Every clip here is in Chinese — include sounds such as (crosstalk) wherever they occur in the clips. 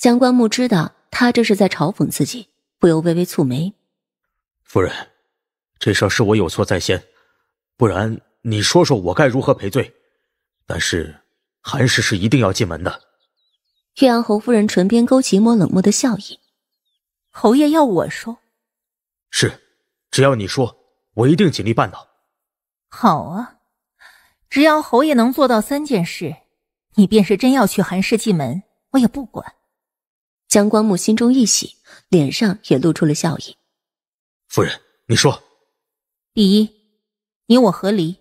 江关木知道他这是在嘲讽自己，不由微微蹙眉。夫人，这事儿是我有错在先，不然你说说我该如何赔罪？但是韩氏是一定要进门的。岳阳侯夫人唇边勾起抹冷漠的笑意。侯爷要我说，是，只要你说，我一定尽力办到。好啊，只要侯爷能做到三件事，你便是真要去韩氏进门，我也不管。江光木心中一喜，脸上也露出了笑意。夫人，你说，第一，你我和离，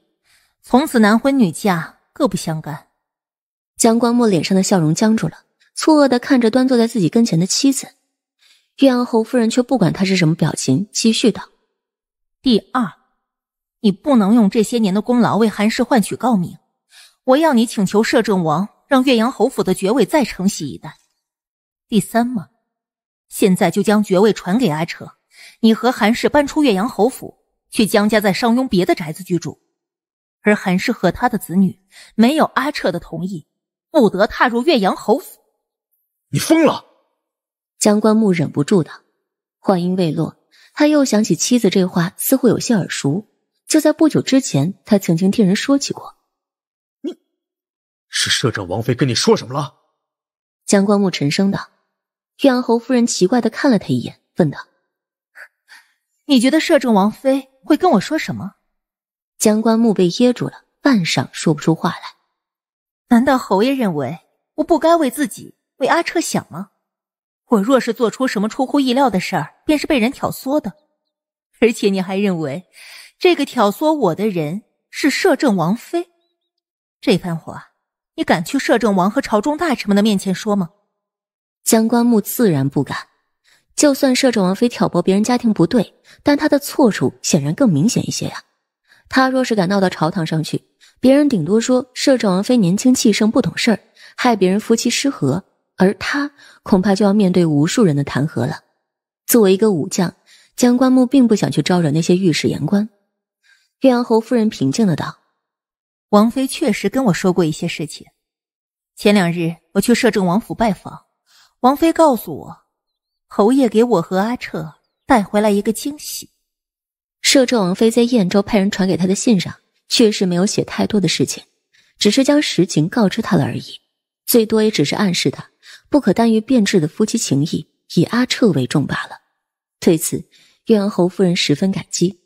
从此男婚女嫁各不相干。江光木脸上的笑容僵住了，错愕的看着端坐在自己跟前的妻子。岳阳侯夫人却不管他是什么表情，继续道：“第二，你不能用这些年的功劳为韩氏换取诰命，我要你请求摄政王，让岳阳侯府的爵位再承袭一代。”第三嘛，现在就将爵位传给阿彻，你和韩氏搬出岳阳侯府，去江家在上庸别的宅子居住。而韩氏和他的子女，没有阿彻的同意，不得踏入岳阳侯府。你疯了！江关木忍不住道。话音未落，他又想起妻子这话似乎有些耳熟，就在不久之前，他曾经听人说起过。你，是摄政王妃跟你说什么了？江关木沉声道。岳阳侯夫人奇怪的看了他一眼，问道：“你觉得摄政王妃会跟我说什么？”江关木被噎住了，半晌说不出话来。难道侯爷认为我不该为自己、为阿彻想吗？我若是做出什么出乎意料的事儿，便是被人挑唆的。而且你还认为这个挑唆我的人是摄政王妃？这番话，你敢去摄政王和朝中大臣们的面前说吗？江关木自然不敢。就算摄政王妃挑拨别人家庭不对，但他的错处显然更明显一些呀。他若是敢闹到朝堂上去，别人顶多说摄政王妃年轻气盛、不懂事儿，害别人夫妻失和；而他恐怕就要面对无数人的弹劾了。作为一个武将，江关木并不想去招惹那些御史言官。岳阳侯夫人平静的道：“王妃确实跟我说过一些事情。前两日我去摄政王府拜访。”王妃告诉我，侯爷给我和阿彻带回来一个惊喜。摄政王妃在燕州派人传给他的信上，确实没有写太多的事情，只是将实情告知他了而已。最多也只是暗示他不可耽于变质的夫妻情谊，以阿彻为重罢了。对此，岳阳侯夫人十分感激。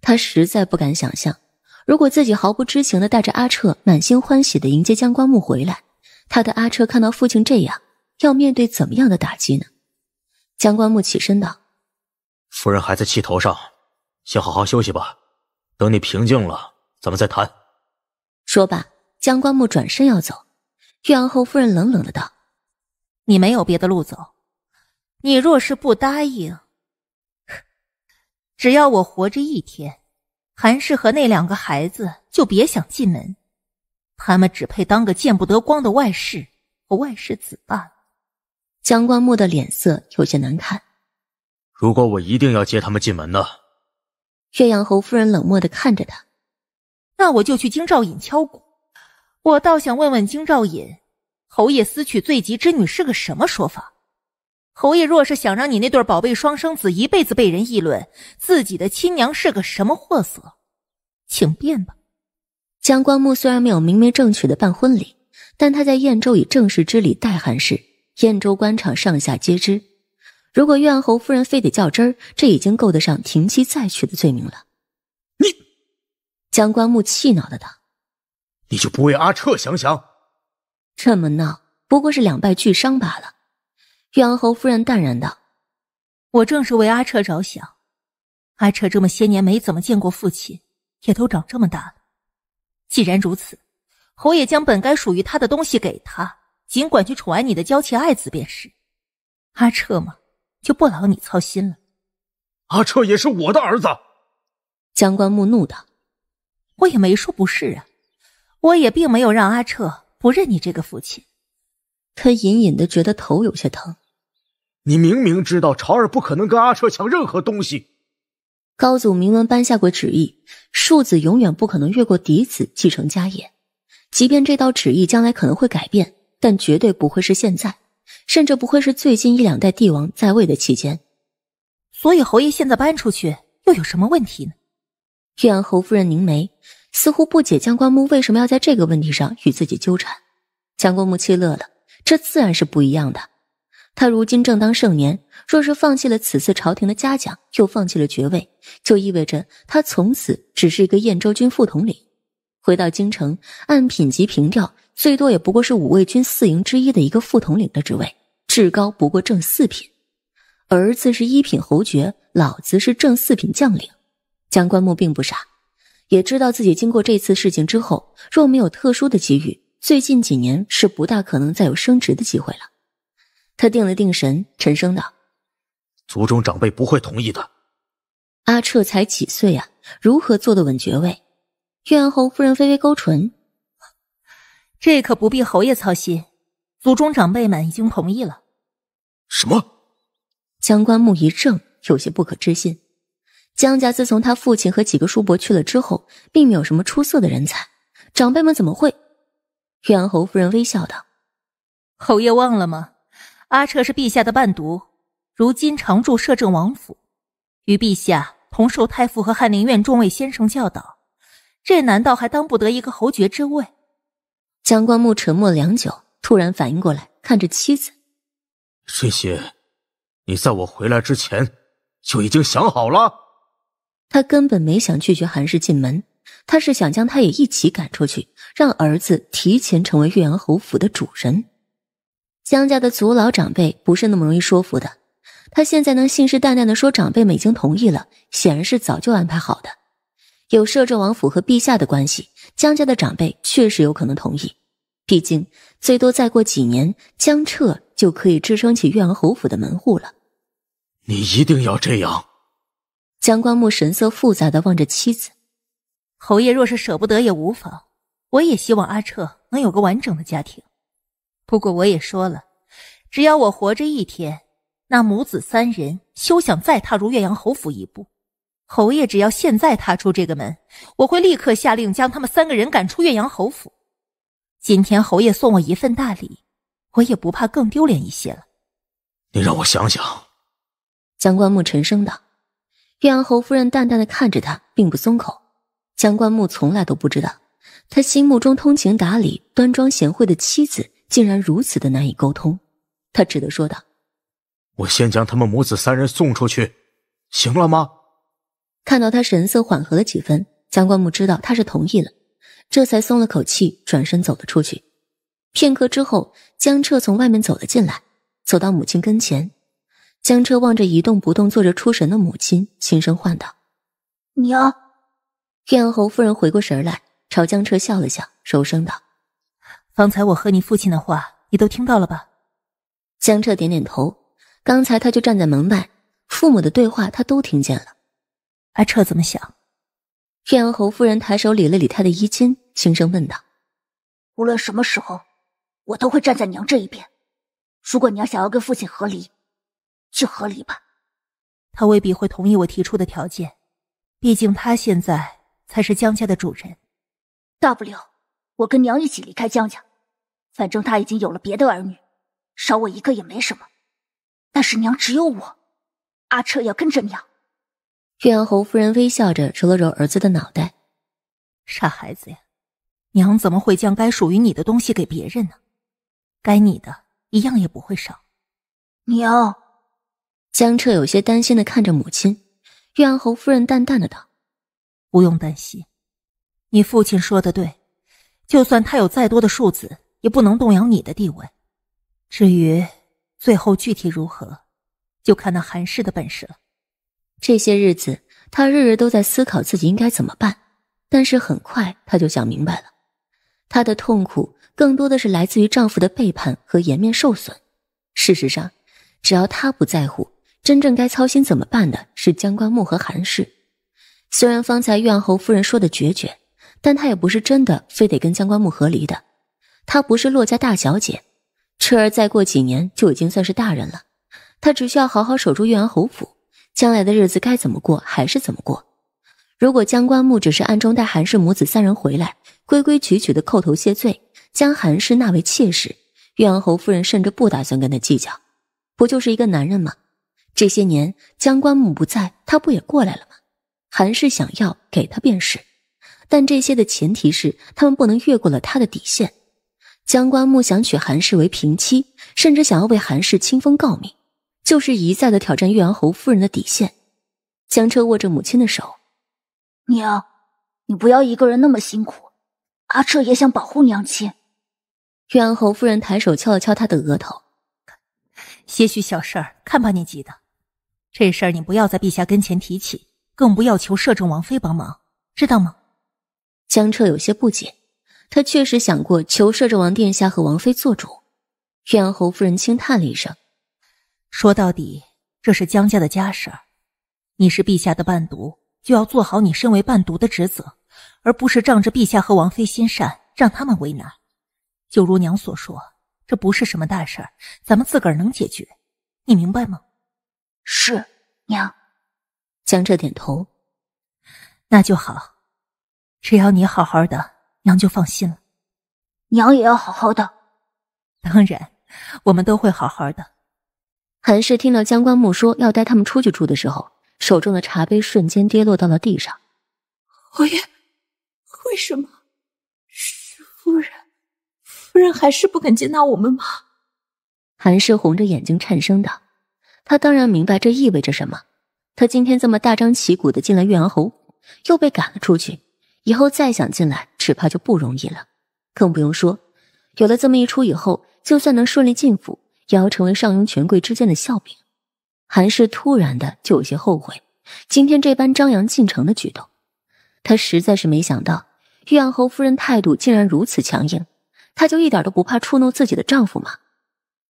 她实在不敢想象，如果自己毫不知情的带着阿彻，满心欢喜的迎接江光木回来，他的阿彻看到父亲这样。要面对怎么样的打击呢？江官木起身道：“夫人还在气头上，先好好休息吧。等你平静了，咱们再谈。”说罢，江官木转身要走。岳阳侯夫人冷冷的道：“你没有别的路走，你若是不答应，只要我活着一天，韩氏和那两个孩子就别想进门，他们只配当个见不得光的外室和外室子罢了。”江光木的脸色有些难看。如果我一定要接他们进门呢？岳阳侯夫人冷漠地看着他，那我就去京兆尹敲鼓。我倒想问问京兆尹，侯爷私娶罪籍之女是个什么说法？侯爷若是想让你那对宝贝双生子一辈子被人议论自己的亲娘是个什么货色，请便吧。江光木虽然没有明媒正娶的办婚礼，但他在燕州以正式之礼待韩氏。燕州官场上下皆知，如果怨侯夫人非得较真儿，这已经够得上停妻再娶的罪名了。你，江棺木气恼的道：“你就不为阿彻想想？这么闹不过是两败俱伤罢了。”怨侯夫人淡然道：“我正是为阿彻着想。阿彻这么些年没怎么见过父亲，也都长这么大了。既然如此，侯爷将本该属于他的东西给他。”尽管去宠爱你的娇妻爱子便是，阿彻嘛就不劳你操心了。阿彻也是我的儿子。江官木怒道：“我也没说不是啊，我也并没有让阿彻不认你这个父亲。”他隐隐的觉得头有些疼。你明明知道朝儿不可能跟阿彻抢任何东西。高祖明文颁下过旨意，庶子永远不可能越过嫡子继承家业，即便这道旨意将来可能会改变。但绝对不会是现在，甚至不会是最近一两代帝王在位的期间。所以侯爷现在搬出去又有什么问题呢？岳阳侯夫人凝眉，似乎不解江关木为什么要在这个问题上与自己纠缠。江观木气乐了，这自然是不一样的。他如今正当盛年，若是放弃了此次朝廷的嘉奖，又放弃了爵位，就意味着他从此只是一个燕州军副统领，回到京城按品级平调。最多也不过是五卫军四营之一的一个副统领的职位，至高不过正四品。儿子是一品侯爵，老子是正四品将领。江官木并不傻，也知道自己经过这次事情之后，若没有特殊的机遇，最近几年是不大可能再有升职的机会了。他定了定神，沉声道：“族中长辈不会同意的。阿彻才几岁啊，如何坐得稳爵位？”院侯夫人微微勾唇。这可不必侯爷操心，族中长辈们已经同意了。什么？江棺木一怔，有些不可置信。江家自从他父亲和几个叔伯去了之后，并没有什么出色的人才，长辈们怎么会？岳侯夫人微笑道：“侯爷忘了吗？阿彻是陛下的伴读，如今常驻摄政王府，与陛下同受太傅和翰林院众位先生教导，这难道还当不得一个侯爵之位？”江光木沉默良久，突然反应过来，看着妻子：“这些，你在我回来之前就已经想好了。”他根本没想拒绝韩氏进门，他是想将他也一起赶出去，让儿子提前成为岳阳侯府的主人。江家的族老长辈不是那么容易说服的，他现在能信誓旦旦的说长辈们已经同意了，显然是早就安排好的，有摄政王府和陛下的关系。江家的长辈确实有可能同意，毕竟最多再过几年，江彻就可以支撑起岳阳侯府的门户了。你一定要这样。江光木神色复杂的望着妻子，侯爷若是舍不得也无妨，我也希望阿彻能有个完整的家庭。不过我也说了，只要我活着一天，那母子三人休想再踏入岳阳侯府一步。侯爷，只要现在踏出这个门，我会立刻下令将他们三个人赶出岳阳侯府。今天侯爷送我一份大礼，我也不怕更丢脸一些了。你让我想想。”江官木沉声道。岳阳侯夫人淡淡的看着他，并不松口。江官木从来都不知道，他心目中通情达理、端庄贤惠的妻子，竟然如此的难以沟通。他只得说道：“我先将他们母子三人送出去，行了吗？”看到他神色缓和了几分，江灌木知道他是同意了，这才松了口气，转身走了出去。片刻之后，江彻从外面走了进来，走到母亲跟前。江彻望着一动不动坐着出神的母亲，轻声唤道：“娘。”燕侯夫人回过神来，朝江彻笑了笑，柔声道：“方才我和你父亲的话，你都听到了吧？”江彻点点头。刚才他就站在门外，父母的对话他都听见了。阿彻怎么想？天阳侯夫人抬手理了理他的衣襟，轻声问道：“无论什么时候，我都会站在娘这一边。如果你要想要跟父亲和离，就和离吧。他未必会同意我提出的条件，毕竟他现在才是江家的主人。大不了我跟娘一起离开江家，反正他已经有了别的儿女，少我一个也没什么。但是娘只有我，阿彻要跟着娘。”岳阳侯夫人微笑着揉了揉儿子的脑袋：“傻孩子呀，娘怎么会将该属于你的东西给别人呢？该你的一样也不会少。”娘，江彻有些担心的看着母亲。岳阳侯夫人淡淡的道：“不用担心，你父亲说的对，就算他有再多的庶子，也不能动摇你的地位。至于最后具体如何，就看那韩氏的本事了。”这些日子，她日日都在思考自己应该怎么办，但是很快她就想明白了，她的痛苦更多的是来自于丈夫的背叛和颜面受损。事实上，只要她不在乎，真正该操心怎么办的是江关木和韩氏。虽然方才岳阳侯夫人说的决绝，但她也不是真的非得跟江关木和离的。她不是洛家大小姐，彻儿再过几年就已经算是大人了，她只需要好好守住岳阳侯府。将来的日子该怎么过还是怎么过。如果江棺木只是暗中带韩氏母子三人回来，规规矩矩的叩头谢罪，将韩氏纳为妾室，岳阳侯夫人甚至不打算跟他计较。不就是一个男人吗？这些年江棺木不在，他不也过来了吗？韩氏想要给他便是，但这些的前提是他们不能越过了他的底线。江棺木想娶韩氏为平妻，甚至想要为韩氏清风告密，就是一再的挑战岳阳侯夫人的底线。江澈握着母亲的手，娘，你不要一个人那么辛苦，阿彻也想保护娘亲。岳阳侯夫人抬手敲了敲他的额头，些许小事儿，看把你急的。这事儿你不要在陛下跟前提起，更不要求摄政王妃帮忙，知道吗？江澈有些不解，他确实想过求摄政王殿下和王妃做主。岳阳侯夫人轻叹了一声。说到底，这是江家的家事儿。你是陛下的伴读，就要做好你身为伴读的职责，而不是仗着陛下和王妃心善，让他们为难。就如娘所说，这不是什么大事儿，咱们自个儿能解决。你明白吗？是，娘。江浙点头。那就好，只要你好好的，娘就放心了。娘也要好好的。当然，我们都会好好的。韩氏听到江关木说要带他们出去住的时候，手中的茶杯瞬间跌落到了地上。侯爷，为什么？是夫人，夫人还是不肯接纳我们吗？韩氏红着眼睛颤声道：“他当然明白这意味着什么。他今天这么大张旗鼓的进了岳阳侯，又被赶了出去，以后再想进来，只怕就不容易了。更不用说，有了这么一出以后，就算能顺利进府。”也要成为上庸权贵之间的笑柄。韩氏突然的就有些后悔，今天这般张扬进城的举动，他实在是没想到玉安侯夫人态度竟然如此强硬，她就一点都不怕触怒自己的丈夫吗？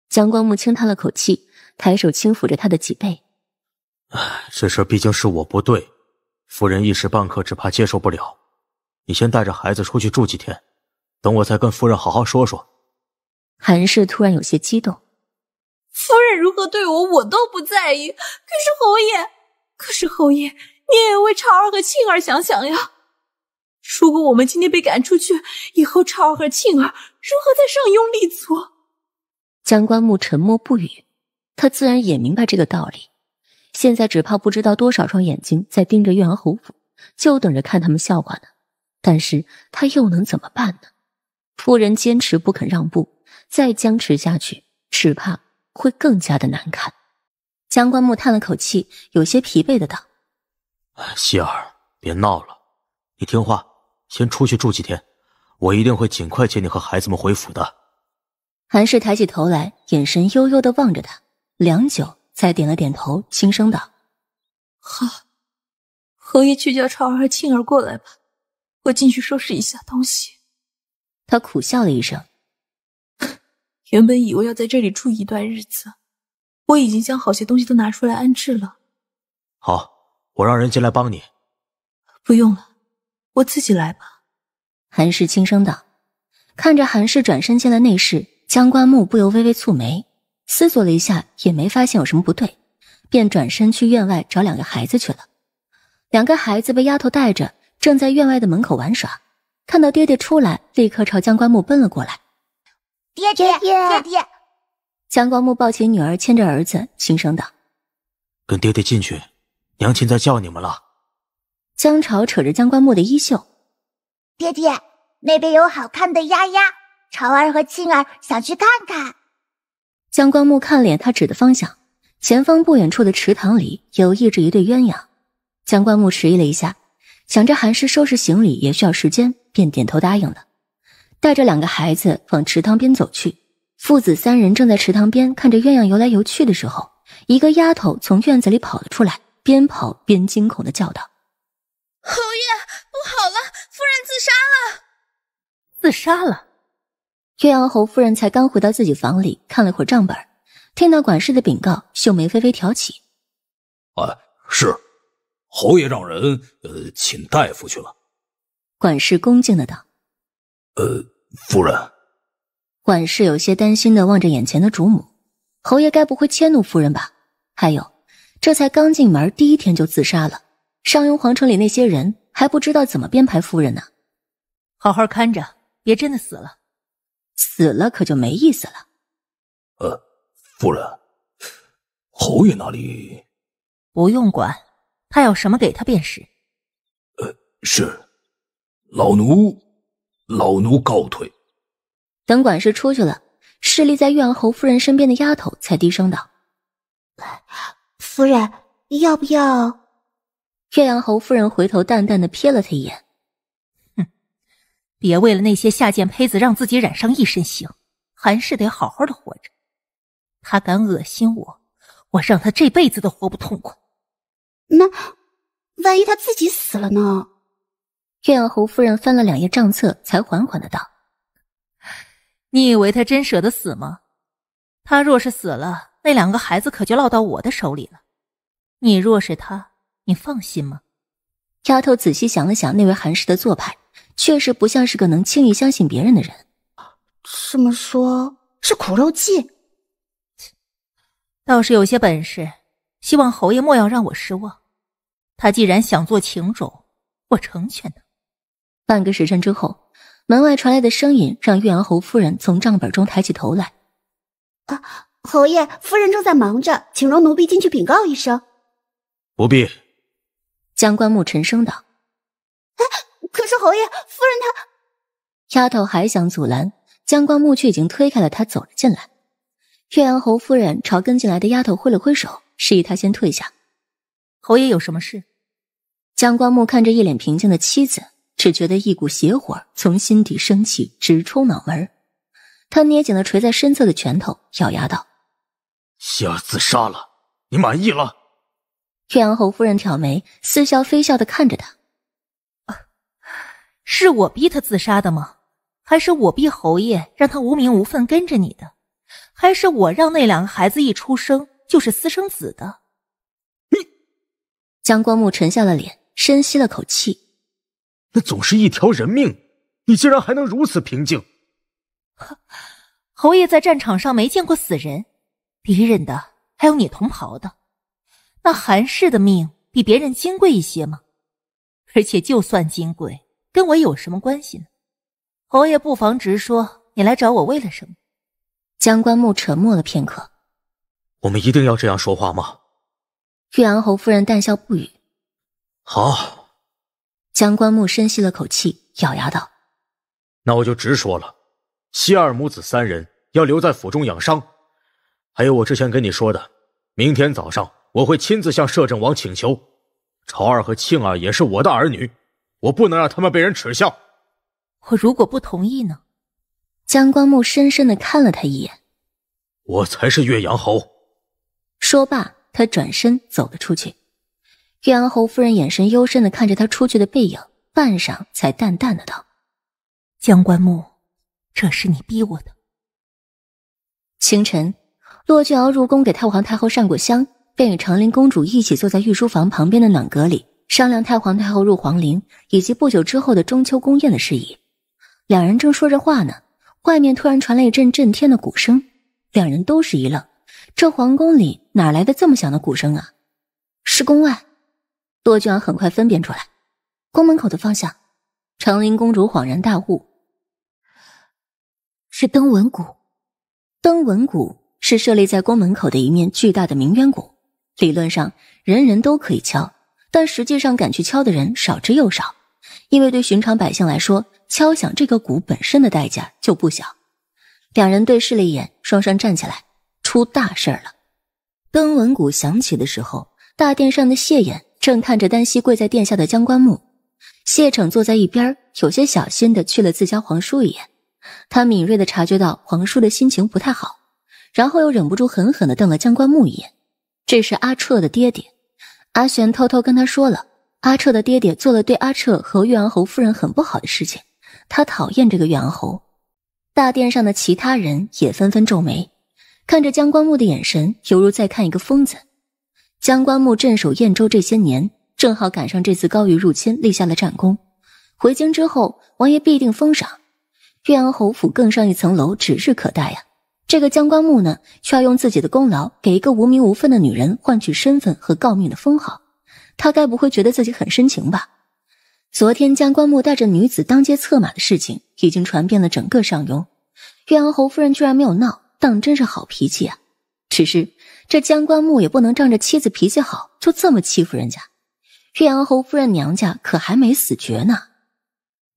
江光木轻叹了口气，抬手轻抚着他的脊背。这事毕竟是我不对，夫人一时半刻只怕接受不了。你先带着孩子出去住几天，等我再跟夫人好好说说。韩氏突然有些激动。夫人如何对我，我都不在意。可是侯爷，可是侯爷，你也为朝儿和庆儿想想呀！如果我们今天被赶出去，以后朝儿和庆儿如何在上庸立足？江棺木沉默不语，他自然也明白这个道理。现在只怕不知道多少双眼睛在盯着岳阳侯府，就等着看他们笑话呢。但是他又能怎么办呢？夫人坚持不肯让步，再僵持下去，只怕……会更加的难看。江棺木叹了口气，有些疲惫的道：“希儿，别闹了，你听话，先出去住几天，我一定会尽快接你和孩子们回府的。”韩氏抬起头来，眼神幽幽的望着他，良久，才点了点头，轻声道：“好，侯爷去叫超儿和庆儿过来吧，我进去收拾一下东西。”他苦笑了一声。原本以为要在这里住一段日子，我已经将好些东西都拿出来安置了。好，我让人进来帮你。不用了，我自己来吧。韩氏轻声道，看着韩氏转身进了内室，江官木不由微微蹙眉，思索了一下，也没发现有什么不对，便转身去院外找两个孩子去了。两个孩子被丫头带着，正在院外的门口玩耍，看到爹爹出来，立刻朝江官木奔了过来。爹爹爹爹，江光木抱起女儿，牵着儿子，轻声道：“跟爹爹进去，娘亲在叫你们了。”江潮扯着江光木的衣袖：“爹爹，那边有好看的丫丫，潮儿和青儿想去看看。”江光木看脸他指的方向，前方不远处的池塘里有立着一对鸳鸯。江光木迟疑了一下，想着寒湿收拾行李也需要时间，便点头答应了。带着两个孩子往池塘边走去，父子三人正在池塘边看着鸳鸯游来游去的时候，一个丫头从院子里跑了出来，边跑边惊恐的叫道：“侯爷，不好了，夫人自杀了！自杀了！”岳阳侯夫人才刚回到自己房里看了会账本，听到管事的禀告，秀眉微微挑起：“哎，是，侯爷让人呃请大夫去了。”管事恭敬的道：“呃。”夫人，管事有些担心的望着眼前的主母，侯爷该不会迁怒夫人吧？还有，这才刚进门第一天就自杀了，上庸皇城里那些人还不知道怎么编排夫人呢。好好看着，别真的死了，死了可就没意思了。呃，夫人，侯爷那里不用管，他要什么给他便是。呃，是，老奴。老奴告退。等管事出去了，侍立在岳阳侯夫人身边的丫头才低声道：“夫人，要不要？”岳阳侯夫人回头淡淡的瞥了他一眼，哼，别为了那些下贱胚子让自己染上一身腥，还是得好好的活着。他敢恶心我，我让他这辈子都活不痛快。那万一他自己死了呢？岳阳侯夫人翻了两页账册，才缓缓的道：“你以为他真舍得死吗？他若是死了，那两个孩子可就落到我的手里了。你若是他，你放心吗？”丫头仔细想了想，那位韩氏的做派，确实不像是个能轻易相信别人的人。这么说，是苦肉计，倒是有些本事。希望侯爷莫要让我失望。他既然想做情种，我成全他。半个时辰之后，门外传来的声音让岳阳侯夫人从账本中抬起头来。啊，侯爷，夫人正在忙着，请容奴婢进去禀告一声。不必。江官木沉声道。哎，可是侯爷，夫人她……丫头还想阻拦，江官木却已经推开了她，走了进来。岳阳侯夫人朝跟进来的丫头挥了挥手，示意她先退下。侯爷有什么事？江棺木看着一脸平静的妻子。只觉得一股邪火从心底升起，直冲脑门。他捏紧了垂在身侧的拳头，咬牙道：“我要自杀了，你满意了？”岳阳侯夫人挑眉，似笑非笑的看着他：“啊，是我逼他自杀的吗？还是我逼侯爷让他无名无份跟着你的？还是我让那两个孩子一出生就是私生子的？”你，江光木沉下了脸，深吸了口气。那总是一条人命，你竟然还能如此平静？呵，侯爷在战场上没见过死人，别人的还有你同袍的，那韩氏的命比别人金贵一些吗？而且就算金贵，跟我有什么关系呢？侯爷不妨直说，你来找我为了什么？江棺木沉默了片刻，我们一定要这样说话吗？岳阳侯夫人淡笑不语，好。江官木深吸了口气，咬牙道：“那我就直说了，西二母子三人要留在府中养伤。还有我之前跟你说的，明天早上我会亲自向摄政王请求。朝二和庆儿也是我的儿女，我不能让他们被人耻笑。我如果不同意呢？”江官木深深的看了他一眼：“我才是岳阳侯。”说罢，他转身走了出去。岳安侯夫人眼神幽深的看着他出去的背影，半晌才淡淡的道：“江棺木，这是你逼我的。”清晨，骆俊敖入宫给太皇太后上过香，便与长陵公主一起坐在御书房旁边的暖阁里，商量太皇太后入皇陵以及不久之后的中秋宫宴的事宜。两人正说着话呢，外面突然传来一阵震天的鼓声，两人都是一愣，这皇宫里哪来的这么响的鼓声啊？是宫外。骆俊很快分辨出来，宫门口的方向。长林公主恍然大悟，是登闻鼓。登闻鼓是设立在宫门口的一面巨大的鸣冤鼓，理论上人人都可以敲，但实际上敢去敲的人少之又少，因为对寻常百姓来说，敲响这个鼓本身的代价就不小。两人对视了一眼，双双站起来，出大事了。登闻鼓响起的时候，大殿上的谢眼正看着单膝跪在殿下的江官木，谢逞坐在一边，有些小心的去了自家皇叔一眼。他敏锐的察觉到皇叔的心情不太好，然后又忍不住狠狠的瞪了江官木一眼。这是阿彻的爹爹，阿玄偷偷跟他说了，阿彻的爹爹做了对阿彻和岳阳侯夫人很不好的事情。他讨厌这个岳阳侯。大殿上的其他人也纷纷皱眉，看着江官木的眼神犹如在看一个疯子。江棺木镇守燕州这些年，正好赶上这次高于入侵，立下了战功。回京之后，王爷必定封赏，岳阳侯府更上一层楼，指日可待呀。这个江棺木呢，却要用自己的功劳给一个无名无份的女人换取身份和诰命的封号，他该不会觉得自己很深情吧？昨天江棺木带着女子当街策马的事情已经传遍了整个上庸，岳阳侯夫人居然没有闹，当真是好脾气啊。只是。这江官木也不能仗着妻子脾气好就这么欺负人家。岳阳侯夫人娘家可还没死绝呢。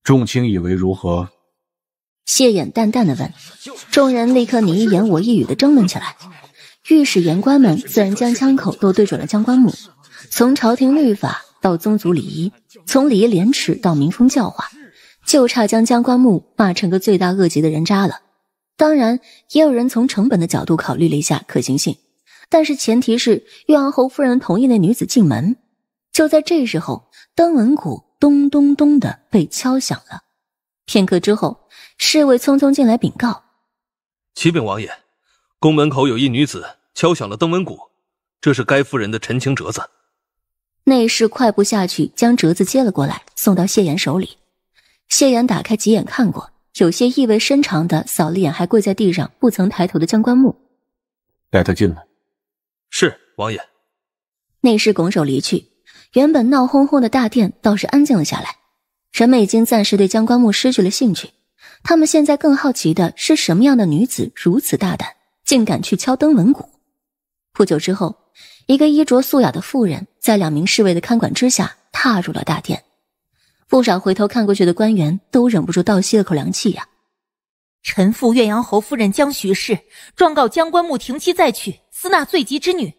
众卿以为如何？谢衍淡淡的问。众人立刻你一言我一语的争论起来。御史言官们自然将枪口都对准了江官木，从朝廷律法到宗族礼仪，从礼仪廉耻到民风教化，就差将江官木骂成个罪大恶极的人渣了。当然，也有人从成本的角度考虑了一下可行性。但是前提是岳阳侯夫人同意那女子进门。就在这时候，登闻鼓咚咚咚的被敲响了。片刻之后，侍卫匆匆进来禀告：“启禀王爷，宫门口有一女子敲响了登闻鼓，这是该夫人的陈情折子。”内侍快步下去将折子接了过来，送到谢岩手里。谢岩打开几眼看过，有些意味深长的扫了眼还跪在地上不曾抬头的江棺木，带他进来。是王爷，内侍拱手离去。原本闹哄哄的大殿倒是安静了下来。们美金暂时对江棺木失去了兴趣。他们现在更好奇的是，什么样的女子如此大胆，竟敢去敲灯闻鼓？不久之后，一个衣着素雅的妇人在两名侍卫的看管之下踏入了大殿。不少回头看过去的官员都忍不住倒吸了口凉气呀！臣父岳阳侯夫人江徐氏状告江棺木停妻再娶。私纳罪籍之女，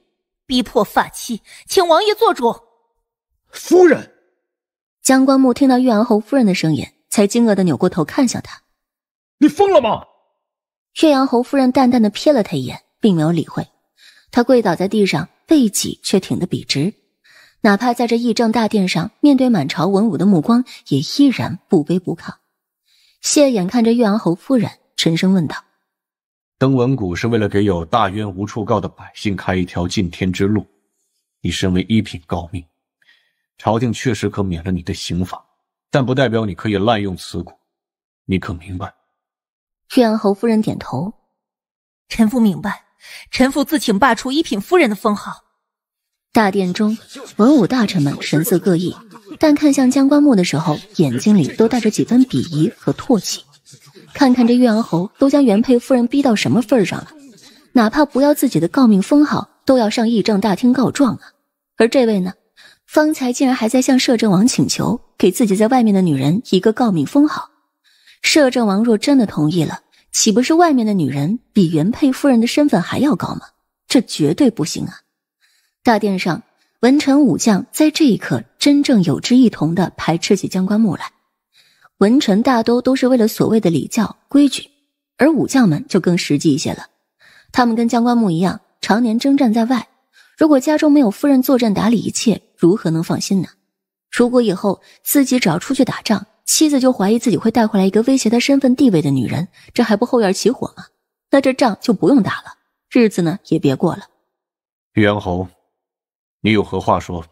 逼迫发妻，请王爷做主。夫人，江关木听到岳阳侯夫人的声音，才惊愕的扭过头看向他。你疯了吗？岳阳侯夫人淡淡的瞥了他一眼，并没有理会。他跪倒在地上，背脊却挺得笔直，哪怕在这议政大殿上，面对满朝文武的目光，也依然不卑不亢。谢眼看着岳阳侯夫人，沉声问道。登闻鼓是为了给有大冤无处告的百姓开一条进天之路。你身为一品诰命，朝廷确实可免了你的刑罚，但不代表你可以滥用此鼓。你可明白？岳阳侯夫人点头，臣妇明白，臣父自请罢黜一品夫人的封号。大殿中，文武大臣们神色各异，但看向江棺木的时候，眼睛里都带着几分鄙夷和唾弃。看看这岳阳侯都将原配夫人逼到什么份上了，哪怕不要自己的诰命封号，都要上议政大厅告状啊。而这位呢，方才竟然还在向摄政王请求，给自己在外面的女人一个诰命封号。摄政王若真的同意了，岂不是外面的女人比原配夫人的身份还要高吗？这绝对不行啊！大殿上，文臣武将在这一刻真正有志一同的排斥起将官木来。文臣大都都是为了所谓的礼教规矩，而武将们就更实际一些了。他们跟江官木一样，常年征战在外，如果家中没有夫人坐镇打理一切，如何能放心呢？如果以后自己只要出去打仗，妻子就怀疑自己会带回来一个威胁他身份地位的女人，这还不后院起火吗？那这仗就不用打了，日子呢也别过了。玉阳侯，你有何话说？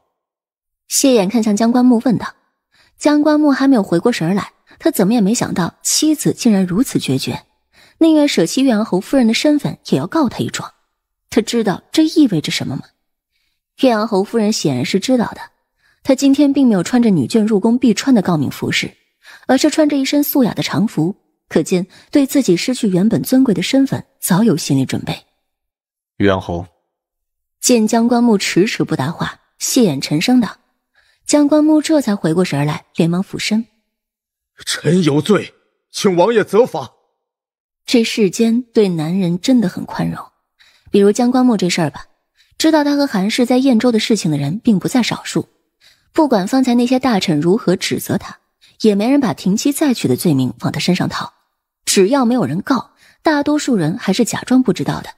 谢眼看向江官木问道。江官木还没有回过神来。他怎么也没想到，妻子竟然如此决绝，宁愿舍弃岳阳侯夫人的身份，也要告他一状。他知道这意味着什么吗？岳阳侯夫人显然是知道的。她今天并没有穿着女眷入宫必穿的诰命服饰，而是穿着一身素雅的长服，可见对自己失去原本尊贵的身份早有心理准备。岳阳侯见江官木迟迟不答话，谢衍沉声道：“江官木，这才回过神来，连忙俯身。”臣有罪，请王爷责罚。这世间对男人真的很宽容，比如江关木这事儿吧，知道他和韩氏在燕州的事情的人并不在少数。不管方才那些大臣如何指责他，也没人把停妻再娶的罪名往他身上套。只要没有人告，大多数人还是假装不知道的。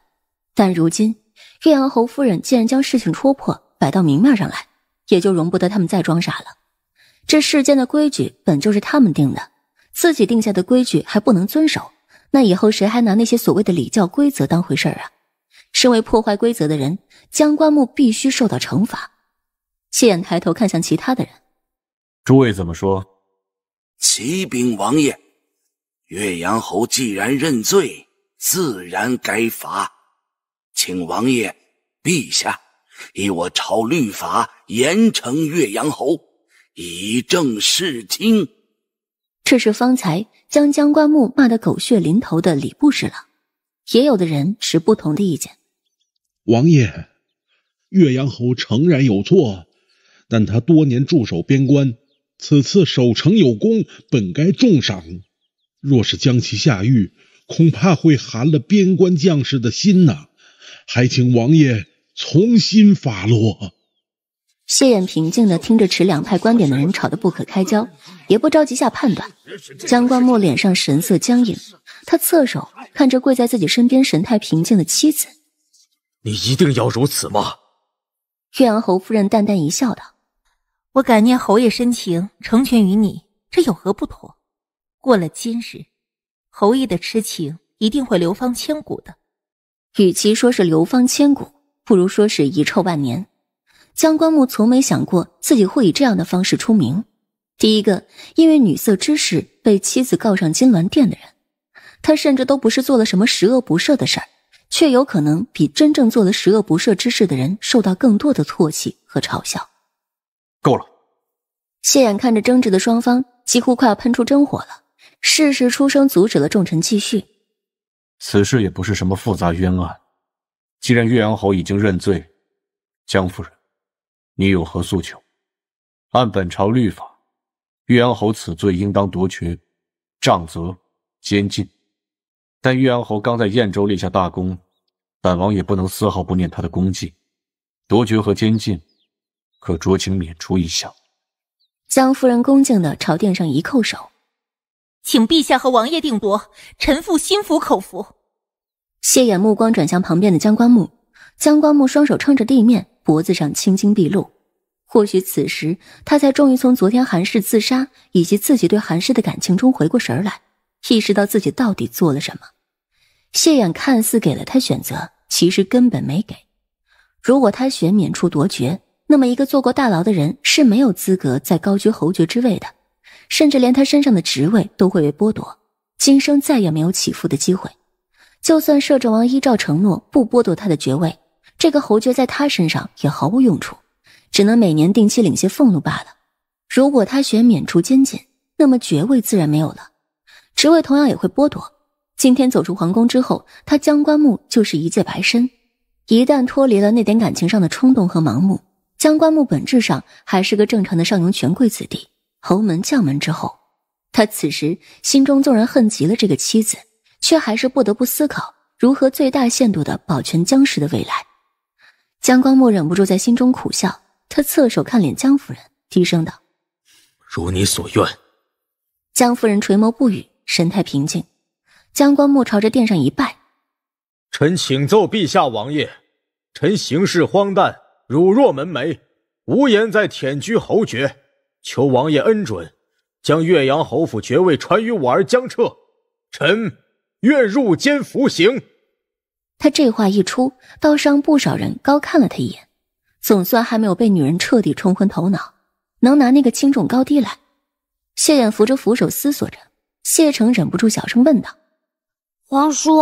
但如今岳阳侯夫人既然将事情戳破，摆到明面上来，也就容不得他们再装傻了。这世间的规矩本就是他们定的，自己定下的规矩还不能遵守，那以后谁还拿那些所谓的礼教规则当回事儿啊？身为破坏规则的人，江棺木必须受到惩罚。谢衍抬头看向其他的人，诸位怎么说？启禀王爷，岳阳侯既然认罪，自然该罚，请王爷、陛下依我朝律法严惩岳阳侯。以正视听，这是方才将江棺木骂得狗血淋头的礼部侍郎，也有的人持不同的意见。王爷，岳阳侯诚然有错，但他多年驻守边关，此次守城有功，本该重赏。若是将其下狱，恐怕会寒了边关将士的心呐。还请王爷从心发落。谢衍平静地听着持两派观点的人吵得不可开交，也不着急下判断。江官墨脸上神色僵硬，他侧手看着跪在自己身边神态平静的妻子：“你一定要如此吗？”岳阳侯夫人淡淡一笑，道：“我感念侯爷深情，成全于你，这有何不妥？过了今日，侯爷的痴情一定会流芳千古的。与其说是流芳千古，不如说是遗臭万年。”江棺木从没想过自己会以这样的方式出名。第一个因为女色之事被妻子告上金銮殿的人，他甚至都不是做了什么十恶不赦的事儿，却有可能比真正做了十恶不赦之事的人受到更多的唾弃和嘲笑。够了！谢眼看着争执的双方几乎快要喷出真火了，适时出声阻止了众臣继续。此事也不是什么复杂冤案，既然岳阳侯已经认罪，江夫人。你有何诉求？按本朝律法，岳阳侯此罪应当夺爵、杖责、监禁。但岳阳侯刚在燕州立下大功，本王也不能丝毫不念他的功绩，夺爵和监禁可酌情免除一项。江夫人恭敬的朝殿上一叩首，请陛下和王爷定夺，臣妇心服口服。谢衍目光转向旁边的江光木，江光木双手撑着地面。脖子上青筋毕露，或许此时他才终于从昨天韩氏自杀以及自己对韩氏的感情中回过神来，意识到自己到底做了什么。谢衍看似给了他选择，其实根本没给。如果他选免除夺爵，那么一个坐过大牢的人是没有资格再高居侯爵之位的，甚至连他身上的职位都会被剥夺，今生再也没有起复的机会。就算摄政王依照承诺不剥夺他的爵位。这个侯爵在他身上也毫无用处，只能每年定期领些俸禄罢了。如果他选免除监禁，那么爵位自然没有了，职位同样也会剥夺。今天走出皇宫之后，他江棺木就是一介白身。一旦脱离了那点感情上的冲动和盲目，江棺木本质上还是个正常的上庸权贵子弟。侯门将门之后，他此时心中纵然恨极了这个妻子，却还是不得不思考如何最大限度的保全江氏的未来。江光木忍不住在心中苦笑，他侧手看脸江夫人，低声道：“如你所愿。”江夫人垂眸不语，神态平静。江光木朝着殿上一拜：“臣请奏陛下，王爷，臣行事荒诞，辱若门楣，无颜在舔居侯爵，求王爷恩准，将岳阳侯府爵位传于我儿江彻，臣愿入监服刑。”他这话一出，倒是让不少人高看了他一眼，总算还没有被女人彻底冲昏头脑，能拿那个轻重高低来。谢衍扶着扶手思索着，谢成忍不住小声问道：“皇叔，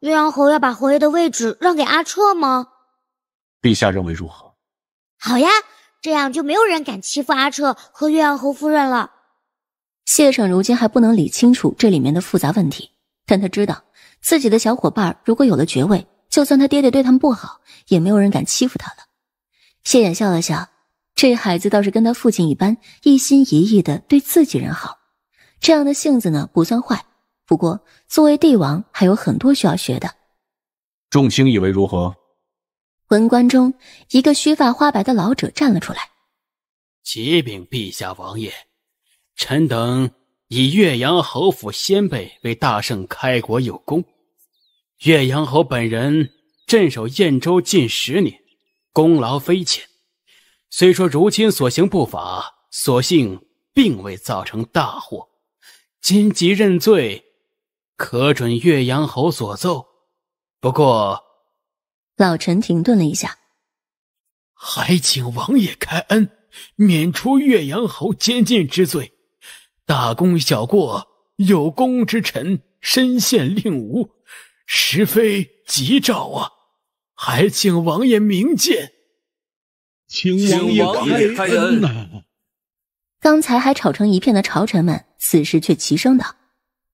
岳阳侯要把侯爷的位置让给阿彻吗？”“陛下认为如何？”“好呀，这样就没有人敢欺负阿彻和岳阳侯夫人了。”谢成如今还不能理清楚这里面的复杂问题，但他知道。自己的小伙伴如果有了爵位，就算他爹爹对他们不好，也没有人敢欺负他了。谢衍笑了笑，这孩子倒是跟他父亲一般，一心一意的对自己人好。这样的性子呢，不算坏。不过作为帝王，还有很多需要学的。众卿以为如何？文官中一个须发花白的老者站了出来：“启禀陛下、王爷，臣等以岳阳侯府先辈为大圣开国有功。”岳阳侯本人镇守燕州近十年，功劳非浅。虽说如今所行不法，所幸并未造成大祸。今即认罪，可准岳阳侯所奏。不过，老臣停顿了一下，还请王爷开恩，免除岳阳侯监禁之罪。大功小过，有功之臣身陷令无。实非吉兆啊！还请王爷明鉴，请王爷开恩呐！刚才还吵成一片的朝臣们，此时却齐声道。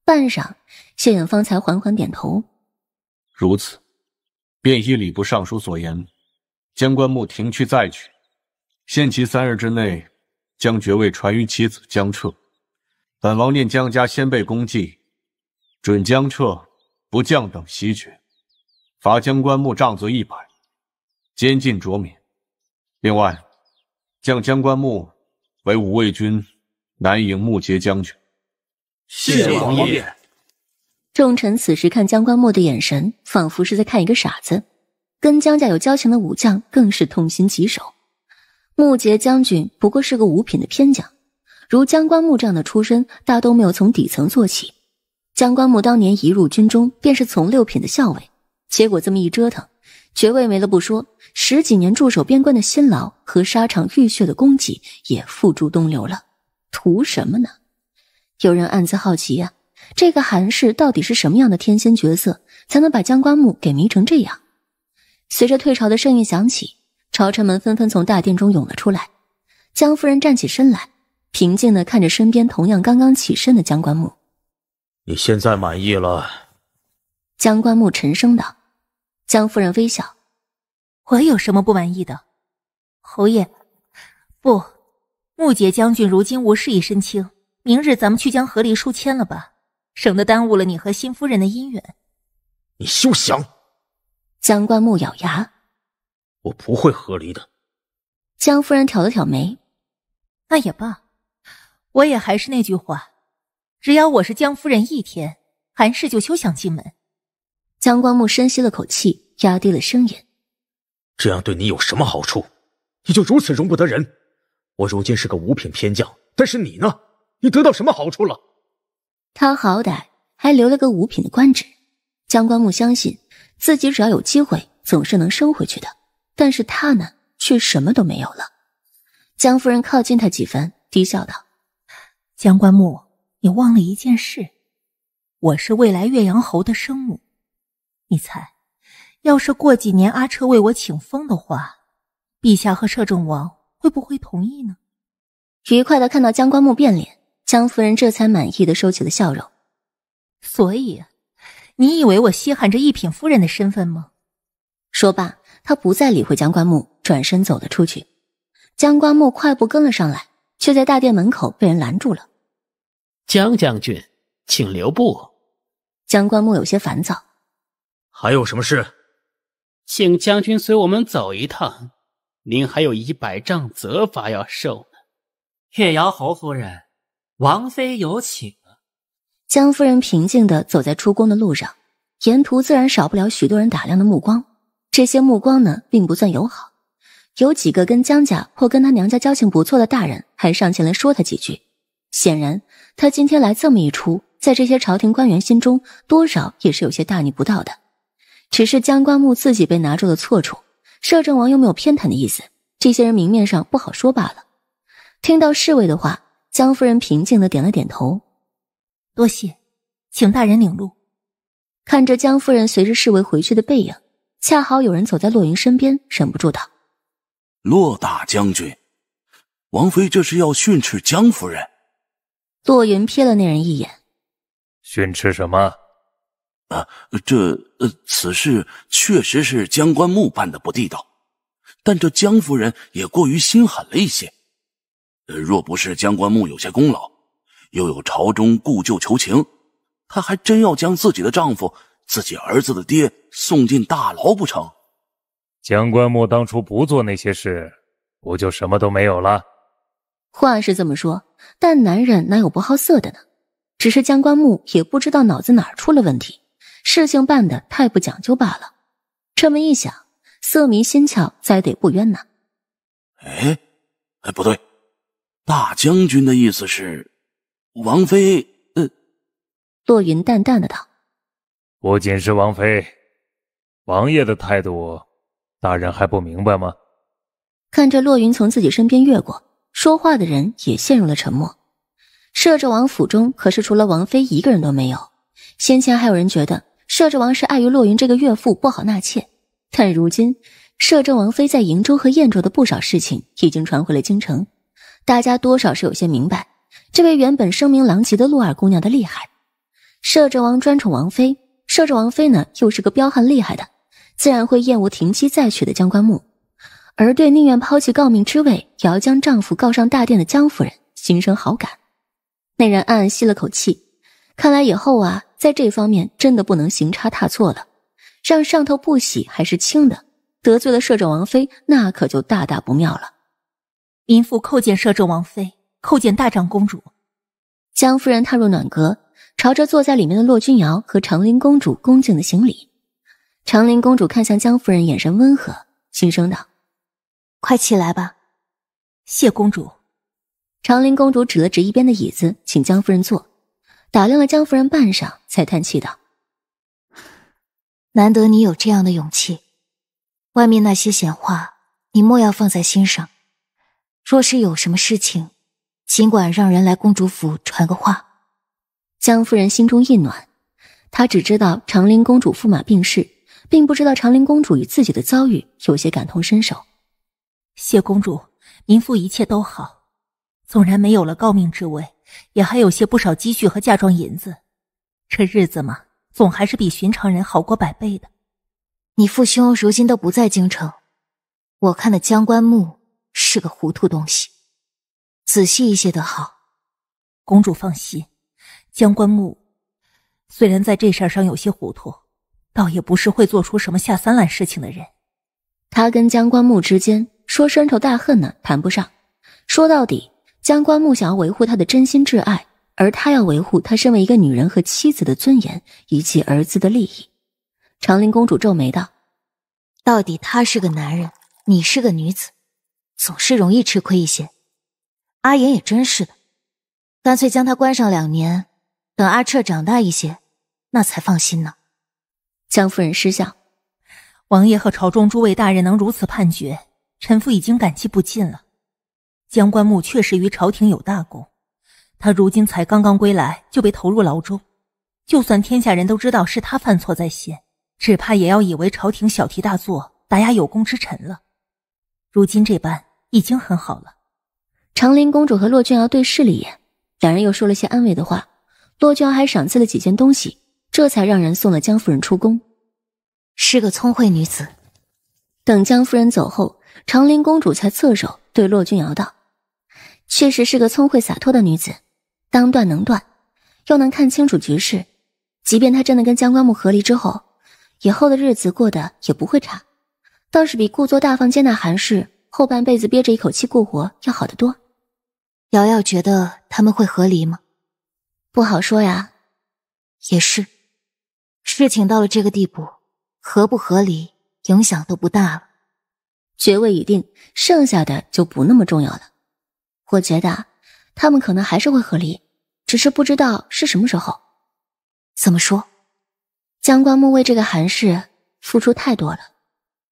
半晌，谢远方才缓缓点头。如此，便依礼部尚书所言，将棺木停去再取，限其三日之内将爵位传于其子江彻。本王念江家先辈功绩，准江彻。不降等袭爵，罚江官木杖责一百，监禁着免。另外，将江木为五卫军南营木杰将军。谢王爷。众臣此时看江官木的眼神，仿佛是在看一个傻子。跟江家有交情的武将，更是痛心疾首。木杰将军不过是个五品的偏将，如江官木这样的出身，大都没有从底层做起。江官木当年一入军中，便是从六品的校尉。结果这么一折腾，爵位没了不说，十几年驻守边关的辛劳和沙场浴血的功绩也付诸东流了。图什么呢？有人暗自好奇呀。这个韩氏到底是什么样的天仙角色，才能把江官木给迷成这样？随着退朝的声音响起，朝臣们纷纷从大殿中涌了出来。江夫人站起身来，平静地看着身边同样刚刚起身的江官木。你现在满意了？江棺木沉声道。江夫人微笑：“我有什么不满意的？侯爷，不，木杰将军如今无事一身轻，明日咱们去将和离书签了吧，省得耽误了你和新夫人的姻缘。”你休想！江棺木咬牙：“我不会和离的。”江夫人挑了挑眉：“那也罢，我也还是那句话。”只要我是江夫人一天，韩氏就休想进门。江光木深吸了口气，压低了声音：“这样对你有什么好处？你就如此容不得人？我如今是个五品偏将，但是你呢？你得到什么好处了？”他好歹还留了个五品的官职。江光木相信自己只要有机会，总是能升回去的。但是他呢，却什么都没有了。江夫人靠近他几分，低笑道：“江棺木。”你忘了一件事，我是未来岳阳侯的生母。你猜，要是过几年阿彻为我请封的话，陛下和摄政王会不会同意呢？愉快的看到江官木变脸，江夫人这才满意的收起了笑容。所以，你以为我稀罕这一品夫人的身份吗？说罢，她不再理会江官木，转身走了出去。江官木快步跟了上来，却在大殿门口被人拦住了。江将军，请留步。江官木有些烦躁。还有什么事？请将军随我们走一趟。您还有一百杖责罚要受呢。岳阳侯夫人，王妃有请。江夫人平静地走在出宫的路上，沿途自然少不了许多人打量的目光。这些目光呢，并不算友好。有几个跟江家或跟他娘家交情不错的大人，还上前来说他几句。显然。他今天来这么一出，在这些朝廷官员心中，多少也是有些大逆不道的。只是江官木自己被拿住了错处，摄政王又没有偏袒的意思，这些人明面上不好说罢了。听到侍卫的话，江夫人平静的点了点头：“多谢，请大人领路。”看着江夫人随着侍卫回去的背影，恰好有人走在洛云身边，忍不住道：“洛大将军，王妃这是要训斥江夫人？”洛云瞥了那人一眼，训斥什么？啊，这呃，此事确实是江棺木办的不地道，但这江夫人也过于心狠了一些。呃，若不是江棺木有些功劳，又有朝中故旧求情，她还真要将自己的丈夫、自己儿子的爹送进大牢不成？江棺木当初不做那些事，不就什么都没有了？话是这么说，但男人哪有不好色的呢？只是江棺木也不知道脑子哪儿出了问题，事情办的太不讲究罢了。这么一想，色迷心窍，栽得不冤呐。哎，哎，不对，大将军的意思是，王妃……呃，洛云淡淡的道：“不仅是王妃，王爷的态度，大人还不明白吗？”看着洛云从自己身边越过。说话的人也陷入了沉默。摄政王府中可是除了王妃一个人都没有。先前还有人觉得摄政王是碍于洛云这个岳父不好纳妾，但如今摄政王妃在瀛州和燕州的不少事情已经传回了京城，大家多少是有些明白，这位原本声名狼藉的洛二姑娘的厉害。摄政王专宠王妃，摄政王妃呢又是个彪悍厉害的，自然会厌恶停妻再娶的江关木。而对宁愿抛弃诰命之位也要将丈夫告上大殿的江夫人，心生好感。那人暗暗吸了口气，看来以后啊，在这方面真的不能行差踏错了。让上头不喜还是轻的，得罪了摄政王妃，那可就大大不妙了。民妇叩见摄政王妃，叩见大长公主。江夫人踏入暖阁，朝着坐在里面的骆君瑶和长林公主恭敬的行礼。长林公主看向江夫人，眼神温和，轻声道。快起来吧，谢公主。长林公主指了指一边的椅子，请江夫人坐。打量了江夫人半晌，才叹气道：“难得你有这样的勇气。外面那些闲话，你莫要放在心上。若是有什么事情，尽管让人来公主府传个话。”江夫人心中一暖，她只知道长林公主驸马病逝，并不知道长林公主与自己的遭遇，有些感同身受。谢公主，民妇一切都好。纵然没有了诰命之位，也还有些不少积蓄和嫁妆银子。这日子嘛，总还是比寻常人好过百倍的。你父兄如今都不在京城，我看的江棺木是个糊涂东西，仔细一些的好。公主放心，江棺木虽然在这事儿上有些糊涂，倒也不是会做出什么下三滥事情的人。他跟江棺木之间。说深仇大恨呢，谈不上。说到底，江关木想要维护他的真心挚爱，而他要维护他身为一个女人和妻子的尊严以及儿子的利益。长林公主皱眉道：“到底他是个男人，你是个女子，总是容易吃亏一些。”阿言也真是的，干脆将他关上两年，等阿彻长大一些，那才放心呢。江夫人失笑：“王爷和朝中诸位大人能如此判决。”臣父已经感激不尽了。江棺木确实于朝廷有大功，他如今才刚刚归来就被投入牢中，就算天下人都知道是他犯错在先，只怕也要以为朝廷小题大做，打压有功之臣了。如今这般已经很好了。长林公主和骆俊瑶对视了一眼，两人又说了些安慰的话。骆俊瑶还赏赐了几件东西，这才让人送了江夫人出宫。是个聪慧女子。等江夫人走后。长林公主才侧手对骆君瑶道：“确实是个聪慧洒脱的女子，当断能断，又能看清楚局势。即便她真的跟江棺木合离之后，以后的日子过得也不会差，倒是比故作大方接纳韩氏后半辈子憋着一口气过活要好得多。”瑶瑶觉得他们会合离吗？不好说呀。也是，事情到了这个地步，合不合离影响都不大了。学位已定，剩下的就不那么重要了。我觉得他们可能还是会和离，只是不知道是什么时候。怎么说？江关木为这个韩氏付出太多了，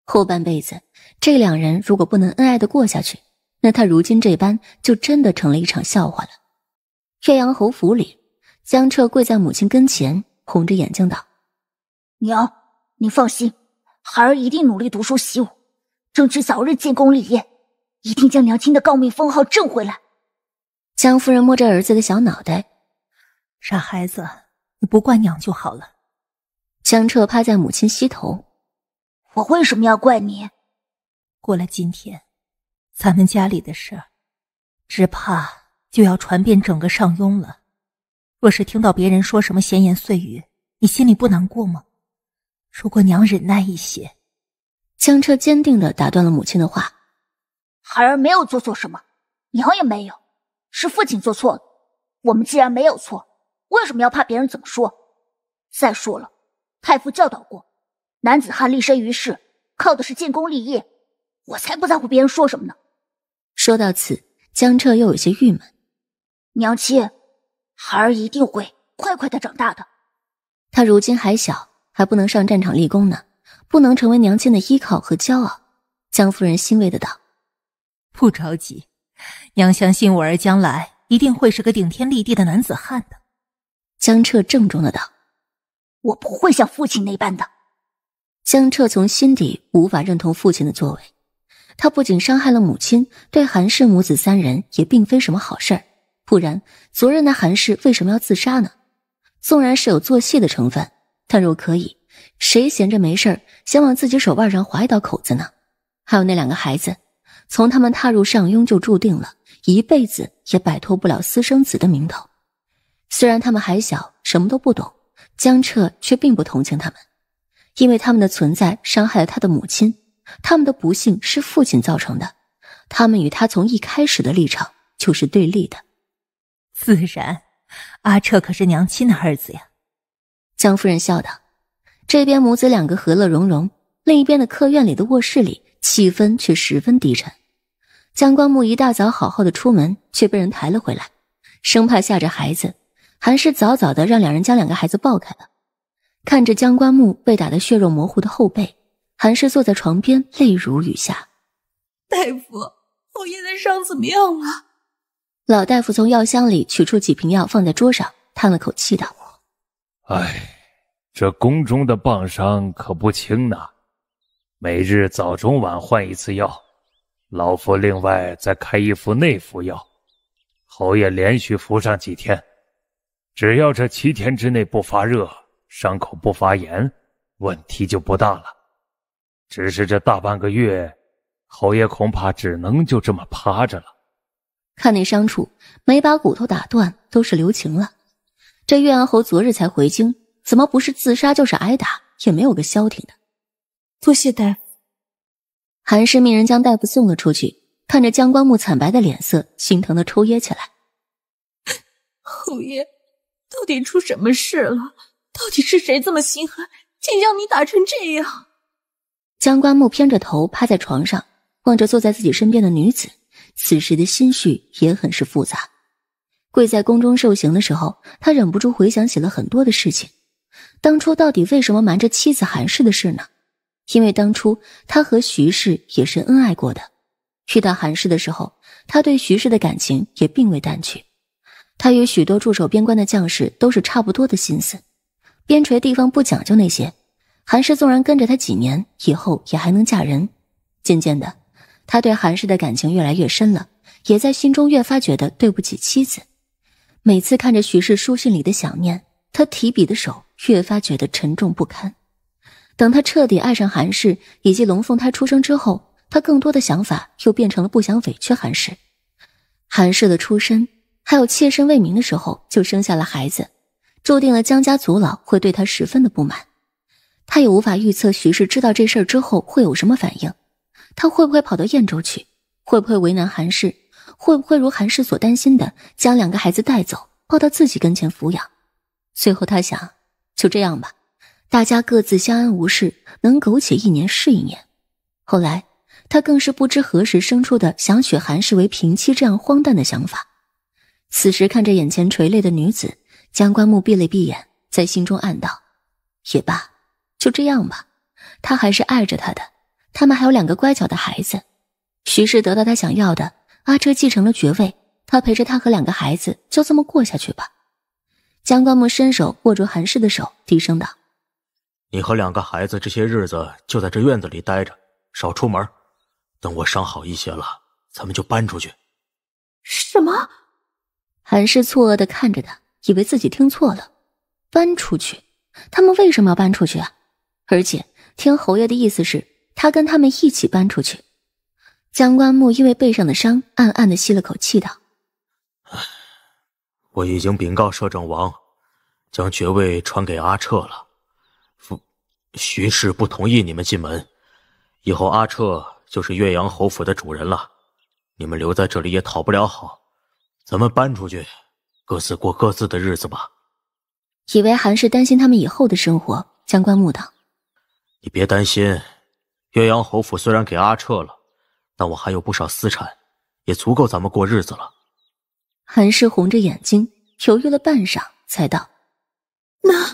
后半辈子这两人如果不能恩爱的过下去，那他如今这般就真的成了一场笑话了。岳阳侯府里，江彻跪在母亲跟前，红着眼睛道：“娘，你放心，孩儿一定努力读书习武。”争取早日建功立业，一定将娘亲的诰命封号挣回来。江夫人摸着儿子的小脑袋：“傻孩子，你不怪娘就好了。”江彻趴在母亲膝头：“我为什么要怪你？过了今天，咱们家里的事儿，只怕就要传遍整个上庸了。若是听到别人说什么闲言碎语，你心里不难过吗？如果娘忍耐一些……”江澈坚定的打断了母亲的话：“孩儿没有做错什么，娘也没有，是父亲做错了。我们既然没有错，为什么要怕别人怎么说？再说了，太傅教导过，男子汉立身于世，靠的是建功立业。我才不在乎别人说什么呢。”说到此，江澈又有些郁闷：“娘亲，孩儿一定会快快的长大的。他如今还小，还不能上战场立功呢。”不能成为娘亲的依靠和骄傲，江夫人欣慰的道：“不着急，娘相信我儿将来一定会是个顶天立地的男子汉的。”江彻郑重的道：“我不会像父亲那般的。”江彻从心底无法认同父亲的作为，他不仅伤害了母亲，对韩氏母子三人也并非什么好事儿。不然，昨日那韩氏为什么要自杀呢？纵然是有做戏的成分，但若可以，谁闲着没事儿？想往自己手腕上划一道口子呢？还有那两个孩子，从他们踏入上庸就注定了一辈子也摆脱不了私生子的名头。虽然他们还小，什么都不懂，江澈却并不同情他们，因为他们的存在伤害了他的母亲，他们的不幸是父亲造成的，他们与他从一开始的立场就是对立的。自然，阿彻可是娘亲的儿子呀。”江夫人笑道。这边母子两个和乐融融，另一边的客院里的卧室里气氛却十分低沉。江官木一大早好好的出门，却被人抬了回来，生怕吓着孩子，韩氏早早的让两人将两个孩子抱开了。看着江官木被打得血肉模糊的后背，韩氏坐在床边，泪如雨下。大夫，我爷的伤怎么样了？老大夫从药箱里取出几瓶药放在桌上，叹了口气道：“唉。”这宫中的棒伤可不轻呢，每日早中晚换一次药，老夫另外再开一副内服药，侯爷连续服上几天，只要这七天之内不发热，伤口不发炎，问题就不大了。只是这大半个月，侯爷恐怕只能就这么趴着了。看那伤处，没把骨头打断都是留情了。这岳阳侯昨日才回京。怎么不是自杀就是挨打，也没有个消停的。多谢大夫，韩氏命人将大夫送了出去，看着江光木惨白的脸色，心疼的抽噎起来。侯爷，到底出什么事了？到底是谁这么心狠，竟将你打成这样？江光木偏着头趴在床上，望着坐在自己身边的女子，此时的心绪也很是复杂。跪在宫中受刑的时候，他忍不住回想起了很多的事情。当初到底为什么瞒着妻子韩氏的事呢？因为当初他和徐氏也是恩爱过的，遇到韩氏的时候，他对徐氏的感情也并未淡去。他与许多驻守边关的将士都是差不多的心思，边陲地方不讲究那些。韩氏纵然跟着他几年，以后也还能嫁人。渐渐的，他对韩氏的感情越来越深了，也在心中越发觉得对不起妻子。每次看着徐氏书信里的想念，他提笔的手。越发觉得沉重不堪。等他彻底爱上韩氏，以及龙凤胎出生之后，他更多的想法又变成了不想委屈韩氏。韩氏的出身，还有妾身未明的时候就生下了孩子，注定了江家族老会对他十分的不满。他也无法预测许氏知道这事儿之后会有什么反应，他会不会跑到燕州去，会不会为难韩氏，会不会如韩氏所担心的将两个孩子带走，抱到自己跟前抚养。随后他想。就这样吧，大家各自相安无事，能苟且一年是一年。后来，他更是不知何时生出的想娶韩氏为平妻这样荒诞的想法。此时看着眼前垂泪的女子，江棺木闭了闭眼，在心中暗道：也罢，就这样吧。他还是爱着她的，他们还有两个乖巧的孩子。徐氏得到他想要的，阿彻继承了爵位，他陪着他和两个孩子，就这么过下去吧。江官木伸手握住韩氏的手，低声道：“你和两个孩子这些日子就在这院子里待着，少出门。等我伤好一些了，咱们就搬出去。”什么？韩氏错愕的看着他，以为自己听错了。搬出去？他们为什么要搬出去啊？而且听侯爷的意思是，他跟他们一起搬出去。江官木因为背上的伤，暗暗的吸了口气，道。我已经禀告摄政王，将爵位传给阿彻了。父徐氏不同意你们进门，以后阿彻就是岳阳侯府的主人了。你们留在这里也讨不了好，咱们搬出去，各自过各自的日子吧。以为韩氏担心他们以后的生活，江观木道：“你别担心，岳阳侯府虽然给阿彻了，但我还有不少私产，也足够咱们过日子了。”韩氏红着眼睛，犹豫了半晌，才道：“那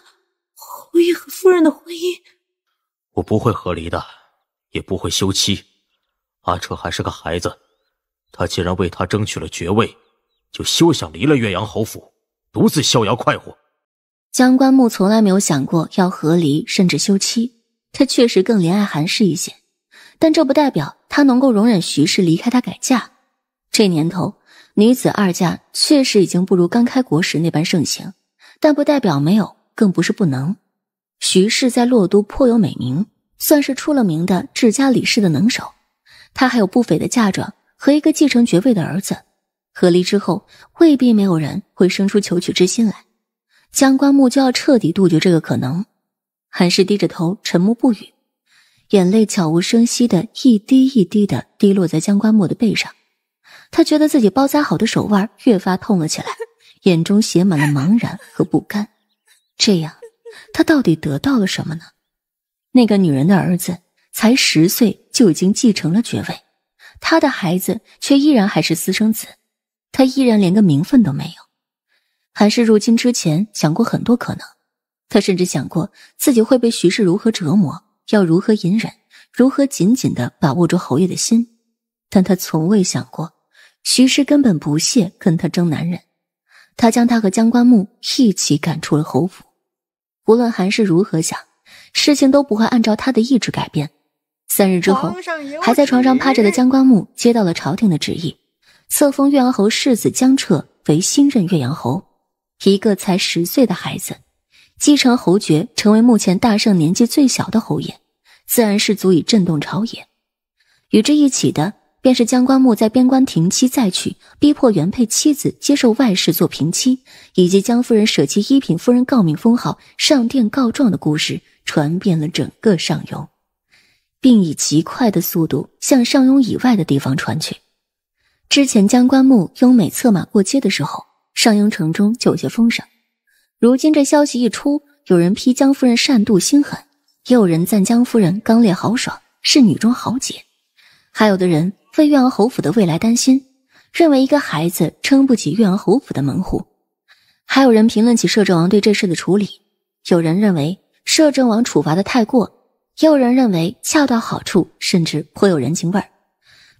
侯爷和夫人的婚姻，我不会和离的，也不会休妻。阿彻还是个孩子，他既然为他争取了爵位，就休想离了岳阳侯府，独自逍遥快活。”江关木从来没有想过要和离，甚至休妻。他确实更怜爱韩氏一些，但这不代表他能够容忍徐氏离开他改嫁。这年头。女子二嫁确实已经不如刚开国时那般盛行，但不代表没有，更不是不能。徐氏在洛都颇有美名，算是出了名的治家理事的能手。她还有不菲的嫁妆和一个继承爵位的儿子，和离之后，未必没有人会生出求娶之心来。江棺木就要彻底杜绝这个可能。韩氏低着头沉默不语，眼泪悄无声息的一滴一滴的滴落在江棺木的背上。他觉得自己包扎好的手腕越发痛了起来，眼中写满了茫然和不甘。这样，他到底得到了什么呢？那个女人的儿子才十岁就已经继承了爵位，他的孩子却依然还是私生子，他依然连个名分都没有。韩氏入京之前想过很多可能，他甚至想过自己会被徐氏如何折磨，要如何隐忍，如何紧紧的把握住侯爷的心，但他从未想过。徐氏根本不屑跟他争男人，他将他和江关木一起赶出了侯府。无论韩氏如何想，事情都不会按照他的意志改变。三日之后，还在床上趴着的江关木接到了朝廷的旨意，册封岳阳侯世子江彻为新任岳阳侯。一个才十岁的孩子继承侯爵，成为目前大圣年纪最小的侯爷，自然是足以震动朝野。与之一起的。便是江棺木在边关停妻再娶，逼迫原配妻子接受外事做平妻，以及江夫人舍弃一品夫人诰命封号上殿告状的故事，传遍了整个上庸，并以极快的速度向上庸以外的地方传去。之前江棺木优美策马过街的时候，上庸城中有些风声。如今这消息一出，有人批江夫人善妒心狠，也有人赞江夫人刚烈豪爽，是女中豪杰，还有的人。为越王侯府的未来担心，认为一个孩子撑不起越王侯府的门户。还有人评论起摄政王对这事的处理，有人认为摄政王处罚的太过，也有人认为恰到好处，甚至颇有人情味儿。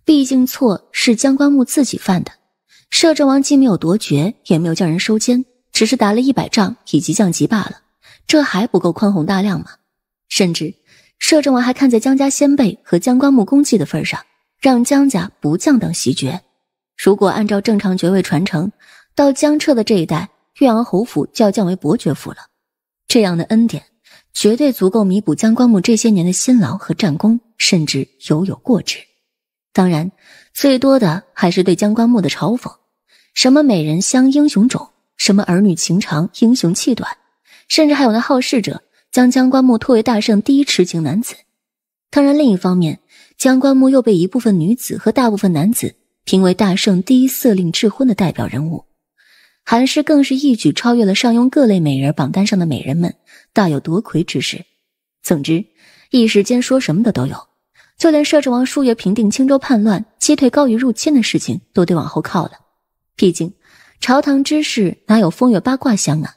毕竟错是江官木自己犯的，摄政王既没有夺爵，也没有叫人收监，只是打了一百杖以及降级罢了，这还不够宽宏大量吗？甚至摄政王还看在江家先辈和江官木功绩的份上。让江家不降等袭爵。如果按照正常爵位传承，到江彻的这一代，岳阳侯府就要降为伯爵府了。这样的恩典，绝对足够弥补江光木这些年的辛劳和战功，甚至犹有过之。当然，最多的还是对江光木的嘲讽：什么美人香英雄种，什么儿女情长英雄气短，甚至还有那好事者将江光木托为大圣第一痴情男子。当然，另一方面。江官木又被一部分女子和大部分男子评为大圣第一色令智昏的代表人物，韩氏更是一举超越了上庸各类美人榜单上的美人们，大有夺魁之势。总之，一时间说什么的都有，就连摄政王数月平定青州叛乱、击退高于入侵的事情都得往后靠了。毕竟朝堂之事哪有风月八卦香啊？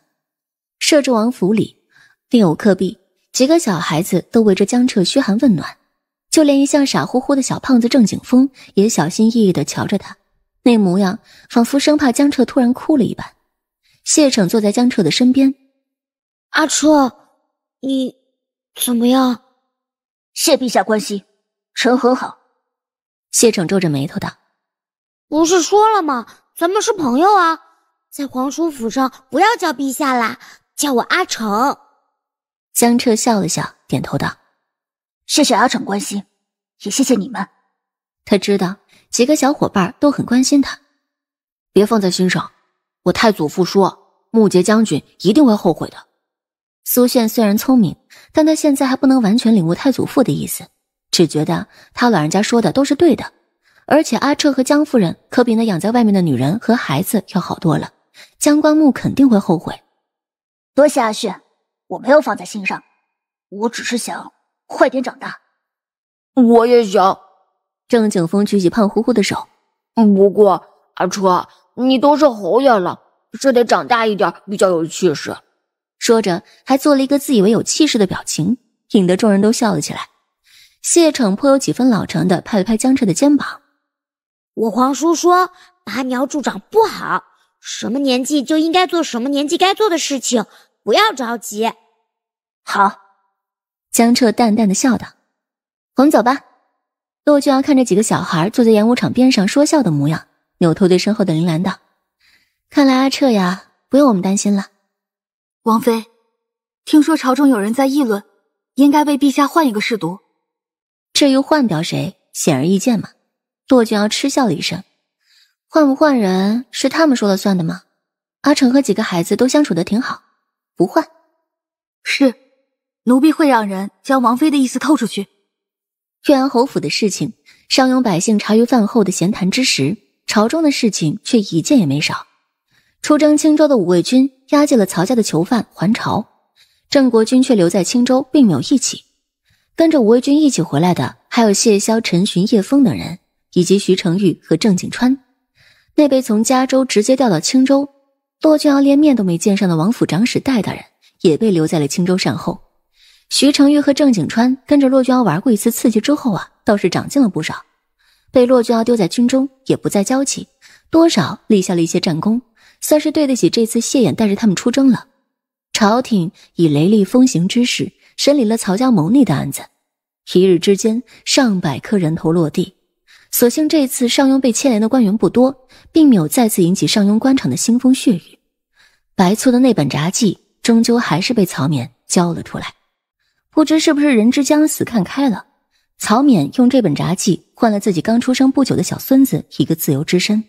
摄政王府里另有客婢，几个小孩子都围着江澈嘘寒问暖。就连一向傻乎乎的小胖子郑景峰也小心翼翼地瞧着他，那模样仿佛生怕江澈突然哭了一般。谢逞坐在江澈的身边，阿澈，你怎么样？谢陛下关心，臣很好。谢逞皱着眉头道：“不是说了吗？咱们是朋友啊，在皇叔府上不要叫陛下啦，叫我阿成。”江澈笑了笑，点头道。谢谢阿成关心，也谢谢你们。他知道几个小伙伴都很关心他，别放在心上。我太祖父说，木杰将军一定会后悔的。苏炫虽然聪明，但他现在还不能完全领悟太祖父的意思，只觉得他老人家说的都是对的。而且阿彻和江夫人可比那养在外面的女人和孩子要好多了。江光木肯定会后悔。多谢阿旭，我没有放在心上，我只是想。快点长大！我也想。郑景峰举起胖乎乎的手。不过，阿初，你都是猴爷了，是得长大一点比较有气势。说着，还做了一个自以为有气势的表情，引得众人都笑了起来。谢逞颇有几分老成的拍了拍江澈的肩膀。我皇叔说，拔苗助长不好。什么年纪就应该做什么年纪该做的事情，不要着急。好。江澈淡淡的笑道：“我们走吧。”骆俊瑶看着几个小孩坐在演武场边上说笑的模样，扭头对身后的林兰道：“看来阿彻呀，不用我们担心了。”王妃，听说朝中有人在议论，应该为陛下换一个侍读。至于换掉谁，显而易见嘛。骆俊瑶嗤笑了一声：“换不换人是他们说了算的吗？阿成和几个孩子都相处的挺好，不换。”是。奴婢会让人将王妃的意思透出去。岳安侯府的事情商有百姓茶余饭后的闲谈之时，朝中的事情却一件也没少。出征青州的五卫军押解了曹家的囚犯还朝，郑国军却留在青州，并没有一起。跟着五卫军一起回来的还有谢霄、陈寻、叶枫等人，以及徐成玉和郑景川。那被从加州直接调到青州，骆俊尧连面都没见上的王府长史戴大人，也被留在了青州善后。徐成玉和郑景川跟着骆俊傲玩过一次刺激之后啊，倒是长进了不少。被骆俊傲丢在军中，也不再娇气，多少立下了一些战功，算是对得起这次谢衍带着他们出征了。朝廷以雷厉风行之势审理了曹家谋逆的案子，一日之间上百颗人头落地。所幸这次上庸被牵连的官员不多，并没有再次引起上庸官场的腥风血雨。白醋的那本札记终究还是被曹勉交了出来。不知是不是人之将死，看开了。曹勉用这本札记换了自己刚出生不久的小孙子一个自由之身。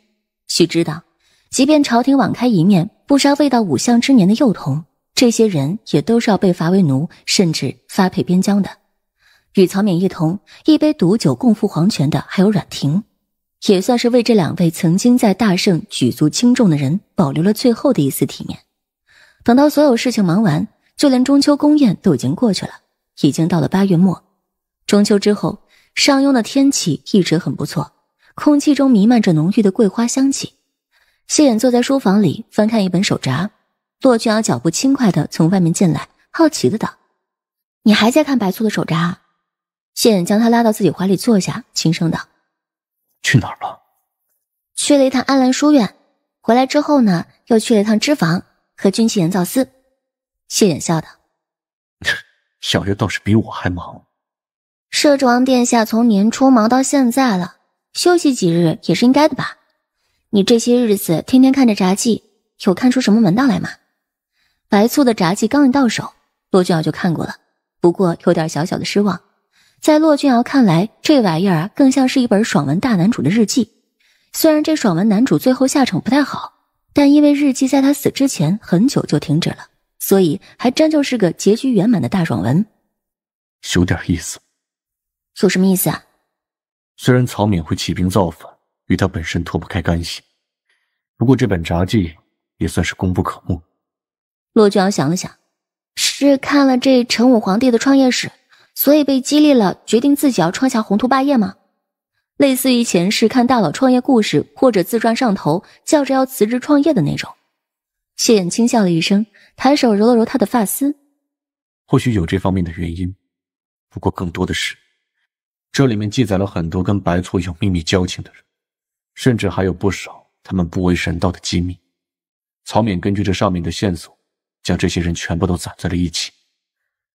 须知道，即便朝廷网开一面，不杀未到五相之年的幼童，这些人也都是要被罚为奴，甚至发配边疆的。与曹勉一同一杯毒酒共赴黄泉的，还有阮婷，也算是为这两位曾经在大盛举足轻重的人保留了最后的一丝体面。等到所有事情忙完，就连中秋宫宴都已经过去了。已经到了八月末，中秋之后，上庸的天气一直很不错，空气中弥漫着浓郁的桂花香气。谢远坐在书房里，翻看一本手札。骆俊阳脚步轻快的从外面进来，好奇的道：“你还在看白醋的手札？”谢远将他拉到自己怀里坐下，轻声道：“去哪儿了？”“去了一趟安澜书院，回来之后呢，又去了一趟织坊和军器营造司。”谢远笑道。(laughs) 小月倒是比我还忙。摄政王殿下从年初忙到现在了，休息几日也是应该的吧？你这些日子天天看着札记，有看出什么门道来吗？白醋的札记刚一到手，骆俊瑶就看过了，不过有点小小的失望。在骆俊瑶看来，这玩意儿更像是一本爽文大男主的日记。虽然这爽文男主最后下场不太好，但因为日记在他死之前很久就停止了。所以还真就是个结局圆满的大爽文，有点意思。有什么意思啊？虽然曹敏会起兵造反，与他本身脱不开干系，不过这本杂记也算是功不可没。骆俊瑶想了想，是看了这陈武皇帝的创业史，所以被激励了，决定自己要创下宏图霸业吗？类似于前世看大佬创业故事或者自传上头，叫着要辞职创业的那种。谢衍轻笑了一声，抬手揉了揉他的发丝。或许有这方面的原因，不过更多的是，这里面记载了很多跟白醋有秘密交情的人，甚至还有不少他们不为人道的机密。曹勉根据这上面的线索，将这些人全部都攒在了一起，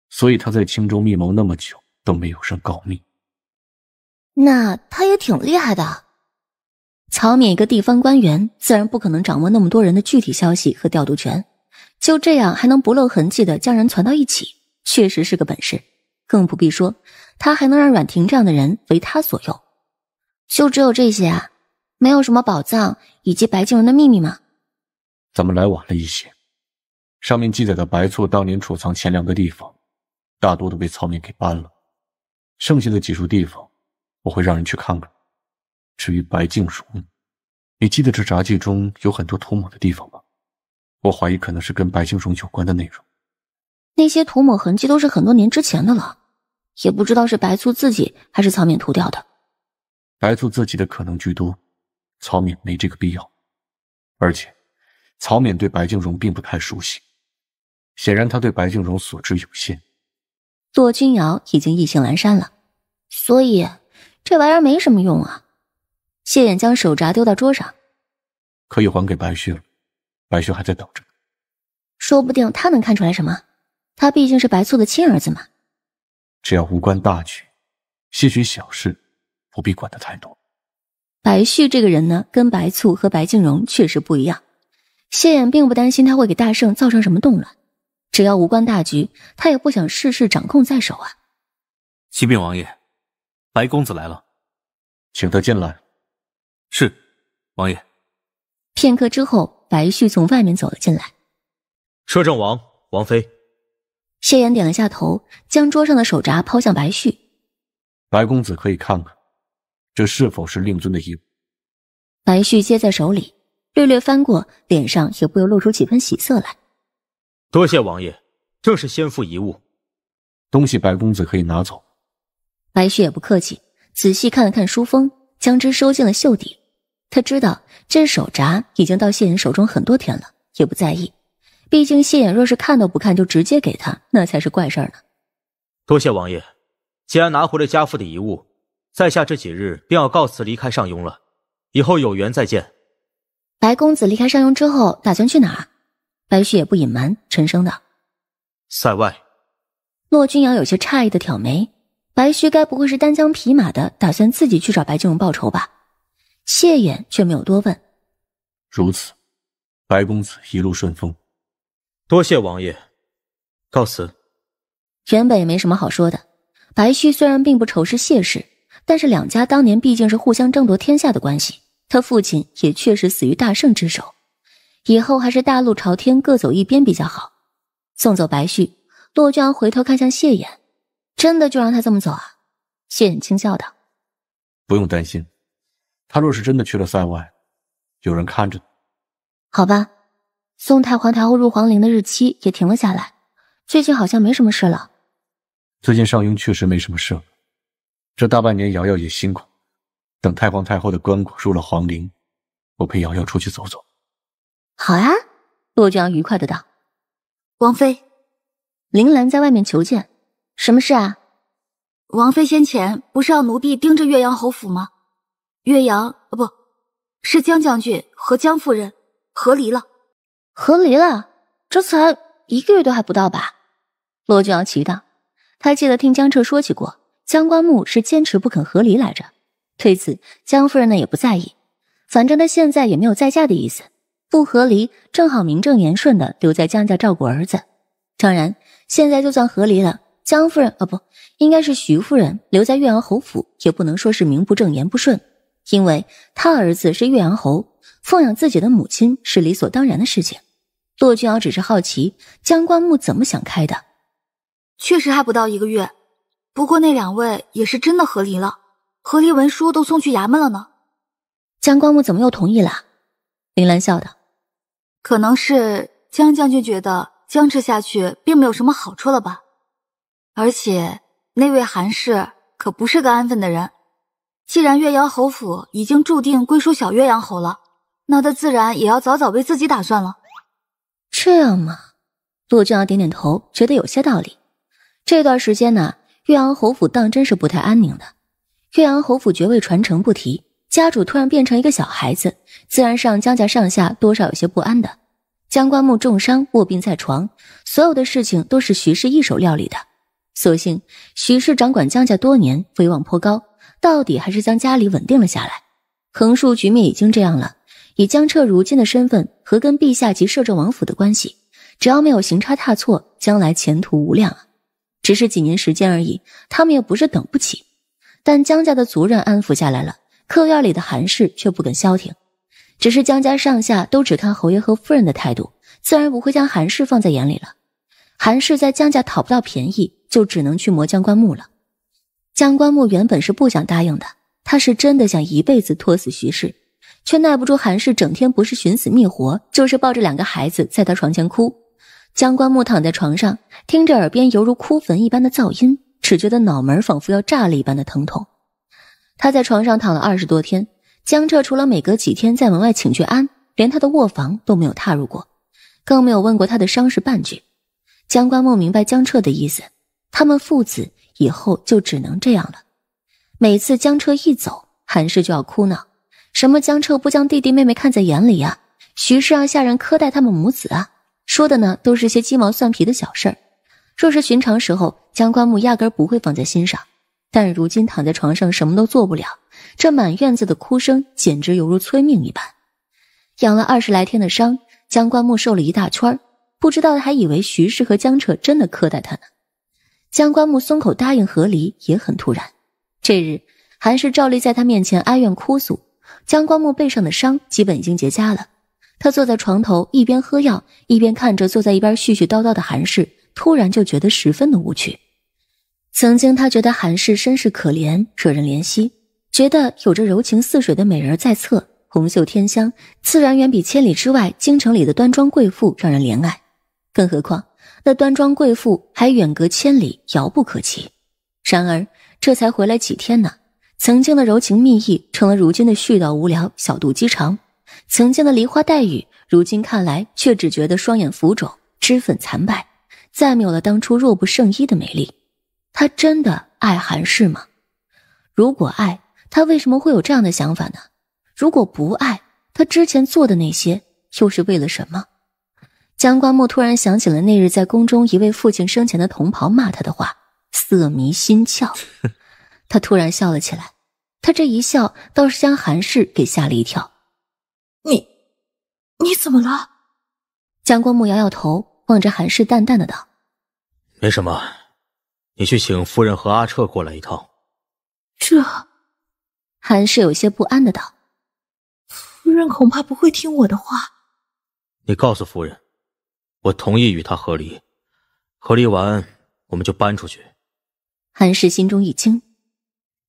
所以他在青州密谋那么久都没有人告密。那他也挺厉害的。曹勉一个地方官员，自然不可能掌握那么多人的具体消息和调度权。就这样还能不露痕迹的将人攒到一起，确实是个本事。更不必说，他还能让阮婷这样的人为他所用。就只有这些啊？没有什么宝藏以及白静文的秘密吗？咱们来晚了一些，上面记载的白醋当年储藏前两个地方，大多都被曹勉给搬了。剩下的几处地方，我会让人去看看。至于白静荣，你记得这札记中有很多涂抹的地方吗？我怀疑可能是跟白静荣有关的内容。那些涂抹痕迹都是很多年之前的了，也不知道是白醋自己还是曹勉涂掉的。白醋自己的可能居多，曹勉没这个必要。而且，曹勉对白静容并不太熟悉，显然他对白静容所知有限。骆君瑶已经意兴阑珊了，所以这玩意儿没什么用啊。谢衍将手札丢到桌上，可以还给白旭了。白旭还在等着，说不定他能看出来什么。他毕竟是白醋的亲儿子嘛。只要无关大局，些许小事不必管得太多。白旭这个人呢，跟白醋和白静荣确实不一样。谢衍并不担心他会给大圣造成什么动乱，只要无关大局，他也不想事事掌控在手啊。启禀王爷，白公子来了，请他进来。是，王爷。片刻之后，白旭从外面走了进来。摄政王、王妃。谢岩点了下头，将桌上的手札抛向白旭。白公子可以看看，这是否是令尊的遗物？白旭接在手里，略略翻过，脸上也不由露出几分喜色来。多谢王爷，这是先父遗物。东西白公子可以拿走。白旭也不客气，仔细看了看书封，将之收进了袖底。他知道这手札已经到谢衍手中很多天了，也不在意。毕竟谢衍若是看都不看就直接给他，那才是怪事儿呢。多谢王爷，既然拿回了家父的遗物，在下这几日便要告辞离开上庸了。以后有缘再见。白公子离开上庸之后打算去哪儿？白旭也不隐瞒，沉声道：“塞外。”骆君瑶有些诧异的挑眉，白旭该不会是单枪匹马的打算自己去找白景荣报仇吧？谢远却没有多问。如此，白公子一路顺风。多谢王爷，告辞。原本也没什么好说的。白旭虽然并不仇视谢氏，但是两家当年毕竟是互相争夺天下的关系。他父亲也确实死于大圣之手，以后还是大路朝天，各走一边比较好。送走白旭，骆俊回头看向谢衍，真的就让他这么走啊？谢衍轻笑道：“不用担心。”他若是真的去了塞外，有人看着呢。好吧，送太皇太后入皇陵的日期也停了下来。最近好像没什么事了。最近上庸确实没什么事了。这大半年瑶瑶也辛苦。等太皇太后的棺椁入了皇陵，我陪瑶瑶出去走走。好啊，洛江愉快的道。王妃，铃兰在外面求见，什么事啊？王妃先前不是让奴婢盯着岳阳侯府吗？岳阳啊，不，是江将军和江夫人和离了，和离了，这才一个月都还不到吧？罗俊瑶奇道，他记得听江澈说起过，江关木是坚持不肯和离来着，对此江夫人呢也不在意，反正他现在也没有再嫁的意思，不和离正好名正言顺的留在江家照顾儿子。当然，现在就算和离了，江夫人啊，不，应该是徐夫人留在岳阳侯府，也不能说是名不正言不顺。因为他儿子是岳阳侯，奉养自己的母亲是理所当然的事情。骆君瑶只是好奇江棺木怎么想开的。确实还不到一个月，不过那两位也是真的和离了，和离文书都送去衙门了呢。江棺木怎么又同意了？林兰笑道：“可能是江将军觉得僵持下去并没有什么好处了吧。而且那位韩氏可不是个安分的人。”既然岳阳侯府已经注定归属小岳阳侯了，那他自然也要早早为自己打算了。这样嘛，陆俊阳点点头，觉得有些道理。这段时间呢，岳阳侯府当真是不太安宁的。岳阳侯府爵位传承不提，家主突然变成一个小孩子，自然让江家上下多少有些不安的。江棺木重伤卧病在床，所有的事情都是徐氏一手料理的。所幸徐氏掌管江家多年，威望颇高。到底还是将家里稳定了下来，横竖局面已经这样了。以江彻如今的身份和跟陛下及摄政王府的关系，只要没有行差踏错，将来前途无量啊！只是几年时间而已，他们又不是等不起。但江家的族人安抚下来了，客院里的韩氏却不肯消停。只是江家上下都只看侯爷和夫人的态度，自然不会将韩氏放在眼里了。韩氏在江家讨不到便宜，就只能去磨江棺木了。江官木原本是不想答应的，他是真的想一辈子拖死徐氏，却耐不住韩氏整天不是寻死觅活，就是抱着两个孩子在他床前哭。江官木躺在床上，听着耳边犹如哭坟一般的噪音，只觉得脑门仿佛要炸了一般的疼痛。他在床上躺了二十多天，江彻除了每隔几天在门外请去安，连他的卧房都没有踏入过，更没有问过他的伤势半句。江官木明白江彻的意思，他们父子。以后就只能这样了。每次江澈一走，韩氏就要哭闹，什么江澈不将弟弟妹妹看在眼里啊，徐氏让下人苛待他们母子啊，说的呢都是些鸡毛蒜皮的小事儿。若是寻常时候，江棺木压根不会放在心上，但如今躺在床上什么都做不了，这满院子的哭声简直犹如催命一般。养了二十来天的伤，江棺木瘦了一大圈不知道的还以为徐氏和江澈真的苛待他呢。江棺木松口答应和离也很突然。这日，韩氏照例在他面前哀怨哭诉。江棺木背上的伤基本已经结痂了，他坐在床头，一边喝药，一边看着坐在一边絮絮叨叨的韩氏，突然就觉得十分的无趣。曾经他觉得韩氏身世可怜，惹人怜惜，觉得有着柔情似水的美人在侧，红袖添香，自然远比千里之外京城里的端庄贵妇让人怜爱。更何况。那端庄贵妇还远隔千里，遥不可及。然而这才回来几天呢？曾经的柔情蜜意成了如今的絮叨无聊、小肚鸡肠。曾经的梨花带雨，如今看来却只觉得双眼浮肿、脂粉惨败，再没有了当初弱不胜衣的美丽。他真的爱韩氏吗？如果爱，他为什么会有这样的想法呢？如果不爱，他之前做的那些又是为了什么？江光木突然想起了那日在宫中一位父亲生前的同袍骂他的话：“色迷心窍。(laughs) ”他突然笑了起来。他这一笑倒是将韩氏给吓了一跳。“你，你怎么了？”江光木摇摇头，望着韩氏淡淡的道：“没什么。你去请夫人和阿彻过来一趟。”这，韩氏有些不安的道：“夫人恐怕不会听我的话。”你告诉夫人。我同意与他和离，和离完我们就搬出去。韩氏心中一惊：“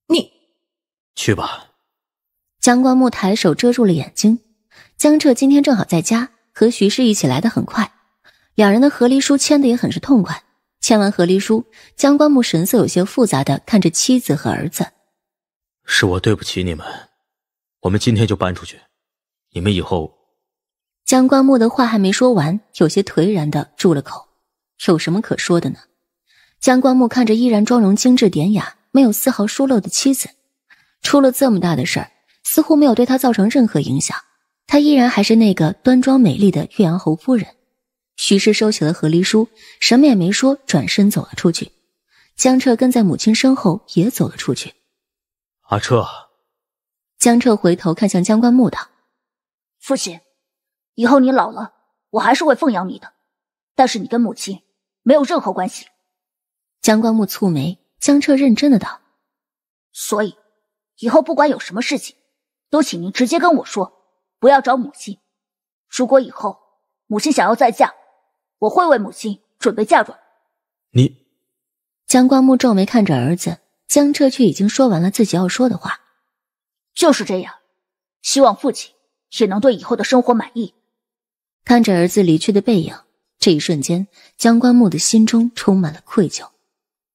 你去吧。”江光木抬手遮住了眼睛。江澈今天正好在家，和徐氏一起来的很快，两人的和离书签的也很是痛快。签完和离书，江光木神色有些复杂的看着妻子和儿子：“是我对不起你们，我们今天就搬出去，你们以后……”江官木的话还没说完，有些颓然的住了口。有什么可说的呢？江官木看着依然妆容精致典雅、没有丝毫疏漏的妻子，出了这么大的事儿，似乎没有对他造成任何影响。他依然还是那个端庄美丽的岳阳侯夫人。徐氏收起了和离书，什么也没说，转身走了出去。江彻跟在母亲身后也走了出去。阿彻，江彻回头看向江官木道：“父亲。”以后你老了，我还是会奉养你的，但是你跟母亲没有任何关系。江关木蹙眉，江彻认真的道：“所以以后不管有什么事情，都请您直接跟我说，不要找母亲。如果以后母亲想要再嫁，我会为母亲准备嫁妆。”你，江关木皱眉看着儿子，江彻却已经说完了自己要说的话，就是这样。希望父亲也能对以后的生活满意。看着儿子离去的背影，这一瞬间，江关木的心中充满了愧疚。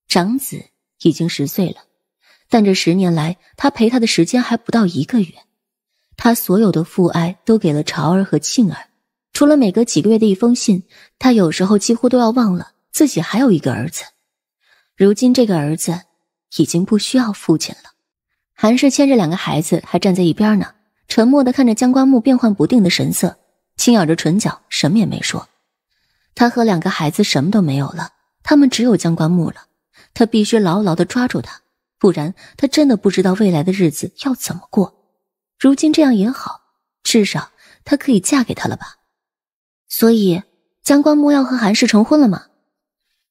长子已经十岁了，但这十年来，他陪他的时间还不到一个月。他所有的父爱都给了朝儿和庆儿，除了每隔几个月的一封信，他有时候几乎都要忘了自己还有一个儿子。如今这个儿子已经不需要父亲了。韩氏牵着两个孩子还站在一边呢，沉默的看着江关木变幻不定的神色。轻咬着唇角，什么也没说。他和两个孩子什么都没有了，他们只有江棺木了。他必须牢牢的抓住他，不然他真的不知道未来的日子要怎么过。如今这样也好，至少他可以嫁给他了吧。所以江棺木要和韩氏成婚了吗？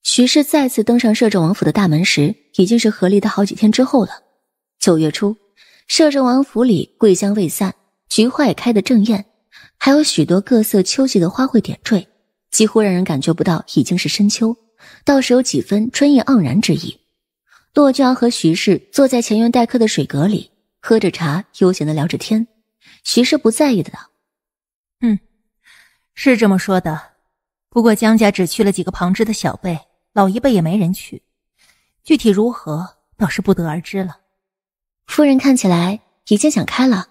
徐氏再次登上摄政王府的大门时，已经是合离的好几天之后了。九月初，摄政王府里桂香未散，菊花也开得正艳。还有许多各色秋季的花卉点缀，几乎让人感觉不到已经是深秋，倒是有几分春意盎然之意。骆俊和徐氏坐在前院待客的水阁里，喝着茶，悠闲的聊着天。徐氏不在意的道：“嗯，是这么说的。不过江家只去了几个旁支的小辈，老一辈也没人去，具体如何倒是不得而知了。”夫人看起来已经想开了。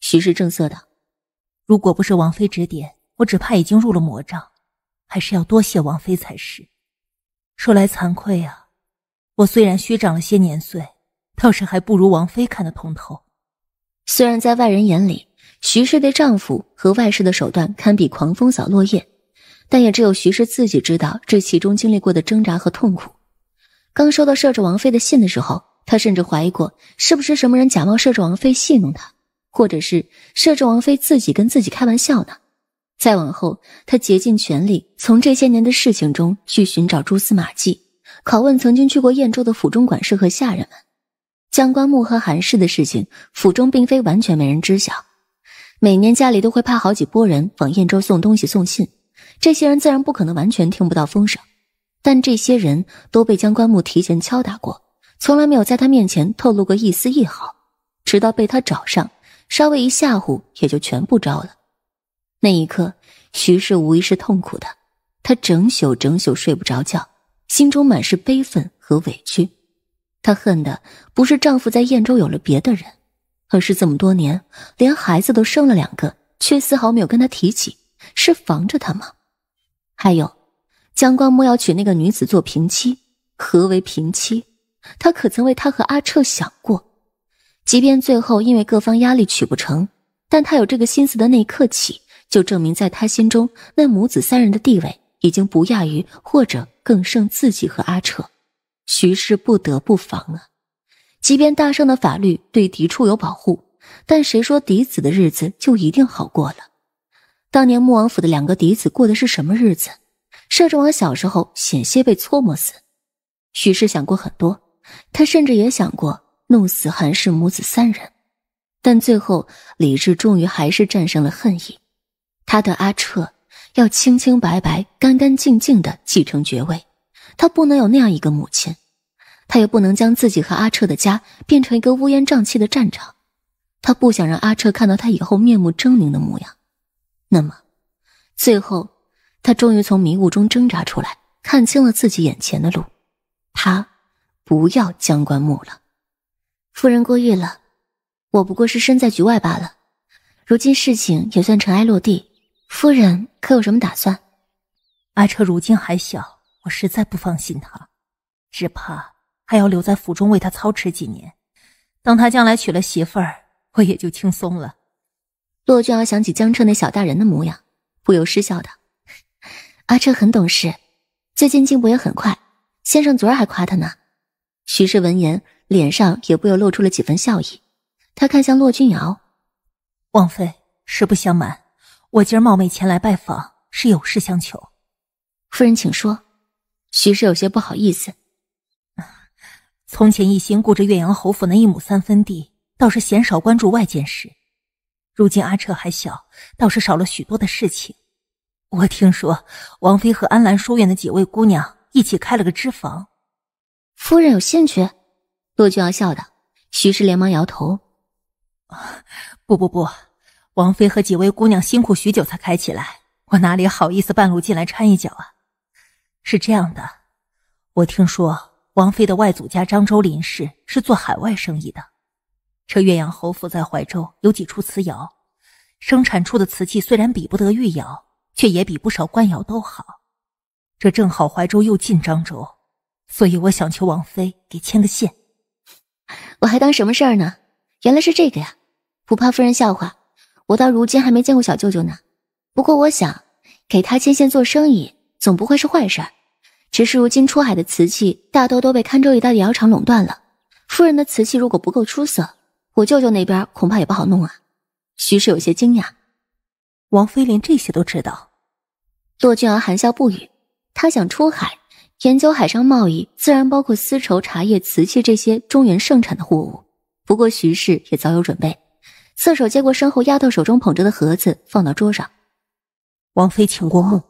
徐氏正色道。如果不是王妃指点，我只怕已经入了魔障，还是要多谢王妃才是。说来惭愧啊，我虽然虚长了些年岁，倒是还不如王妃看得通透。虽然在外人眼里，徐氏对丈夫和外室的手段堪比狂风扫落叶，但也只有徐氏自己知道这其中经历过的挣扎和痛苦。刚收到摄政王妃的信的时候，她甚至怀疑过是不是什么人假冒摄政王妃戏弄她。或者是摄政王妃自己跟自己开玩笑呢？再往后，他竭尽全力从这些年的事情中去寻找蛛丝马迹，拷问曾经去过燕州的府中管事和下人们。江棺木和韩氏的事情，府中并非完全没人知晓。每年家里都会派好几拨人往燕州送东西、送信，这些人自然不可能完全听不到风声。但这些人都被江棺木提前敲打过，从来没有在他面前透露过一丝一毫。直到被他找上。稍微一吓唬，也就全部招了。那一刻，徐氏无疑是痛苦的，她整宿整宿睡不着觉，心中满是悲愤和委屈。她恨的不是丈夫在燕州有了别的人，而是这么多年连孩子都生了两个，却丝毫没有跟她提起，是防着她吗？还有，江官莫要娶那个女子做平妻，何为平妻？他可曾为她和阿彻想过？即便最后因为各方压力娶不成，但他有这个心思的那一刻起，就证明在他心中，那母子三人的地位已经不亚于或者更胜自己和阿彻。徐氏不得不防啊！即便大圣的法律对嫡出有保护，但谁说嫡子的日子就一定好过了？当年穆王府的两个嫡子过的是什么日子？摄政王小时候险些被搓磨死。徐氏想过很多，他甚至也想过。弄死韩氏母子三人，但最后理智终于还是战胜了恨意。他的阿彻要清清白白、干干净净的继承爵位，他不能有那样一个母亲，他也不能将自己和阿彻的家变成一个乌烟瘴气的战场。他不想让阿彻看到他以后面目狰狞的模样。那么，最后他终于从迷雾中挣扎出来，看清了自己眼前的路。他不要江棺木了。夫人过誉了，我不过是身在局外罢了。如今事情也算尘埃落地，夫人可有什么打算？阿彻如今还小，我实在不放心他，只怕还要留在府中为他操持几年。等他将来娶了媳妇儿，我也就轻松了。骆君儿想起江澈那小大人的模样，不由失笑道：“阿彻很懂事，最近进步也很快。先生昨儿还夸他呢。”许氏闻言。脸上也不由露出了几分笑意。他看向骆君瑶，王妃，实不相瞒，我今儿冒昧前来拜访，是有事相求。夫人，请说。徐氏有些不好意思。从前一心顾着岳阳侯府那一亩三分地，倒是鲜少关注外间事。如今阿彻还小，倒是少了许多的事情。我听说王妃和安澜书院的几位姑娘一起开了个织坊，夫人有兴趣？陆俊瑶笑道：“徐氏连忙摇头，不不不，王妃和几位姑娘辛苦许久才开起来，我哪里好意思半路进来掺一脚啊？是这样的，我听说王妃的外祖家漳州林氏是做海外生意的，这岳阳侯府在怀州有几处瓷窑，生产出的瓷器虽然比不得御窑，却也比不少官窑都好。这正好怀州又近漳州，所以我想求王妃给牵个线。”我还当什么事儿呢？原来是这个呀！不怕夫人笑话，我到如今还没见过小舅舅呢。不过我想，给他牵线做生意，总不会是坏事儿。只是如今出海的瓷器大多都被堪州一带的窑厂垄断了，夫人的瓷器如果不够出色，我舅舅那边恐怕也不好弄啊。徐氏有些惊讶，王妃连这些都知道。骆俊儿含笑不语，他想出海。研究海上贸易，自然包括丝绸、茶叶、瓷器这些中原盛产的货物。不过徐氏也早有准备，侧手接过身后丫头手中捧着的盒子，放到桌上。王妃，请过目。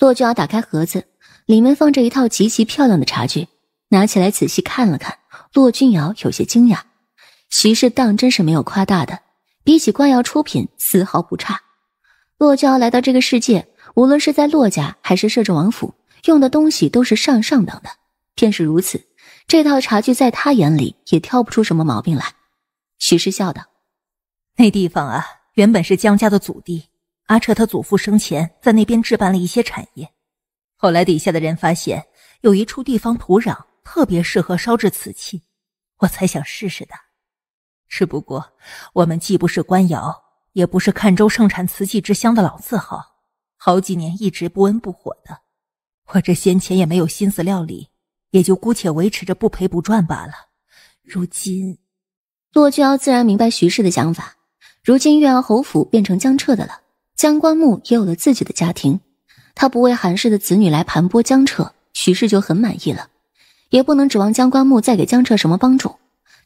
骆君瑶打开盒子，里面放着一套极其漂亮的茶具。拿起来仔细看了看，骆君瑶有些惊讶。徐氏当真是没有夸大的，比起官窑出品丝毫不差。骆瑶来到这个世界，无论是在骆家还是摄政王府。用的东西都是上上等的，便是如此，这套茶具在他眼里也挑不出什么毛病来。许氏笑道：“那地方啊，原本是江家的祖地。阿彻他祖父生前在那边置办了一些产业，后来底下的人发现有一处地方土壤特别适合烧制瓷器，我才想试试的。只不过我们既不是官窑，也不是看州盛产瓷器之乡的老字号，好几年一直不温不火的。”我这先前也没有心思料理，也就姑且维持着不赔不赚罢了。如今，骆俊瑶自然明白徐氏的想法。如今岳阳侯府变成江彻的了，江关木也有了自己的家庭，他不为韩氏的子女来盘剥江彻，徐氏就很满意了。也不能指望江关木再给江彻什么帮助。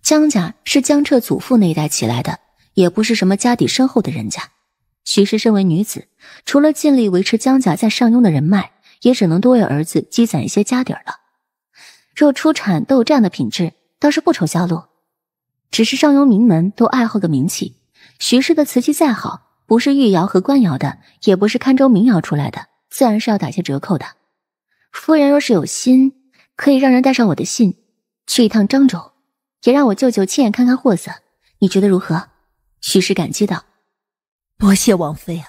江家是江彻祖父那一代起来的，也不是什么家底深厚的人家。徐氏身为女子，除了尽力维持江家在上庸的人脉。也只能多为儿子积攒一些家底儿了。若出产斗战这样的品质，倒是不愁销路。只是上游名门都爱好个名气，徐氏的瓷器再好，不是御窑和官窑的，也不是堪州名窑出来的，自然是要打些折扣的。夫人若是有心，可以让人带上我的信去一趟漳州，也让我舅舅亲眼看看货色。你觉得如何？徐氏感激道：“多谢王妃啊。”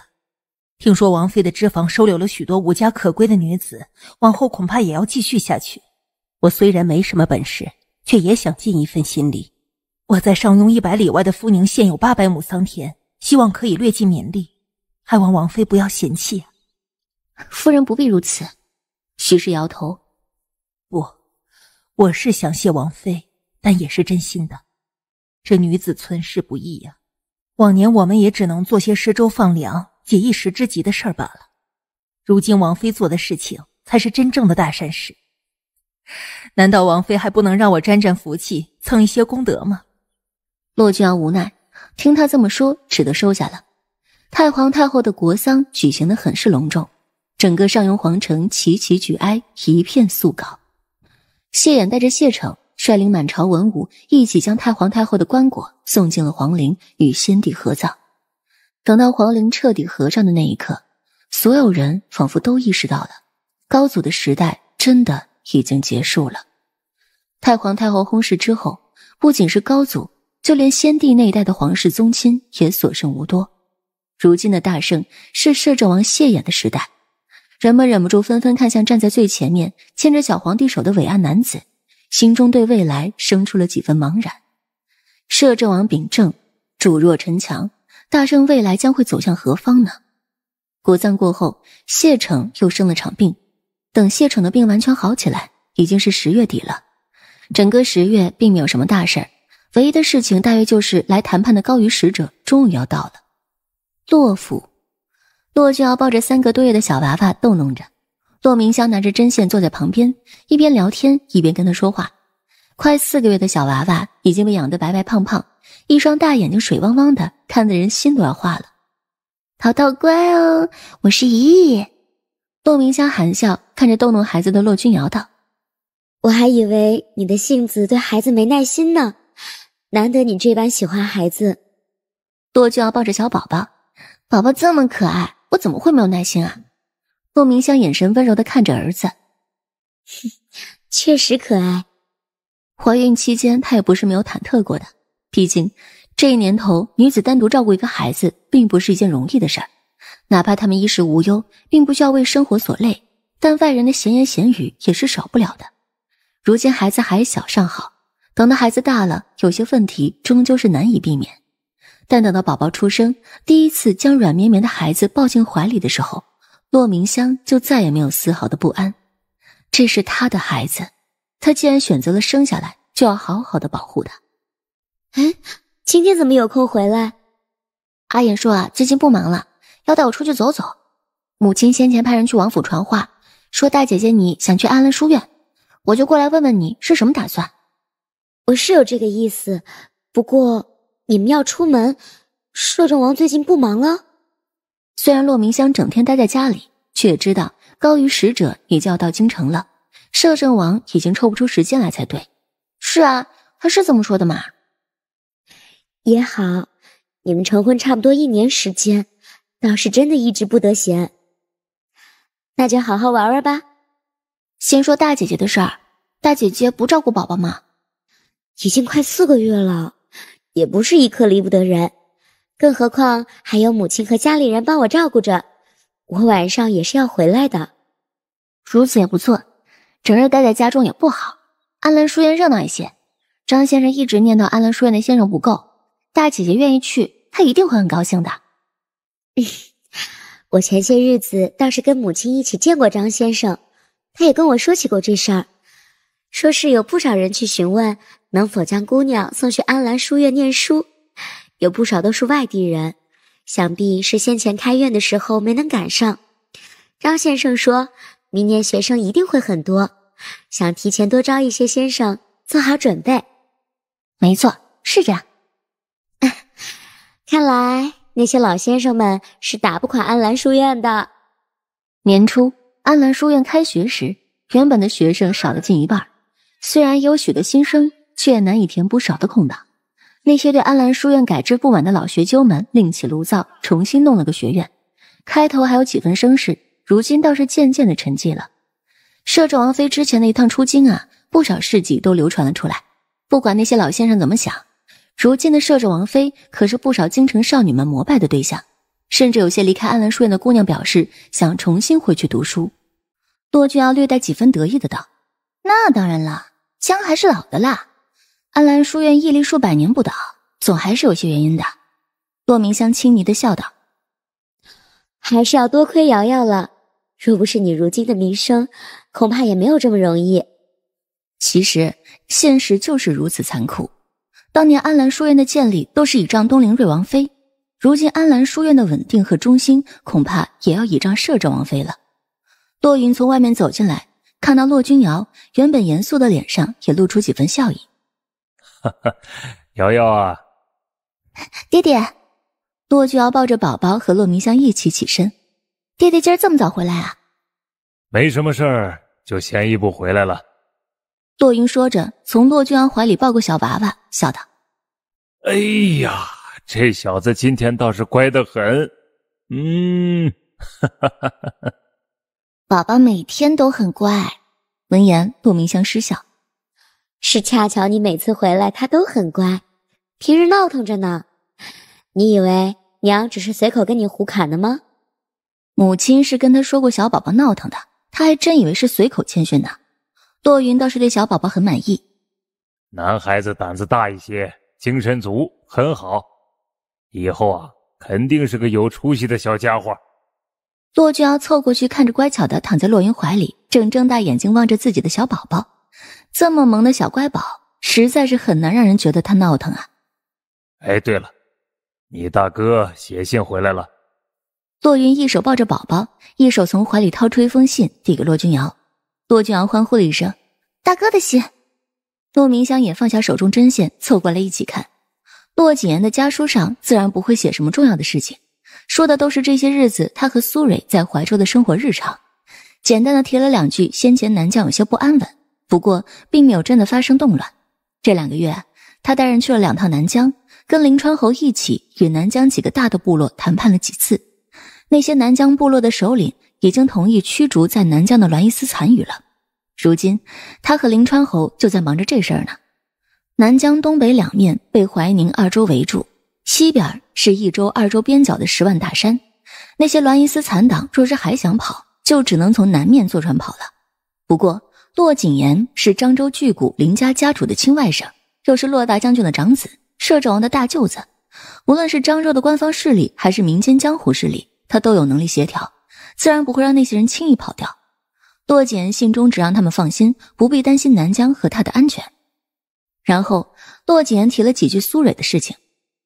听说王妃的脂肪收留了许多无家可归的女子，往后恐怕也要继续下去。我虽然没什么本事，却也想尽一份心力。我在上庸一百里外的富宁县有八百亩桑田，希望可以略尽绵力，还望王妃不要嫌弃。夫人不必如此，许氏摇头。不，我是想谢王妃，但也是真心的。这女子存世不易呀，往年我们也只能做些施粥放粮。解一时之急的事儿罢了。如今王妃做的事情才是真正的大善事，难道王妃还不能让我沾沾福气，蹭一些功德吗？骆君瑶无奈，听他这么说，只得收下了。太皇太后的国丧举行的很是隆重，整个上庸皇城齐齐举哀，一片肃高。谢衍带着谢成率领满朝文武，一起将太皇太后的棺椁送进了皇陵，与先帝合葬。等到皇陵彻底合上的那一刻，所有人仿佛都意识到了，高祖的时代真的已经结束了。太皇太后薨逝之后，不仅是高祖，就连先帝那一代的皇室宗亲也所剩无多。如今的大圣是摄政王谢衍的时代，人们忍不住纷纷看向站在最前面牵着小皇帝手的伟岸男子，心中对未来生出了几分茫然。摄政王秉政，主弱臣强。大圣未来将会走向何方呢？国葬过后，谢城又生了场病。等谢城的病完全好起来，已经是十月底了。整个十月并没有什么大事儿，唯一的事情大约就是来谈判的高于使者终于要到了。洛府，洛俊瑶抱着三个多月的小娃娃逗弄着，洛明香拿着针线坐在旁边，一边聊天一边跟他说话。快四个月的小娃娃已经被养得白白胖胖，一双大眼睛水汪汪的，看得人心都要化了。淘淘乖哦，我是姨。姨。骆明香含笑看着逗弄孩子的骆君瑶道：“我还以为你的性子对孩子没耐心呢，难得你这般喜欢孩子。”骆君瑶抱着小宝宝，宝宝这么可爱，我怎么会没有耐心啊？骆明香眼神温柔的看着儿子，(laughs) 确实可爱。怀孕期间，她也不是没有忐忑过的。毕竟，这一年头，女子单独照顾一个孩子，并不是一件容易的事儿。哪怕他们衣食无忧，并不需要为生活所累，但外人的闲言闲语也是少不了的。如今孩子还小，尚好。等到孩子大了，有些问题终究是难以避免。但等到宝宝出生，第一次将软绵绵的孩子抱进怀里的时候，骆明香就再也没有丝毫的不安。这是她的孩子。他既然选择了生下来，就要好好的保护他。哎，今天怎么有空回来？阿言说啊，最近不忙了，要带我出去走走。母亲先前派人去王府传话，说大姐姐你想去安澜书院，我就过来问问你是什么打算。我是有这个意思，不过你们要出门，摄政王最近不忙了。虽然洛明香整天待在家里，却也知道高于使者也就要到京城了。摄政王已经抽不出时间来才对。是啊，他是这么说的嘛。也好，你们成婚差不多一年时间，倒是真的一直不得闲。那就好好玩玩吧。先说大姐姐的事儿，大姐姐不照顾宝宝吗？已经快四个月了，也不是一刻离不得人，更何况还有母亲和家里人帮我照顾着。我晚上也是要回来的，如此也不错。整日待在家中也不好，安澜书院热闹一些。张先生一直念叨安澜书院的先生不够，大姐姐愿意去，他一定会很高兴的。我前些日子倒是跟母亲一起见过张先生，他也跟我说起过这事儿，说是有不少人去询问能否将姑娘送去安澜书院念书，有不少都是外地人，想必是先前开院的时候没能赶上。张先生说明年学生一定会很多。想提前多招一些先生，做好准备。没错，是这样。(laughs) 看来那些老先生们是打不垮安澜书院的。年初，安澜书院开学时，原本的学生少了近一半，虽然有许多新生，却难以填补少的空档。那些对安澜书院改制不满的老学究们另起炉灶，重新弄了个学院，开头还有几分声势，如今倒是渐渐的沉寂了。摄政王妃之前的一趟出京啊，不少事迹都流传了出来。不管那些老先生怎么想，如今的摄政王妃可是不少京城少女们膜拜的对象，甚至有些离开安澜书院的姑娘表示想重新回去读书。骆俊瑶略带几分得意的道：“那当然了，姜还是老的辣。安澜书院屹立数百年不倒，总还是有些原因的。”骆明香轻昵的笑道：“还是要多亏瑶瑶了，若不是你如今的名声。”恐怕也没有这么容易。其实现实就是如此残酷。当年安澜书院的建立都是倚仗东陵瑞王妃，如今安澜书院的稳定和中心恐怕也要倚仗摄政王妃了。洛云从外面走进来，看到洛君瑶原本严肃的脸上也露出几分笑意。哈哈，瑶瑶啊，爹爹。洛君瑶抱着宝宝和洛明香一起起身。爹爹今儿这么早回来啊？没什么事儿。就先一步回来了。洛云说着，从骆俊安怀里抱过小娃娃，笑道：“哎呀，这小子今天倒是乖得很。嗯，(laughs) 哈，宝宝每天都很乖。”闻言，杜明香失笑：“是恰巧你每次回来他都很乖，平日闹腾着呢。你以为娘只是随口跟你胡侃的吗？母亲是跟他说过小宝宝闹腾的。”他还真以为是随口谦逊呢，洛云倒是对小宝宝很满意。男孩子胆子大一些，精神足，很好，以后啊，肯定是个有出息的小家伙。骆俊瑶凑过去看着乖巧的躺在骆云怀里，正睁大眼睛望着自己的小宝宝，这么萌的小乖宝，实在是很难让人觉得他闹腾啊。哎，对了，你大哥写信回来了。洛云一手抱着宝宝，一手从怀里掏出一封信，递给骆君瑶。骆君瑶欢呼了一声：“大哥的信！”骆明香也放下手中针线，凑过来一起看。骆谨言的家书上自然不会写什么重要的事情，说的都是这些日子他和苏蕊在怀州的生活日常。简单的提了两句，先前南疆有些不安稳，不过并没有真的发生动乱。这两个月，他带人去了两趟南疆，跟林川侯一起与南疆几个大的部落谈判了几次。那些南疆部落的首领已经同意驱逐在南疆的栾伊斯残余了。如今，他和林川侯就在忙着这事儿呢。南疆东北两面被怀宁二州围住，西边是一州二州边角的十万大山。那些栾伊斯残党若是还想跑，就只能从南面坐船跑了。不过，骆景言是漳州巨贾林家家主的亲外甥，又是骆大将军的长子，摄政王的大舅子。无论是漳州的官方势力，还是民间江湖势力，他都有能力协调，自然不会让那些人轻易跑掉。洛简信中只让他们放心，不必担心南疆和他的安全。然后，洛简提了几句苏蕊的事情。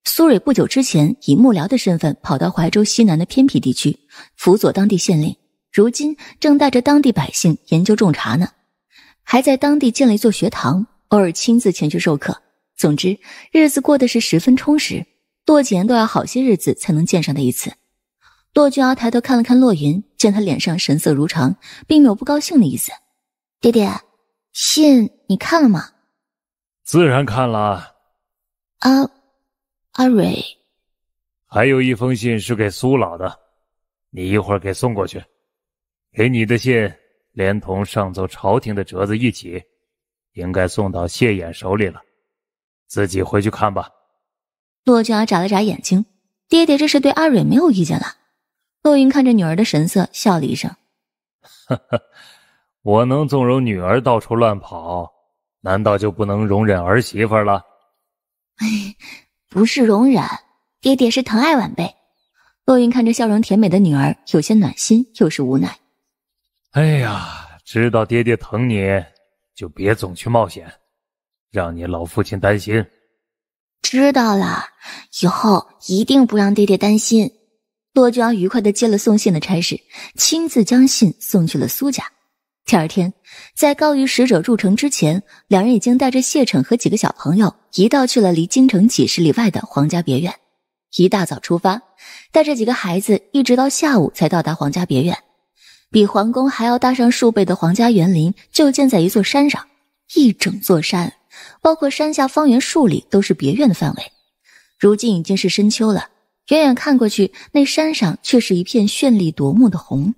苏蕊不久之前以幕僚的身份跑到怀州西南的偏僻地区，辅佐当地县令，如今正带着当地百姓研究种茶呢，还在当地建了一座学堂，偶尔亲自前去授课。总之，日子过得是十分充实。洛简都要好些日子才能见上他一次。骆俊儿抬头看了看骆云，见他脸上神色如常，并没有不高兴的意思。爹爹，信你看了吗？自然看了。阿阿蕊，还有一封信是给苏老的，你一会儿给送过去。给你的信，连同上奏朝廷的折子一起，应该送到谢衍手里了。自己回去看吧。骆俊儿眨了眨眼睛，爹爹这是对阿蕊没有意见了。洛云看着女儿的神色，笑了一声：“ (laughs) 我能纵容女儿到处乱跑，难道就不能容忍儿媳妇了？”“不是容忍，爹爹是疼爱晚辈。”洛云看着笑容甜美的女儿，有些暖心，又是无奈。“哎呀，知道爹爹疼你，就别总去冒险，让你老父亲担心。”“知道了，以后一定不让爹爹担心。”骆俊阳愉快地接了送信的差事，亲自将信送去了苏家。第二天，在高于使者入城之前，两人已经带着谢诚和几个小朋友一道去了离京城几十里外的皇家别院。一大早出发，带着几个孩子，一直到下午才到达皇家别院。比皇宫还要大上数倍的皇家园林，就建在一座山上，一整座山，包括山下方圆数里都是别院的范围。如今已经是深秋了。远远看过去，那山上却是一片绚丽夺目的红。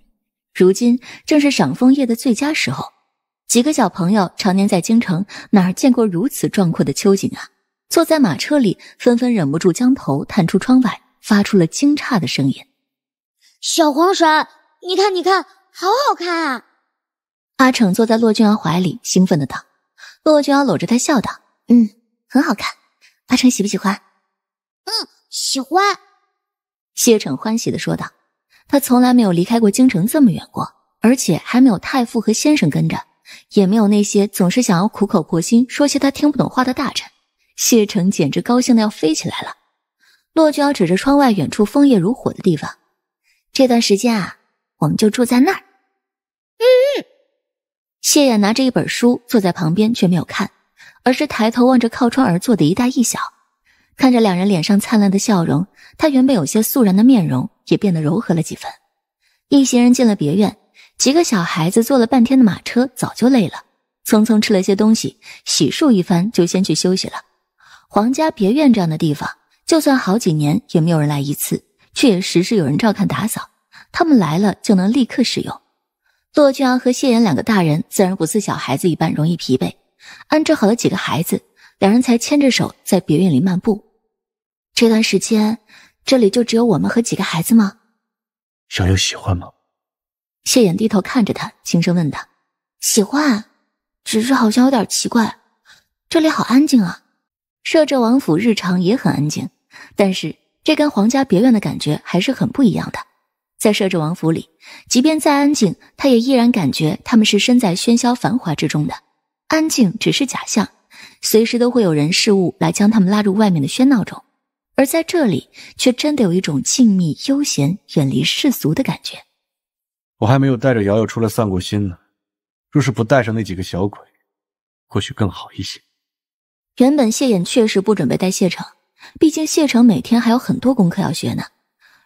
如今正是赏枫叶的最佳时候，几个小朋友常年在京城，哪儿见过如此壮阔的秋景啊？坐在马车里，纷纷忍不住将头探出窗外，发出了惊诧的声音：“小黄婶，你看，你看，好好看啊！”阿成坐在骆俊瑶怀里，兴奋的道：“骆俊瑶搂着他笑道，嗯，很好看。阿成喜不喜欢？”“嗯，喜欢。”谢成欢喜地说道：“他从来没有离开过京城这么远过，而且还没有太傅和先生跟着，也没有那些总是想要苦口婆心说些他听不懂话的大臣。”谢成简直高兴的要飞起来了。骆娇指着窗外远处枫叶如火的地方：“这段时间啊，我们就住在那儿。”嗯。谢衍拿着一本书坐在旁边，却没有看，而是抬头望着靠窗而坐的一大一小。看着两人脸上灿烂的笑容，他原本有些肃然的面容也变得柔和了几分。一行人进了别院，几个小孩子坐了半天的马车，早就累了，匆匆吃了些东西，洗漱一番就先去休息了。皇家别院这样的地方，就算好几年也没有人来一次，却也时时有人照看打扫，他们来了就能立刻使用。骆俊昂和谢岩两个大人自然不似小孩子一般容易疲惫，安置好了几个孩子。两人才牵着手在别院里漫步。这段时间，这里就只有我们和几个孩子吗？小六喜欢吗？谢衍低头看着他，轻声问他：“喜欢，只是好像有点奇怪。这里好安静啊。摄政王府日常也很安静，但是这跟皇家别院的感觉还是很不一样的。在摄政王府里，即便再安静，他也依然感觉他们是身在喧嚣繁华之中的。安静只是假象。”随时都会有人事物来将他们拉入外面的喧闹中，而在这里却真的有一种静谧、悠闲、远离世俗的感觉。我还没有带着瑶瑶出来散过心呢。若是不带上那几个小鬼，或许更好一些。原本谢衍确实不准备带谢成，毕竟谢成每天还有很多功课要学呢。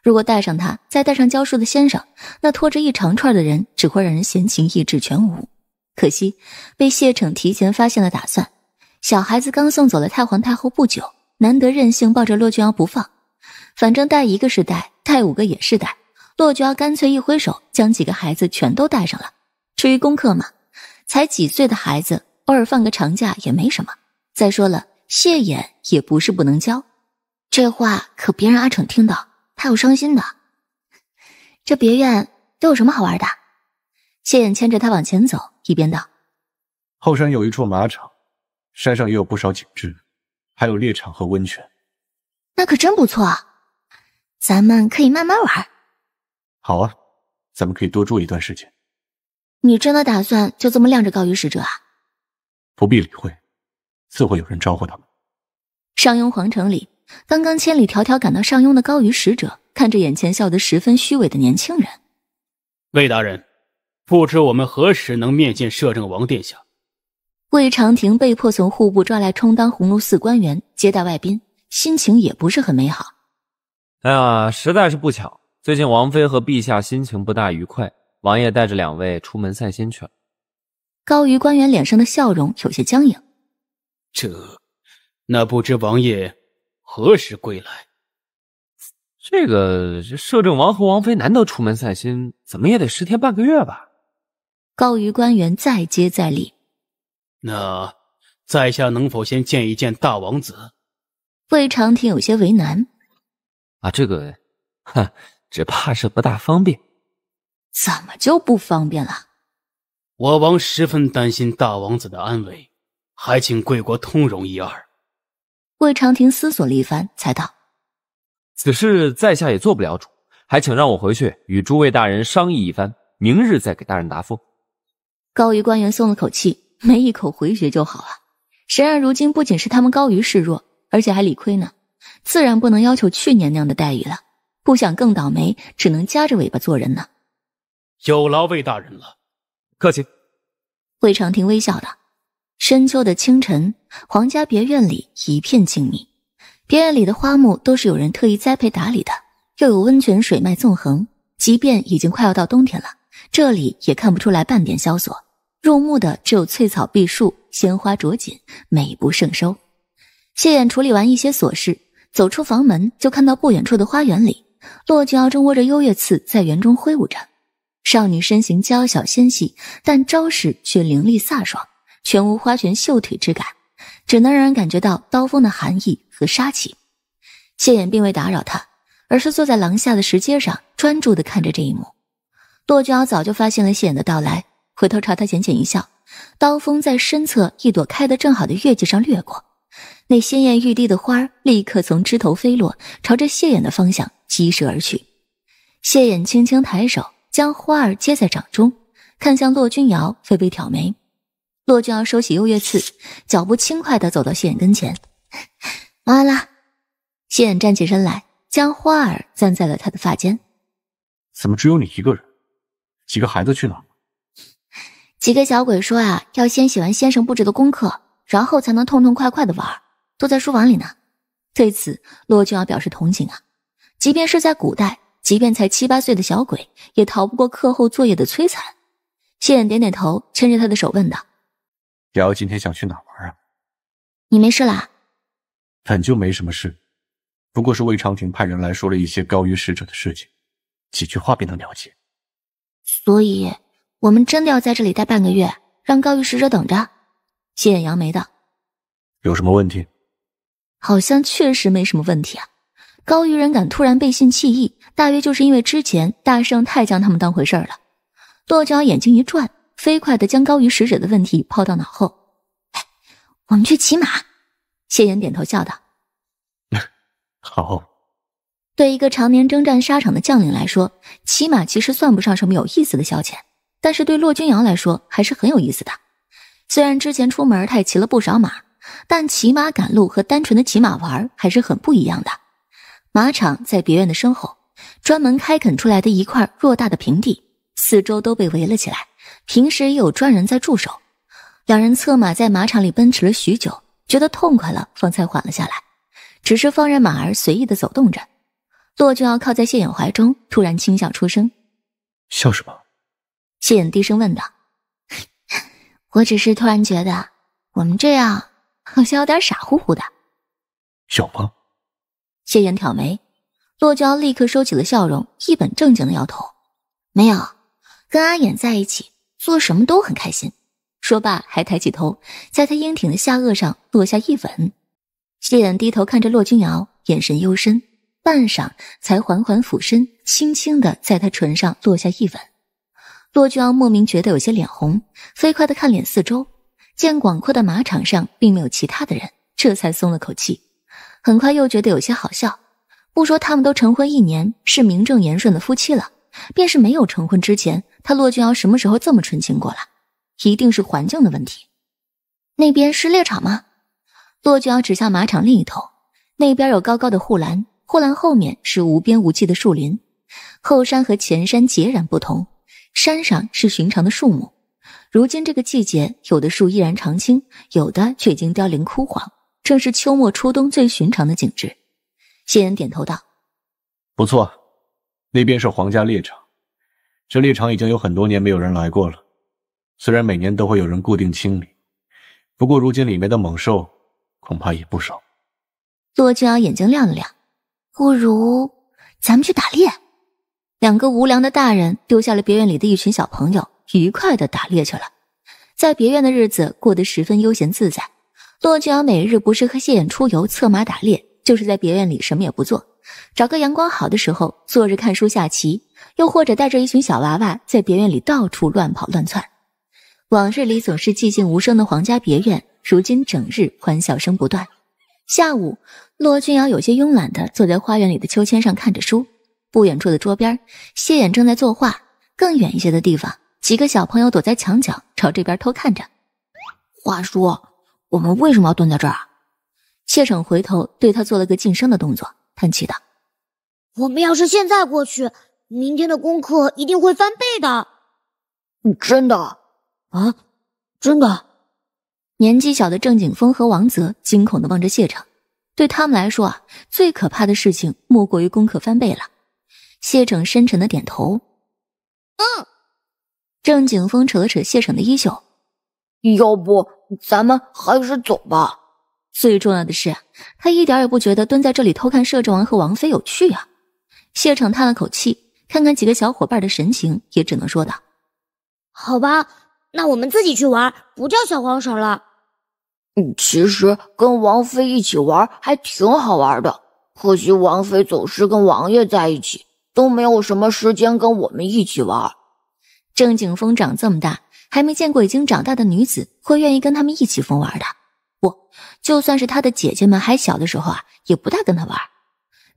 如果带上他，再带上教书的先生，那拖着一长串的人，只会让人闲情逸致全无。可惜被谢成提前发现了打算。小孩子刚送走了太皇太后不久，难得任性，抱着骆俊尧不放。反正带一个是带，带五个也是带。骆俊尧干脆一挥手，将几个孩子全都带上了。至于功课嘛，才几岁的孩子，偶尔放个长假也没什么。再说了，谢衍也不是不能教。这话可别让阿成听到，他要伤心的。这别院都有什么好玩的？谢衍牵着他往前走，一边道：“后山有一处马场。”山上也有不少景致，还有猎场和温泉，那可真不错。咱们可以慢慢玩。好啊，咱们可以多住一段时间。你真的打算就这么晾着高于使者啊？不必理会，自会有人招呼他们。上庸皇城里，刚刚千里迢迢赶到上庸的高于使者，看着眼前笑得十分虚伪的年轻人，魏大人，不知我们何时能面见摄政王殿下？魏长亭被迫从户部抓来充当鸿胪寺官员，接待外宾，心情也不是很美好。哎呀，实在是不巧，最近王妃和陛下心情不大愉快，王爷带着两位出门散心去了。高于官员脸上的笑容有些僵硬。这……那不知王爷何时归来？这个摄政王和王妃难得出门散心，怎么也得十天半个月吧？高于官员再接再厉。那在下能否先见一见大王子？魏长亭有些为难。啊，这个，哈，只怕是不大方便。怎么就不方便了？我王十分担心大王子的安危，还请贵国通融一二。魏长亭思索了一番，才道：“此事在下也做不了主，还请让我回去与诸位大人商议一番，明日再给大人答复。”高于官员松了口气。没一口回绝就好了。谁让如今不仅是他们高于示弱，而且还理亏呢？自然不能要求去年那样的待遇了。不想更倒霉，只能夹着尾巴做人呢。有劳魏大人了，客气。魏长亭微笑道：“深秋的清晨，皇家别院里一片静谧。别院里的花木都是有人特意栽培打理的，又有温泉水脉纵横。即便已经快要到冬天了，这里也看不出来半点萧索。”入目的只有翠草碧树、鲜花着锦，美不胜收。谢衍处理完一些琐事，走出房门，就看到不远处的花园里，落娇正握着幽月刺在园中挥舞着。少女身形娇小纤细，但招式却凌厉飒爽，全无花拳绣腿之感，只能让人感觉到刀锋的寒意和杀气。谢衍并未打扰她，而是坐在廊下的石阶上，专注的看着这一幕。骆君瑶早就发现了谢衍的到来。回头朝他浅浅一笑，刀锋在身侧一朵开得正好的月季上掠过，那鲜艳欲滴的花儿立刻从枝头飞落，朝着谢眼的方向疾射而去。谢眼轻轻抬手将花儿接在掌中，看向骆君瑶，微微挑眉。骆君瑶收起幽月刺，脚步轻快地走到谢眼跟前，完了。谢眼站起身来，将花儿簪在了他的发间。怎么只有你一个人？几个孩子去哪？几个小鬼说啊，要先写完先生布置的功课，然后才能痛痛快快的玩。都在书房里呢。对此，骆君瑶表示同情啊。即便是在古代，即便才七八岁的小鬼，也逃不过课后作业的摧残。谢衍点点头，牵着他的手问道：“瑶瑶，今天想去哪玩啊？”“你没事啦？”“本就没什么事，不过是魏长亭派人来说了一些高于使者的事情，几句话便能了解。”“所以。”我们真的要在这里待半个月，让高于使者等着。谢衍扬眉道：“有什么问题？”好像确实没什么问题啊。高瑜人敢突然背信弃义，大约就是因为之前大圣太将他们当回事儿了。跺脚眼睛一转，飞快地将高于使者的问题抛到脑后。我们去骑马。谢衍点头笑道：(laughs) “好。”对一个常年征战沙场的将领来说，骑马其实算不上什么有意思的消遣。但是对骆君瑶来说还是很有意思的。虽然之前出门他也骑了不少马，但骑马赶路和单纯的骑马玩还是很不一样的。马场在别院的身后，专门开垦出来的一块偌大的平地，四周都被围了起来，平时也有专人在驻守。两人策马在马场里奔驰了许久，觉得痛快了，方才缓了下来，只是放任马儿随意的走动着。骆君瑶靠在谢衍怀中，突然轻笑出声：“笑什么？”谢衍低声问道：“ (laughs) 我只是突然觉得，我们这样好像有点傻乎乎的。”“小吗？”谢衍挑眉，洛娇立刻收起了笑容，一本正经的摇头：“没有，跟阿衍在一起做什么都很开心。”说罢，还抬起头，在他英挺的下颚上落下一吻。谢衍低头看着洛君瑶，眼神幽深，半晌才缓缓俯身，轻轻的在他唇上落下一吻。骆俊尧莫名觉得有些脸红，飞快的看脸四周，见广阔的马场上并没有其他的人，这才松了口气。很快又觉得有些好笑，不说他们都成婚一年，是名正言顺的夫妻了，便是没有成婚之前，他骆俊尧什么时候这么纯情过了？一定是环境的问题。那边是猎场吗？骆俊尧指向马场另一头，那边有高高的护栏，护栏后面是无边无际的树林，后山和前山截然不同。山上是寻常的树木，如今这个季节，有的树依然常青，有的却已经凋零枯黄，正是秋末初冬最寻常的景致。谢人点头道：“不错，那边是皇家猎场，这猎场已经有很多年没有人来过了。虽然每年都会有人固定清理，不过如今里面的猛兽恐怕也不少。”洛君瑶眼睛亮了亮：“不如咱们去打猎。”两个无良的大人丢下了别院里的一群小朋友，愉快的打猎去了。在别院的日子过得十分悠闲自在。骆俊尧每日不是和谢衍出游策马打猎，就是在别院里什么也不做，找个阳光好的时候，坐着看书下棋，又或者带着一群小娃娃在别院里到处乱跑乱窜。往日里总是寂静无声的皇家别院，如今整日欢笑声不断。下午，骆俊尧有些慵懒的坐在花园里的秋千上看着书。不远处的桌边，谢衍正在作画。更远一些的地方，几个小朋友躲在墙角，朝这边偷看着。话说，我们为什么要蹲在这儿谢成回头对他做了个噤声的动作，叹气道：“我们要是现在过去，明天的功课一定会翻倍的。”“真的？啊，真的？”年纪小的郑景峰和王泽惊恐地望着谢成。对他们来说啊，最可怕的事情莫过于功课翻倍了。谢成深沉的点头。嗯，郑景峰扯了扯谢成的衣袖，要不咱们还是走吧。最重要的是，他一点也不觉得蹲在这里偷看摄政王和王妃有趣呀。谢成叹了口气，看看几个小伙伴的神情，也只能说道：“好吧，那我们自己去玩，不叫小黄婶了。”嗯，其实跟王妃一起玩还挺好玩的，可惜王妃总是跟王爷在一起。都没有什么时间跟我们一起玩。郑景峰长这么大，还没见过已经长大的女子会愿意跟他们一起疯玩的。不，就算是他的姐姐们还小的时候啊，也不大跟他玩。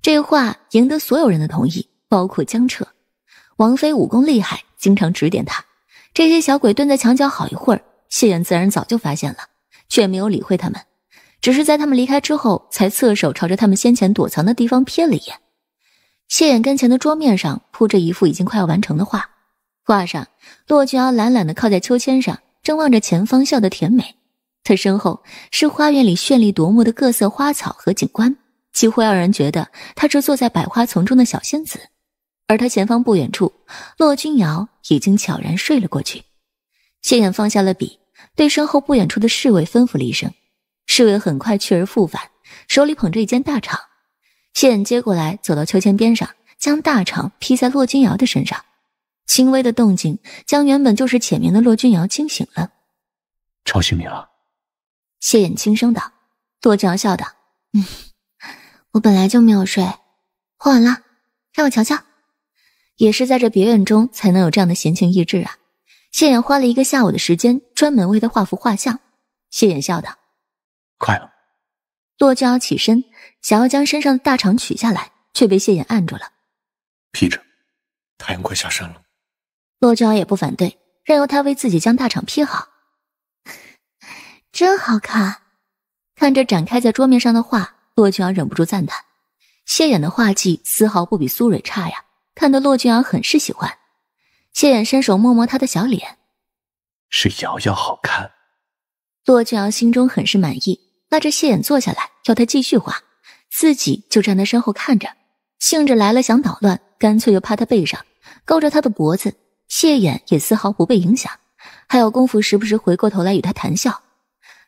这话赢得所有人的同意，包括江澈。王妃武功厉害，经常指点他。这些小鬼蹲在墙角好一会儿，谢远自然早就发现了，却没有理会他们，只是在他们离开之后，才侧手朝着他们先前躲藏的地方瞥了一眼。谢衍跟前的桌面上铺着一幅已经快要完成的画，画上骆君瑶懒懒地靠在秋千上，正望着前方笑得甜美。他身后是花园里绚丽夺目的各色花草和景观，几乎让人觉得他是坐在百花丛中的小仙子。而他前方不远处，骆君瑶已经悄然睡了过去。谢衍放下了笔，对身后不远处的侍卫吩咐了一声，侍卫很快去而复返，手里捧着一件大厂，谢衍接过来，走到秋千边上，将大氅披在骆君瑶的身上。轻微的动静将原本就是浅眠的骆君瑶惊醒了，吵醒你了？谢衍轻声道。骆君瑶笑道：“嗯，我本来就没有睡，画完了，让我瞧瞧。也是在这别院中才能有这样的闲情逸致啊。”谢衍花了一个下午的时间，专门为他画幅画像。谢衍笑道：“快了。”骆君瑶起身。想要将身上的大氅取下来，却被谢衍按住了。披着，太阳快下山了。洛俊阳也不反对，任由他为自己将大氅披好。(laughs) 真好看，看着展开在桌面上的画，洛俊阳忍不住赞叹：谢衍的画技丝毫不比苏蕊差呀！看得洛俊阳很是喜欢。谢衍伸手摸摸他的小脸，是瑶瑶好看。洛俊阳心中很是满意，拉着谢衍坐下来，要他继续画。自己就站在身后看着，兴致来了想捣乱，干脆就趴他背上，勾着他的脖子。谢衍也丝毫不被影响，还有功夫时不时回过头来与他谈笑。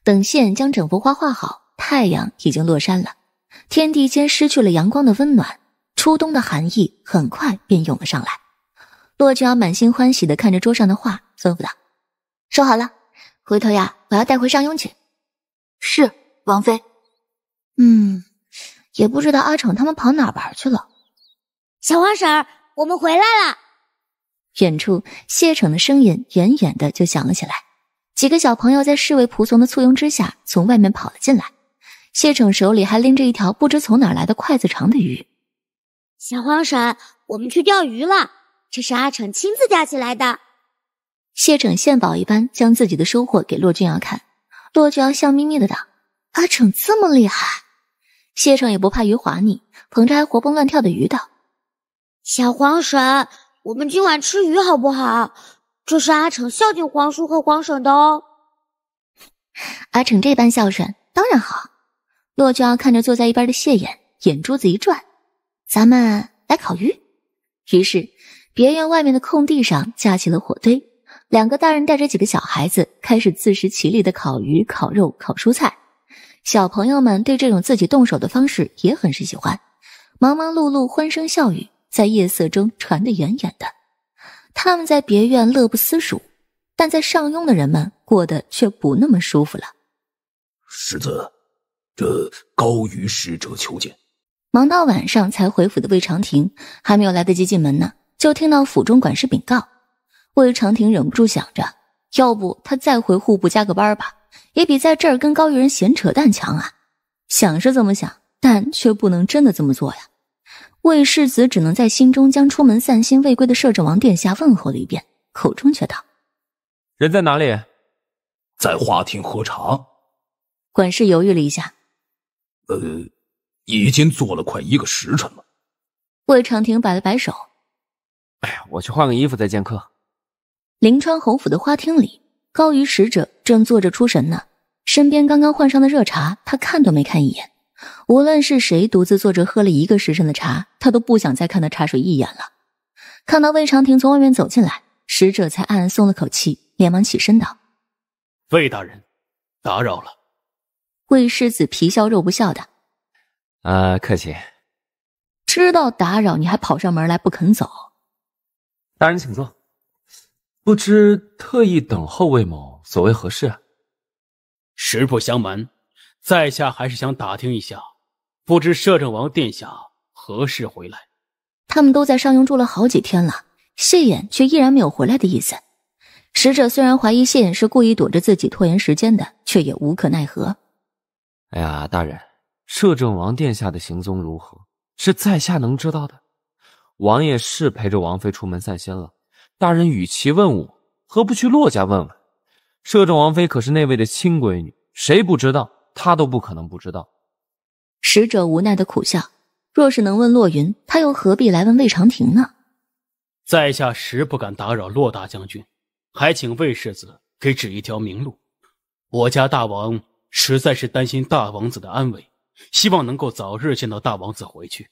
等线将整幅画画好，太阳已经落山了，天地间失去了阳光的温暖，初冬的寒意很快便涌了上来。骆俊阳满心欢喜地看着桌上的画，吩咐道：“收好了，回头呀，我要带回上庸去。”是王妃。嗯。也不知道阿逞他们跑哪玩去了。小黄婶，我们回来了。远处谢逞的声音远远的就响了起来。几个小朋友在侍卫仆从的簇拥之下从外面跑了进来。谢逞手里还拎着一条不知从哪来的筷子长的鱼。小黄婶，我们去钓鱼了，这是阿逞亲自钓起来的。谢逞献宝一般将自己的收获给骆俊瑶看。骆俊瑶笑眯眯的道：“阿逞这么厉害。”谢成也不怕鱼滑腻，捧着还活蹦乱跳的鱼道：“小黄婶，我们今晚吃鱼好不好？这是阿成孝敬黄叔和黄婶的哦。”阿成这般孝顺，当然好。洛娇看着坐在一边的谢衍，眼珠子一转：“咱们来烤鱼。”于是，别院外面的空地上架起了火堆，两个大人带着几个小孩子开始自食其力的烤鱼、烤肉、烤蔬菜。小朋友们对这种自己动手的方式也很是喜欢，忙忙碌碌，欢声笑语，在夜色中传得远远的。他们在别院乐不思蜀，但在上庸的人们过得却不那么舒服了。世子，这高于使者求见。忙到晚上才回府的魏长亭，还没有来得及进门呢，就听到府中管事禀告。魏长亭忍不住想着，要不他再回户部加个班吧。也比在这儿跟高玉人闲扯淡强啊！想是这么想，但却不能真的这么做呀。魏世子只能在心中将出门散心未归的摄政王殿下问候了一遍，口中却道：“人在哪里？”“在花厅喝茶。”管事犹豫了一下，“呃，已经坐了快一个时辰了。”魏长亭摆了摆手，“哎呀，我去换个衣服再见客。”临川侯府的花厅里，高于使者。正坐着出神呢，身边刚刚换上的热茶，他看都没看一眼。无论是谁独自坐着喝了一个时辰的茶，他都不想再看到茶水一眼了。看到魏长亭从外面走进来，使者才暗暗松了口气，连忙起身道：“魏大人，打扰了。”魏世子皮笑肉不笑的：“啊，客气。知道打扰你还跑上门来不肯走，大人请坐。不知特意等候魏某。”所为何事？实不相瞒，在下还是想打听一下，不知摄政王殿下何时回来？他们都在上庸住了好几天了，谢衍却依然没有回来的意思。使者虽然怀疑谢衍是故意躲着自己拖延时间的，却也无可奈何。哎呀，大人，摄政王殿下的行踪如何？是在下能知道的？王爷是陪着王妃出门散心了。大人与其问我，何不去洛家问问？摄政王妃可是那位的亲闺女，谁不知道，他都不可能不知道。使者无奈的苦笑，若是能问洛云，他又何必来问魏长亭呢？在下实不敢打扰洛大将军，还请魏世子给指一条明路。我家大王实在是担心大王子的安危，希望能够早日见到大王子回去。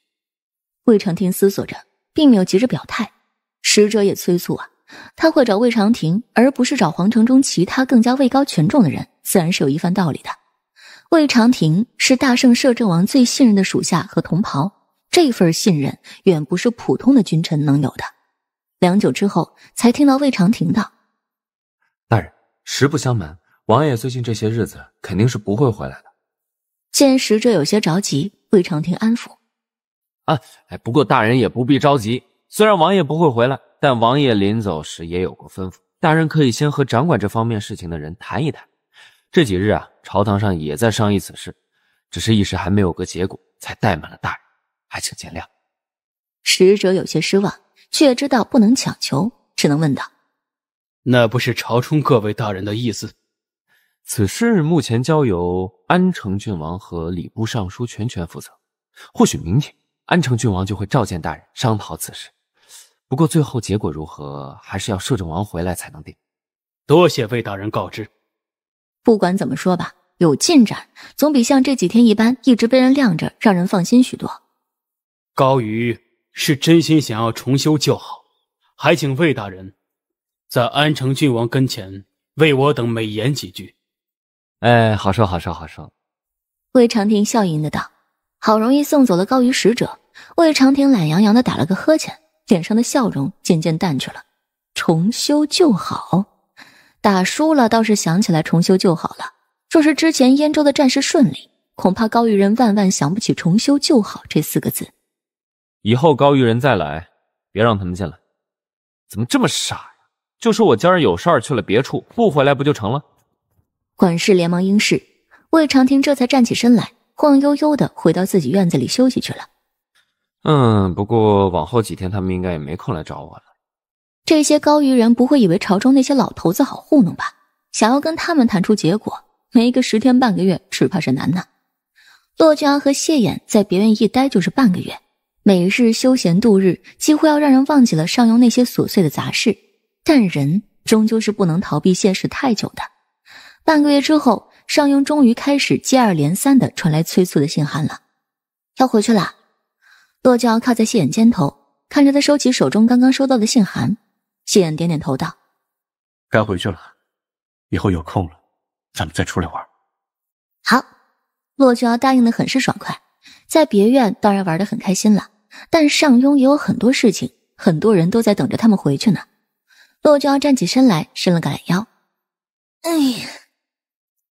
魏长亭思索着，并没有急着表态。使者也催促啊。他会找魏长亭，而不是找皇城中其他更加位高权重的人，自然是有一番道理的。魏长亭是大圣摄政王最信任的属下和同袍，这份信任远不是普通的君臣能有的。良久之后，才听到魏长亭道：“大人，实不相瞒，王爷最近这些日子肯定是不会回来的。”见使者有些着急，魏长亭安抚：“啊，哎，不过大人也不必着急，虽然王爷不会回来。”但王爷临走时也有过吩咐，大人可以先和掌管这方面事情的人谈一谈。这几日啊，朝堂上也在商议此事，只是一时还没有个结果，才怠慢了大人，还请见谅。使者有些失望，却知道不能强求，只能问道：“那不是朝中各位大人的意思？此事目前交由安城郡王和礼部尚书全权负责，或许明天安城郡王就会召见大人商讨此事。”不过最后结果如何，还是要摄政王回来才能定。多谢魏大人告知。不管怎么说吧，有进展总比像这几天一般一直被人晾着，让人放心许多。高瑜是真心想要重修旧好，还请魏大人在安城郡王跟前为我等美言几句。哎，好说好说好说。魏长亭笑盈盈的道：“好容易送走了高瑜使者，魏长亭懒洋洋的打了个呵欠。”脸上的笑容渐渐淡去了。重修旧好，打输了倒是想起来重修旧好了。若是之前燕州的战事顺利，恐怕高玉人万万想不起重修旧好这四个字。以后高玉人再来，别让他们进来。怎么这么傻呀？就说我今儿有事儿去了别处，不回来不就成了？管事连忙应是。魏长亭这才站起身来，晃悠悠的回到自己院子里休息去了。嗯，不过往后几天他们应该也没空来找我了。这些高余人不会以为朝中那些老头子好糊弄吧？想要跟他们谈出结果，没个十天半个月，只怕是难呐。骆家和谢衍在别院一待就是半个月，每日休闲度日，几乎要让人忘记了上庸那些琐碎的杂事。但人终究是不能逃避现实太久的。半个月之后，上庸终于开始接二连三的传来催促的信函了，要回去了。洛娇靠在谢衍肩头，看着他收起手中刚刚收到的信函，谢衍点点头道：“该回去了，以后有空了，咱们再出来玩。”好，洛娇答应的很是爽快。在别院当然玩的很开心了，但上庸也有很多事情，很多人都在等着他们回去呢。洛娇站起身来，伸了个懒腰：“哎，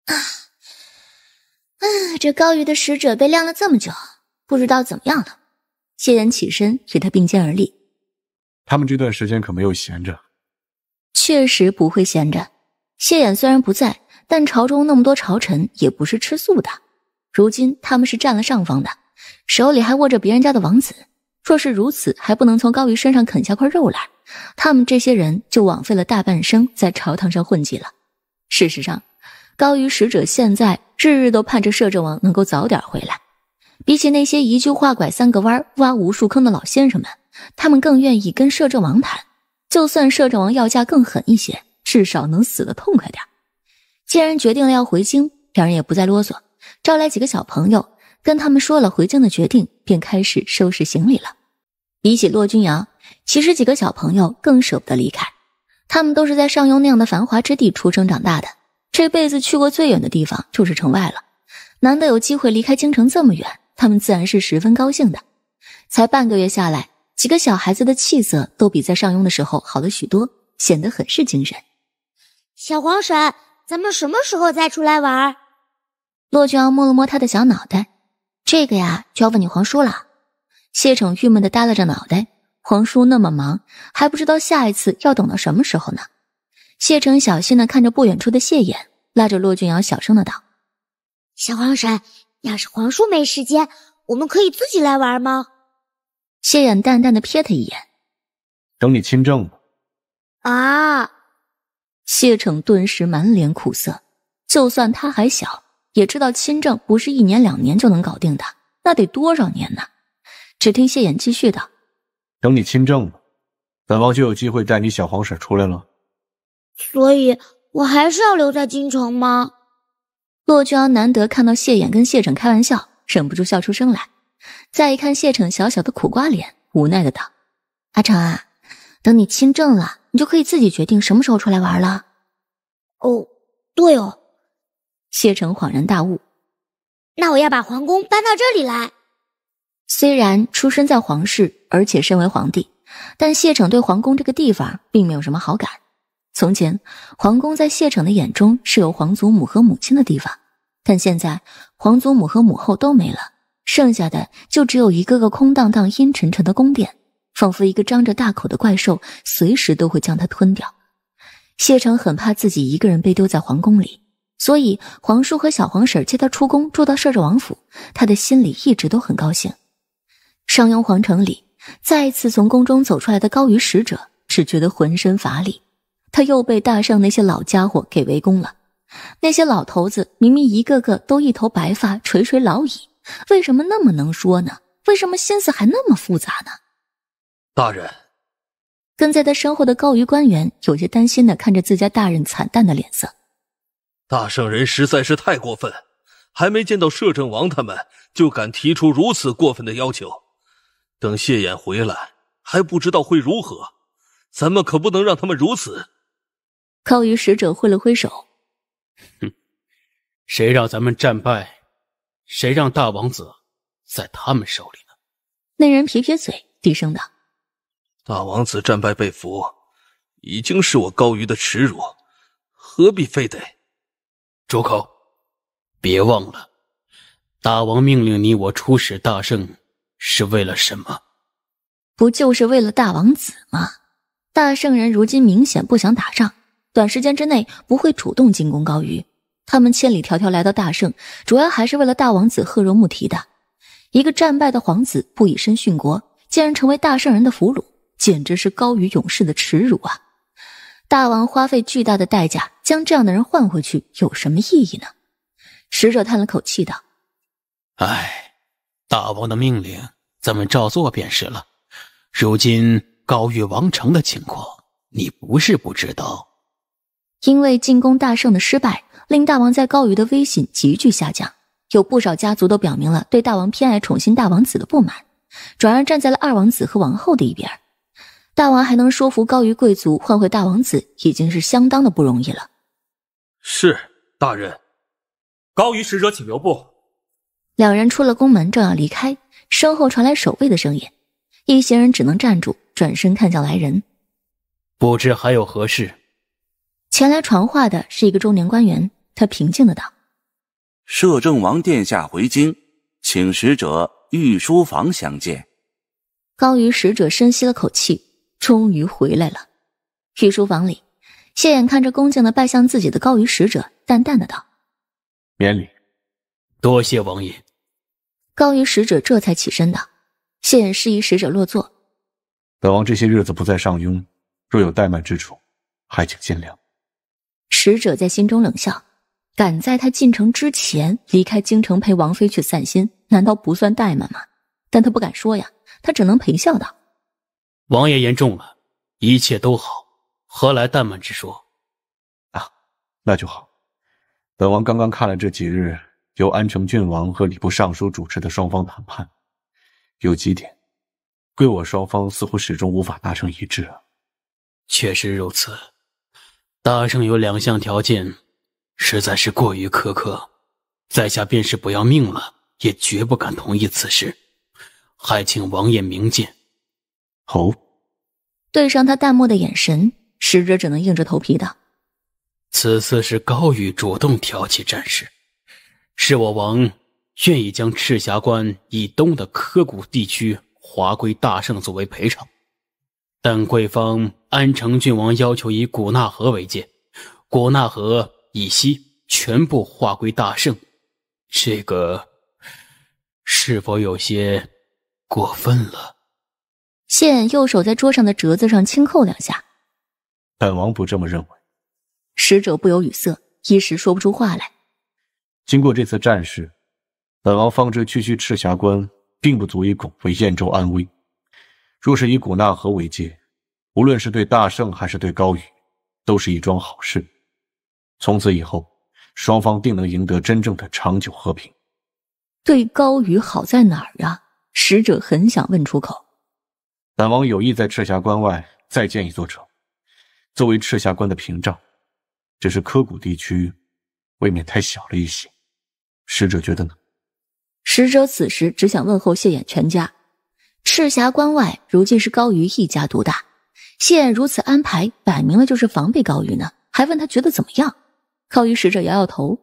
啊，啊，这高鱼的使者被晾了这么久，不知道怎么样了。”谢衍起身，与他并肩而立。他们这段时间可没有闲着，确实不会闲着。谢衍虽然不在，但朝中那么多朝臣也不是吃素的。如今他们是占了上方的，手里还握着别人家的王子。若是如此，还不能从高瑜身上啃下块肉来，他们这些人就枉费了大半生在朝堂上混迹了。事实上，高于使者现在日日都盼着摄政王能够早点回来。比起那些一句话拐三个弯、挖无数坑的老先生们，他们更愿意跟摄政王谈。就算摄政王要价更狠一些，至少能死得痛快点。既然决定了要回京，两人也不再啰嗦，招来几个小朋友，跟他们说了回京的决定，便开始收拾行李了。比起骆君阳，其实几个小朋友更舍不得离开。他们都是在上庸那样的繁华之地出生长大的，这辈子去过最远的地方就是城外了，难得有机会离开京城这么远。他们自然是十分高兴的。才半个月下来，几个小孩子的气色都比在上庸的时候好了许多，显得很是精神。小黄婶，咱们什么时候再出来玩？骆俊阳摸了摸他的小脑袋，这个呀，就要问你皇叔了。谢诚郁闷的耷拉着脑袋，皇叔那么忙，还不知道下一次要等到什么时候呢。谢成小心的看着不远处的谢衍，拉着骆俊阳小声的道：“小黄婶。”要是皇叔没时间，我们可以自己来玩吗？谢衍淡淡的瞥他一眼，等你亲政了。啊！谢成顿时满脸苦涩。就算他还小，也知道亲政不是一年两年就能搞定的，那得多少年呢？只听谢衍继续道：“等你亲政了，本王就有机会带你小皇婶出来了。”所以，我还是要留在京城吗？洛君昂难得看到谢衍跟谢成开玩笑，忍不住笑出声来。再一看谢成小小的苦瓜脸，无奈的道：“阿成啊，等你亲政了，你就可以自己决定什么时候出来玩了。”“哦，对哦。”谢成恍然大悟：“那我要把皇宫搬到这里来。”虽然出身在皇室，而且身为皇帝，但谢成对皇宫这个地方并没有什么好感。从前，皇宫在谢城的眼中是有皇祖母和母亲的地方，但现在皇祖母和母后都没了，剩下的就只有一个个空荡荡、阴沉沉的宫殿，仿佛一个张着大口的怪兽，随时都会将它吞掉。谢成很怕自己一个人被丢在皇宫里，所以皇叔和小皇婶接他出宫，住到摄政王府，他的心里一直都很高兴。商鞅皇城里，再一次从宫中走出来的高于使者，只觉得浑身乏力。他又被大圣那些老家伙给围攻了。那些老头子明明一个个都一头白发、垂垂老矣，为什么那么能说呢？为什么心思还那么复杂呢？大人，跟在他身后的高于官员有些担心的看着自家大人惨淡的脸色。大圣人实在是太过分，还没见到摄政王他们就敢提出如此过分的要求。等谢衍回来还不知道会如何，咱们可不能让他们如此。高瑜使者挥了挥手，哼，谁让咱们战败？谁让大王子在他们手里呢？那人撇撇嘴，低声道：“大王子战败被俘，已经是我高于的耻辱，何必非得？”住口！别忘了，大王命令你我出使大圣是为了什么？不就是为了大王子吗？大圣人如今明显不想打仗。短时间之内不会主动进攻高鱼。他们千里迢迢来到大圣，主要还是为了大王子赫若木提的。一个战败的皇子不以身殉国，竟然成为大圣人的俘虏，简直是高于勇士的耻辱啊！大王花费巨大的代价将这样的人换回去，有什么意义呢？使者叹了口气道：“哎，大王的命令，咱们照做便是了。如今高玉王城的情况，你不是不知道。”因为进攻大圣的失败，令大王在高于的威信急剧下降，有不少家族都表明了对大王偏爱宠幸大王子的不满，转而站在了二王子和王后的一边。大王还能说服高于贵族换回大王子，已经是相当的不容易了。是大人，高于使者，请留步。两人出了宫门，正要离开，身后传来守卫的声音，一行人只能站住，转身看向来人，不知还有何事。前来传话的是一个中年官员，他平静的道：“摄政王殿下回京，请使者御书房相见。”高于使者深吸了口气，终于回来了。御书房里，谢眼看着恭敬的拜向自己的高于使者，淡淡的道：“免礼，多谢王爷。”高于使者这才起身道：“谢眼示意使者落座。本王这些日子不在上庸，若有怠慢之处，还请见谅。”使者在心中冷笑：“敢在他进城之前离开京城陪王妃去散心，难道不算怠慢吗？”但他不敢说呀，他只能陪笑道：“王爷言重了，一切都好，何来怠慢之说？”啊，那就好。本王刚刚看了这几日由安城郡王和礼部尚书主持的双方谈判，有几点，贵我双方似乎始终无法达成一致啊。确实如此。大圣有两项条件，实在是过于苛刻，在下便是不要命了，也绝不敢同意此事。还请王爷明鉴。哦，对上他淡漠的眼神，使者只能硬着头皮道：“此次是高宇主动挑起战事，是我王愿意将赤霞关以东的柯谷地区划归大圣作为赔偿。”但贵方安城郡王要求以古纳河为界，古纳河以西全部划归大圣，这个是否有些过分了？现右手在桌上的折子上轻叩两下，本王不这么认为。使者不由语塞，一时说不出话来。经过这次战事，本王方知区区赤霞关并不足以拱卫燕州安危。若是以古纳河为界，无论是对大圣还是对高宇，都是一桩好事。从此以后，双方定能赢得真正的长久和平。对高宇好在哪儿啊？使者很想问出口。本王有意在赤霞关外再建一座城，作为赤霞关的屏障。只是科谷地区，未免太小了一些。使者觉得呢？使者此时只想问候谢衍全家。赤霞关外，如今是高瑜一家独大。谢衍如此安排，摆明了就是防备高瑜呢。还问他觉得怎么样？高瑜使者摇摇头：“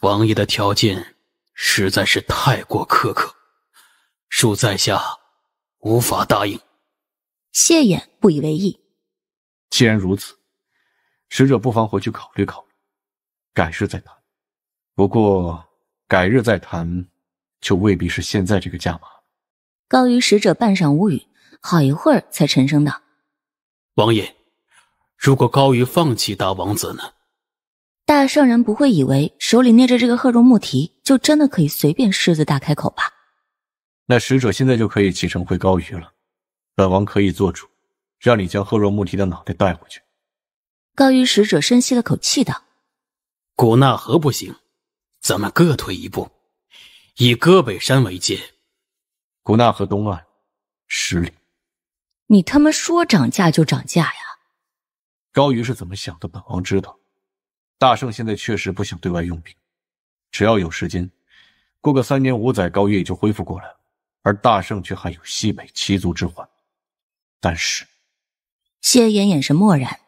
王爷的条件，实在是太过苛刻，恕在下无法答应。”谢衍不以为意：“既然如此，使者不妨回去考虑考虑，改日再谈。不过改日再谈，就未必是现在这个价码。”高于使者半晌无语，好一会儿才沉声道：“王爷，如果高于放弃大王子呢？”大圣人不会以为手里捏着这个贺若木提就真的可以随便狮子大开口吧？那使者现在就可以启程回高鱼了。本王可以做主，让你将贺若木提的脑袋带回去。高于使者深吸了口气道：“古纳河不行，咱们各退一步，以戈北山为界。”古纳河东岸，十里。你他妈说涨价就涨价呀！高于是怎么想的？本王知道。大圣现在确实不想对外用兵，只要有时间，过个三年五载，高月也就恢复过来了。而大圣却还有西北七族之患。但是，谢炎眼神漠然，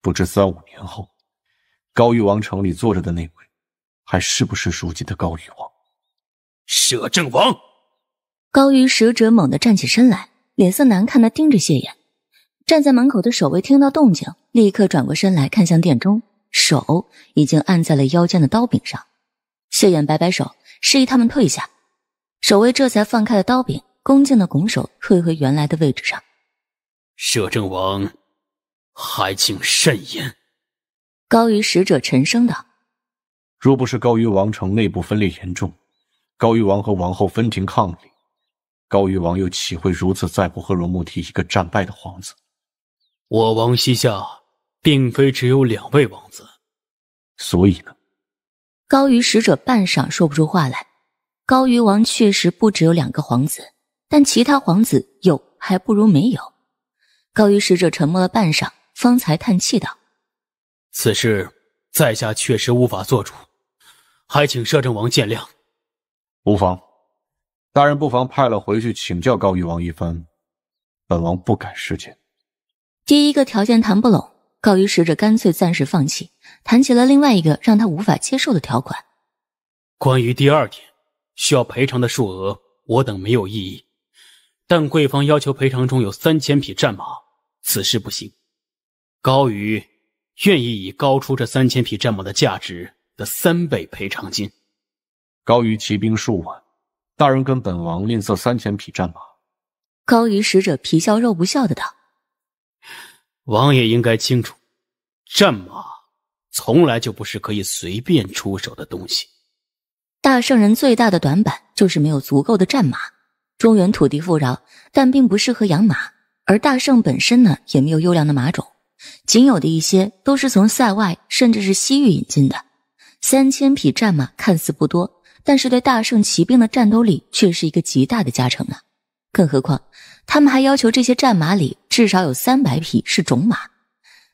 不知三五年后，高玉王城里坐着的那位，还是不是如今的高瑜王？摄政王。高于使者猛地站起身来，脸色难看的盯着谢衍。站在门口的守卫听到动静，立刻转过身来看向殿中，手已经按在了腰间的刀柄上。谢衍摆摆手，示意他们退下。守卫这才放开了刀柄，恭敬的拱手退回原来的位置上。摄政王，还请慎言。高于使者沉声道：“若不是高于王城内部分裂严重，高于王和王后分庭抗礼。”高瑜王又岂会如此？在乎和容木提一个战败的皇子，我王膝下并非只有两位王子，所以呢？高于使者半晌说不出话来。高于王确实不只有两个皇子，但其他皇子有还不如没有。高于使者沉默了半晌，方才叹气道：“此事在下确实无法做主，还请摄政王见谅。”无妨。大人不妨派了回去请教高玉王一番。本王不敢失言。第一个条件谈不拢，高玉使者干脆暂时放弃，谈起了另外一个让他无法接受的条款。关于第二点，需要赔偿的数额，我等没有异议，但贵方要求赔偿中有三千匹战马，此事不行。高于愿意以高出这三千匹战马的价值的三倍赔偿金。高于骑兵数万。大人跟本王吝啬三千匹战马。高于使者皮笑肉不笑的道：“王爷应该清楚，战马从来就不是可以随便出手的东西。大圣人最大的短板就是没有足够的战马。中原土地富饶，但并不适合养马，而大圣本身呢，也没有优良的马种，仅有的一些都是从塞外甚至是西域引进的。三千匹战马看似不多。”但是对大圣骑兵的战斗力却是一个极大的加成啊！更何况，他们还要求这些战马里至少有三百匹是种马。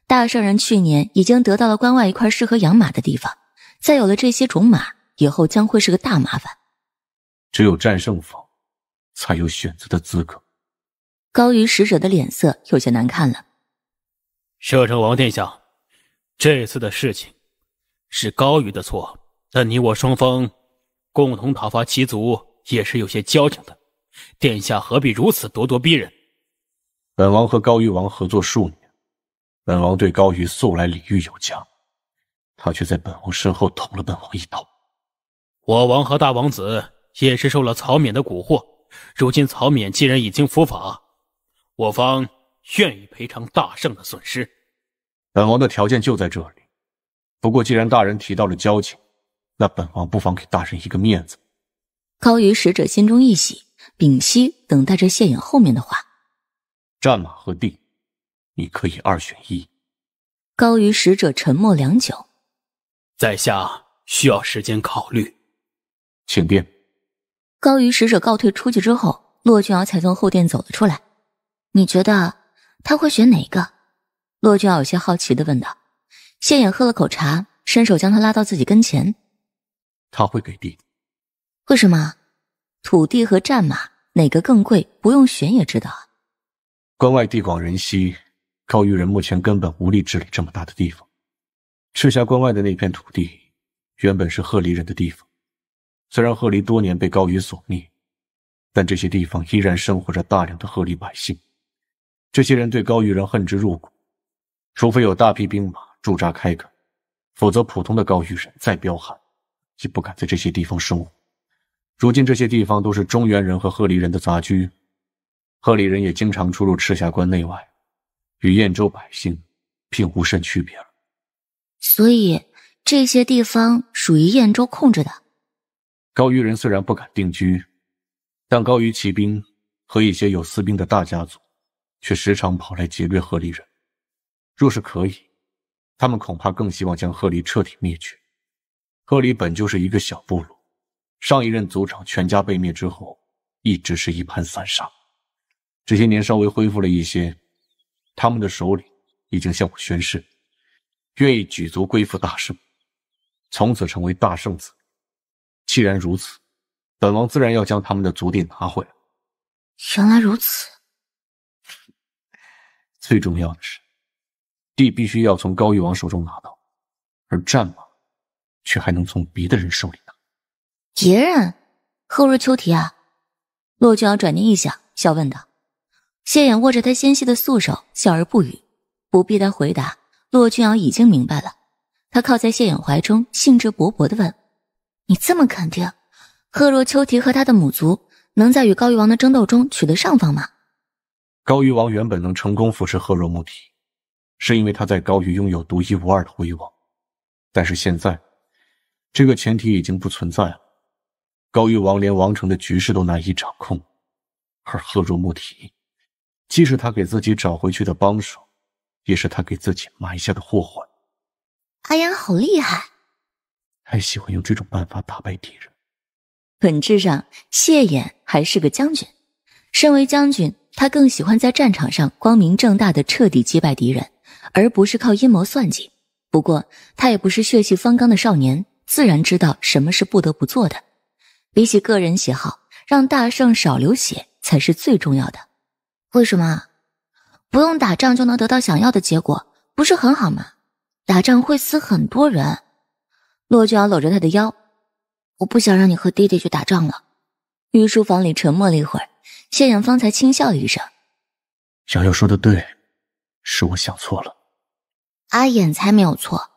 大圣人去年已经得到了关外一块适合养马的地方，再有了这些种马以后，将会是个大麻烦。只有战胜方，才有选择的资格。高于使者的脸色有些难看了。摄政王殿下，这次的事情是高于的错，但你我双方。共同讨伐齐族也是有些交情的，殿下何必如此咄咄逼人？本王和高瑜王合作数年，本王对高瑜素来礼遇有加，他却在本王身后捅了本王一刀。我王和大王子也是受了曹冕的蛊惑，如今曹冕既然已经伏法，我方愿意赔偿大圣的损失。本王的条件就在这里。不过，既然大人提到了交情。那本王不妨给大人一个面子。高于使者心中一喜，屏息等待着谢影后面的话。战马和地，你可以二选一。高于使者沉默良久，在下需要时间考虑，请便。高于使者告退出去之后，骆俊瑶才从后殿走了出来。你觉得他会选哪个？骆俊瑶有些好奇的问道。谢影喝了口茶，伸手将他拉到自己跟前。他会给地，为什么？土地和战马哪个更贵？不用选也知道。关外地广人稀，高玉人目前根本无力治理这么大的地方。赤霞关外的那片土地，原本是贺离人的地方。虽然贺离多年被高玉所灭，但这些地方依然生活着大量的贺离百姓。这些人对高玉人恨之入骨，除非有大批兵马驻扎开垦，否则普通的高玉人再彪悍。既不敢在这些地方生活。如今这些地方都是中原人和贺离人的杂居，贺离人也经常出入赤霞关内外，与燕州百姓并无甚区别了。所以这些地方属于燕州控制的。高于人虽然不敢定居，但高于骑兵和一些有私兵的大家族，却时常跑来劫掠贺离人。若是可以，他们恐怕更希望将贺离彻底灭绝。克里本就是一个小部落，上一任族长全家被灭之后，一直是一盘散沙。这些年稍微恢复了一些，他们的首领已经向我宣誓，愿意举族归附大圣，从此成为大圣子。既然如此，本王自然要将他们的族地拿回来。原来如此。最重要的是，地必须要从高玉王手中拿到，而战马。却还能从别的人手里拿。别人？贺若秋提啊！洛君瑶转念一想，笑问道：“谢衍握着他纤细的素手，笑而不语。不必他回答，洛君瑶已经明白了。他靠在谢衍怀中，兴致勃勃地问：‘你这么肯定，贺若秋提和他的母族能在与高玉王的争斗中取得上风吗？’高玉王原本能成功扶持贺若木提，是因为他在高玉拥有独一无二的威望。但是现在……”这个前提已经不存在了。高玉王连王城的局势都难以掌控，而赫若穆提，既是他给自己找回去的帮手，也是他给自己埋下的祸患。阿阳好厉害，还喜欢用这种办法打败敌人。本质上，谢衍还是个将军。身为将军，他更喜欢在战场上光明正大的彻底击败敌人，而不是靠阴谋算计。不过，他也不是血气方刚的少年。自然知道什么是不得不做的。比起个人喜好，让大圣少流血才是最重要的。为什么？不用打仗就能得到想要的结果，不是很好吗？打仗会死很多人。洛俊瑶搂着他的腰，我不想让你和爹爹去打仗了。御书房里沉默了一会儿，谢衍方才轻笑一声：“小瑶说的对，是我想错了。阿衍才没有错，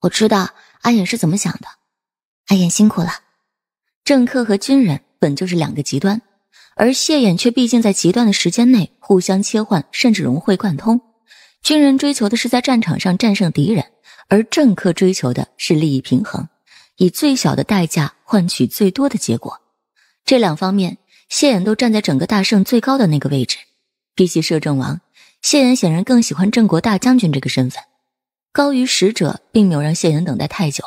我知道阿衍是怎么想的。”阿衍辛苦了。政客和军人本就是两个极端，而谢衍却毕竟在极端的时间内互相切换，甚至融会贯通。军人追求的是在战场上战胜敌人，而政客追求的是利益平衡，以最小的代价换取最多的结果。这两方面，谢衍都站在整个大圣最高的那个位置。比起摄政王，谢衍显然更喜欢郑国大将军这个身份。高于使者，并没有让谢衍等待太久。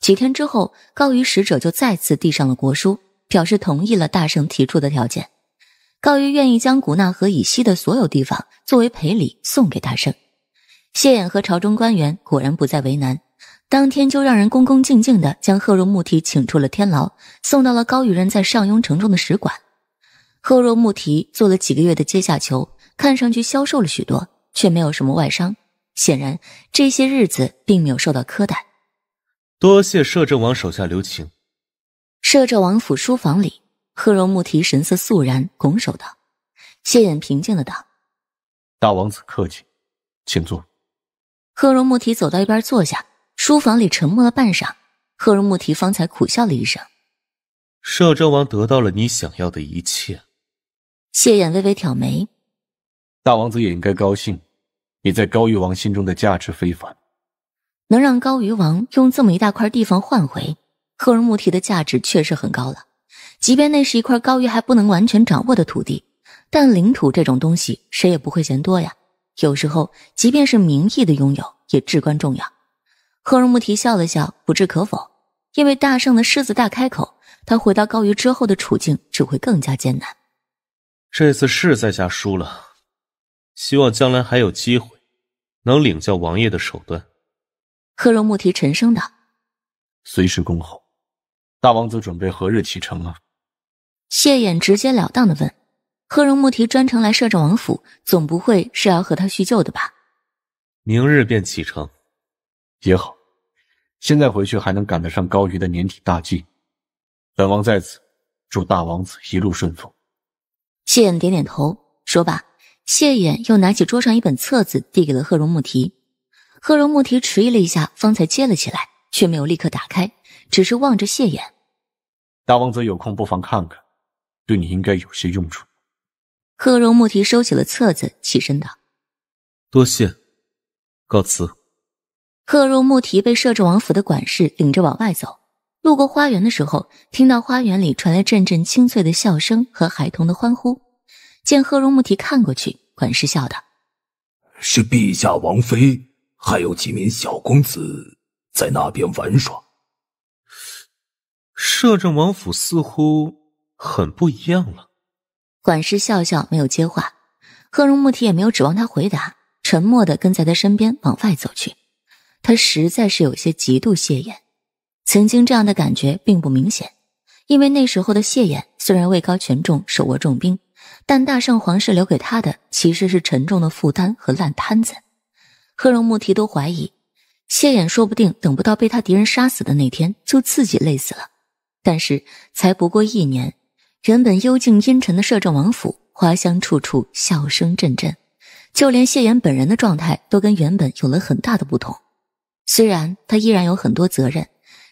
几天之后，高瑜使者就再次递上了国书，表示同意了大圣提出的条件。高瑜愿意将古纳河以西的所有地方作为赔礼送给大圣。谢衍和朝中官员果然不再为难，当天就让人恭恭敬敬地将贺若木提请出了天牢，送到了高瑜人在上庸城中的使馆。贺若木提做了几个月的阶下囚，看上去消瘦了许多，却没有什么外伤，显然这些日子并没有受到苛待。多谢摄政王手下留情。摄政王府书房里，贺荣木提神色肃然，拱手道：“谢衍平静的道，大王子客气，请坐。”贺荣木提走到一边坐下。书房里沉默了半晌，贺荣木提方才苦笑了一声：“摄政王得到了你想要的一切。”谢衍微微挑眉：“大王子也应该高兴，你在高玉王心中的价值非凡。”能让高鱼王用这么一大块地方换回赫尔穆提的价值，确实很高了。即便那是一块高鱼还不能完全掌握的土地，但领土这种东西，谁也不会嫌多呀。有时候，即便是名义的拥有，也至关重要。赫尔穆提笑了笑，不置可否。因为大圣的狮子大开口，他回到高鱼之后的处境只会更加艰难。这次是在下输了，希望将来还有机会，能领教王爷的手段。贺荣木提沉声道：“随时恭候。”大王子准备何日启程啊？谢衍直截了当的问：“贺荣木提专程来摄政王府，总不会是要和他叙旧的吧？”明日便启程，也好。现在回去还能赶得上高瑜的年底大祭。本王在此祝大王子一路顺风。谢衍点点头，说罢，谢衍又拿起桌上一本册子，递给了贺荣木提。贺荣木提迟疑了一下，方才接了起来，却没有立刻打开，只是望着谢衍：“大王子有空不妨看看，对你应该有些用处。”贺荣木提收起了册子，起身道：“多谢，告辞。”贺荣木提被摄政王府的管事领着往外走，路过花园的时候，听到花园里传来阵阵清脆的笑声和孩童的欢呼。见贺荣木提看过去，管事笑道：“是陛下王妃。”还有几名小公子在那边玩耍，摄政王府似乎很不一样了。管事笑笑没有接话，贺荣木提也没有指望他回答，沉默的跟在他身边往外走去。他实在是有些嫉妒谢衍，曾经这样的感觉并不明显，因为那时候的谢衍虽然位高权重，手握重兵，但大圣皇室留给他的其实是沉重的负担和烂摊子。贺荣木提都怀疑，谢衍说不定等不到被他敌人杀死的那天，就自己累死了。但是才不过一年，原本幽静阴沉的摄政王府，花香处处，笑声阵阵，就连谢衍本人的状态都跟原本有了很大的不同。虽然他依然有很多责任，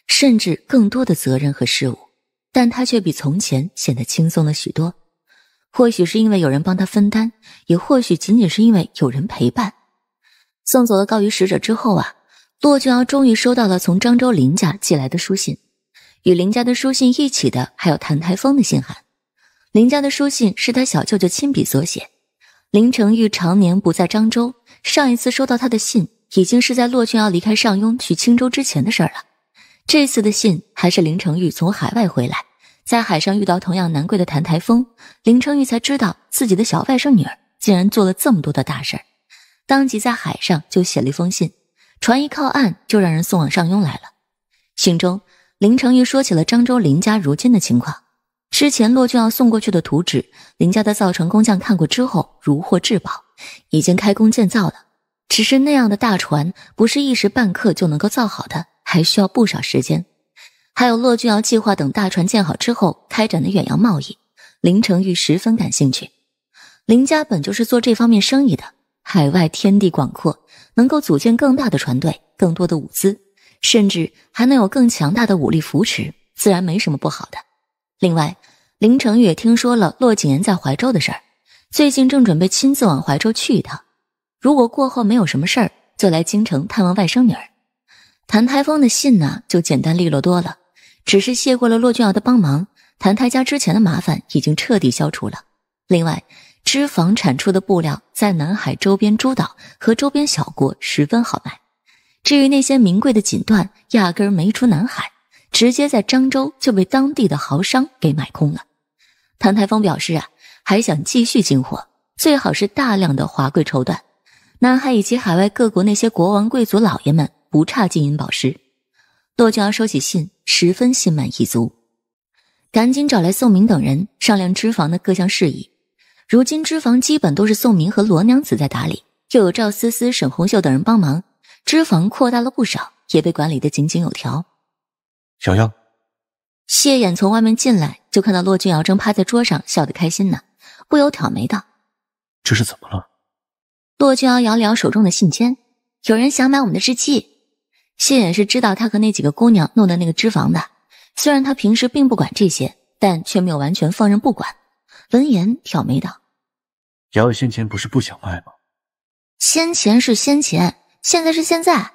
甚至更多的责任和事务，但他却比从前显得轻松了许多。或许是因为有人帮他分担，也或许仅仅是因为有人陪伴。送走了告于使者之后啊，骆俊尧终于收到了从漳州林家寄来的书信。与林家的书信一起的，还有谭台风的信函。林家的书信是他小舅舅亲笔所写。林成玉常年不在漳州，上一次收到他的信，已经是在骆俊尧离开上庸去青州之前的事儿了。这次的信还是林成玉从海外回来，在海上遇到同样难贵的谭台风，林成玉才知道自己的小外甥女儿竟然做了这么多的大事儿。当即在海上就写了一封信，船一靠岸就让人送往上庸来了。信中，林成玉说起了漳州林家如今的情况。之前骆俊瑶送过去的图纸，林家的造船工匠看过之后如获至宝，已经开工建造了。只是那样的大船不是一时半刻就能够造好的，还需要不少时间。还有骆俊瑶计划等大船建好之后开展的远洋贸易，林成玉十分感兴趣。林家本就是做这方面生意的。海外天地广阔，能够组建更大的船队，更多的物资，甚至还能有更强大的武力扶持，自然没什么不好的。另外，林成玉也听说了骆景言在怀州的事儿，最近正准备亲自往怀州去一趟。如果过后没有什么事儿，就来京城探望外甥女儿。谭台风的信呢，就简单利落多了，只是谢过了骆俊瑶的帮忙。谭台家之前的麻烦已经彻底消除了，另外。脂肪产出的布料在南海周边诸岛和周边小国十分好卖，至于那些名贵的锦缎，压根儿没出南海，直接在漳州就被当地的豪商给买空了。谭太峰表示啊，还想继续进货，最好是大量的华贵绸缎。南海以及海外各国那些国王、贵族老爷们不差金银宝石。骆俊儿收起信，十分心满意足，赶紧找来宋明等人商量脂肪的各项事宜。如今脂肪基本都是宋明和罗娘子在打理，又有赵思思、沈红秀等人帮忙，脂肪扩大了不少，也被管理的井井有条。小样，谢衍从外面进来，就看到骆俊瑶正趴在桌上笑得开心呢，不由挑眉道：“这是怎么了？”骆俊瑶摇了摇手中的信笺：“有人想买我们的制剂。谢衍是知道他和那几个姑娘弄的那个脂肪的，虽然他平时并不管这些，但却没有完全放任不管。闻言挑眉道：“瑶瑶先前不是不想卖吗？先前是先前，现在是现在。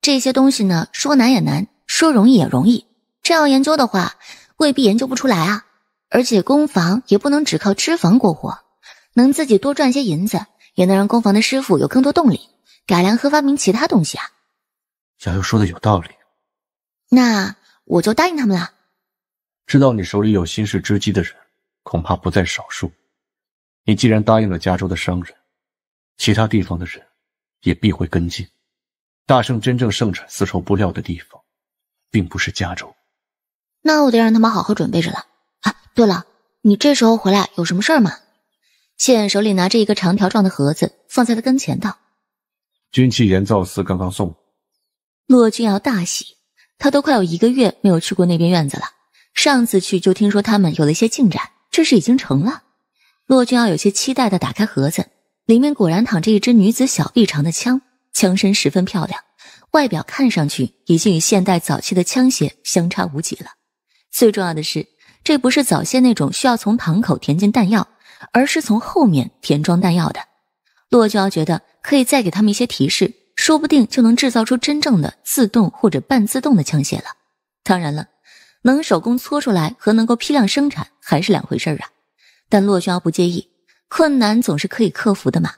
这些东西呢，说难也难，说容易也容易。这样研究的话，未必研究不出来啊。而且工房也不能只靠脂肪过活，能自己多赚些银子，也能让工房的师傅有更多动力，改良和发明其他东西啊。”瑶瑶说的有道理，那我就答应他们了。知道你手里有心事织机的人。恐怕不在少数。你既然答应了加州的商人，其他地方的人也必会跟进。大圣真正盛产丝绸布料的地方，并不是加州。那我得让他们好好准备着了。啊，对了，你这时候回来有什么事儿吗？倩手里拿着一个长条状的盒子，放在他跟前道：“军器研造司刚刚送。”骆君瑶大喜，他都快有一个月没有去过那边院子了。上次去就听说他们有了一些进展。这是已经成了，骆俊傲有些期待的打开盒子，里面果然躺着一支女子小臂长的枪，枪身十分漂亮，外表看上去已经与现代早期的枪械相差无几了。最重要的是，这不是早先那种需要从膛口填进弹药，而是从后面填装弹药的。骆俊傲觉得可以再给他们一些提示，说不定就能制造出真正的自动或者半自动的枪械了。当然了。能手工搓出来和能够批量生产还是两回事儿啊！但骆俊尧不介意，困难总是可以克服的嘛。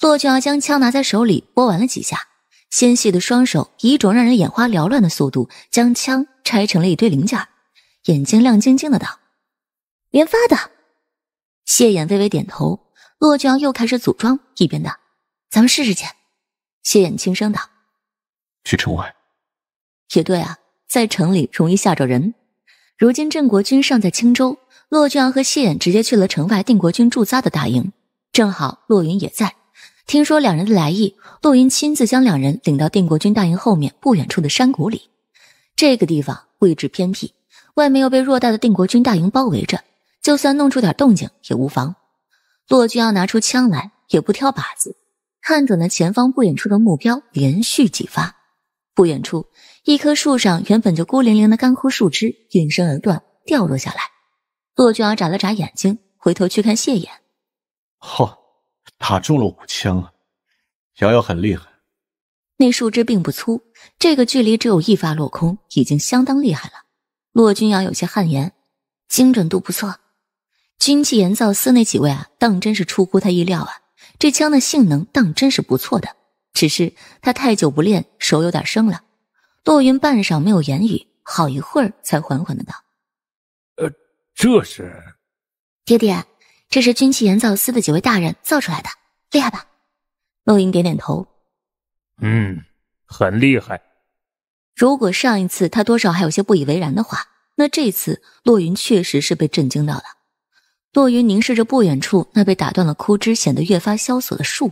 骆俊尧将枪拿在手里拨玩了几下，纤细的双手以一种让人眼花缭乱的速度将枪拆成了一堆零件，眼睛亮晶晶的道：“连发的。”谢衍微微点头，骆俊尧又开始组装，一边道：“咱们试试去。”谢衍轻声道：“去城外。”也对啊。在城里容易吓着人。如今镇国军尚在青州，骆俊昂和谢衍直接去了城外定国军驻扎的大营，正好骆云也在。听说两人的来意，骆云亲自将两人领到定国军大营后面不远处的山谷里。这个地方位置偏僻，外面又被偌大的定国军大营包围着，就算弄出点动静也无妨。骆俊昂拿出枪来，也不挑靶子，看准了前方不远处的目标，连续几发。不远处。一棵树上原本就孤零零的干枯树枝应声而断，掉落下来。骆君瑶眨了眨眼睛，回头去看谢衍。嚯，打中了五枪啊！瑶瑶很厉害。”那树枝并不粗，这个距离只有一发落空，已经相当厉害了。骆君瑶有些汗颜，精准度不错。军器研造司那几位啊，当真是出乎他意料啊！这枪的性能当真是不错的，只是他太久不练，手有点生了。洛云半晌没有言语，好一会儿才缓缓的道：“呃，这是，爹爹，这是军器营造司的几位大人造出来的，厉害吧？”洛云点点头：“嗯，很厉害。如果上一次他多少还有些不以为然的话，那这次洛云确实是被震惊到了。”洛云凝视着不远处那被打断了枯枝，显得越发萧索的树：“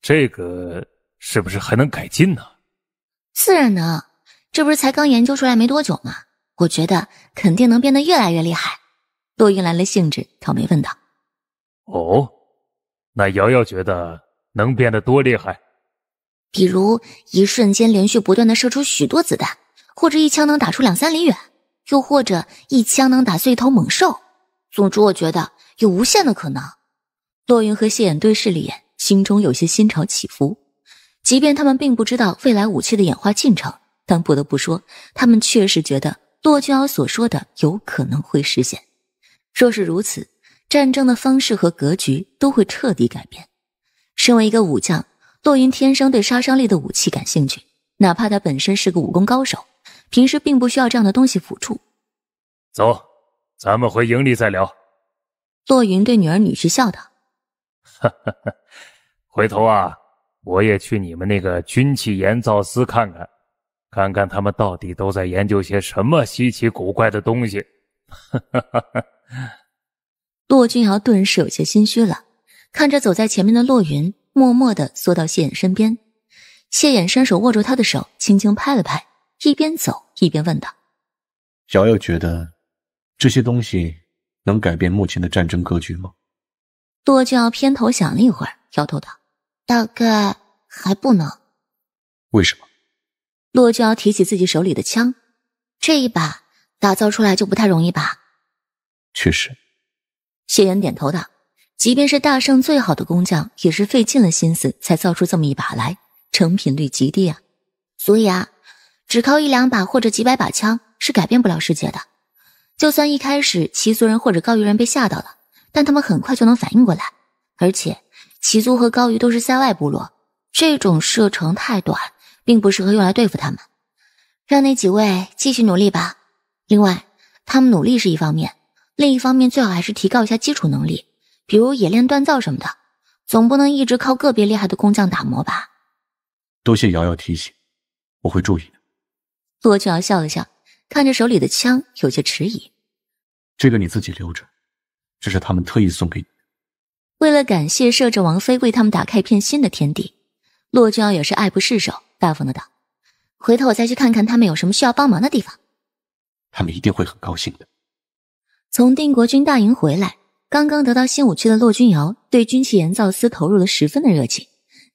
这个是不是还能改进呢？”自然能，这不是才刚研究出来没多久吗？我觉得肯定能变得越来越厉害。洛云来了兴致，挑眉问道：“哦，那瑶瑶觉得能变得多厉害？比如一瞬间连续不断的射出许多子弹，或者一枪能打出两三里远，又或者一枪能打碎一头猛兽。总之，我觉得有无限的可能。”洛云和谢衍对视了一眼，心中有些心潮起伏。即便他们并不知道未来武器的演化进程，但不得不说，他们确实觉得骆俊尧所说的有可能会实现。若是如此，战争的方式和格局都会彻底改变。身为一个武将，骆云天生对杀伤力的武器感兴趣，哪怕他本身是个武功高手，平时并不需要这样的东西辅助。走，咱们回营里再聊。骆云对女儿女婿笑道：“哈哈哈，回头啊。”我也去你们那个军器研造司看看，看看他们到底都在研究些什么稀奇古怪的东西。哈哈哈哈哈！骆钧瑶顿时有些心虚了，看着走在前面的骆云，默默的缩到谢衍身边。谢衍伸手握住他的手，轻轻拍了拍，一边走一边问道：“瑶瑶觉得这些东西能改变目前的战争格局吗？”骆君瑶偏头想了一会儿，摇头道。大概还不能，为什么？洛娇提起自己手里的枪，这一把打造出来就不太容易吧？确实。谢岩点头道：“即便是大圣最好的工匠，也是费尽了心思才造出这么一把来，成品率极低啊。所以啊，只靠一两把或者几百把枪是改变不了世界的。就算一开始齐族人或者高虞人被吓到了，但他们很快就能反应过来，而且……”齐族和高鱼都是塞外部落，这种射程太短，并不适合用来对付他们。让那几位继续努力吧。另外，他们努力是一方面，另一方面最好还是提高一下基础能力，比如冶炼、锻造什么的，总不能一直靠个别厉害的工匠打磨吧。多谢瑶瑶提醒，我会注意的。洛秋瑶笑了笑，看着手里的枪，有些迟疑。这个你自己留着，这是他们特意送给你。为了感谢摄政王妃为他们打开一片新的天地，骆君瑶也是爱不释手，大方的道：“回头我再去看看他们有什么需要帮忙的地方，他们一定会很高兴的。”从定国军大营回来，刚刚得到新武器的骆君瑶对军器研造司投入了十分的热情，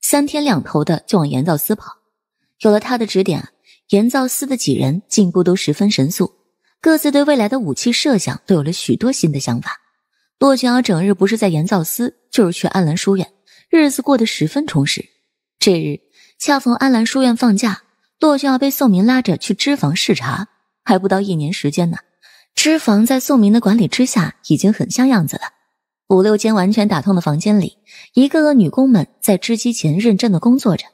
三天两头的就往研造司跑。有了他的指点，研造司的几人进步都十分神速，各自对未来的武器设想都有了许多新的想法。骆俊瑶整日不是在盐造司，就是去安澜书院，日子过得十分充实。这日恰逢安澜书院放假，骆俊瑶被宋明拉着去织肪视察。还不到一年时间呢，织肪在宋明的管理之下已经很像样子了。五六间完全打通的房间里，一个个女工们在织机前认真的工作着，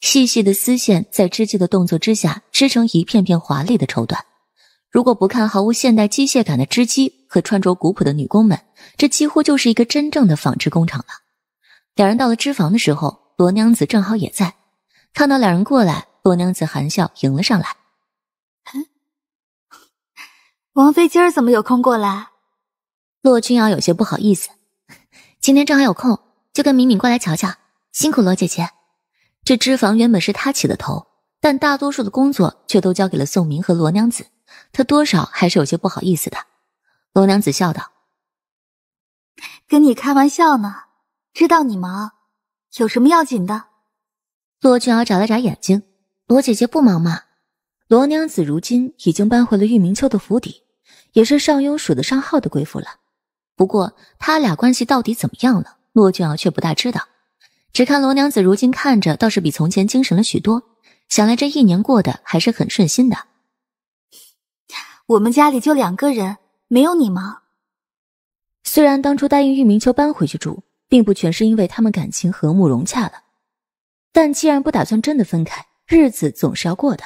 细细的丝线在织机的动作之下织成一片片华丽的绸缎。如果不看毫无现代机械感的织机和穿着古朴的女工们，这几乎就是一个真正的纺织工厂了。两人到了织房的时候，罗娘子正好也在。看到两人过来，罗娘子含笑迎了上来：“王妃今儿怎么有空过来？”洛君瑶有些不好意思：“今天正好有空，就跟敏敏过来瞧瞧。辛苦罗姐姐，这织房原本是她起的头，但大多数的工作却都交给了宋明和罗娘子。”他多少还是有些不好意思的。罗娘子笑道：“跟你开玩笑呢，知道你忙，有什么要紧的？”骆俊瑶眨了眨眼睛：“罗姐姐不忙吗？”罗娘子如今已经搬回了玉明秋的府邸，也是上庸数得上号的贵妇了。不过他俩关系到底怎么样了，骆俊瑶却不大知道。只看罗娘子如今看着倒是比从前精神了许多，想来这一年过得还是很顺心的。我们家里就两个人，没有你忙。虽然当初答应玉明秋搬回去住，并不全是因为他们感情和睦融洽了，但既然不打算真的分开，日子总是要过的。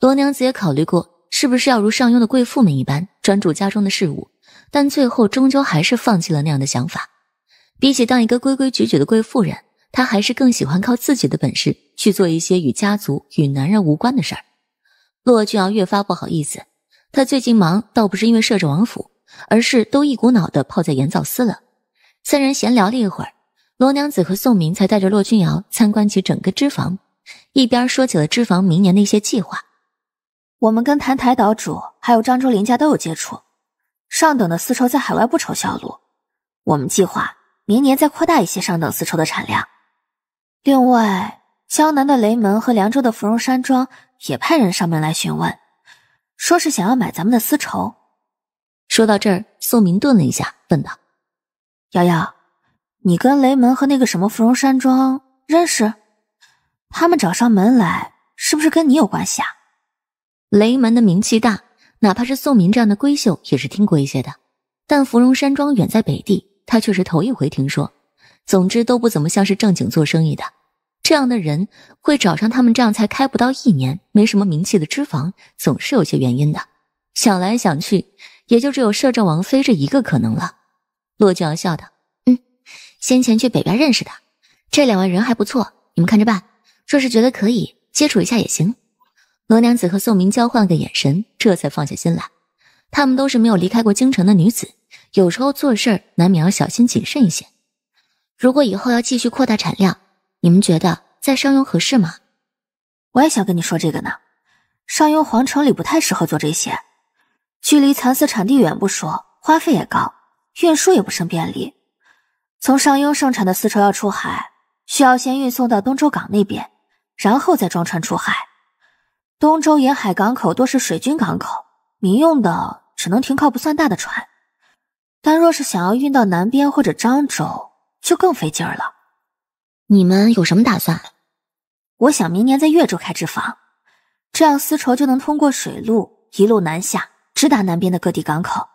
罗娘子也考虑过，是不是要如上庸的贵妇们一般专注家中的事务，但最后终究还是放弃了那样的想法。比起当一个规规矩矩的贵妇人，她还是更喜欢靠自己的本事去做一些与家族与男人无关的事儿。骆俊瑶越发不好意思。他最近忙，倒不是因为摄政王府，而是都一股脑的泡在盐造司了。三人闲聊了一会儿，罗娘子和宋明才带着骆君瑶参观起整个织房，一边说起了织房明年的一些计划。我们跟澹台岛主还有张竹林家都有接触，上等的丝绸在海外不愁销路。我们计划明年再扩大一些上等丝绸的产量。另外，江南的雷门和凉州的芙蓉山庄也派人上门来询问。说是想要买咱们的丝绸，说到这儿，宋明顿了一下，问道：“瑶瑶，你跟雷门和那个什么芙蓉山庄认识？他们找上门来，是不是跟你有关系啊？”雷门的名气大，哪怕是宋明这样的闺秀也是听过一些的，但芙蓉山庄远在北地，他却是头一回听说。总之都不怎么像是正经做生意的。这样的人会找上他们，这样才开不到一年，没什么名气的脂肪，总是有些原因的。想来想去，也就只有摄政王妃这一个可能了。洛君瑶笑道：“嗯，先前去北边认识的这两位人还不错，你们看着办。若是觉得可以接触一下也行。”罗娘子和宋明交换个眼神，这才放下心来。她们都是没有离开过京城的女子，有时候做事难免要小心谨慎一些。如果以后要继续扩大产量，你们觉得在商雍合适吗？我也想跟你说这个呢。商雍皇城里不太适合做这些，距离蚕丝产地远不说，花费也高，运输也不甚便利。从商雍盛产的丝绸要出海，需要先运送到东洲港那边，然后再装船出海。东洲沿海港口多是水军港口，民用的只能停靠不算大的船。但若是想要运到南边或者漳州，就更费劲儿了。你们有什么打算？我想明年在越州开支房，这样丝绸就能通过水路一路南下，直达南边的各地港口。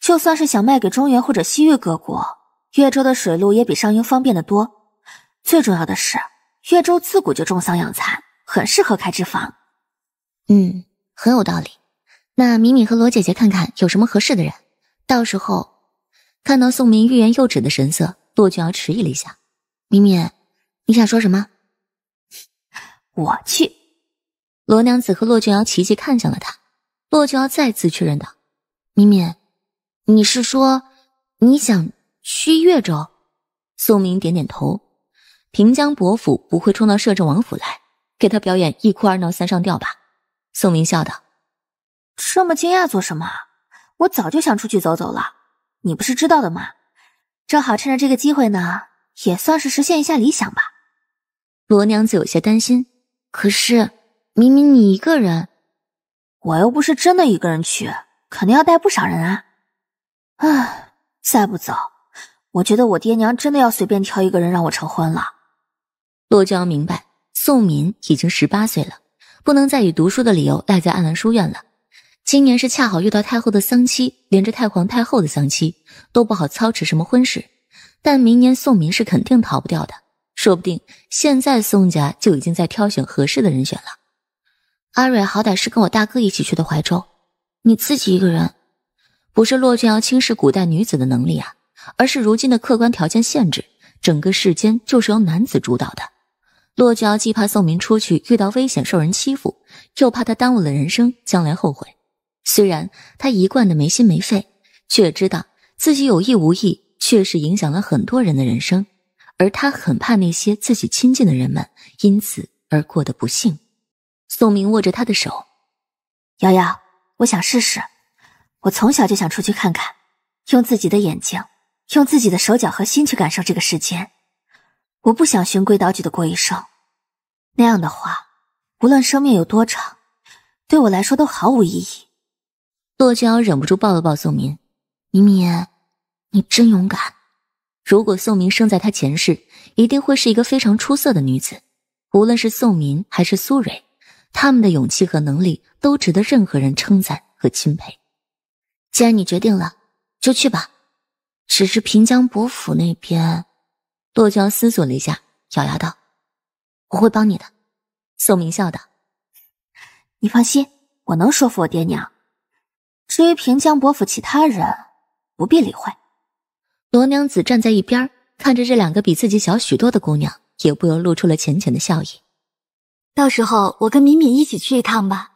就算是想卖给中原或者西域各国，越州的水路也比商英方便的多。最重要的是，越州自古就种桑养蚕，很适合开支房。嗯，很有道理。那敏敏和罗姐姐看看有什么合适的人，到时候看到宋明欲言又止的神色，骆君儿迟疑了一下。敏敏，你想说什么？(laughs) 我去。罗娘子和骆俊瑶齐齐看向了他。骆俊瑶再次确认道：“敏敏，你是说你想去越州？”宋明点点头。平江伯府不会冲到摄政王府来给他表演一哭二闹三上吊吧？宋明笑道：“这么惊讶做什么？我早就想出去走走了。你不是知道的吗？正好趁着这个机会呢。”也算是实现一下理想吧。罗娘子有些担心，可是明明你一个人，我又不是真的一个人去，肯定要带不少人啊。唉，再不走，我觉得我爹娘真的要随便挑一个人让我成婚了。洛江明白，宋敏已经十八岁了，不能再以读书的理由赖在暗澜书院了。今年是恰好遇到太后的丧期，连着太皇太后的丧期，都不好操持什么婚事。但明年宋明是肯定逃不掉的，说不定现在宋家就已经在挑选合适的人选了。阿蕊好歹是跟我大哥一起去的怀州，你自己一个人，不是骆俊瑶轻视古代女子的能力啊，而是如今的客观条件限制。整个世间就是由男子主导的。骆俊瑶既怕宋明出去遇到危险受人欺负，又怕他耽误了人生将来后悔。虽然他一贯的没心没肺，却知道自己有意无意。确实影响了很多人的人生，而他很怕那些自己亲近的人们因此而过得不幸。宋明握着他的手，瑶瑶，我想试试。我从小就想出去看看，用自己的眼睛，用自己的手脚和心去感受这个世间。我不想循规蹈矩的过一生，那样的话，无论生命有多长，对我来说都毫无意义。洛娇忍不住抱了抱宋明，明明。你真勇敢！如果宋明生在他前世，一定会是一个非常出色的女子。无论是宋明还是苏蕊，他们的勇气和能力都值得任何人称赞和钦佩。既然你决定了，就去吧。只是平江伯府那边，洛江思索了一下，咬牙道：“我会帮你的。”宋明笑道：“你放心，我能说服我爹娘。至于平江伯府其他人，不必理会。”罗娘子站在一边，看着这两个比自己小许多的姑娘，也不由露出了浅浅的笑意。到时候我跟敏敏一起去一趟吧，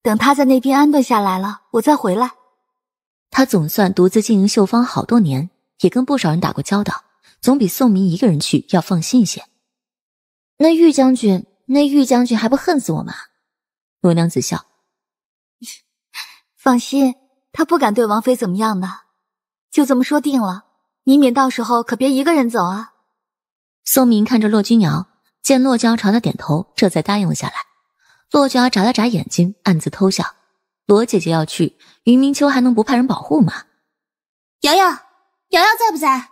等她在那边安顿下来了，我再回来。她总算独自经营绣坊好多年，也跟不少人打过交道，总比宋明一个人去要放心一些。那玉将军，那玉将军还不恨死我吗？罗娘子笑，(laughs) 放心，他不敢对王妃怎么样的。就这么说定了。你免到时候可别一个人走啊！宋明看着骆君瑶，见骆娇朝他点头，这才答应了下来。骆娇眨了眨眼睛，暗自偷笑：罗姐姐要去，余明秋还能不派人保护吗？瑶瑶，瑶瑶在不在？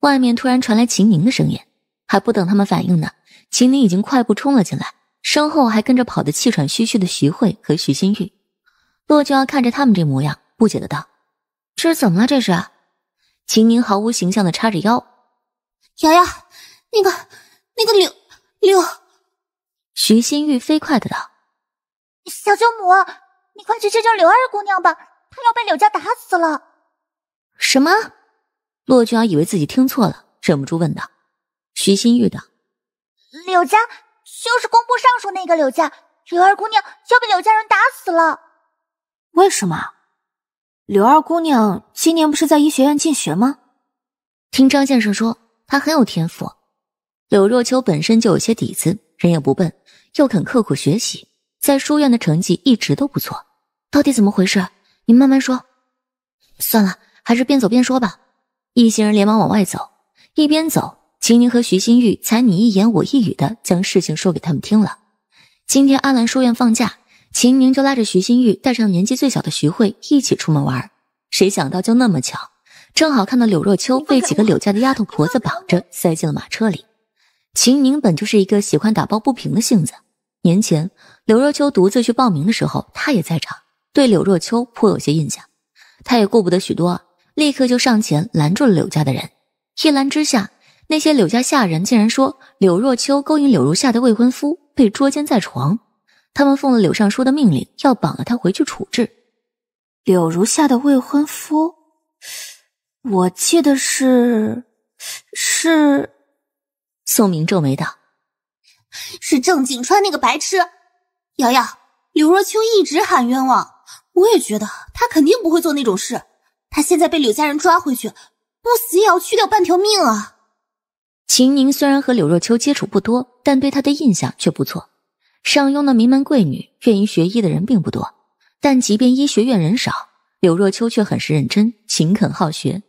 外面突然传来秦宁的声音，还不等他们反应呢，秦宁已经快步冲了进来，身后还跟着跑得气喘吁吁的徐慧和徐新玉。骆娇看着他们这模样，不解的道：“这是怎么了？这是？”秦明毫无形象的叉着腰，瑶瑶，那个那个柳柳，徐新玉飞快的道：“小舅母，你快去救救柳二姑娘吧，她要被柳家打死了。”什么？骆君儿以为自己听错了，忍不住问道。徐新玉道：“柳家就是工部尚书那个柳家，柳二姑娘要被柳家人打死了。”为什么？柳二姑娘今年不是在医学院进学吗？听张先生说，她很有天赋。柳若秋本身就有些底子，人也不笨，又肯刻苦学习，在书院的成绩一直都不错。到底怎么回事？你慢慢说。算了，还是边走边说吧。一行人连忙往外走，一边走，秦宁和徐新玉才你一言我一语的将事情说给他们听了。今天阿兰书院放假。秦明就拉着徐新玉，带上年纪最小的徐慧一起出门玩儿。谁想到就那么巧，正好看到柳若秋被几个柳家的丫头婆子绑着，(laughs) 塞进了马车里。秦宁本就是一个喜欢打抱不平的性子，年前柳若秋独自去报名的时候，他也在场，对柳若秋颇有些印象。他也顾不得许多，立刻就上前拦住了柳家的人。一拦之下，那些柳家下人竟然说柳若秋勾引柳如下的未婚夫，被捉奸在床。他们奉了柳尚书的命令，要绑了他回去处置。柳如下的未婚夫，我记得是是。宋明皱眉道：“是郑景川那个白痴。”瑶瑶，柳若秋一直喊冤枉，我也觉得他肯定不会做那种事。他现在被柳家人抓回去，不死也要去掉半条命啊。秦宁虽然和柳若秋接触不多，但对他的印象却不错。上庸的名门贵女愿意学医的人并不多，但即便医学院人少，柳若秋却很是认真、勤恳好学。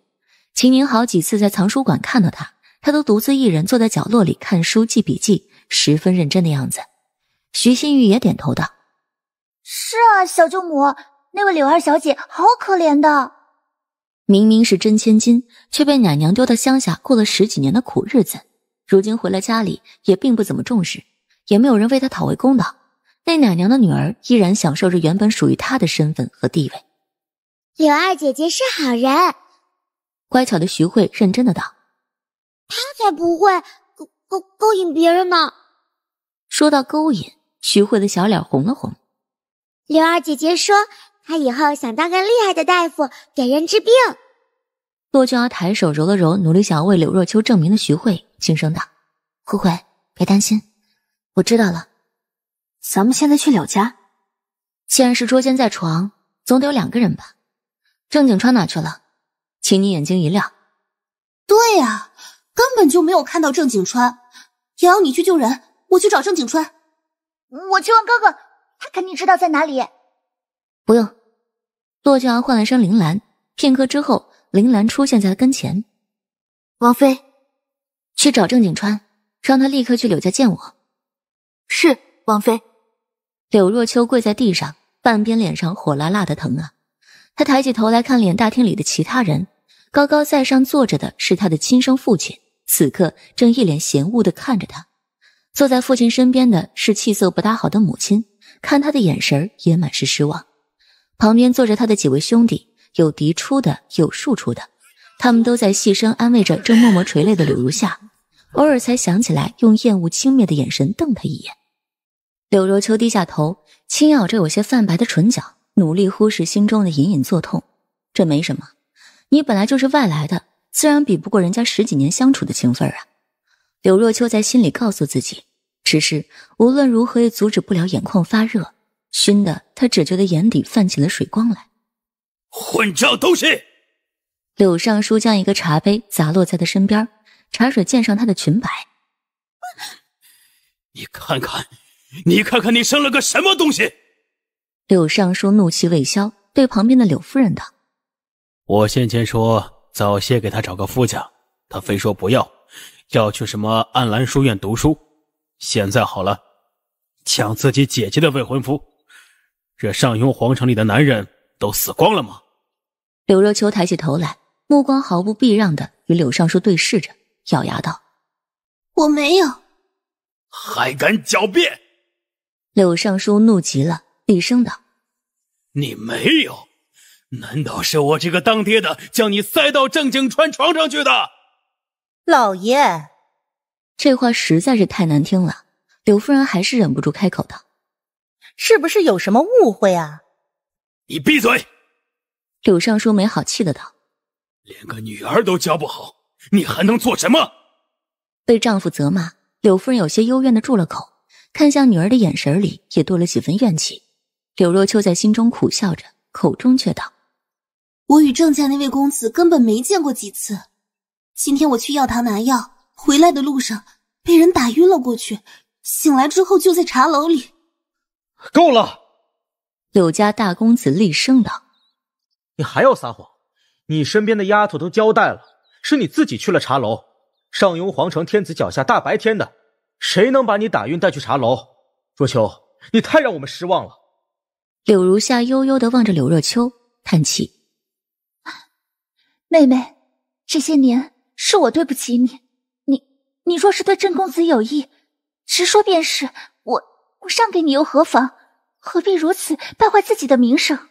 秦宁好几次在藏书馆看到她，她都独自一人坐在角落里看书、记笔记，十分认真的样子。徐新玉也点头道：“是啊，小舅母，那位柳二小姐好可怜的，明明是真千金，却被奶娘丢到乡下过了十几年的苦日子，如今回了家里也并不怎么重视。”也没有人为他讨回公道。那奶娘的女儿依然享受着原本属于她的身份和地位。柳二姐姐是好人，乖巧的徐慧认真的道：“她才不会勾勾勾引别人呢。”说到勾引，徐慧的小脸红了红。柳二姐姐说：“她以后想当个厉害的大夫，给人治病。”骆俊儿抬手揉了揉努力想要为柳若秋证明的徐慧，轻声道：“慧慧，别担心。”我知道了，咱们现在去柳家。既然是捉奸在床，总得有两个人吧？郑景川哪去了？请你眼睛一亮。对呀，根本就没有看到郑景川。瑶瑶，你去救人，我去找郑景川。我去问哥哥，他肯定知道在哪里。不用。洛静儿唤了声铃兰，片刻之后，铃兰出现在了跟前。王妃，去找郑景川，让他立刻去柳家见我。是王妃，柳若秋跪在地上，半边脸上火辣辣的疼啊！她抬起头来看脸大厅里的其他人，高高在上坐着的是她的亲生父亲，此刻正一脸嫌恶的看着她。坐在父亲身边的是气色不大好的母亲，看他的眼神也满是失望。旁边坐着他的几位兄弟，有嫡出的，有庶出的，他们都在细声安慰着正默默垂泪的柳如夏，偶尔才想起来用厌恶轻蔑的眼神瞪他一眼。柳若秋低下头，轻咬着有些泛白的唇角，努力忽视心中的隐隐作痛。这没什么，你本来就是外来的，自然比不过人家十几年相处的情分啊。柳若秋在心里告诉自己，只是无论如何也阻止不了眼眶发热，熏得他只觉得眼底泛起了水光来。混账东西！柳尚书将一个茶杯砸落在他身边，茶水溅上他的裙摆。你看看。你看看，你生了个什么东西！柳尚书怒气未消，对旁边的柳夫人道：“我先前说早些给他找个夫家，他非说不要，要去什么暗澜书院读书。现在好了，抢自己姐姐的未婚夫！这上庸皇城里的男人都死光了吗？”柳若秋抬起头来，目光毫不避让的与柳尚书对视着，咬牙道：“我没有，还敢狡辩！”柳尚书怒极了，厉声道：“你没有？难道是我这个当爹的将你塞到郑景川床上去的？”老爷，这话实在是太难听了。柳夫人还是忍不住开口道：“是不是有什么误会啊？”你闭嘴！”柳尚书没好气的道：“连个女儿都教不好，你还能做什么？”被丈夫责骂，柳夫人有些幽怨的住了口。看向女儿的眼神里也多了几分怨气，柳若秋在心中苦笑着，口中却道：“我与郑家那位公子根本没见过几次，今天我去药堂拿药，回来的路上被人打晕了过去，醒来之后就在茶楼里。”够了！柳家大公子厉声道：“你还要撒谎？你身边的丫头都交代了，是你自己去了茶楼，上庸皇城天子脚下，大白天的。”谁能把你打晕带去茶楼？若秋，你太让我们失望了。柳如夏悠悠地望着柳若秋，叹气：“妹妹，这些年是我对不起你。你你若是对郑公子有意，直说便是。我我让给你又何妨？何必如此败坏自己的名声？”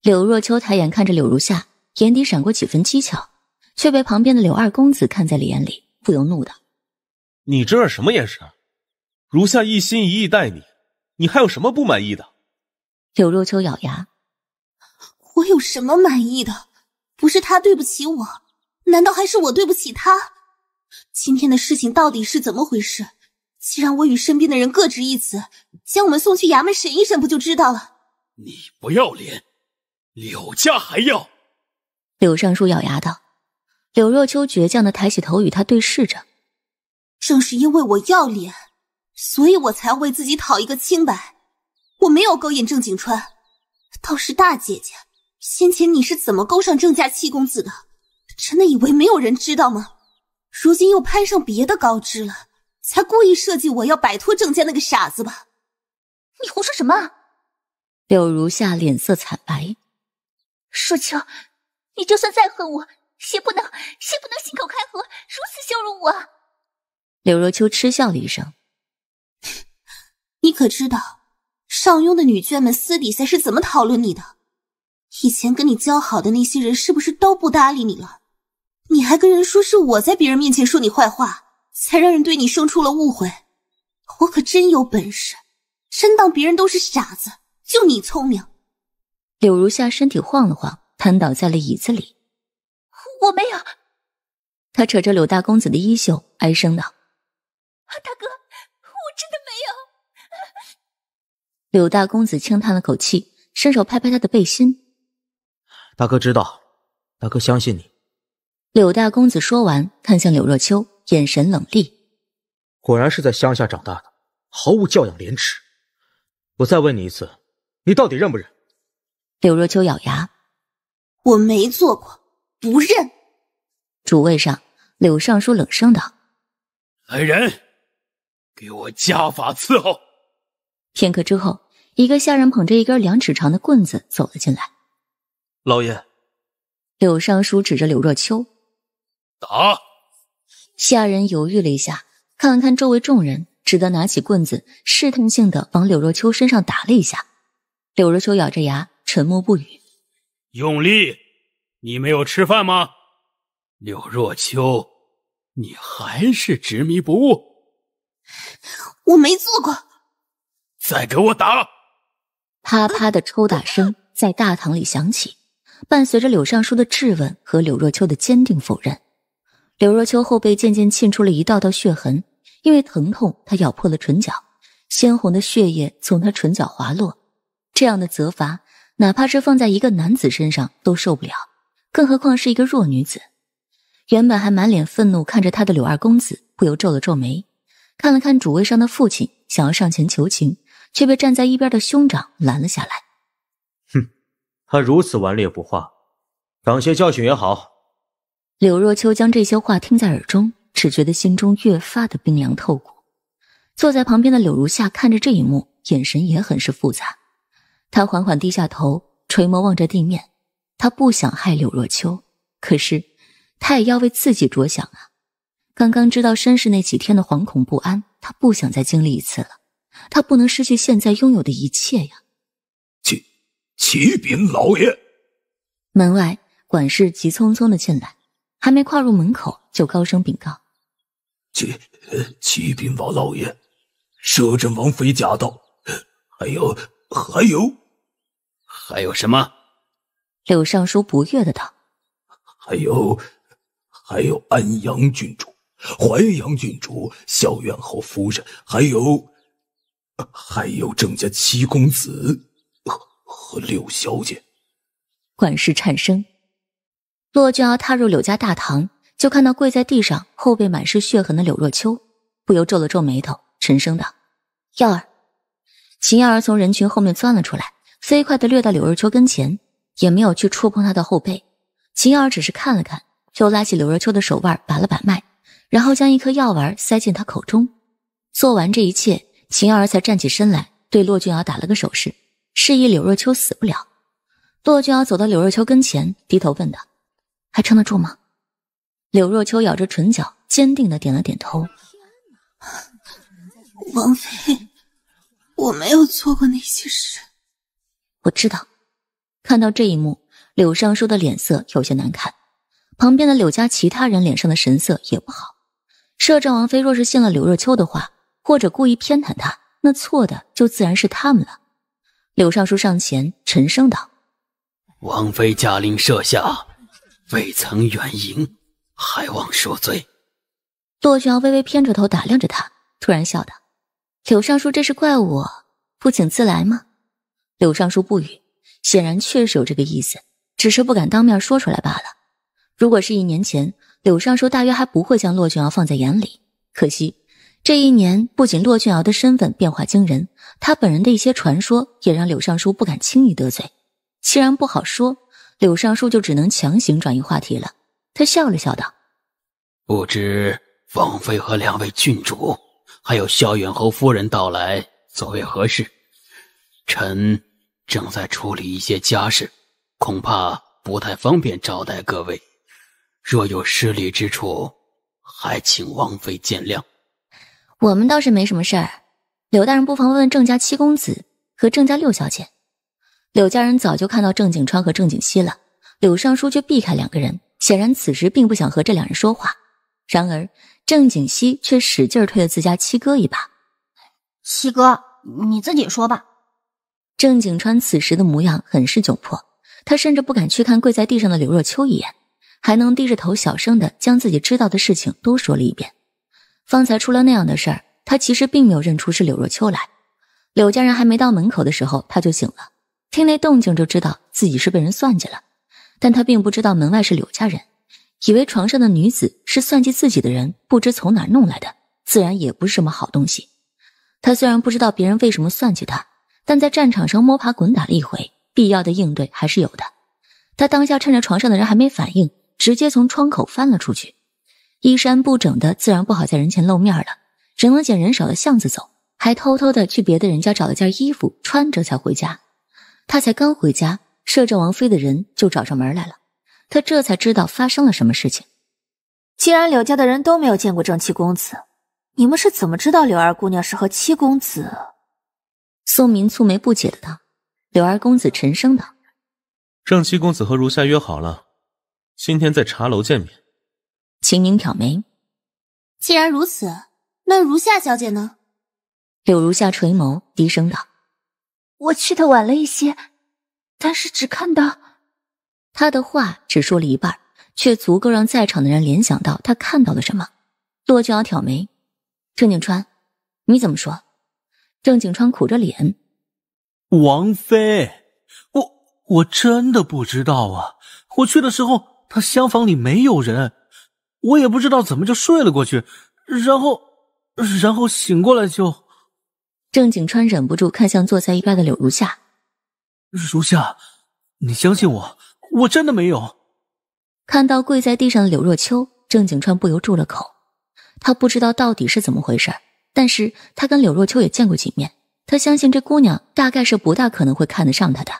柳若秋抬眼看着柳如夏，眼底闪过几分讥跷，却被旁边的柳二公子看在了眼里，不由怒道。你这是什么眼神？如下一心一意待你，你还有什么不满意的？柳若秋咬牙，我有什么满意的？不是他对不起我，难道还是我对不起他？今天的事情到底是怎么回事？既然我与身边的人各执一词，将我们送去衙门审一审，不就知道了？你不要脸，柳家还要？柳尚书咬牙道。柳若秋倔强的抬起头，与他对视着。正是因为我要脸，所以我才要为自己讨一个清白。我没有勾引郑景川，倒是大姐姐，先前你是怎么勾上郑家七公子的？真的以为没有人知道吗？如今又攀上别的高枝了，才故意设计我要摆脱郑家那个傻子吧？你胡说什么？柳如夏脸色惨白，舒秋，你就算再恨我，也不能也不能信口开河，如此羞辱我。柳若秋嗤笑了一声，你可知道上庸的女眷们私底下是怎么讨论你的？以前跟你交好的那些人是不是都不搭理你了？你还跟人说是我在别人面前说你坏话，才让人对你生出了误会。我可真有本事，真当别人都是傻子，就你聪明。柳如夏身体晃了晃，瘫倒在了椅子里。我没有，她扯着柳大公子的衣袖，哀声道。大哥，我真的没有。柳大公子轻叹了口气，伸手拍拍他的背心。大哥知道，大哥相信你。柳大公子说完，看向柳若秋，眼神冷厉。果然是在乡下长大的，毫无教养廉耻。我再问你一次，你到底认不认？柳若秋咬牙，我没做过，不认。主位上，柳尚书冷声道：“来人。”给我家法伺候。片刻之后，一个下人捧着一根两尺长的棍子走了进来。老爷，柳尚书指着柳若秋，打。下人犹豫了一下，看了看周围众人，只得拿起棍子，试探性的往柳若秋身上打了一下。柳若秋咬着牙，沉默不语。用力，你没有吃饭吗？柳若秋，你还是执迷不悟。我没做过，再给我打！啪啪的抽打声在大堂里响起，伴随着柳尚书的质问和柳若秋的坚定否认。柳若秋后背渐渐沁出了一道道血痕，因为疼痛，她咬破了唇角，鲜红的血液从她唇角滑落。这样的责罚，哪怕是放在一个男子身上都受不了，更何况是一个弱女子。原本还满脸愤怒看着他的柳二公子，不由皱了皱眉。看了看主位上的父亲，想要上前求情，却被站在一边的兄长拦了下来。哼，他如此顽劣不化，长些教训也好。柳若秋将这些话听在耳中，只觉得心中越发的冰凉透骨。坐在旁边的柳如夏看着这一幕，眼神也很是复杂。他缓缓低下头，垂眸望着地面。他不想害柳若秋，可是他也要为自己着想啊。刚刚知道身世那几天的惶恐不安，他不想再经历一次了。他不能失去现在拥有的一切呀！启启禀老爷，门外管事急匆匆的进来，还没跨入门口就高声禀告：“启启禀王老爷，摄政王妃驾到，还有还有还有什么？”柳尚书不悦的道：“还有还有安阳郡主。”淮阳郡主、萧元侯夫人，还有，还有郑家七公子和和柳小姐。管事颤声。骆俊儿踏入柳家大堂，就看到跪在地上、后背满是血痕的柳若秋，不由皱了皱眉头，沉声道：“耀儿。”秦耀儿从人群后面钻了出来，飞快的掠到柳若秋跟前，也没有去触碰他的后背。秦耀儿只是看了看，就拉起柳若秋的手腕，把了把脉。然后将一颗药丸塞进他口中，做完这一切，晴儿才站起身来，对骆俊瑶打了个手势，示意柳若秋死不了。骆俊瑶走到柳若秋跟前，低头问道：“还撑得住吗？”柳若秋咬着唇角，坚定的点了点头：“ (laughs) 王妃，我没有做过那些事。”我知道。看到这一幕，柳尚书的脸色有些难看，旁边的柳家其他人脸上的神色也不好。摄政王妃若是信了柳若秋的话，或者故意偏袒他，那错的就自然是他们了。柳尚书上前沉声道：“王妃驾临，舍下未曾远迎，还望恕罪。”洛玄微微偏着头打量着他，突然笑道：“柳尚书，这是怪我不请自来吗？”柳尚书不语，显然确实有这个意思，只是不敢当面说出来罢了。如果是一年前，柳尚书大约还不会将骆俊瑶放在眼里，可惜这一年不仅骆俊瑶的身份变化惊人，他本人的一些传说也让柳尚书不敢轻易得罪。既然不好说，柳尚书就只能强行转移话题了。他笑了笑道：“不知王妃和两位郡主，还有萧远侯夫人到来，所为何事？臣正在处理一些家事，恐怕不太方便招待各位。”若有失礼之处，还请王妃见谅。我们倒是没什么事儿。柳大人不妨问问郑家七公子和郑家六小姐。柳家人早就看到郑景川和郑景熙了，柳尚书却避开两个人，显然此时并不想和这两人说话。然而郑景熙却使劲推了自家七哥一把：“七哥，你自己说吧。”郑景川此时的模样很是窘迫，他甚至不敢去看跪在地上的柳若秋一眼。还能低着头小声的将自己知道的事情都说了一遍。方才出了那样的事儿，他其实并没有认出是柳若秋来。柳家人还没到门口的时候，他就醒了，听那动静就知道自己是被人算计了。但他并不知道门外是柳家人，以为床上的女子是算计自己的人，不知从哪儿弄来的，自然也不是什么好东西。他虽然不知道别人为什么算计他，但在战场上摸爬滚打了一回，必要的应对还是有的。他当下趁着床上的人还没反应。直接从窗口翻了出去，衣衫不整的自然不好在人前露面了，只能捡人少的巷子走，还偷偷的去别的人家找了件衣服穿着才回家。他才刚回家，摄政王妃的人就找上门来了，他这才知道发生了什么事情。既然柳家的人都没有见过正七公子，你们是怎么知道柳二姑娘是和七公子？宋明蹙眉不解的道。柳二公子沉声道：“正七公子和如夏约好了。”今天在茶楼见面。秦宁挑眉：“既然如此，那如夏小姐呢？”柳如夏垂眸，低声道：“我去的晚了一些，但是只看到……”他的话只说了一半，却足够让在场的人联想到他看到了什么。骆俊瑶挑眉：“郑景川，你怎么说？”郑景川苦着脸：“王妃，我我真的不知道啊！我去的时候……”他厢房里没有人，我也不知道怎么就睡了过去，然后，然后醒过来就。郑景川忍不住看向坐在一边的柳如夏，如夏，你相信我，我真的没有。看到跪在地上的柳若秋，郑景川不由住了口。他不知道到底是怎么回事，但是他跟柳若秋也见过几面，他相信这姑娘大概是不大可能会看得上他的。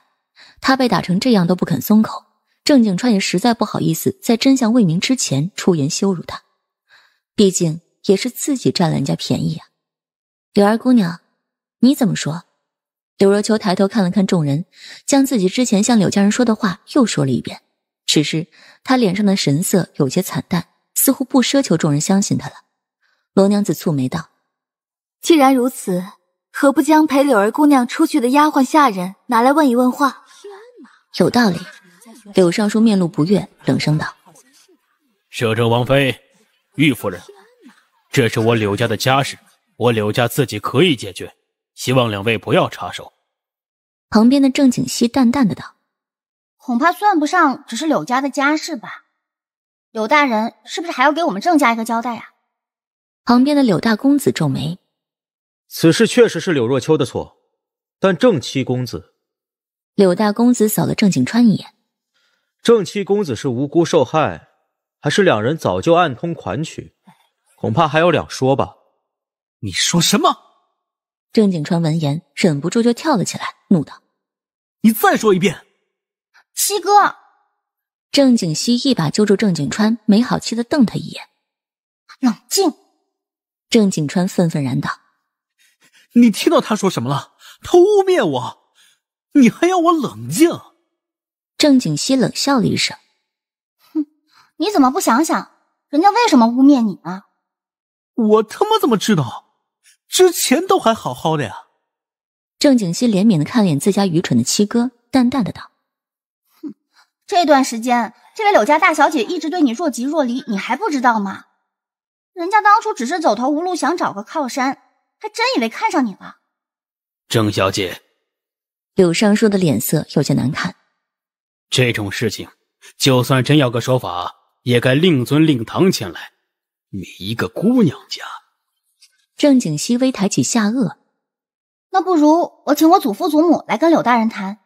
他被打成这样都不肯松口。郑景川也实在不好意思，在真相未明之前出言羞辱他，毕竟也是自己占了人家便宜啊。柳儿姑娘，你怎么说？柳若秋抬头看了看众人，将自己之前向柳家人说的话又说了一遍，只是她脸上的神色有些惨淡，似乎不奢求众人相信她了。罗娘子蹙眉道：“既然如此，何不将陪柳儿姑娘出去的丫鬟下人拿来问一问话？”有道理。柳尚书面露不悦，冷声道：“摄政王妃，玉夫人，这是我柳家的家事，我柳家自己可以解决，希望两位不要插手。”旁边的郑景熙淡淡的道：“恐怕算不上，只是柳家的家事吧？柳大人是不是还要给我们郑家一个交代啊？”旁边的柳大公子皱眉：“此事确实是柳若秋的错，但郑七公子……”柳大公子扫了郑景川一眼。正七公子是无辜受害，还是两人早就暗通款曲，恐怕还有两说吧。你说什么？郑景川闻言忍不住就跳了起来，怒道：“你再说一遍！”七哥，郑景熙一把揪住郑景川，没好气的瞪他一眼：“冷静。”郑景川愤愤然道：“你听到他说什么了？他污蔑我，你还要我冷静？”郑景熙冷笑了一声：“哼，你怎么不想想人家为什么污蔑你呢？我他妈怎么知道？之前都还好好的呀！”郑景熙怜悯的看了眼自家愚蠢的七哥，淡淡的道：“哼，这段时间，这位柳家大小姐一直对你若即若离，你还不知道吗？人家当初只是走投无路，想找个靠山，还真以为看上你了。”郑小姐，柳尚书的脸色有些难看。这种事情，就算真要个说法，也该令尊令堂前来。你一个姑娘家，郑景熙微抬起下颚，那不如我请我祖父祖母来跟柳大人谈。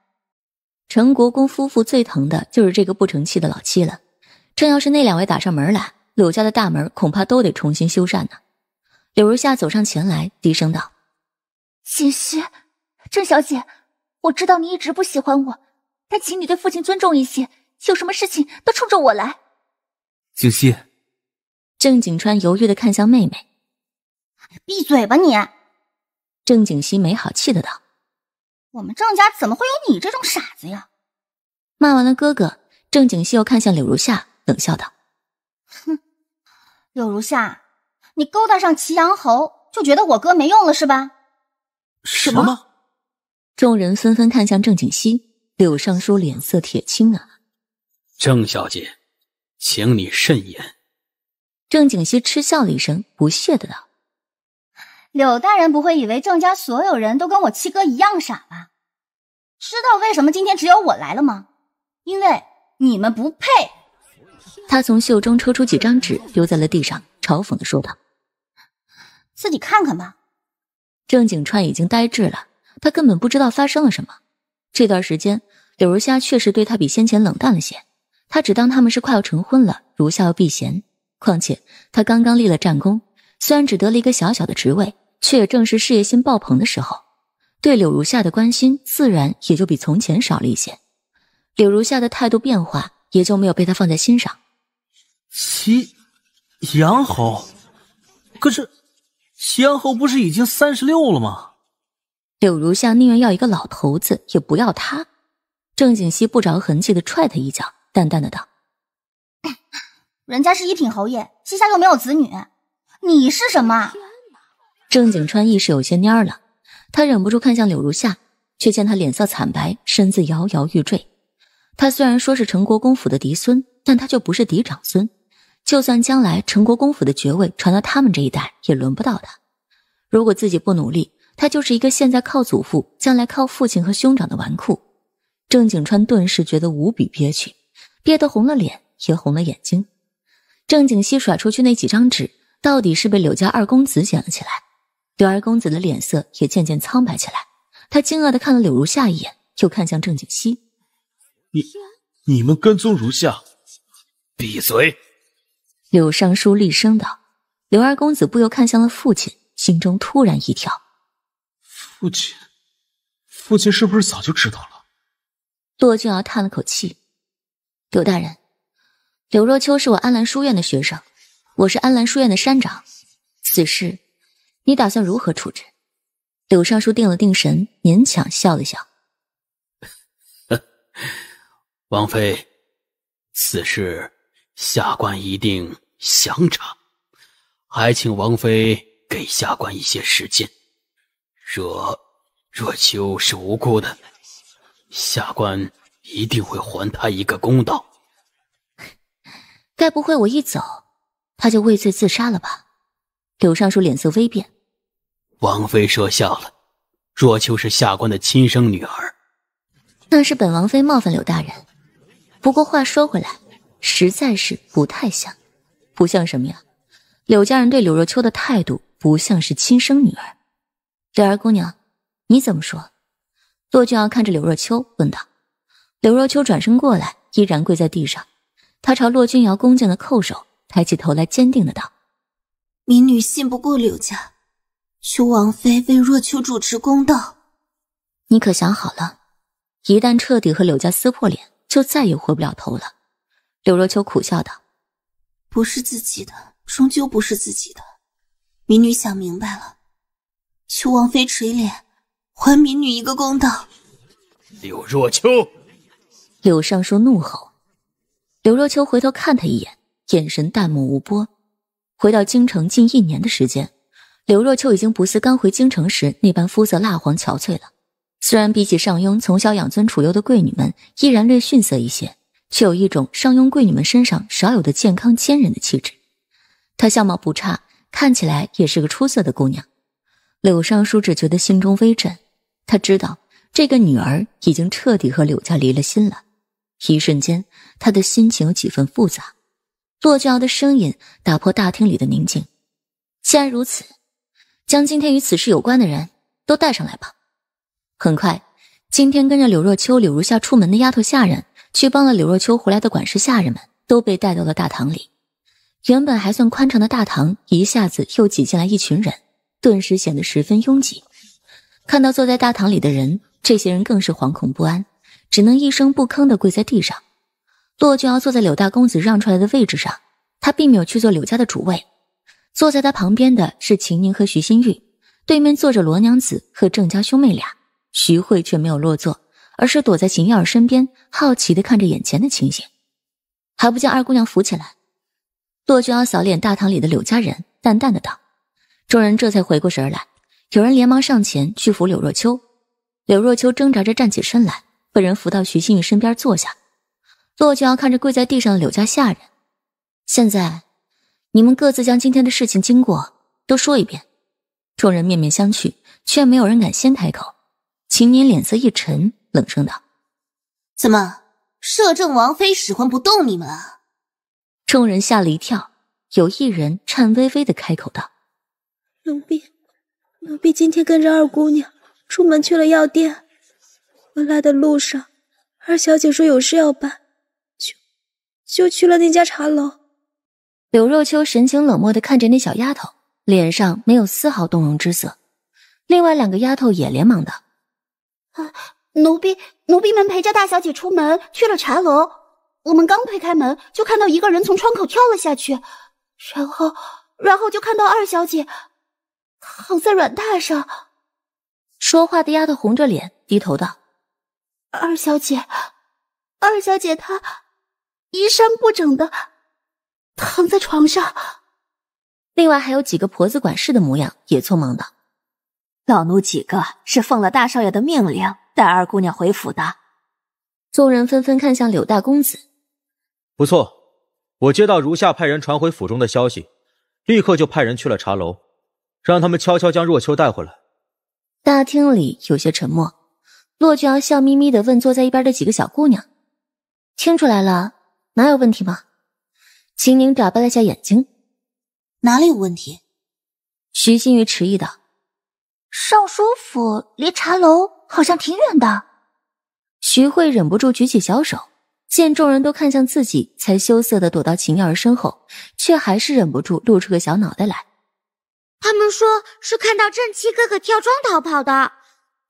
陈国公夫妇最疼的就是这个不成器的老七了，这要是那两位打上门来，柳家的大门恐怕都得重新修缮呢。柳如夏走上前来，低声道：“锦熙，郑小姐，我知道你一直不喜欢我。”但请你对父亲尊重一些，有什么事情都冲着我来。景熙，郑景川犹豫的看向妹妹。闭嘴吧你！郑景熙没好气的道：“我们郑家怎么会有你这种傻子呀？”骂完了哥哥，郑景熙又看向柳如夏，冷笑道：“哼，柳如夏，你勾搭上祁阳侯，就觉得我哥没用了是吧？”什么？众人纷纷看向郑景熙。柳尚书脸色铁青啊！郑小姐，请你慎言。郑景熙嗤笑了一声，不屑的道：“柳大人不会以为郑家所有人都跟我七哥一样傻吧？知道为什么今天只有我来了吗？因为你们不配。”他从袖中抽出几张纸，丢在了地上，嘲讽的说道：“自己看看吧。”郑景川已经呆滞了，他根本不知道发生了什么。这段时间，柳如夏确实对他比先前冷淡了些。他只当他们是快要成婚了，如夏要避嫌。况且他刚刚立了战功，虽然只得了一个小小的职位，却正是事业心爆棚的时候，对柳如夏的关心自然也就比从前少了一些。柳如夏的态度变化，也就没有被他放在心上。齐阳侯，可是祁阳侯不是已经三十六了吗？柳如夏宁愿要一个老头子，也不要他。郑景熙不着痕迹的踹他一脚，淡淡的道：“人家是一品侯爷，膝下又没有子女，你是什么？”郑景川一时有些蔫了，他忍不住看向柳如夏，却见她脸色惨白，身子摇摇欲坠。他虽然说是陈国公府的嫡孙，但他就不是嫡长孙。就算将来陈国公府的爵位传到他们这一代，也轮不到他。如果自己不努力，他就是一个现在靠祖父，将来靠父亲和兄长的纨绔。郑景川顿时觉得无比憋屈，憋得红了脸，也红了眼睛。郑景熙甩出去那几张纸，到底是被柳家二公子捡了起来。柳二公子的脸色也渐渐苍白起来，他惊愕的看了柳如夏一眼，又看向郑景熙：“你你们跟踪如下？闭嘴！”柳尚书厉声道。柳二公子不由看向了父亲，心中突然一跳。父亲，父亲是不是早就知道了？骆俊儿叹了口气：“柳大人，柳若秋是我安澜书院的学生，我是安澜书院的山长，此事你打算如何处置？”柳尚书定了定神，勉强笑了笑：“王妃，此事下官一定详查，还请王妃给下官一些时间。”若若秋是无辜的，下官一定会还她一个公道。(laughs) 该不会我一走，他就畏罪自杀了吧？柳尚书脸色微变。王妃说笑了，若秋是下官的亲生女儿。那是本王妃冒犯柳大人。不过话说回来，实在是不太像。不像什么呀？柳家人对柳若秋的态度，不像是亲生女儿。柳儿姑娘，你怎么说？骆俊瑶看着柳若秋问道。柳若秋转身过来，依然跪在地上，她朝骆俊瑶恭敬的叩首，抬起头来，坚定的道：“民女信不过柳家，求王妃为若秋主持公道。”你可想好了？一旦彻底和柳家撕破脸，就再也回不了头了。柳若秋苦笑道：“不是自己的，终究不是自己的。民女想明白了。”求王妃垂怜，还民女一个公道。柳若秋，柳尚书怒吼。柳若秋回头看他一眼，眼神淡漠无波。回到京城近一年的时间，柳若秋已经不似刚回京城时那般肤色蜡黄、憔悴了。虽然比起上庸从小养尊处优的贵女们，依然略逊色一些，却有一种上庸贵女们身上少有的健康坚韧的气质。她相貌不差，看起来也是个出色的姑娘。柳尚书只觉得心中微震，他知道这个女儿已经彻底和柳家离了心了。一瞬间，他的心情有几分复杂。骆俊尧的声音打破大厅里的宁静：“既然如此，将今天与此事有关的人都带上来吧。”很快，今天跟着柳若秋、柳如夏出门的丫头下人，去帮了柳若秋回来的管事下人们，都被带到了大堂里。原本还算宽敞的大堂一下子又挤进来一群人。顿时显得十分拥挤。看到坐在大堂里的人，这些人更是惶恐不安，只能一声不吭地跪在地上。骆俊瑶坐在柳大公子让出来的位置上，他并没有去做柳家的主位。坐在他旁边的是秦宁和徐新玉，对面坐着罗娘子和郑家兄妹俩。徐慧却没有落座，而是躲在秦燕儿身边，好奇地看着眼前的情形。还不见二姑娘扶起来？骆俊瑶扫脸大堂里的柳家人，淡淡的道。众人这才回过神来，有人连忙上前去扶柳若秋。柳若秋挣扎着站起身来，被人扶到徐新宇身边坐下。洛君瑶看着跪在地上的柳家下人，现在，你们各自将今天的事情经过都说一遍。众人面面相觑，却没有人敢先开口。秦宁脸色一沉，冷声道：“怎么，摄政王妃使唤不动你们了？”众人吓了一跳，有一人颤巍巍的开口道。奴婢，奴婢今天跟着二姑娘出门去了药店，回来的路上，二小姐说有事要办，就就去了那家茶楼。柳若秋神情冷漠的看着那小丫头，脸上没有丝毫动容之色。另外两个丫头也连忙道：“啊，奴婢，奴婢们陪着大小姐出门去了茶楼，我们刚推开门，就看到一个人从窗口跳了下去，然后，然后就看到二小姐。”躺在软榻上，说话的丫头红着脸低头道：“二小姐，二小姐她衣衫不整的躺在床上。”另外还有几个婆子管事的模样也匆忙道：“老奴几个是奉了大少爷的命令，带二姑娘回府的。”众人纷纷看向柳大公子。不错，我接到如下派人传回府中的消息，立刻就派人去了茶楼。让他们悄悄将若秋带回来。大厅里有些沉默。骆俊瑶笑眯眯的问坐在一边的几个小姑娘：“听出来了，哪有问题吗？”秦宁眨巴了下眼睛：“哪里有问题？”徐新宇迟疑道：“尚书府离茶楼好像挺远的。”徐慧忍不住举起小手，见众人都看向自己，才羞涩的躲到秦燕儿身后，却还是忍不住露出个小脑袋来。他们说是看到正七哥哥跳窗逃跑的，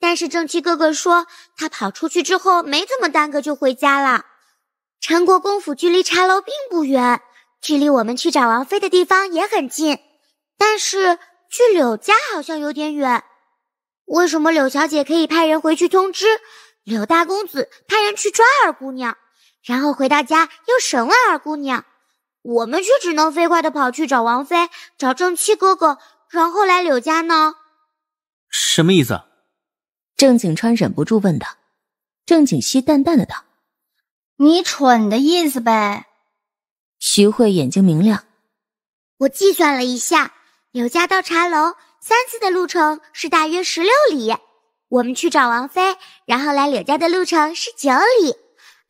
但是正七哥哥说他跑出去之后没怎么耽搁就回家了。陈国公府距离茶楼并不远，距离我们去找王妃的地方也很近，但是去柳家好像有点远。为什么柳小姐可以派人回去通知柳大公子派人去抓二姑娘，然后回到家又审问二姑娘，我们却只能飞快地跑去找王妃，找正七哥哥。然后来柳家呢？什么意思？郑景川忍不住问道。郑景熙淡淡的道：“你蠢的意思呗。”徐慧眼睛明亮。我计算了一下，柳家到茶楼三次的路程是大约十六里。我们去找王妃，然后来柳家的路程是九里。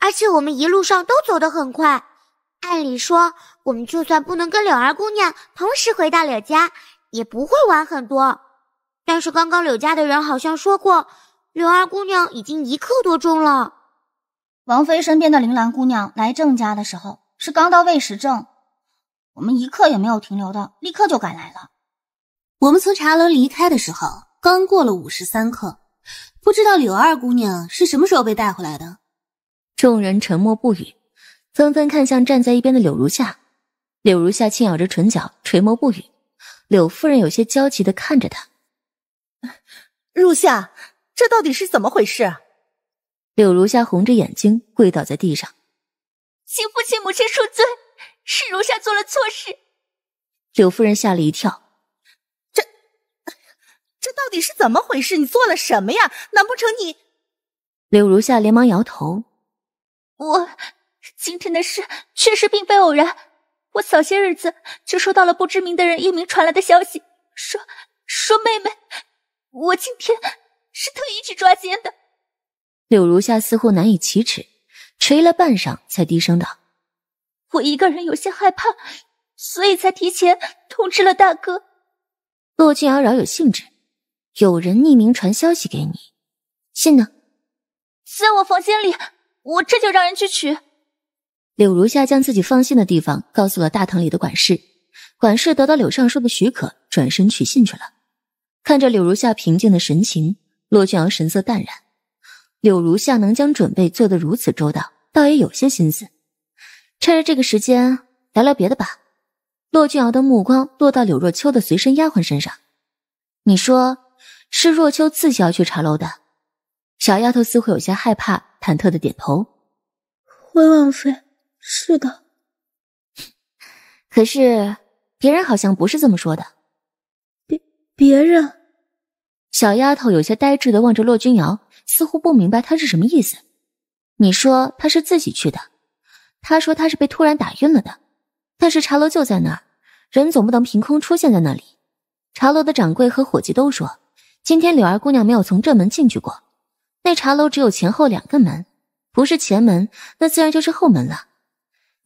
而且我们一路上都走得很快。按理说，我们就算不能跟柳儿姑娘同时回到柳家。也不会晚很多，但是刚刚柳家的人好像说过，柳二姑娘已经一刻多钟了。王妃身边的铃兰姑娘来郑家的时候是刚到尉时正，我们一刻也没有停留的，立刻就赶来了。我们从茶楼离开的时候刚过了午时三刻，不知道柳二姑娘是什么时候被带回来的。众人沉默不语，纷纷看向站在一边的柳如夏。柳如夏轻咬着唇角，垂眸不语。柳夫人有些焦急的看着他，如夏，这到底是怎么回事？柳如夏红着眼睛跪倒在地上，请父亲母亲恕罪，是如夏做了错事。柳夫人吓了一跳，这这到底是怎么回事？你做了什么呀？难不成你？柳如夏连忙摇头，我今天的事确实并非偶然。我早些日子就收到了不知名的人匿名传来的消息，说说妹妹，我今天是特意去抓奸的。柳如夏似乎难以启齿，垂了半晌才低声道：“我一个人有些害怕，所以才提前通知了大哥。”洛俊瑶饶有兴致：“有人匿名传消息给你，信呢？在我房间里，我这就让人去取。”柳如夏将自己放信的地方告诉了大堂里的管事，管事得到柳尚书的许可，转身取信去了。看着柳如夏平静的神情，骆俊尧神色淡然。柳如夏能将准备做得如此周到，倒也有些心思。趁着这个时间，聊聊别的吧。骆俊尧的目光落到柳若秋的随身丫鬟身上。你说，是若秋自小去茶楼的？小丫头似乎有些害怕，忐忑的点头。回王妃。是的，(laughs) 可是别人好像不是这么说的。别别人，小丫头有些呆滞的望着骆君瑶，似乎不明白她是什么意思。你说她是自己去的，她说她是被突然打晕了的。但是茶楼就在那儿，人总不能凭空出现在那里。茶楼的掌柜和伙计都说，今天柳儿姑娘没有从正门进去过。那茶楼只有前后两个门，不是前门，那自然就是后门了。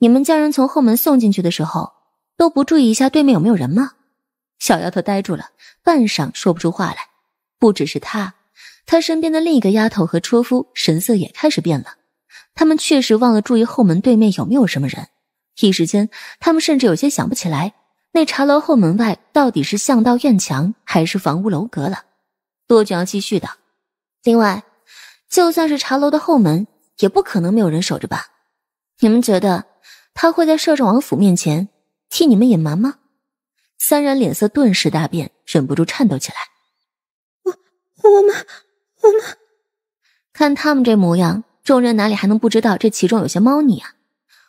你们将人从后门送进去的时候，都不注意一下对面有没有人吗？小丫头呆住了，半晌说不出话来。不只是她，她身边的另一个丫头和车夫神色也开始变了。他们确实忘了注意后门对面有没有什么人，一时间他们甚至有些想不起来，那茶楼后门外到底是巷道院墙还是房屋楼阁了。多久要继续道：“另外，就算是茶楼的后门，也不可能没有人守着吧？你们觉得？”他会在摄政王府面前替你们隐瞒吗？三人脸色顿时大变，忍不住颤抖起来。我我们我们看他们这模样，众人哪里还能不知道这其中有些猫腻啊？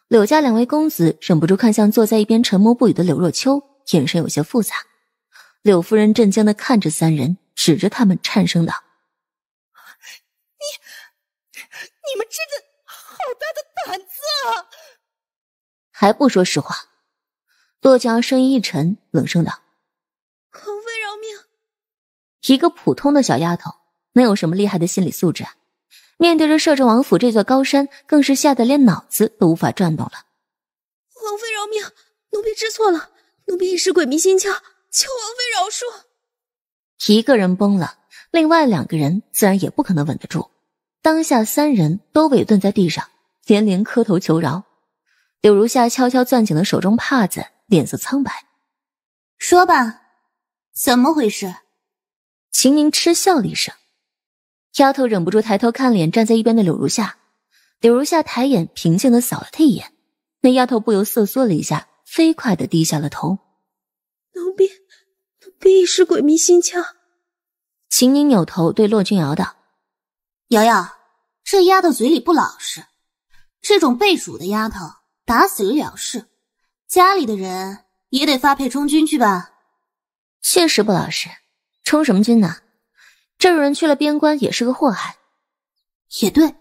柳家两位公子忍不住看向坐在一边沉默不语的柳若秋，眼神有些复杂。柳夫人震惊的看着三人，指着他们颤声道：“你你们真的好大的胆子啊！”还不说实话！洛江声音一沉，冷声道：“王妃饶命！”一个普通的小丫头能有什么厉害的心理素质啊？面对着摄政王府这座高山，更是吓得连脑子都无法转动了。“王妃饶命！奴婢知错了，奴婢一时鬼迷心窍，求王妃饶恕！”一个人崩了，另外两个人自然也不可能稳得住。当下三人都委顿在地上，连连磕头求饶。柳如夏悄悄攥紧了手中帕子，脸色苍白。说吧，怎么回事？秦明嗤笑了一声，丫头忍不住抬头看脸，站在一边的柳如夏，柳如夏抬眼平静的扫了他一眼，那丫头不由瑟缩了一下，飞快的低下了头。奴婢，奴婢是鬼迷心窍。秦明扭头对骆君瑶道：“瑶瑶，这丫头嘴里不老实，这种被主的丫头。”打死了了事，家里的人也得发配充军去吧？确实不老实，充什么军呢？这种人去了边关也是个祸害。也对，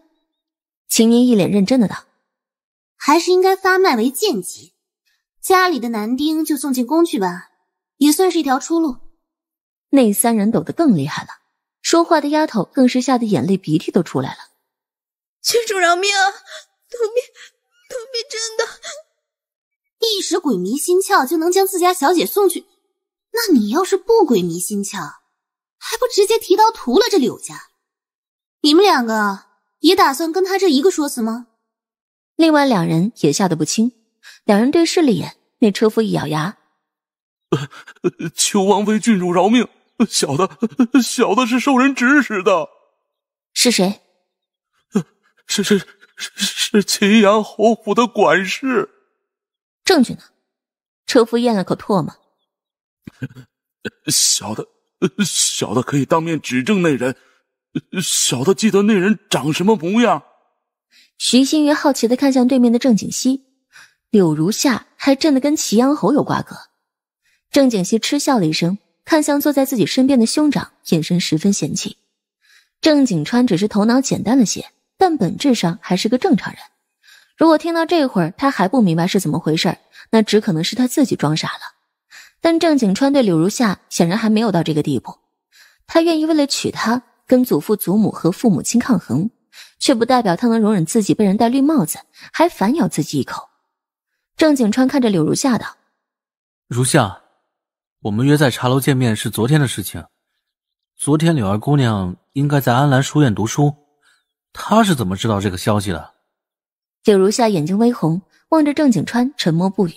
秦明一脸认真的道，还是应该发卖为贱籍，家里的男丁就送进宫去吧，也算是一条出路。那三人抖得更厉害了，说话的丫头更是吓得眼泪鼻涕都出来了。郡主饶命，奴婢。你真的，一时鬼迷心窍就能将自家小姐送去？那你要是不鬼迷心窍，还不直接提刀屠了这柳家？你们两个也打算跟他这一个说辞吗？另外两人也吓得不轻，两人对视了眼，那车夫一咬牙，求王妃郡主饶命，小的小的是受人指使的，是谁？是是。是祁阳侯府的管事。证据呢？车夫咽了口唾沫。小的，小的可以当面指证那人。小的记得那人长什么模样。徐新月好奇的看向对面的郑景熙。柳如夏还真的跟祁阳侯有瓜葛。郑景熙嗤笑了一声，看向坐在自己身边的兄长，眼神十分嫌弃。郑景川只是头脑简单了些。但本质上还是个正常人。如果听到这会儿他还不明白是怎么回事那只可能是他自己装傻了。但郑景川对柳如夏显然还没有到这个地步。他愿意为了娶她跟祖父、祖母和父母亲抗衡，却不代表他能容忍自己被人戴绿帽子还反咬自己一口。郑景川看着柳如夏道：“如夏，我们约在茶楼见面是昨天的事情。昨天柳儿姑娘应该在安澜书院读书。”他是怎么知道这个消息的？柳如夏眼睛微红，望着郑景川沉默不语。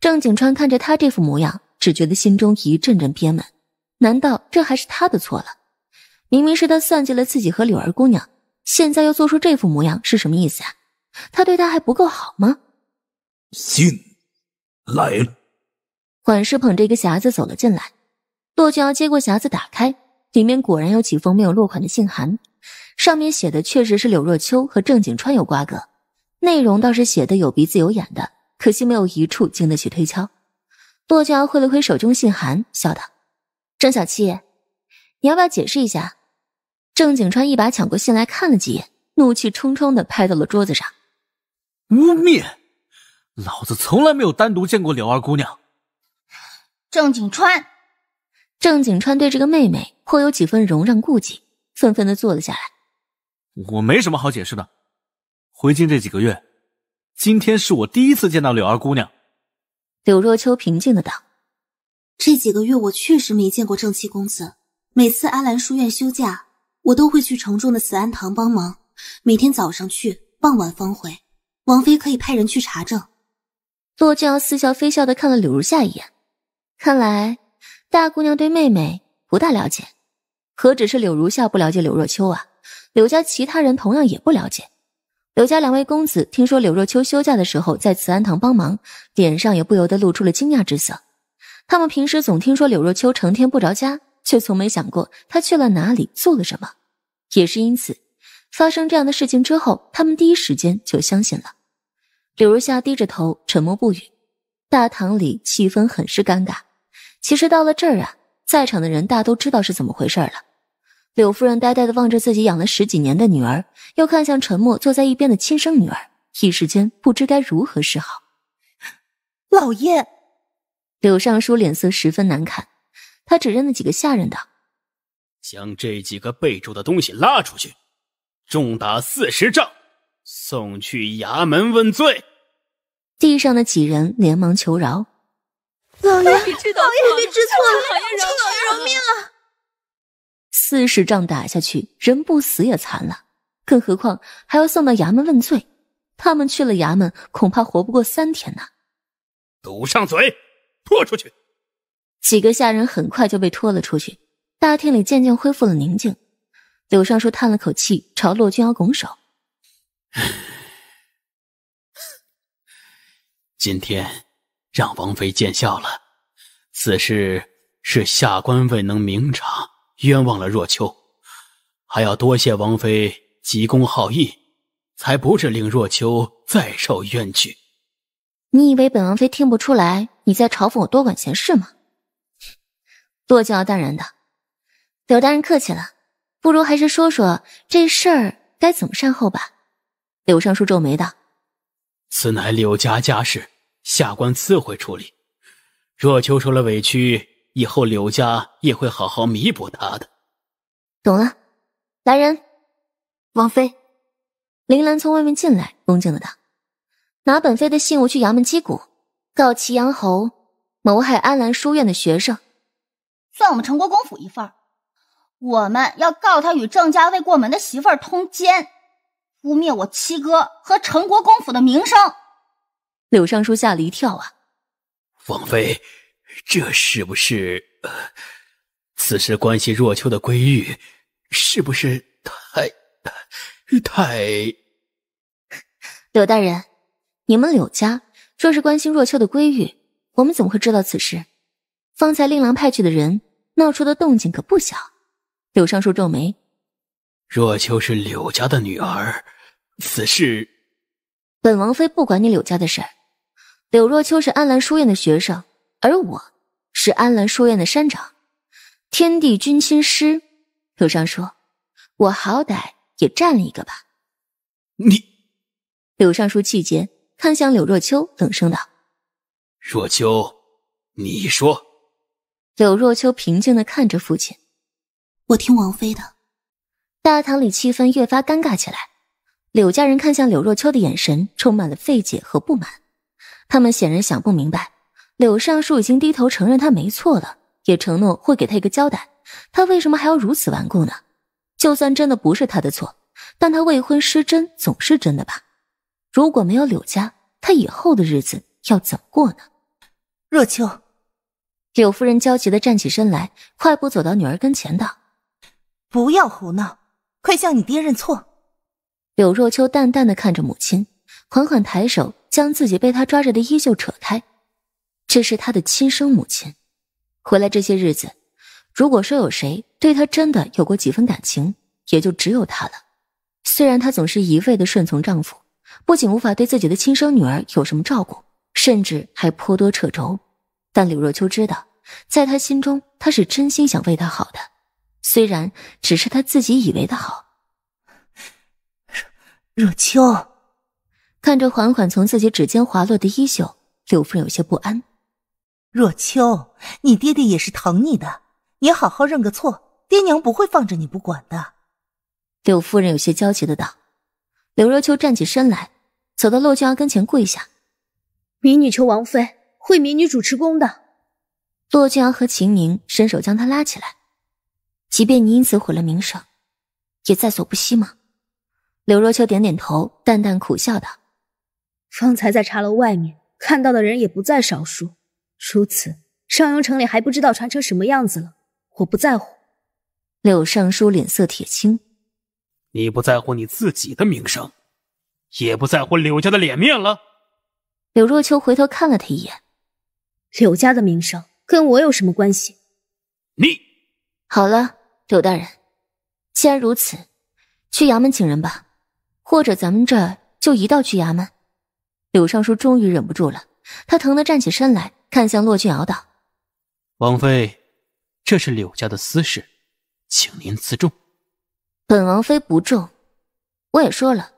郑景川看着他这副模样，只觉得心中一阵阵憋闷。难道这还是他的错了？明明是他算计了自己和柳儿姑娘，现在又做出这副模样，是什么意思啊？他对他还不够好吗？信来了。管事捧着一个匣子走了进来。骆俊瑶接过匣子，打开，里面果然有几封没有落款的信函。上面写的确实是柳若秋和郑景川有瓜葛，内容倒是写的有鼻子有眼的，可惜没有一处经得起推敲。洛静挥了挥手中信函，笑道：“郑小七，你要不要解释一下？”郑景川一把抢过信来看了几眼，怒气冲冲的拍到了桌子上：“污蔑！老子从来没有单独见过柳二姑娘。”郑景川，郑景川对这个妹妹颇有几分容让顾忌，愤愤的坐了下来。我没什么好解释的。回京这几个月，今天是我第一次见到柳儿姑娘。柳若秋平静的道：“这几个月我确实没见过正气公子。每次阿兰书院休假，我都会去城中的慈安堂帮忙，每天早上去，傍晚方回。王妃可以派人去查证。”洛正要似笑非笑的看了柳如夏一眼，看来大姑娘对妹妹不大了解。何止是柳如夏不了解柳若秋啊！柳家其他人同样也不了解，柳家两位公子听说柳若秋休假的时候在慈安堂帮忙，脸上也不由得露出了惊讶之色。他们平时总听说柳若秋成天不着家，却从没想过他去了哪里做了什么。也是因此，发生这样的事情之后，他们第一时间就相信了。柳如夏低着头，沉默不语。大堂里气氛很是尴尬。其实到了这儿啊，在场的人大都知道是怎么回事了。柳夫人呆呆的望着自己养了十几年的女儿，又看向沉默坐在一边的亲生女儿，一时间不知该如何是好。老爷，柳尚书脸色十分难看，他指认了几个下人道：“将这几个备注的东西拉出去，重打四十杖，送去衙门问罪。”地上的几人连忙求饶。老爷，老爷，你知错了，老爷饶命啊！四十仗打下去，人不死也残了，更何况还要送到衙门问罪。他们去了衙门，恐怕活不过三天呐！堵上嘴，拖出去！几个下人很快就被拖了出去。大厅里渐渐恢复了宁静。柳尚书叹了口气，朝骆君瑶拱手：“今天让王妃见笑了，此事是下官未能明察。”冤枉了若秋，还要多谢王妃急公好义，才不致令若秋再受冤屈。你以为本王妃听不出来你在嘲讽我多管闲事吗？多静瑶淡然道：“柳大人客气了，不如还是说说这事儿该怎么善后吧。”柳尚书皱眉道：“此乃柳家家事，下官自会处理。若秋受了委屈。”以后柳家也会好好弥补他的。懂了，来人，王妃，林兰从外面进来，恭敬的道：“拿本妃的信物去衙门击鼓，告祁阳侯谋害安澜书院的学生。算我们陈国公府一份儿，我们要告他与郑家未过门的媳妇儿通奸，污蔑我七哥和陈国公府的名声。”柳尚书吓了一跳啊，王妃。这是不是此事关系若秋的闺玉，是不是太太？柳大人，你们柳家若是关心若秋的闺玉，我们怎么会知道此事？方才令郎派去的人闹出的动静可不小。柳尚书皱眉：“若秋是柳家的女儿，此事本王妃不管你柳家的事。柳若秋是安澜书院的学生，而我。”是安澜书院的山长，天地君亲师，柳尚书，我好歹也占了一个吧。你，柳尚书气结，看向柳若秋，冷声道：“若秋，你说。”柳若秋平静的看着父亲，我听王妃的。大堂里气氛越发尴尬起来，柳家人看向柳若秋的眼神充满了费解和不满，他们显然想不明白。柳尚书已经低头承认他没错了，也承诺会给他一个交代，他为什么还要如此顽固呢？就算真的不是他的错，但他未婚失贞总是真的吧？如果没有柳家，他以后的日子要怎么过呢？若秋，柳夫人焦急的站起身来，快步走到女儿跟前，道：“不要胡闹，快向你爹认错。”柳若秋淡淡的看着母亲，缓缓抬手将自己被他抓着的衣袖扯开。这是她的亲生母亲，回来这些日子，如果说有谁对她真的有过几分感情，也就只有她了。虽然她总是一味的顺从丈夫，不仅无法对自己的亲生女儿有什么照顾，甚至还颇多掣肘，但柳若秋知道，在她心中，她是真心想为她好的，虽然只是她自己以为的好。若秋，看着缓缓从自己指尖滑落的衣袖，柳夫人有些不安。若秋，你爹爹也是疼你的，你好好认个错，爹娘不会放着你不管的。柳夫人有些焦急的道。柳若秋站起身来，走到骆俊跟前跪下，民女求王妃，会民女主持公的。骆俊和秦明伸手将她拉起来，即便你因此毁了名声，也在所不惜吗？柳若秋点点头，淡淡苦笑道，方才在茶楼外面看到的人也不在少数。如此，上庸城里还不知道传成什么样子了。我不在乎。柳尚书脸色铁青，你不在乎你自己的名声，也不在乎柳家的脸面了。柳若秋回头看了他一眼，柳家的名声跟我有什么关系？你好了，柳大人，既然如此，去衙门请人吧，或者咱们这就一道去衙门。柳尚书终于忍不住了，他疼得站起身来。看向骆俊尧道：“王妃，这是柳家的私事，请您自重。本王妃不重。我也说了，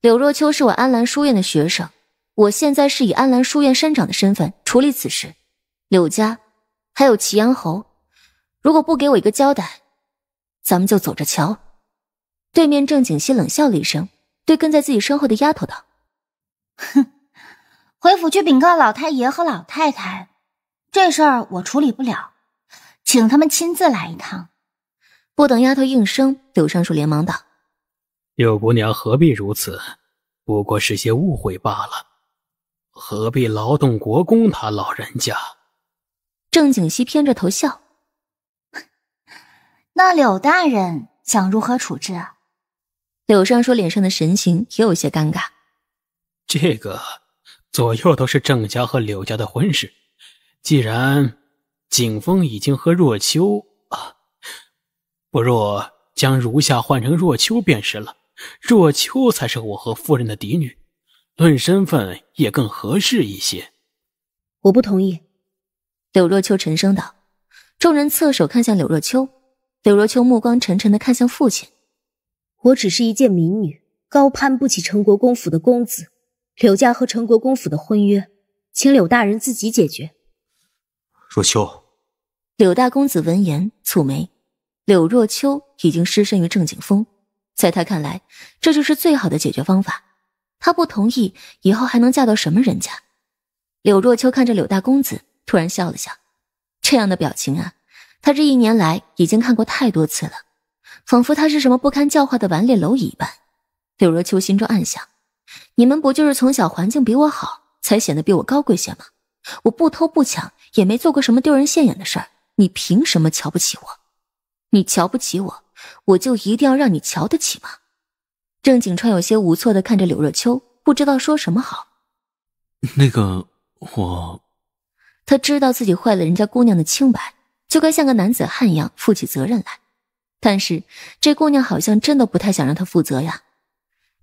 柳若秋是我安澜书院的学生，我现在是以安澜书院山长的身份处理此事。柳家还有祁阳侯，如果不给我一个交代，咱们就走着瞧。”对面郑景熙冷笑了一声，对跟在自己身后的丫头道：“哼。”回府去禀告老太爷和老太太，这事儿我处理不了，请他们亲自来一趟。不等丫头应声，柳尚书连忙道：“六姑娘何必如此？不过是些误会罢了，何必劳动国公他老人家？”郑景熙偏着头笑：“那柳大人想如何处置？”柳尚书脸上的神情也有些尴尬：“这个。”左右都是郑家和柳家的婚事，既然景风已经和若秋啊，不若将如夏换成若秋便是了。若秋才是我和夫人的嫡女，论身份也更合适一些。我不同意。”柳若秋沉声道。众人侧首看向柳若秋，柳若秋目光沉沉的看向父亲：“我只是一介民女，高攀不起陈国公府的公子。”柳家和陈国公府的婚约，请柳大人自己解决。若秋，柳大公子闻言蹙眉。柳若秋已经失身于郑景风，在他看来，这就是最好的解决方法。他不同意，以后还能嫁到什么人家？柳若秋看着柳大公子，突然笑了笑。这样的表情啊，他这一年来已经看过太多次了，仿佛他是什么不堪教化的顽劣蝼蚁一般。柳若秋心中暗想。你们不就是从小环境比我好，才显得比我高贵些吗？我不偷不抢，也没做过什么丢人现眼的事儿，你凭什么瞧不起我？你瞧不起我，我就一定要让你瞧得起吗？郑景川有些无措地看着柳若秋，不知道说什么好。那个我……他知道自己坏了人家姑娘的清白，就该像个男子汉一样负起责任来。但是这姑娘好像真的不太想让他负责呀。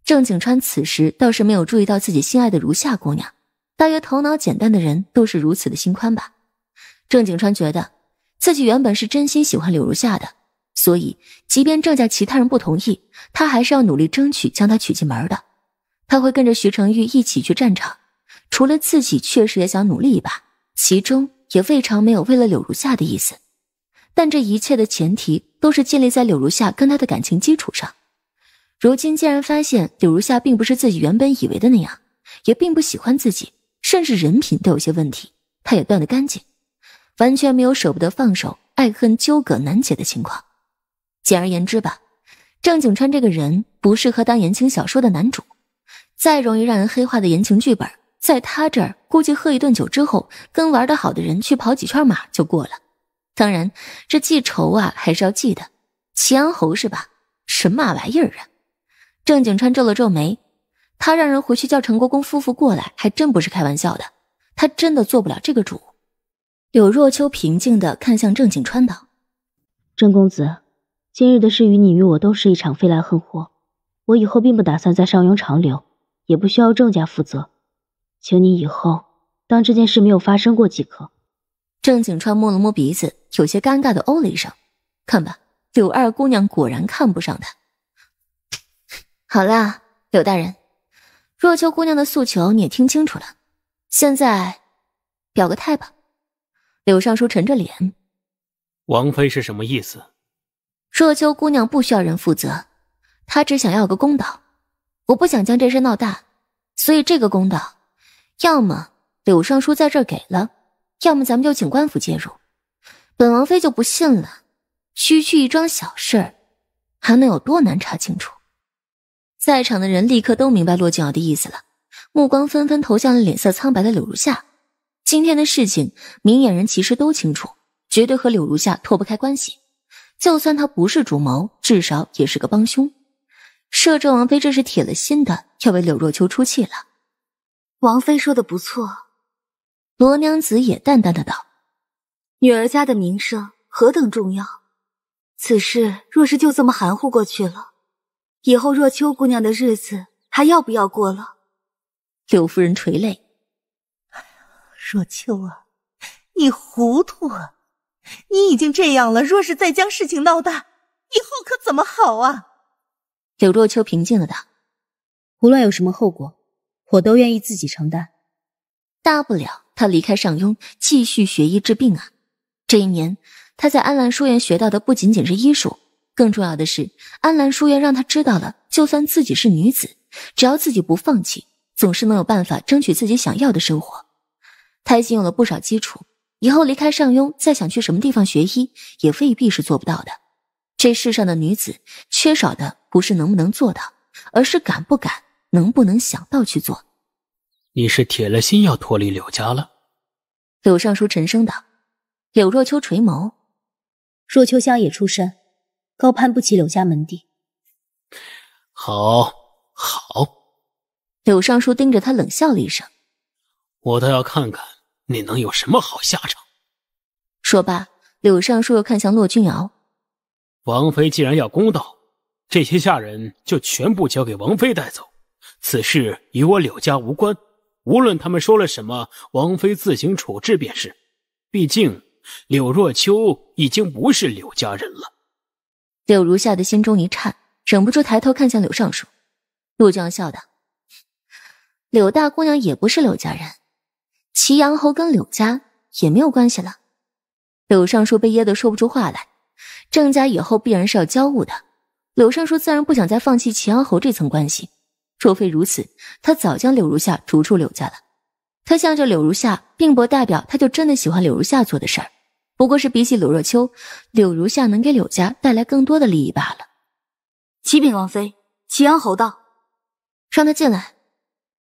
郑景川此时倒是没有注意到自己心爱的如夏姑娘，大约头脑简单的人都是如此的心宽吧。郑景川觉得自己原本是真心喜欢柳如夏的，所以即便郑家其他人不同意，他还是要努力争取将她娶进门的。他会跟着徐成玉一起去战场，除了自己确实也想努力一把，其中也未尝没有为了柳如夏的意思。但这一切的前提都是建立在柳如夏跟他的感情基础上。如今竟然发现柳如夏并不是自己原本以为的那样，也并不喜欢自己，甚至人品都有些问题，他也断得干净，完全没有舍不得放手、爱恨纠葛难解的情况。简而言之吧，郑景川这个人不适合当言情小说的男主。再容易让人黑化的言情剧本，在他这儿估计喝一顿酒之后，跟玩得好的人去跑几圈马就过了。当然，这记仇啊还是要记的。齐安侯是吧？什么玩意儿啊？郑景川皱了皱眉，他让人回去叫陈国公夫妇过来，还真不是开玩笑的。他真的做不了这个主。柳若秋平静的看向郑景川道：“郑公子，今日的事与你与我都是一场飞来横祸，我以后并不打算在上庸长留，也不需要郑家负责，请你以后当这件事没有发生过即可。”郑景川摸了摸鼻子，有些尴尬的哦了一声。看吧，柳二姑娘果然看不上他。好啦，柳大人，若秋姑娘的诉求你也听清楚了，现在表个态吧。柳尚书沉着脸，王妃是什么意思？若秋姑娘不需要人负责，她只想要个公道。我不想将这事闹大，所以这个公道，要么柳尚书在这儿给了，要么咱们就请官府介入。本王妃就不信了，区区一桩小事，还能有多难查清楚？在场的人立刻都明白骆静瑶的意思了，目光纷纷投向了脸色苍白的柳如夏。今天的事情，明眼人其实都清楚，绝对和柳如夏脱不开关系。就算他不是主谋，至少也是个帮凶。摄政王妃这是铁了心的要为柳若秋出气了。王妃说的不错，罗娘子也淡淡的道：“女儿家的名声何等重要，此事若是就这么含糊过去了。”以后若秋姑娘的日子还要不要过了？柳夫人垂泪。若秋啊，你糊涂！啊！你已经这样了，若是再将事情闹大，以后可怎么好啊？柳若秋平静的道：“无论有什么后果，我都愿意自己承担。大不了他离开上庸，继续学医治病啊。这一年，他在安澜书院学到的不仅仅是医术。”更重要的是，安澜书院让他知道了，就算自己是女子，只要自己不放弃，总是能有办法争取自己想要的生活。他已经有了不少基础，以后离开上庸，再想去什么地方学医，也未必是做不到的。这世上的女子，缺少的不是能不能做到，而是敢不敢，能不能想到去做。你是铁了心要脱离柳家了？柳尚书沉声道。柳若秋垂眸，若秋香也出身。高攀不起柳家门第，好，好。柳尚书盯着他冷笑了一声：“我倒要看看你能有什么好下场。”说罢，柳尚书又看向骆君瑶：“王妃既然要公道，这些下人就全部交给王妃带走。此事与我柳家无关，无论他们说了什么，王妃自行处置便是。毕竟柳若秋已经不是柳家人了。”柳如下的心中一颤，忍不住抬头看向柳尚书。陆江笑道：“柳大姑娘也不是柳家人，祁阳侯跟柳家也没有关系了。”柳尚书被噎得说不出话来。郑家以后必然是要交物的，柳尚书自然不想再放弃祁阳侯这层关系。除非如此，他早将柳如夏逐出柳家了。他向着柳如夏，并不代表他就真的喜欢柳如夏做的事儿。不过是比起柳若秋，柳如夏能给柳家带来更多的利益罢了。启禀王妃，祁阳侯道，让他进来。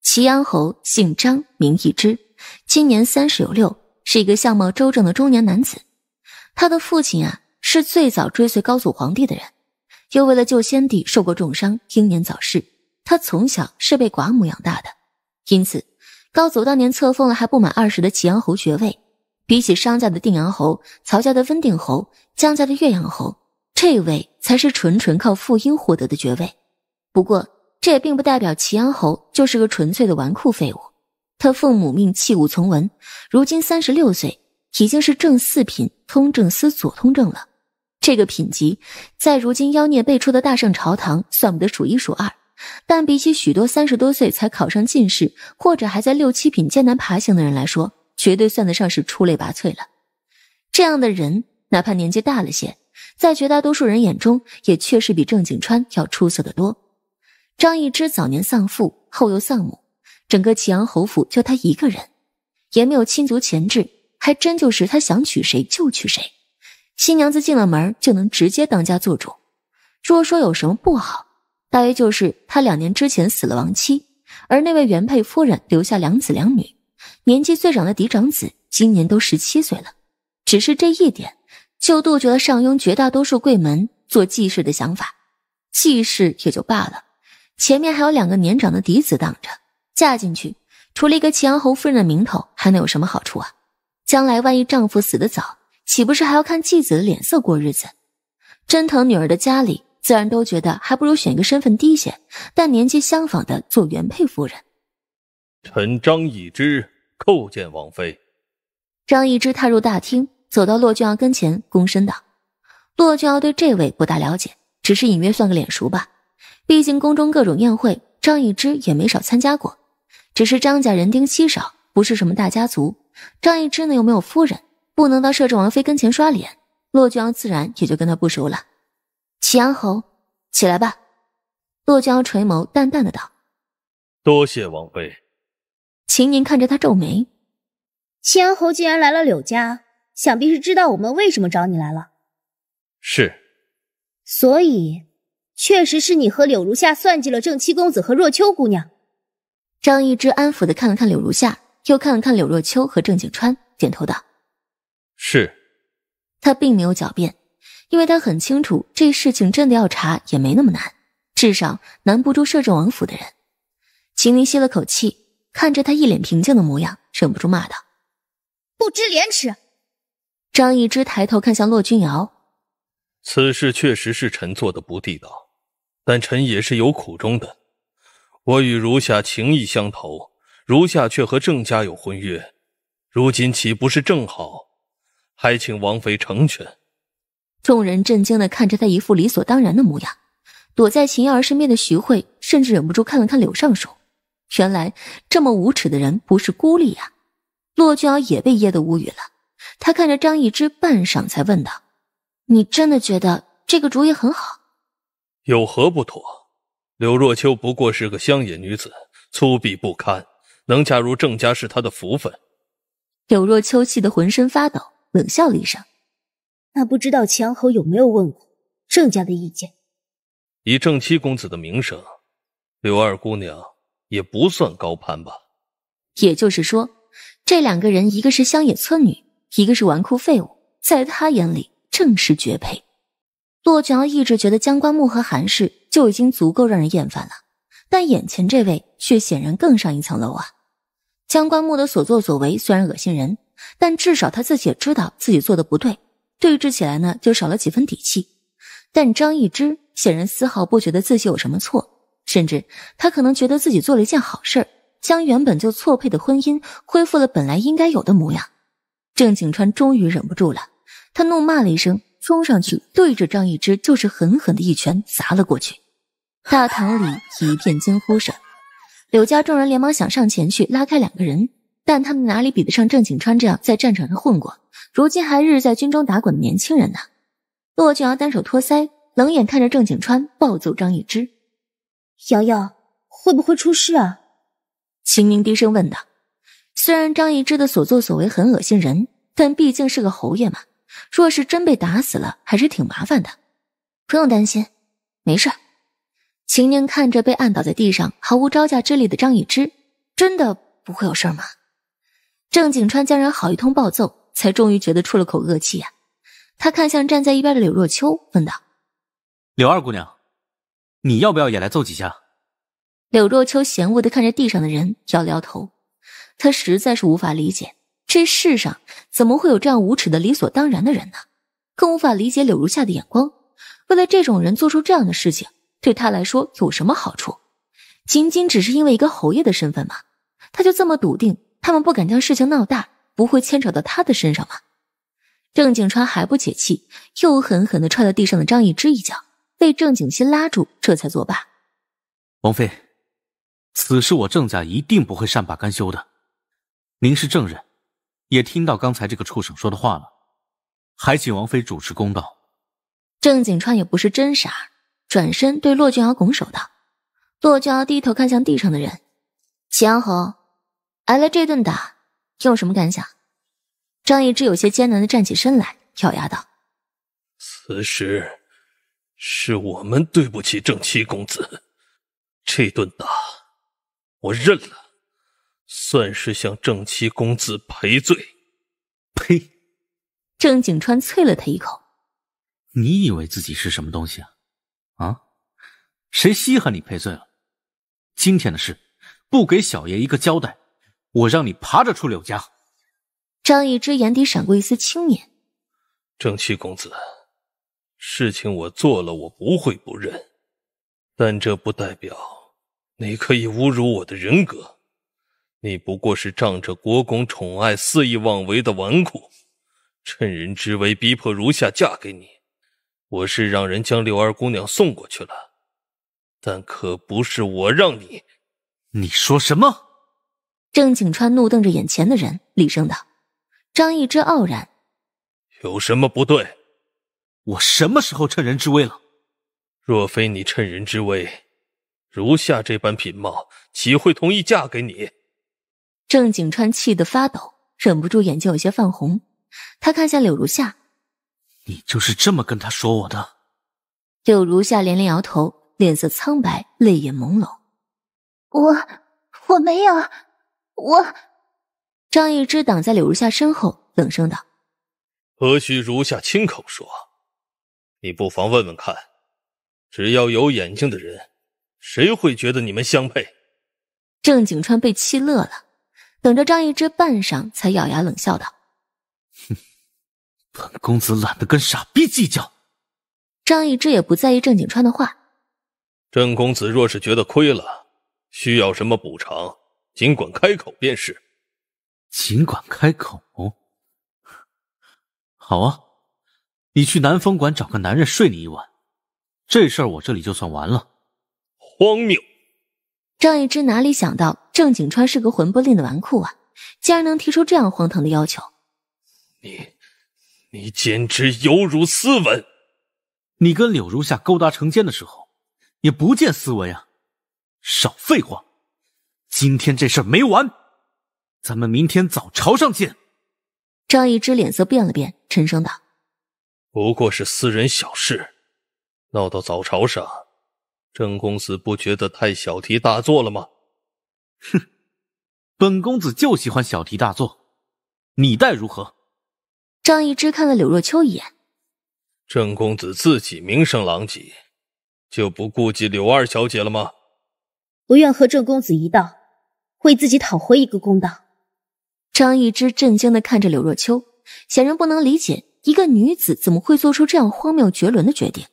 祁阳侯姓张，名义之，今年三十有六，是一个相貌周正的中年男子。他的父亲啊，是最早追随高祖皇帝的人，又为了救先帝受过重伤，英年早逝。他从小是被寡母养大的，因此高祖当年册封了还不满二十的祁阳侯爵位。比起商家的定阳侯、曹家的温定侯、江家的岳阳侯，这位才是纯纯靠父荫获得的爵位。不过，这也并不代表祁阳侯就是个纯粹的纨绔废物。他父母命弃武从文，如今三十六岁，已经是正四品通政司左通政了。这个品级，在如今妖孽辈出的大圣朝堂，算不得数一数二。但比起许多三十多岁才考上进士，或者还在六七品艰难爬行的人来说，绝对算得上是出类拔萃了。这样的人，哪怕年纪大了些，在绝大多数人眼中，也确实比郑景川要出色的多。张一之早年丧父，后又丧母，整个祁阳侯府就他一个人，也没有亲族牵制，还真就是他想娶谁就娶谁。新娘子进了门就能直接当家做主。若说有什么不好，大约就是他两年之前死了亡妻，而那位原配夫人留下两子两女。年纪最长的嫡长子今年都十七岁了，只是这一点就杜绝了上庸绝大多数贵门做继室的想法。继室也就罢了，前面还有两个年长的嫡子挡着，嫁进去除了一个齐阳侯夫人的名头，还能有什么好处啊？将来万一丈夫死得早，岂不是还要看继子的脸色过日子？真疼女儿的家里自然都觉得，还不如选一个身份低些但年纪相仿的做原配夫人。臣张已之。叩见王妃，张一之踏入大厅，走到骆俊尧跟前，躬身道：“骆俊尧对这位不大了解，只是隐约算个脸熟吧。毕竟宫中各种宴会，张一之也没少参加过。只是张家人丁稀少，不是什么大家族。张一之呢，又没有夫人，不能到摄政王妃跟前刷脸。骆俊尧自然也就跟他不熟了。”祁阳侯，起来吧。骆俊尧垂眸，淡淡的道：“多谢王妃。”秦宁看着他皱眉，安侯既然来了柳家，想必是知道我们为什么找你来了。是，所以确实是你和柳如夏算计了郑七公子和若秋姑娘。张一之安抚的看了看柳如夏，又看了看柳若秋和郑景川，点头道：“是。”他并没有狡辩，因为他很清楚这事情真的要查也没那么难，至少难不住摄政王府的人。秦宁吸了口气。看着他一脸平静的模样，忍不住骂道：“不知廉耻！”张易之抬头看向骆君瑶：“此事确实是臣做的不地道，但臣也是有苦衷的。我与如夏情意相投，如夏却和郑家有婚约，如今岂不是正好？还请王妃成全。”众人震惊的看着他一副理所当然的模样。躲在秦瑶儿身边的徐慧甚至忍不住看了看柳尚书。原来这么无耻的人不是孤立啊！洛俊尧也被噎得无语了。他看着张易之，半晌才问道：“你真的觉得这个主意很好？有何不妥？柳若秋不过是个乡野女子，粗鄙不堪，能嫁入郑家是她的福分。”柳若秋气得浑身发抖，冷笑了一声：“那不知道强侯有没有问过郑家的意见？以郑七公子的名声，柳二姑娘……”也不算高攀吧。也就是说，这两个人，一个是乡野村女，一个是纨绔废物，在他眼里正是绝配。洛泉一直觉得江关木和韩氏就已经足够让人厌烦了，但眼前这位却显然更上一层楼啊。江关木的所作所为虽然恶心人，但至少他自己也知道自己做的不对，对峙起来呢就少了几分底气。但张易之显然丝毫不觉得自己有什么错。甚至他可能觉得自己做了一件好事将原本就错配的婚姻恢复了本来应该有的模样。郑景川终于忍不住了，他怒骂了一声，冲上去对着张一之就是狠狠的一拳砸了过去。大堂里一片惊呼声，柳家众人连忙想上前去拉开两个人，但他们哪里比得上郑景川这样在战场上混过，如今还日日在军中打滚的年轻人呢？骆俊瑶单手托腮，冷眼看着郑景川暴揍张一之。瑶瑶会不会出事啊？秦明低声问道。虽然张一之的所作所为很恶心人，但毕竟是个侯爷嘛，若是真被打死了，还是挺麻烦的。不用担心，没事。秦宁看着被按倒在地上毫无招架之力的张一之，真的不会有事吗？郑景川将人好一通暴揍，才终于觉得出了口恶气啊。他看向站在一边的柳若秋，问道：“柳二姑娘。”你要不要也来揍几下？柳若秋嫌恶的看着地上的人，摇了摇头。他实在是无法理解，这世上怎么会有这样无耻的理所当然的人呢？更无法理解柳如夏的眼光。为了这种人做出这样的事情，对他来说有什么好处？仅仅只是因为一个侯爷的身份吗？他就这么笃定他们不敢将事情闹大，不会牵扯到他的身上吗？郑景川还不解气，又狠狠的踹了地上的张易之一脚。被郑景熙拉住，这才作罢。王妃，此事我郑家一定不会善罢甘休的。您是证人，也听到刚才这个畜生说的话了，还请王妃主持公道。郑景川也不是真傻，转身对骆俊瑶拱手道。骆俊瑶低头看向地上的人，齐安侯，挨了这顿打，你有什么感想？张一之有些艰难的站起身来，咬牙道：“此时是我们对不起正七公子，这顿打我认了，算是向正七公子赔罪。呸！郑景川啐了他一口：“你以为自己是什么东西啊？啊？谁稀罕你赔罪了？今天的事不给小爷一个交代，我让你爬着出柳家。”张易之眼底闪过一丝轻蔑：“正七公子。”事情我做了，我不会不认，但这不代表你可以侮辱我的人格。你不过是仗着国公宠爱肆意妄为的纨绔，趁人之危逼迫如夏嫁给你。我是让人将柳二姑娘送过去了，但可不是我让你。你说什么？郑景川怒瞪着眼前的人，厉声道。张易之傲然，有什么不对？我什么时候趁人之危了？若非你趁人之危，如夏这般品貌，岂会同意嫁给你？郑景川气得发抖，忍不住眼睛有些泛红。他看向柳如夏：“你就是这么跟他说我的？”柳如夏连连摇头，脸色苍白，泪眼朦胧：“我我没有，我……”张易之挡在柳如夏身后，冷声道：“何须如夏亲口说？”你不妨问问看，只要有眼睛的人，谁会觉得你们相配？郑景川被气乐了，等着张易之半晌，才咬牙冷笑道：“哼，本公子懒得跟傻逼计较。”张一之也不在意郑景川的话，郑公子若是觉得亏了，需要什么补偿，尽管开口便是。尽管开口，(laughs) 好啊。你去南风馆找个男人睡你一晚，这事儿我这里就算完了。荒谬！张一之哪里想到郑景川是个魂不吝的纨绔啊，竟然能提出这样荒唐的要求。你，你简直有辱斯文！你跟柳如下勾搭成奸的时候，也不见斯文呀。少废话，今天这事儿没完，咱们明天早朝上见。张一之脸色变了变，沉声道。不过是私人小事，闹到早朝上，郑公子不觉得太小题大做了吗？哼，本公子就喜欢小题大做，你待如何？张一之看了柳若秋一眼，郑公子自己名声狼藉，就不顾及柳二小姐了吗？我愿和郑公子一道，为自己讨回一个公道。张一之震惊的看着柳若秋，显然不能理解。一个女子怎么会做出这样荒谬绝伦的决定？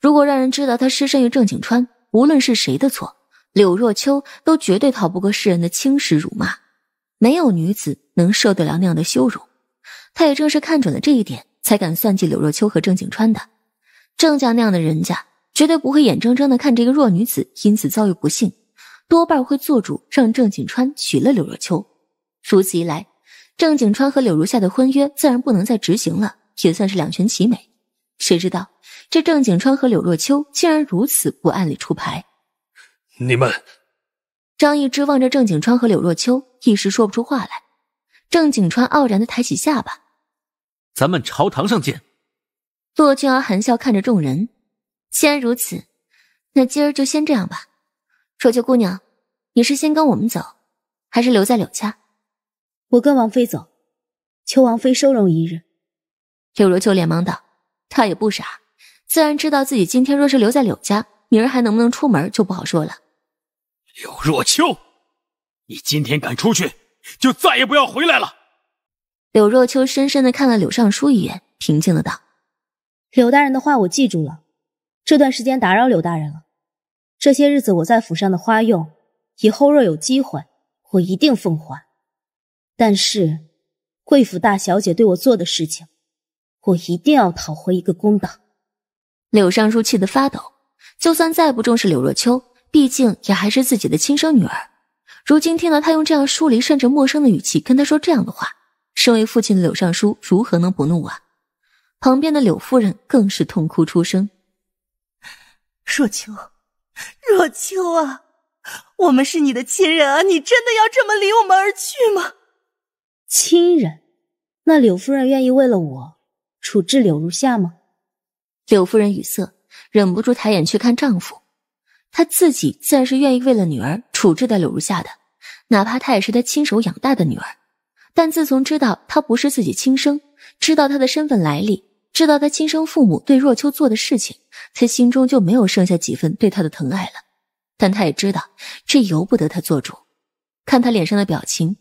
如果让人知道她失身于郑景川，无论是谁的错，柳若秋都绝对逃不过世人的轻视辱骂。没有女子能受得了那样的羞辱。他也正是看准了这一点，才敢算计柳若秋和郑景川的。郑家那样的人家，绝对不会眼睁睁的看这个弱女子因此遭遇不幸，多半会做主让郑景川娶了柳若秋。如此一来。郑景川和柳如下的婚约自然不能再执行了，也算是两全其美。谁知道这郑景川和柳若秋竟然如此不按理出牌！你们，张一之望着郑景川和柳若秋，一时说不出话来。郑景川傲然的抬起下巴：“咱们朝堂上见。”骆君儿含笑看着众人：“既然如此，那今儿就先这样吧。若秋姑娘，你是先跟我们走，还是留在柳家？”我跟王妃走，求王妃收容一日。柳若秋连忙道：“她也不傻，自然知道自己今天若是留在柳家，明儿还能不能出门就不好说了。”柳若秋，你今天敢出去，就再也不要回来了。柳若秋深深的看了柳尚书一眼，平静的道：“柳大人的话我记住了，这段时间打扰柳大人了。这些日子我在府上的花用，以后若有机会，我一定奉还。”但是，贵府大小姐对我做的事情，我一定要讨回一个公道。柳尚书气得发抖，就算再不重视柳若秋，毕竟也还是自己的亲生女儿。如今听到他用这样疏离甚至陌生的语气跟他说这样的话，身为父亲的柳尚书如何能不怒啊？旁边的柳夫人更是痛哭出声：“若秋，若秋啊，我们是你的亲人啊，你真的要这么离我们而去吗？”亲人，那柳夫人愿意为了我处置柳如夏吗？柳夫人语塞，忍不住抬眼去看丈夫。她自己自然是愿意为了女儿处置的柳如夏的，哪怕她也是她亲手养大的女儿。但自从知道她不是自己亲生，知道她的身份来历，知道她亲生父母对若秋做的事情，她心中就没有剩下几分对她的疼爱了。但她也知道，这由不得她做主。看她脸上的表情。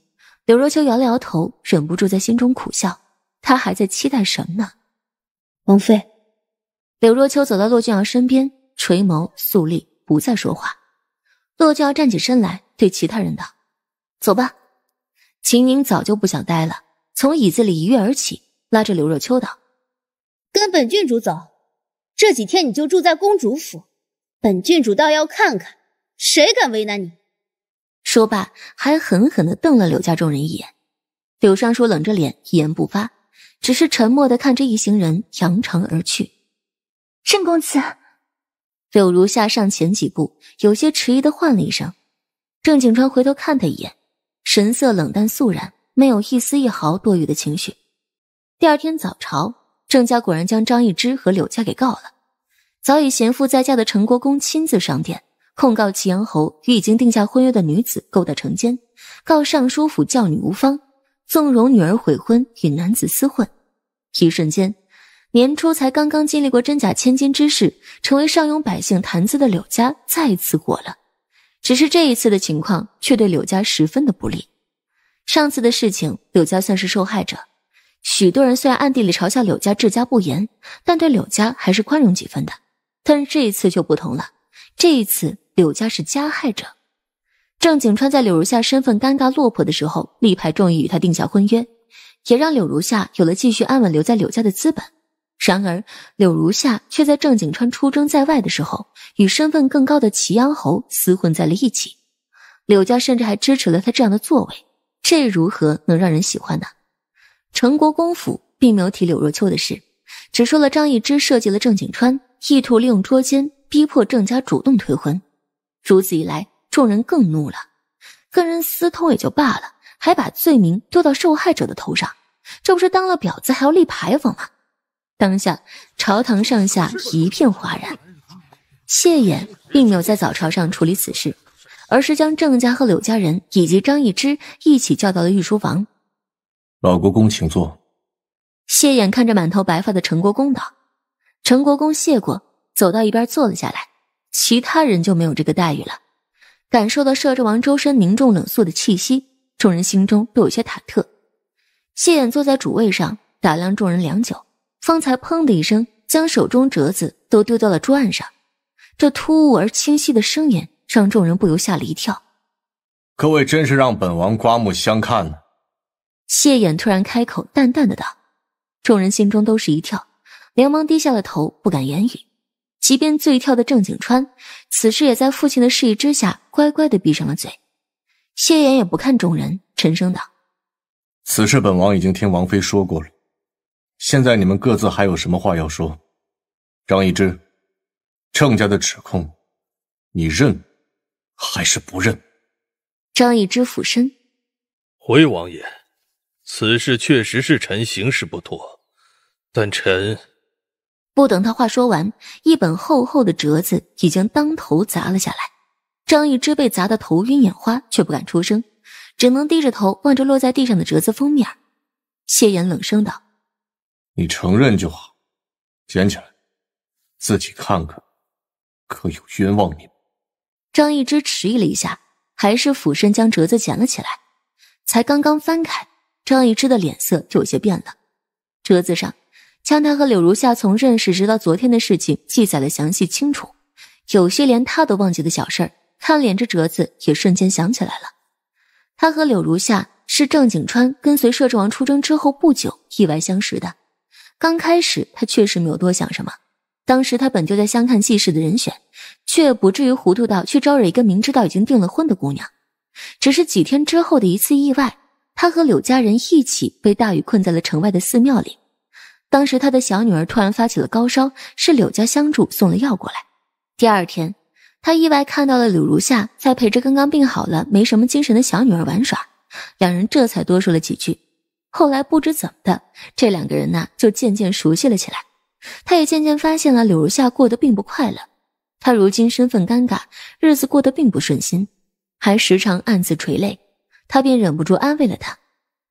柳若秋摇了摇头，忍不住在心中苦笑。他还在期待什么呢？王妃，柳若秋走到骆俊儿身边，垂眸肃立，不再说话。骆俊儿站起身来，对其他人道：“走吧。”秦宁早就不想待了，从椅子里一跃而起，拉着柳若秋道：“跟本郡主走，这几天你就住在公主府。本郡主倒要看看谁敢为难你。”说罢，还狠狠的瞪了柳家众人一眼。柳尚书冷着脸，一言不发，只是沉默的看着一行人扬长而去。郑公子，柳如夏上前几步，有些迟疑的唤了一声。郑景川回头看他一眼，神色冷淡肃然，没有一丝一毫多余的情绪。第二天早朝，郑家果然将张易之和柳家给告了。早已闲赋在家的陈国公亲自上殿。控告祁阳侯与已经定下婚约的女子勾搭成奸，告尚书府教女无方，纵容女儿悔婚与男子私混。一瞬间，年初才刚刚经历过真假千金之事，成为上庸百姓谈资的柳家再次火了。只是这一次的情况却对柳家十分的不利。上次的事情，柳家算是受害者。许多人虽然暗地里嘲笑柳家治家不严，但对柳家还是宽容几分的。但是这一次就不同了，这一次。柳家是加害者，郑景川在柳如夏身份尴尬落魄的时候，力排众议与他定下婚约，也让柳如夏有了继续安稳留在柳家的资本。然而，柳如夏却在郑景川出征在外的时候，与身份更高的祁阳侯厮混在了一起，柳家甚至还支持了他这样的作为，这如何能让人喜欢呢？陈国公府并没有提柳若秋的事，只说了张易之设计了郑景川，意图利用捉奸逼迫郑家主动退婚。如此一来，众人更怒了。跟人私通也就罢了，还把罪名丢到受害者的头上，这不是当了婊子还要立牌坊吗？当下朝堂上下一片哗然。谢衍并没有在早朝上处理此事，而是将郑家和柳家人以及张易之一起叫到了御书房。老国公，请坐。谢衍看着满头白发的陈国公道：“陈国公，谢过，走到一边坐了下来。”其他人就没有这个待遇了。感受到摄政王周身凝重冷肃的气息，众人心中都有些忐忑。谢衍坐在主位上，打量众人良久，方才砰的一声将手中折子都丢到了桌案上。这突兀而清晰的声音让众人不由吓了一跳。各位真是让本王刮目相看呢。谢衍突然开口，淡淡的道。众人心中都是一跳，连忙低下了头，不敢言语。即便最跳的郑景川，此时也在父亲的示意之下，乖乖的闭上了嘴。谢衍也不看众人，沉声道：“此事本王已经听王妃说过了，现在你们各自还有什么话要说？”张一之，郑家的指控，你认还是不认？”张一之俯身，回王爷：“此事确实是臣行事不妥，但臣……”不等他话说完，一本厚厚的折子已经当头砸了下来。张易之被砸得头晕眼花，却不敢出声，只能低着头望着落在地上的折子封面。谢岩冷声道：“你承认就好，捡起来，自己看看，可有冤枉你。”张一之迟疑了一下，还是俯身将折子捡了起来。才刚刚翻开，张一之的脸色就有些变了。折子上。将他和柳如夏从认识直到昨天的事情记载了详细清楚，有些连他都忘记的小事儿，看脸这折子也瞬间想起来了。他和柳如夏是郑景川跟随摄政王出征之后不久意外相识的。刚开始他确实没有多想什么，当时他本就在相看继室的人选，却不至于糊涂到去招惹一个明知道已经订了婚的姑娘。只是几天之后的一次意外，他和柳家人一起被大雨困在了城外的寺庙里。当时他的小女儿突然发起了高烧，是柳家相助送了药过来。第二天，他意外看到了柳如夏，在陪着刚刚病好了、没什么精神的小女儿玩耍。两人这才多说了几句。后来不知怎么的，这两个人呢就渐渐熟悉了起来。他也渐渐发现了柳如夏过得并不快乐。他如今身份尴尬，日子过得并不顺心，还时常暗自垂泪。他便忍不住安慰了他。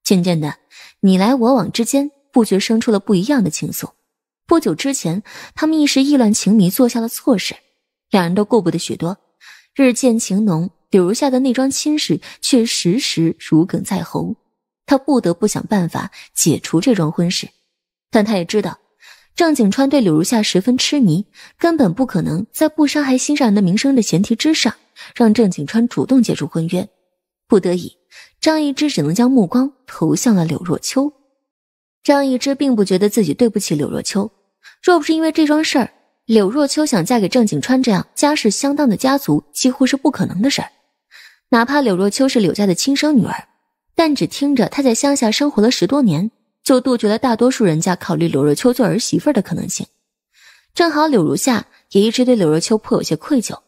渐渐的，你来我往之间。不觉生出了不一样的情愫。不久之前，他们一时意乱情迷，做下了错事。两人都顾不得许多，日渐情浓。柳如下的那桩亲事却时时如鲠在喉，他不得不想办法解除这桩婚事。但他也知道，郑景川对柳如夏十分痴迷，根本不可能在不伤害心上人的名声的前提之上，让郑景川主动解除婚约。不得已，张一之只能将目光投向了柳若秋。张一枝并不觉得自己对不起柳若秋。若不是因为这桩事儿，柳若秋想嫁给郑景川这样家世相当的家族，几乎是不可能的事儿。哪怕柳若秋是柳家的亲生女儿，但只听着她在乡下生活了十多年，就杜绝了大多数人家考虑柳若秋做儿媳妇的可能性。正好柳如夏也一直对柳若秋颇有些愧疚，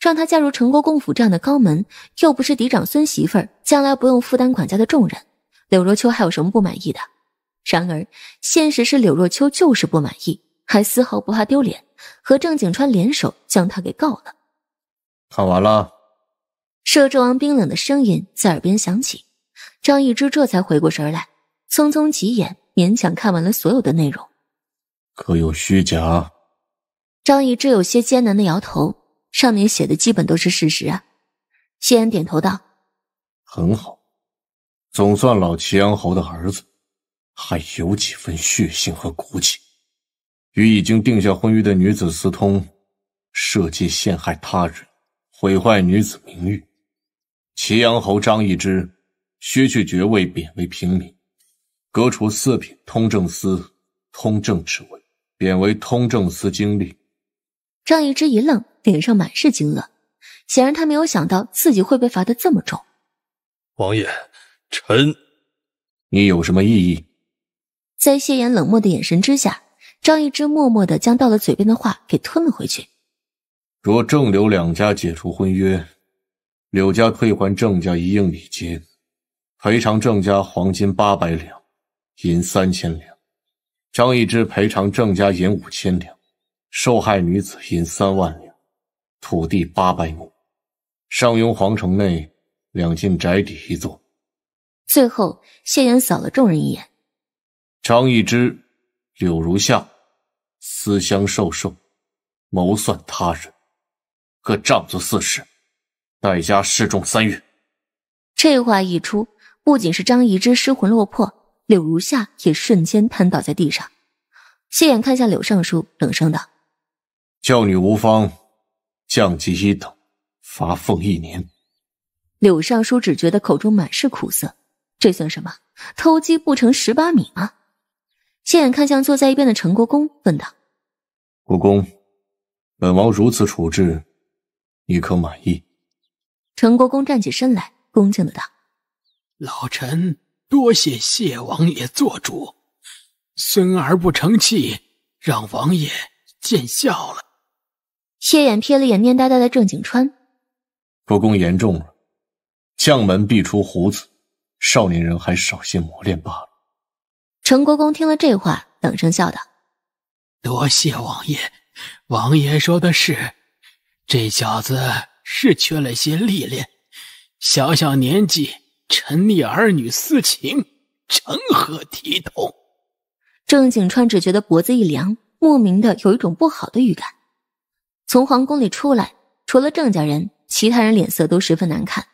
让她嫁入陈国公府这样的高门，又不是嫡长孙媳妇儿，将来不用负担管家的重任，柳若秋还有什么不满意的？然而，现实是柳若秋就是不满意，还丝毫不怕丢脸，和郑景川联手将他给告了。看完了，摄政王冰冷的声音在耳边响起。张易之这才回过神来，匆匆几眼，勉强看完了所有的内容。可有虚假？张易之有些艰难的摇头。上面写的基本都是事实啊。谢安点头道：“很好，总算老祁阳侯的儿子。”还有几分血性和骨气，与已经定下婚约的女子私通，设计陷害他人，毁坏女子名誉。祁阳侯张易之，削去爵位，贬为平民，革除四品通政司通政之位，贬为通政司经历。张易之一愣，脸上满是惊愕，显然他没有想到自己会被罚得这么重。王爷，臣，你有什么异议？在谢岩冷漠的眼神之下，张一之默默的将到了嘴边的话给吞了回去。若郑刘两家解除婚约，柳家退还郑家一应礼金，赔偿郑家黄金八百两，银三千两；张一之赔偿郑家银五千两，受害女子银三万两，土地八百亩，上庸皇城内两进宅邸一座。最后，谢岩扫了众人一眼。张易之、柳如夏，私相授受，谋算他人，各杖责四十，代家示众三月。这话一出，不仅是张一之失魂落魄，柳如夏也瞬间瘫倒在地上。谢眼看向柳尚书，冷声道：“教女无方，降级一等，罚俸一年。”柳尚书只觉得口中满是苦涩，这算什么？偷鸡不成蚀把米吗？谢眼看向坐在一边的陈国公，问道：“国公，本王如此处置，你可满意？”陈国公站起身来，恭敬的道：“老臣多谢谢王爷做主，孙儿不成器，让王爷见笑了。”谢眼瞥了眼蔫呆呆的郑景川，“国公言重了，将门必出虎子，少年人还少些磨练罢了。”陈国公听了这话，冷声笑道：“多谢王爷，王爷说的是。这小子是缺了些历练，小小年纪沉溺儿女私情，成何体统？”郑景川只觉得脖子一凉，莫名的有一种不好的预感。从皇宫里出来，除了郑家人，其他人脸色都十分难看。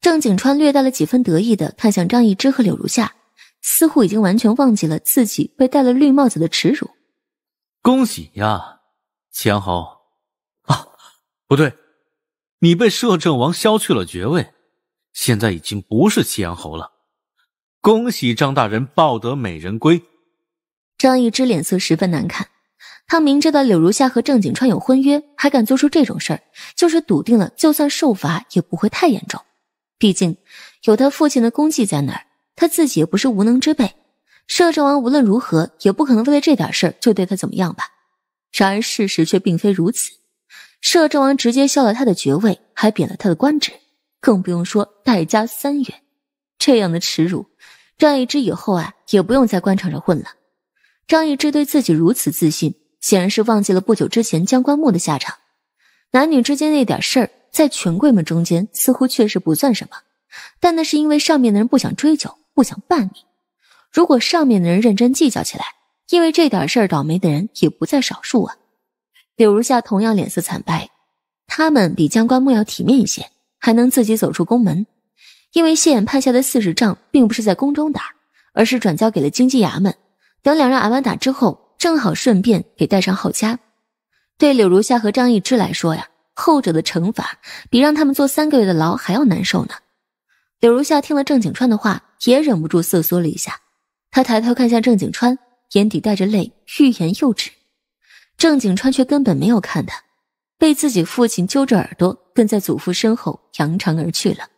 郑景川略带了几分得意的看向张易之和柳如夏。似乎已经完全忘记了自己被戴了绿帽子的耻辱。恭喜呀，祁阳侯！啊，不对，你被摄政王削去了爵位，现在已经不是祁阳侯了。恭喜张大人抱得美人归。张易之脸色十分难看，他明知道柳如夏和郑景川有婚约，还敢做出这种事儿，就是笃定了就算受罚也不会太严重，毕竟有他父亲的功绩在那儿。他自己也不是无能之辈，摄政王无论如何也不可能为了这点事儿就对他怎么样吧？然而事实却并非如此，摄政王直接削了他的爵位，还贬了他的官职，更不用说代家三元这样的耻辱。张易之以后啊，也不用在官场上混了。张易之对自己如此自信，显然是忘记了不久之前江棺木的下场。男女之间那点事儿，在权贵们中间似乎确实不算什么，但那是因为上面的人不想追究。不想办你。如果上面的人认真计较起来，因为这点事儿倒霉的人也不在少数啊。柳如夏同样脸色惨白。他们比江官莫要体面一些，还能自己走出宫门。因为衍判下的四十仗，并不是在宫中打，而是转交给了经济衙门。等两人挨完打之后，正好顺便给带上浩家。对柳如夏和张易之来说呀，后者的惩罚比让他们坐三个月的牢还要难受呢。柳如夏听了郑景川的话。也忍不住瑟缩了一下，他抬头看向郑景川，眼底带着泪，欲言又止。郑景川却根本没有看他，被自己父亲揪着耳朵跟在祖父身后扬长而去了。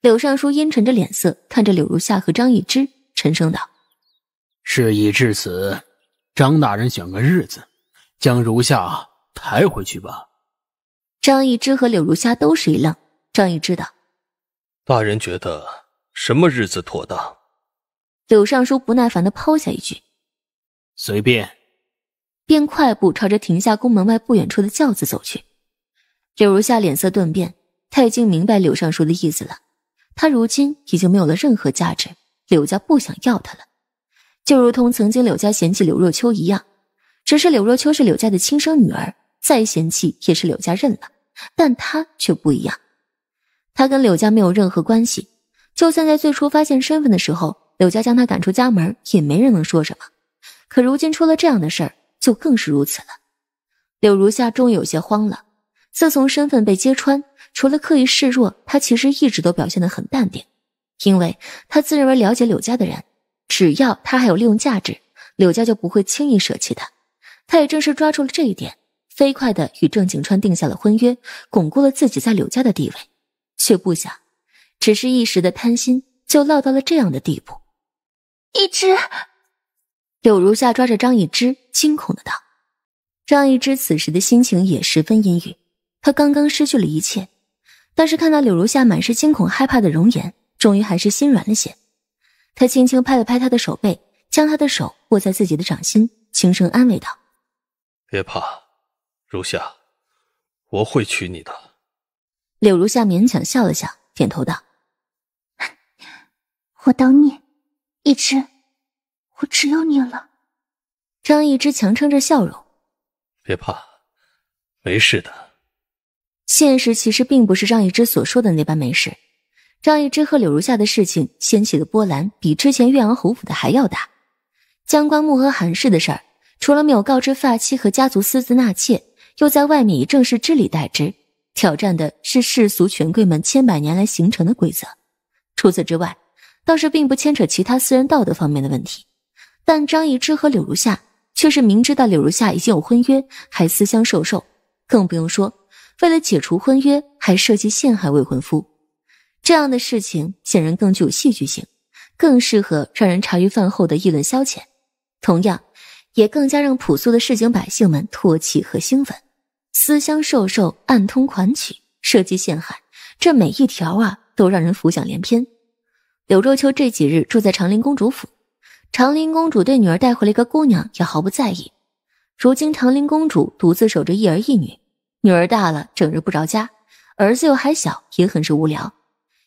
柳尚书阴沉着脸色看着柳如夏和张易之，沉声道：“事已至此，张大人选个日子，将如夏抬回去吧。”张易之和柳如夏都是一愣。张易之道，大人觉得。什么日子妥当？柳尚书不耐烦的抛下一句：“随便。”便快步朝着停下宫门外不远处的轿子走去。柳如夏脸色顿变，他已经明白柳尚书的意思了。他如今已经没有了任何价值，柳家不想要他了。就如同曾经柳家嫌弃柳若秋一样，只是柳若秋是柳家的亲生女儿，再嫌弃也是柳家认了。但他却不一样，他跟柳家没有任何关系。就算在最初发现身份的时候，柳家将他赶出家门，也没人能说什么。可如今出了这样的事儿，就更是如此了。柳如夏终于有些慌了。自从身份被揭穿，除了刻意示弱，他其实一直都表现得很淡定，因为他自认为了解柳家的人，只要他还有利用价值，柳家就不会轻易舍弃他。他也正是抓住了这一点，飞快地与郑景川定下了婚约，巩固了自己在柳家的地位，却不想。只是一时的贪心，就落到了这样的地步。一只，柳如夏抓着张一只，惊恐的道：“张一只此时的心情也十分阴郁。他刚刚失去了一切，但是看到柳如夏满是惊恐害怕的容颜，终于还是心软了些。他轻轻拍了拍他的手背，将他的手握在自己的掌心，轻声安慰道：‘别怕，如夏，我会娶你的。’”柳如夏勉强笑了笑，点头道。我等你，一只，我只有你了。张一枝强撑着笑容，别怕，没事的。现实其实并不是张一枝所说的那般没事。张一枝和柳如下的事情掀起的波澜，比之前岳阳侯府的还要大。江官木和韩氏的事儿，除了没有告知发妻和家族私自纳妾，又在外面以正式之礼待之，挑战的是世俗权贵们千百年来形成的规则。除此之外，倒是并不牵扯其他私人道德方面的问题，但张易之和柳如夏却是明知道柳如夏已经有婚约，还私相授受，更不用说为了解除婚约还设计陷害未婚夫。这样的事情显然更具有戏剧性，更适合让人茶余饭后的议论消遣。同样，也更加让朴素的市井百姓们唾弃和兴奋。私相授受、暗通款曲、设计陷害，这每一条啊，都让人浮想联翩。柳若秋这几日住在长林公主府，长林公主对女儿带回了一个姑娘也毫不在意。如今长林公主独自守着一儿一女，女儿大了，整日不着家，儿子又还小，也很是无聊。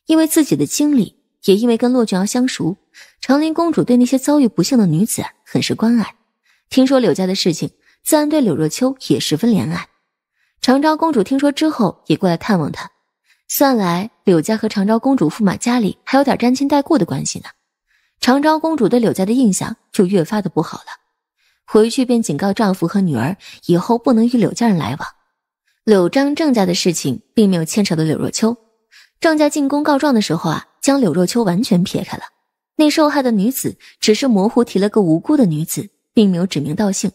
因为自己的经历，也因为跟骆俊瑶相熟，长林公主对那些遭遇不幸的女子很是关爱。听说柳家的事情，自然对柳若秋也十分怜爱。长昭公主听说之后，也过来探望她。算来，柳家和长昭公主驸马家里还有点沾亲带故的关系呢。长昭公主对柳家的印象就越发的不好了，回去便警告丈夫和女儿，以后不能与柳家人来往。柳章郑家的事情并没有牵扯到柳若秋，郑家进宫告状的时候啊，将柳若秋完全撇开了。那受害的女子只是模糊提了个无辜的女子，并没有指名道姓。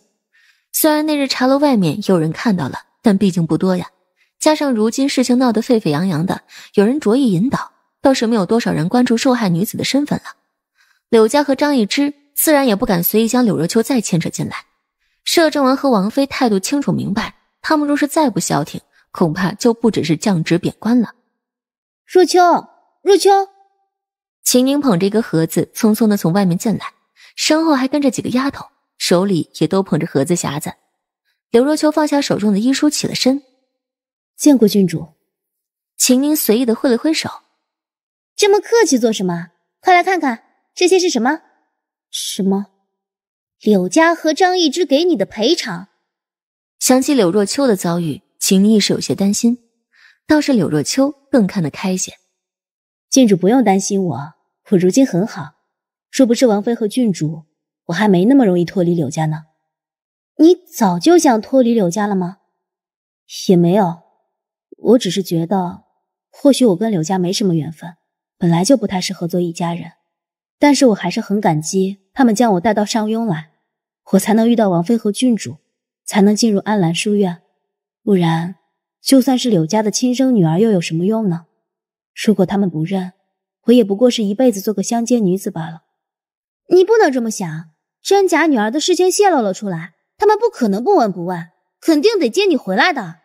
虽然那日茶楼外面有人看到了，但毕竟不多呀。加上如今事情闹得沸沸扬扬的，有人着意引导，倒是没有多少人关注受害女子的身份了。柳家和张易之自然也不敢随意将柳若秋再牵扯进来。摄政王和王妃态度清楚明白，他们若是再不消停，恐怕就不只是降职贬官了。若秋，若秋，秦宁捧着一个盒子，匆匆的从外面进来，身后还跟着几个丫头，手里也都捧着盒子匣子。柳若秋放下手中的医书，起了身。见过郡主，秦宁随意的挥了挥手，这么客气做什么？快来看看，这些是什么？什么？柳家和张一之给你的赔偿。想起柳若秋的遭遇，秦宁一是有些担心。倒是柳若秋更看得开些，郡主不用担心我，我如今很好。若不是王妃和郡主，我还没那么容易脱离柳家呢。你早就想脱离柳家了吗？也没有。我只是觉得，或许我跟柳家没什么缘分，本来就不太适合做一家人。但是我还是很感激他们将我带到上庸来，我才能遇到王妃和郡主，才能进入安澜书院。不然，就算是柳家的亲生女儿又有什么用呢？如果他们不认我，也不过是一辈子做个乡间女子罢了。你不能这么想，真假女儿的事情泄露了出来，他们不可能不闻不问，肯定得接你回来的。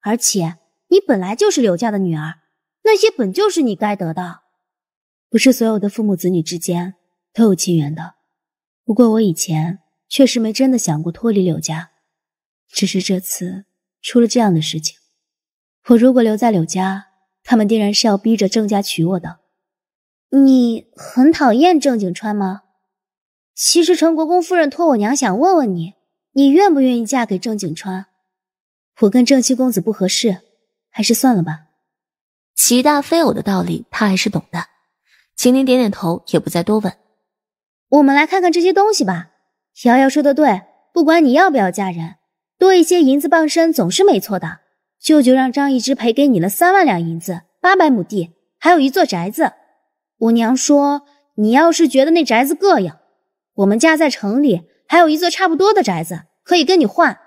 而且。你本来就是柳家的女儿，那些本就是你该得的。不是所有的父母子女之间都有亲缘的。不过我以前确实没真的想过脱离柳家，只是这次出了这样的事情，我如果留在柳家，他们定然是要逼着郑家娶我的。你很讨厌郑景川吗？其实陈国公夫人托我娘想问问你，你愿不愿意嫁给郑景川？我跟郑七公子不合适。还是算了吧，齐大非偶的道理，他还是懂的。秦林点点头，也不再多问。我们来看看这些东西吧。瑶瑶说的对，不管你要不要嫁人，多一些银子傍身总是没错的。舅舅让张一枝赔给你了三万两银子，八百亩地，还有一座宅子。我娘说，你要是觉得那宅子膈应，我们家在城里还有一座差不多的宅子，可以跟你换。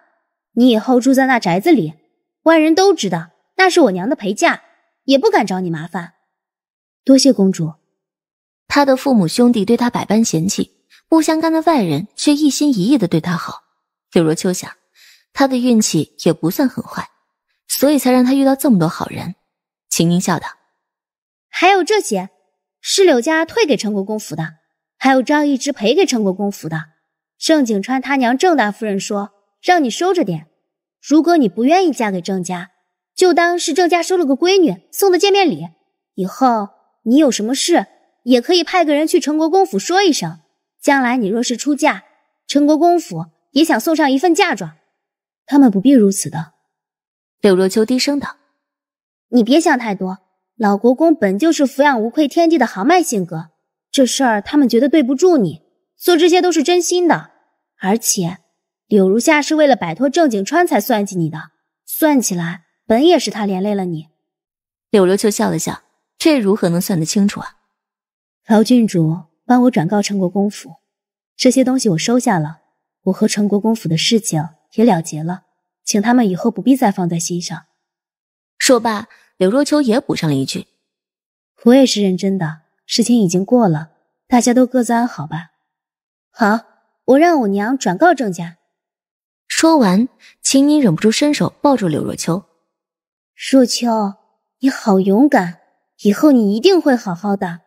你以后住在那宅子里，外人都知道。那是我娘的陪嫁，也不敢找你麻烦。多谢公主。他的父母兄弟对他百般嫌弃，不相干的外人却一心一意的对他好。柳若秋想，他的运气也不算很坏，所以才让他遇到这么多好人。秦宁笑道：“还有这些，是柳家退给陈国公府的，还有张一枝赔给陈国公府的。盛景川他娘郑大夫人说，让你收着点。如果你不愿意嫁给郑家。”就当是郑家收了个闺女送的见面礼，以后你有什么事也可以派个人去陈国公府说一声。将来你若是出嫁，陈国公府也想送上一份嫁妆，他们不必如此的。柳若秋低声道：“你别想太多，老国公本就是抚养无愧天地的豪迈性格，这事儿他们觉得对不住你，做这些都是真心的。而且柳如夏是为了摆脱郑景川才算计你的，算起来。”本也是他连累了你，柳若秋笑了笑，这如何能算得清楚啊？曹郡主，帮我转告陈国公府，这些东西我收下了，我和陈国公府的事情也了结了，请他们以后不必再放在心上。说罢，柳若秋也补上了一句：“我也是认真的，事情已经过了，大家都各自安好吧。”好，我让我娘转告郑家。说完，秦明忍不住伸手抱住柳若秋。若秋，你好勇敢！以后你一定会好好的。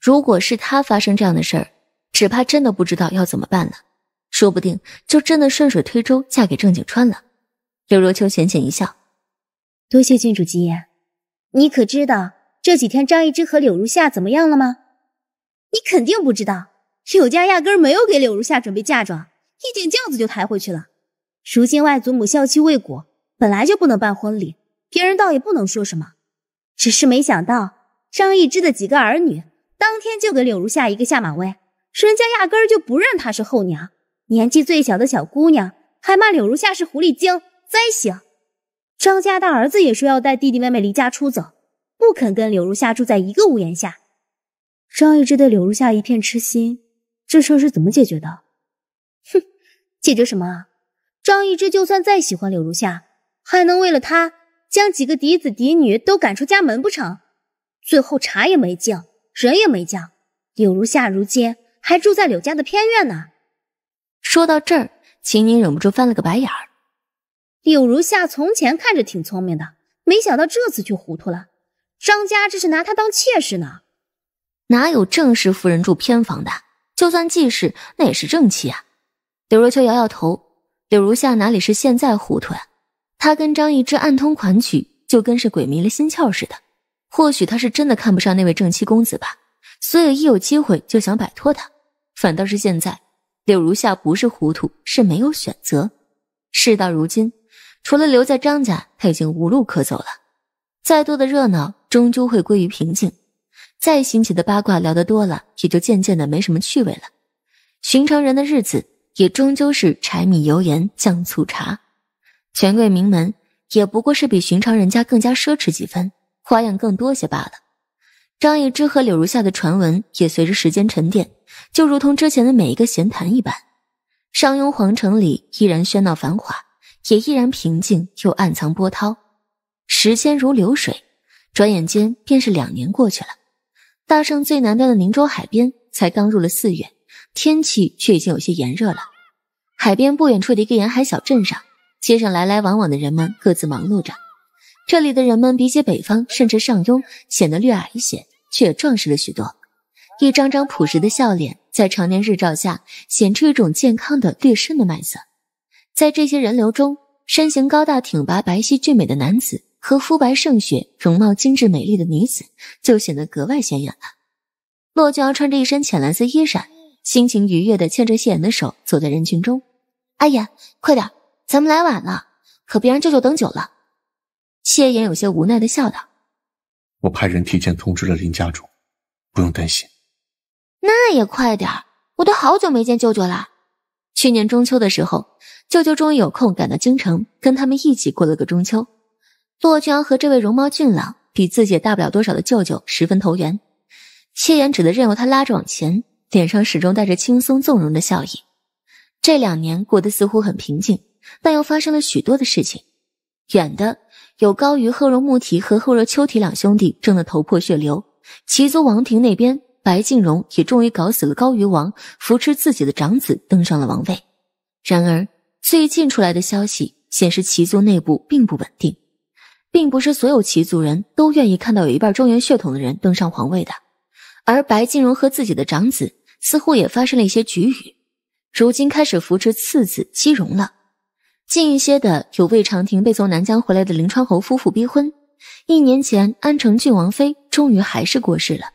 如果是他发生这样的事儿，只怕真的不知道要怎么办了。说不定就真的顺水推舟嫁给郑景川了。柳如秋浅浅一笑：“多谢郡主吉言。你可知道这几天张一枝和柳如夏怎么样了吗？”你肯定不知道，柳家压根没有给柳如夏准备嫁妆，一顶轿子就抬回去了。如今外祖母孝期未果，本来就不能办婚礼。别人倒也不能说什么，只是没想到张一之的几个儿女当天就给柳如下一个下马威，人家压根儿就不认她是后娘，年纪最小的小姑娘还骂柳如下是狐狸精、灾星。张家大儿子也说要带弟弟妹妹离家出走，不肯跟柳如下住在一个屋檐下。张一之对柳如下一片痴心，这事儿是怎么解决的？哼，解决什么？张一之就算再喜欢柳如下，还能为了他？将几个嫡子嫡女都赶出家门不成？最后茶也没敬，人也没见。柳如夏如今还住在柳家的偏院呢。说到这儿，秦宁忍不住翻了个白眼儿。柳如夏从前看着挺聪明的，没想到这次却糊涂了。张家这是拿她当妾室呢？哪有正室夫人住偏房的？就算季氏，那也是正妻啊。柳若秋摇摇头，柳如夏哪里是现在糊涂呀？他跟张一之暗通款曲，就跟是鬼迷了心窍似的。或许他是真的看不上那位正妻公子吧，所以一有机会就想摆脱他。反倒是现在，柳如夏不是糊涂，是没有选择。事到如今，除了留在张家，他已经无路可走了。再多的热闹，终究会归于平静；再新奇的八卦聊得多了，也就渐渐的没什么趣味了。寻常人的日子，也终究是柴米油盐酱醋茶。权贵名门也不过是比寻常人家更加奢侈几分，花样更多些罢了。张易之和柳如下的传闻也随着时间沉淀，就如同之前的每一个闲谈一般。商庸皇城里依然喧闹繁华，也依然平静又暗藏波涛。时间如流水，转眼间便是两年过去了。大圣最南端的宁州海边，才刚入了四月，天气却已经有些炎热了。海边不远处的一个沿海小镇上。街上来来往往的人们各自忙碌着。这里的人们比起北方甚至上庸，显得略矮一些，却壮实了许多。一张张朴实的笑脸，在常年日照下显出一种健康的、略深的麦色。在这些人流中，身形高大挺拔、白皙俊美的男子和肤白胜雪、容貌精致美丽的女子，就显得格外显眼了。洛娇穿着一身浅蓝色衣衫，心情愉悦地牵着谢衍的手走在人群中。“阿衍，快点！”咱们来晚了，可别让舅舅等久了。谢岩有些无奈的笑道：“我派人提前通知了林家主，不用担心。”那也快点我都好久没见舅舅了。去年中秋的时候，舅舅终于有空赶到京城，跟他们一起过了个中秋。骆君瑶和这位容貌俊朗、比自己大不了多少的舅舅十分投缘。谢岩只得任由他拉着往前，脸上始终带着轻松纵容的笑意。这两年过得似乎很平静。但又发生了许多的事情，远的有高瑜、贺若穆提和贺若秋提两兄弟争得头破血流；齐族王庭那边，白敬荣也终于搞死了高瑜王，扶持自己的长子登上了王位。然而最近出来的消息显示，齐族内部并不稳定，并不是所有齐族人都愿意看到有一半中原血统的人登上皇位的。而白敬荣和自己的长子似乎也发生了一些局语，如今开始扶持次子姬荣了。近一些的有魏长亭被从南疆回来的林川侯夫妇逼婚，一年前安城郡王妃终于还是过世了，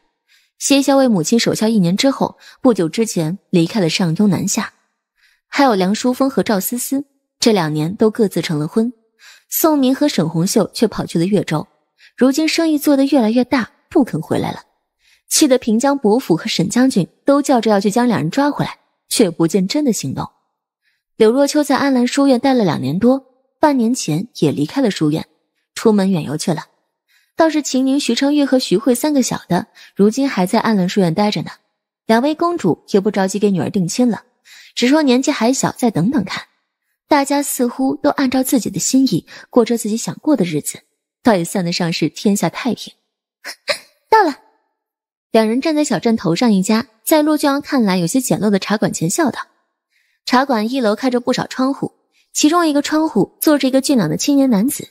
谢孝为母亲守孝一年之后，不久之前离开了上庸南下，还有梁书峰和赵思思这两年都各自成了婚，宋明和沈红秀却跑去了岳州，如今生意做得越来越大，不肯回来了，气得平江伯府和沈将军都叫着要去将两人抓回来，却不见真的行动。柳若秋在安澜书院待了两年多，半年前也离开了书院，出门远游去了。倒是秦宁、徐成玉和徐慧三个小的，如今还在安澜书院待着呢。两位公主也不着急给女儿定亲了，只说年纪还小，再等等看。大家似乎都按照自己的心意过着自己想过的日子，倒也算得上是天下太平。(laughs) 到了，两人站在小镇头上一家在骆俊昂看来有些简陋的茶馆前，笑道。茶馆一楼开着不少窗户，其中一个窗户坐着一个俊朗的青年男子。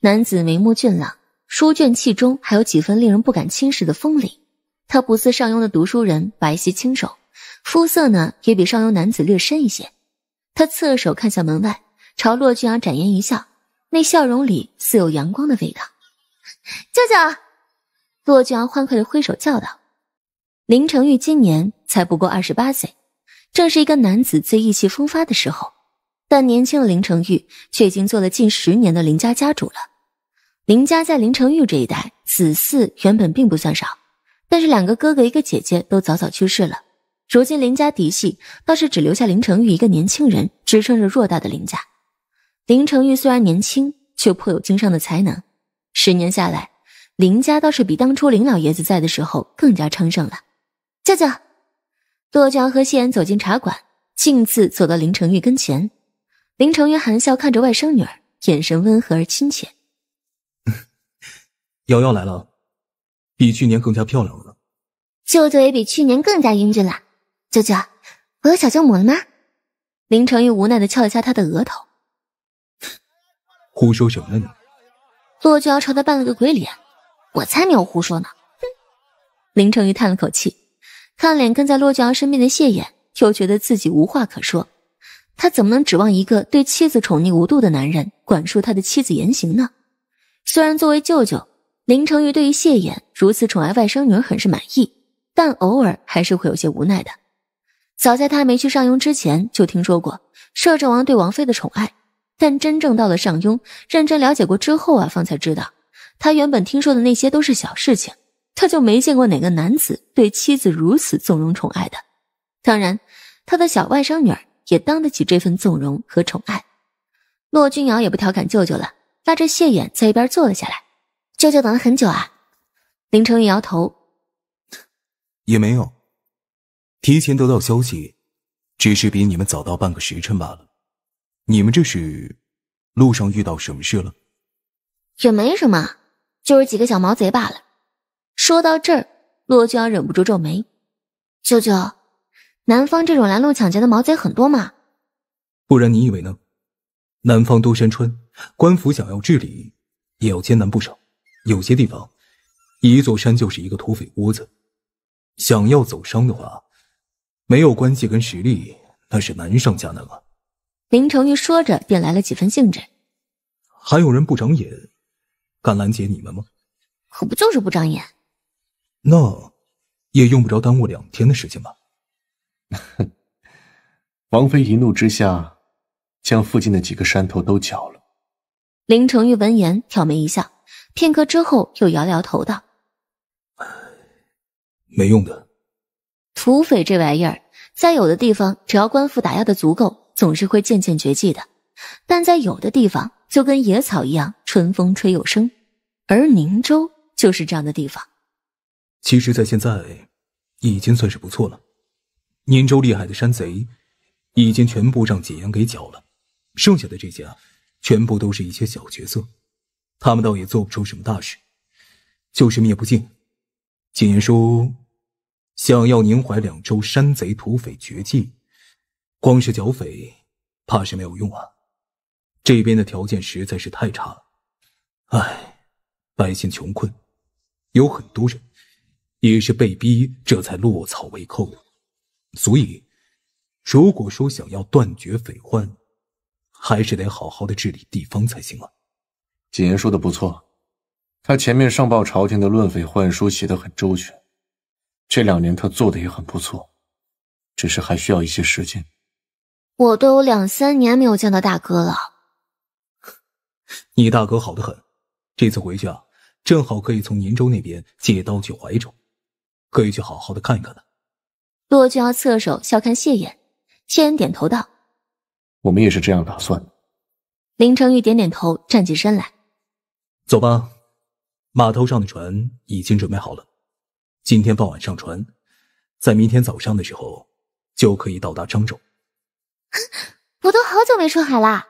男子眉目俊朗，书卷气中还有几分令人不敢轻视的风凛。他不似上庸的读书人，白皙清瘦，肤色呢也比上庸男子略深一些。他侧手看向门外，朝骆俊阳展颜一笑，那笑容里似有阳光的味道。舅舅，骆俊阳欢快地挥手叫道：“林成玉今年才不过二十八岁。”正是一个男子最意气风发的时候，但年轻的林成玉却已经做了近十年的林家家主了。林家在林成玉这一代子嗣原本并不算少，但是两个哥哥一个姐姐都早早去世了，如今林家嫡系倒是只留下林成玉一个年轻人支撑着偌大的林家。林成玉虽然年轻，却颇有经商的才能。十年下来，林家倒是比当初林老爷子在的时候更加昌盛了。舅舅。洛俊和谢岩走进茶馆，径自走到林成玉跟前。林成玉含笑看着外甥女儿，眼神温和而亲切。(laughs) 瑶瑶来了，比去年更加漂亮了。舅舅也比去年更加英俊了。舅舅，我有小舅母了吗？林成玉无奈的敲了下他的额头。(laughs) 胡说什么呢你？洛尧朝他扮了个鬼脸，我才没有胡说呢。(laughs) 林成玉叹了口气。看脸跟在洛俊安身边的谢衍，又觉得自己无话可说。他怎么能指望一个对妻子宠溺无度的男人管束他的妻子言行呢？虽然作为舅舅，林成玉对于谢衍如此宠爱外甥女儿很是满意，但偶尔还是会有些无奈的。早在他没去上庸之前，就听说过摄政王对王妃的宠爱，但真正到了上庸，认真了解过之后啊，方才知道，他原本听说的那些都是小事情。他就没见过哪个男子对妻子如此纵容宠爱的，当然，他的小外甥女儿也当得起这份纵容和宠爱。骆君瑶也不调侃舅舅了，拉着谢衍在一边坐了下来。舅舅等了很久啊？林成玉摇头，也没有，提前得到消息，只是比你们早到半个时辰罢了。你们这是路上遇到什么事了？也没什么，就是几个小毛贼罢了。说到这儿，骆君忍不住皱眉：“舅舅，南方这种拦路抢劫的毛贼很多嘛？不然你以为呢？南方多山川，官府想要治理，也要艰难不少。有些地方，一座山就是一个土匪窝子。想要走商的话，没有关系跟实力，那是难上加难啊。”林成玉说着，便来了几分兴致：“还有人不长眼，敢拦截你们吗？可不就是不长眼？”那也用不着耽误两天的时间吧？(laughs) 王妃一怒之下，将附近的几个山头都剿了。林成玉闻言挑眉一笑，片刻之后又摇了摇头道：“没用的，土匪这玩意儿，在有的地方，只要官府打压的足够，总是会渐渐绝迹的；，但在有的地方，就跟野草一样，春风吹又生。而宁州就是这样的地方。”其实，在现在已经算是不错了。宁州厉害的山贼，已经全部让简阳给剿了，剩下的这些全部都是一些小角色，他们倒也做不出什么大事。就是灭不尽。简阳说，想要宁淮两州山贼土匪绝迹，光是剿匪怕是没有用啊。这边的条件实在是太差了，唉，百姓穷困，有很多人。也是被逼，这才落草为寇。所以，如果说想要断绝匪患，还是得好好的治理地方才行啊。谨言说的不错，他前面上报朝廷的论匪患书写得很周全，这两年他做的也很不错，只是还需要一些时间。我都有两三年没有见到大哥了。你大哥好的很，这次回去啊，正好可以从宁州那边借刀去怀州。可以去好好的看一看的。骆俊傲侧手笑看谢衍，谢衍点头道：“我们也是这样打算。”林成玉点点头，站起身来：“走吧，码头上的船已经准备好了，今天傍晚上船，在明天早上的时候就可以到达漳州。(laughs) ”我都好久没出海啦！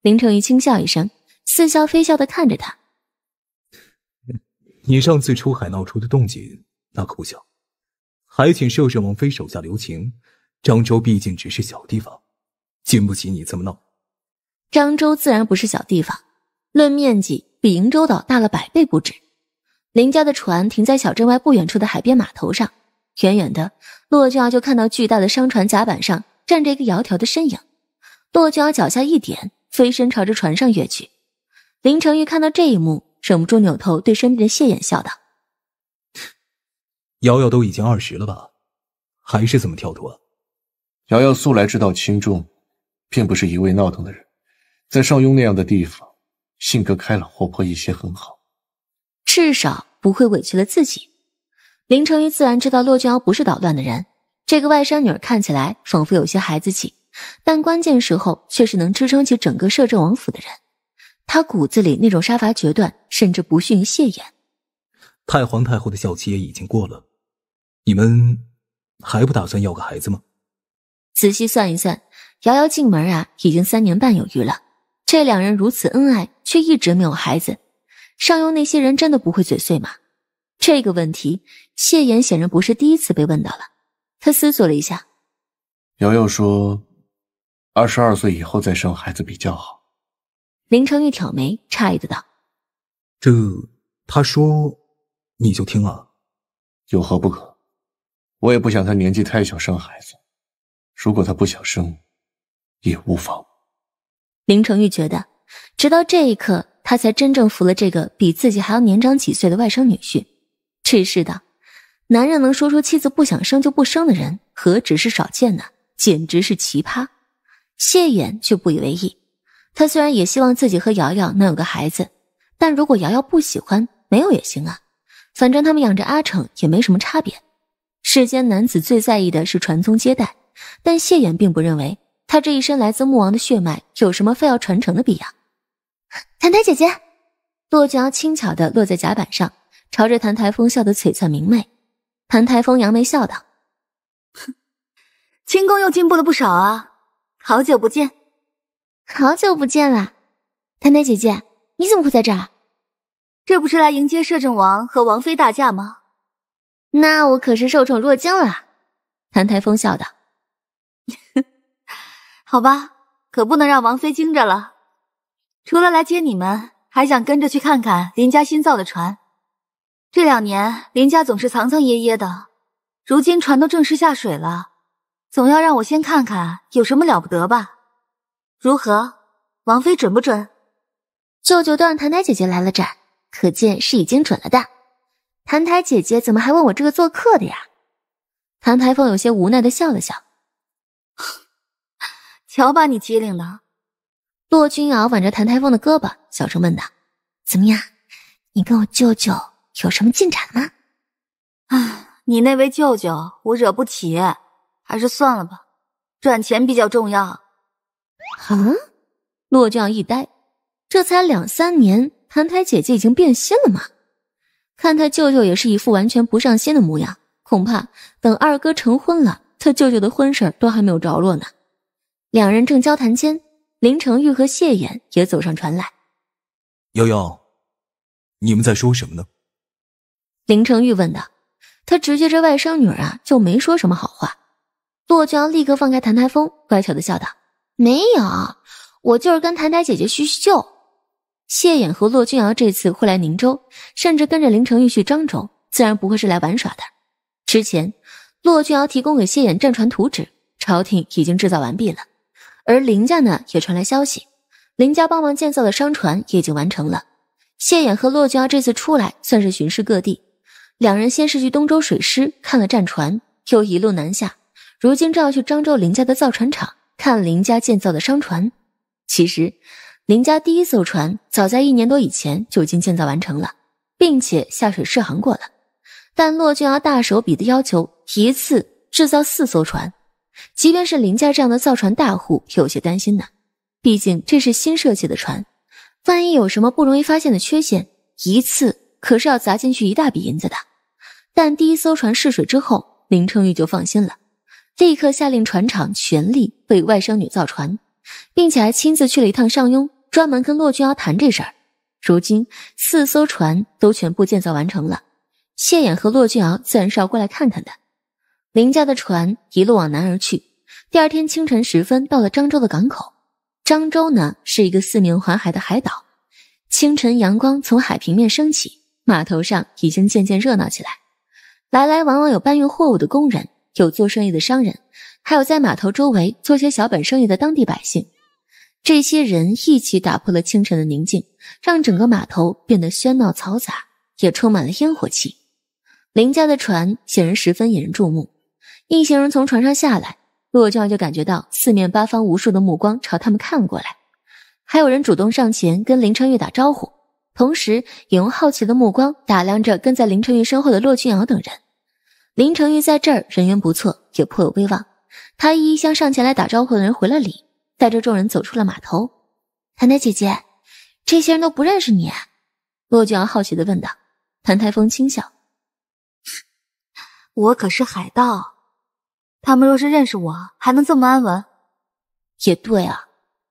林成玉轻笑一声，似笑非笑的看着他：“ (laughs) 你上次出海闹出的动静……”那可不行。还请摄政王妃手下留情。漳州毕竟只是小地方，经不起你这么闹。漳州自然不是小地方，论面积比瀛州岛大了百倍不止。林家的船停在小镇外不远处的海边码头上，远远的，骆俊尧就看到巨大的商船甲板上站着一个窈窕的身影。骆俊尧脚下一点，飞身朝着船上跃去。林成玉看到这一幕，忍不住扭头对身边的谢衍笑道。瑶瑶都已经二十了吧，还是怎么跳脱。瑶瑶素来知道轻重，并不是一味闹腾的人。在上庸那样的地方，性格开朗活泼一些很好，至少不会委屈了自己。林成玉自然知道骆俊瑶不是捣乱的人。这个外甥女儿看起来仿佛有些孩子气，但关键时候却是能支撑起整个摄政王府的人。她骨子里那种杀伐决断，甚至不逊于谢衍。太皇太后的孝期也已经过了。你们还不打算要个孩子吗？仔细算一算，瑶瑶进门啊，已经三年半有余了。这两人如此恩爱，却一直没有孩子。上游那些人真的不会嘴碎吗？这个问题，谢岩显然不是第一次被问到了。他思索了一下，瑶瑶说：“二十二岁以后再生孩子比较好。”林成玉挑眉，诧异的道：“这他说你就听啊，有何不可？”我也不想他年纪太小生孩子，如果他不想生，也无妨。林成玉觉得，直到这一刻，他才真正服了这个比自己还要年长几岁的外甥女婿。这是道，男人能说出妻子不想生就不生的人，何止是少见呢？简直是奇葩。谢衍却不以为意，他虽然也希望自己和瑶瑶能有个孩子，但如果瑶瑶不喜欢，没有也行啊，反正他们养着阿成也没什么差别。世间男子最在意的是传宗接代，但谢衍并不认为他这一身来自穆王的血脉有什么非要传承的必要。谭台姐姐，洛娇轻巧的落在甲板上，朝着谭台风笑得璀璨明媚。谭台风扬眉笑道：“哼，轻功又进步了不少啊！好久不见，好久不见了，谭台姐姐，你怎么会在这儿？这不是来迎接摄政王和王妃大驾吗？”那我可是受宠若惊了，谭台风笑道：“ (laughs) 好吧，可不能让王妃惊着了。除了来接你们，还想跟着去看看林家新造的船。这两年林家总是藏藏掖掖的，如今船都正式下水了，总要让我先看看有什么了不得吧？如何？王妃准不准？舅舅段谭台姐姐来了盏，可见是已经准了的。”澹台姐姐怎么还问我这个做客的呀？澹台凤有些无奈的笑了笑，(laughs) 瞧把你机灵的。骆君瑶挽着澹台凤的胳膊，小声问道：“怎么样，你跟我舅舅有什么进展吗？”“啊，你那位舅舅我惹不起，还是算了吧，赚钱比较重要。”“啊？”骆君瑶一呆，这才两三年，澹台姐姐已经变心了吗？看他舅舅也是一副完全不上心的模样，恐怕等二哥成婚了，他舅舅的婚事都还没有着落呢。两人正交谈间，林成玉和谢衍也走上船来：“悠悠，你们在说什么呢？”林成玉问道。他直接这外甥女啊就没说什么好话。洛骄立刻放开谭台风，乖巧的笑道：“没有，我就是跟谭台姐姐叙叙旧。”谢衍和骆俊瑶这次会来宁州，甚至跟着林成玉去漳州，自然不会是来玩耍的。之前，骆俊瑶提供给谢衍战船图纸，朝廷已经制造完毕了。而林家呢，也传来消息，林家帮忙建造的商船已经完成了。谢衍和骆俊瑶这次出来算是巡视各地，两人先是去东州水师看了战船，又一路南下，如今正要去漳州林家的造船厂看林家建造的商船。其实。林家第一艘船早在一年多以前就已经建造完成了，并且下水试航过了。但骆俊瑶大手笔的要求一次制造四艘船，即便是林家这样的造船大户有些担心呢。毕竟这是新设计的船，万一有什么不容易发现的缺陷，一次可是要砸进去一大笔银子的。但第一艘船试水之后，林成玉就放心了，立刻下令船厂全力为外甥女造船，并且还亲自去了一趟上庸。专门跟骆俊瑶谈这事儿。如今四艘船都全部建造完成了，谢衍和骆俊瑶自然是要过来看看的。林家的船一路往南而去，第二天清晨时分到了漳州的港口。漳州呢是一个四面环海的海岛。清晨阳光从海平面升起，码头上已经渐渐热闹起来，来来往往有搬运货物的工人，有做生意的商人，还有在码头周围做些小本生意的当地百姓。这些人一起打破了清晨的宁静，让整个码头变得喧闹嘈杂，也充满了烟火气。林家的船显然十分引人注目，一行人从船上下来，骆俊就感觉到四面八方无数的目光朝他们看过来，还有人主动上前跟林成玉打招呼，同时也用好奇的目光打量着跟在林成玉身后的骆俊瑶等人。林成玉在这儿人缘不错，也颇有威望，他一一向上前来打招呼的人回了礼。带着众人走出了码头，谭台姐姐，这些人都不认识你。骆俊昂好奇的问道。谭台风轻笑，我可是海盗，他们若是认识我，还能这么安稳？也对啊。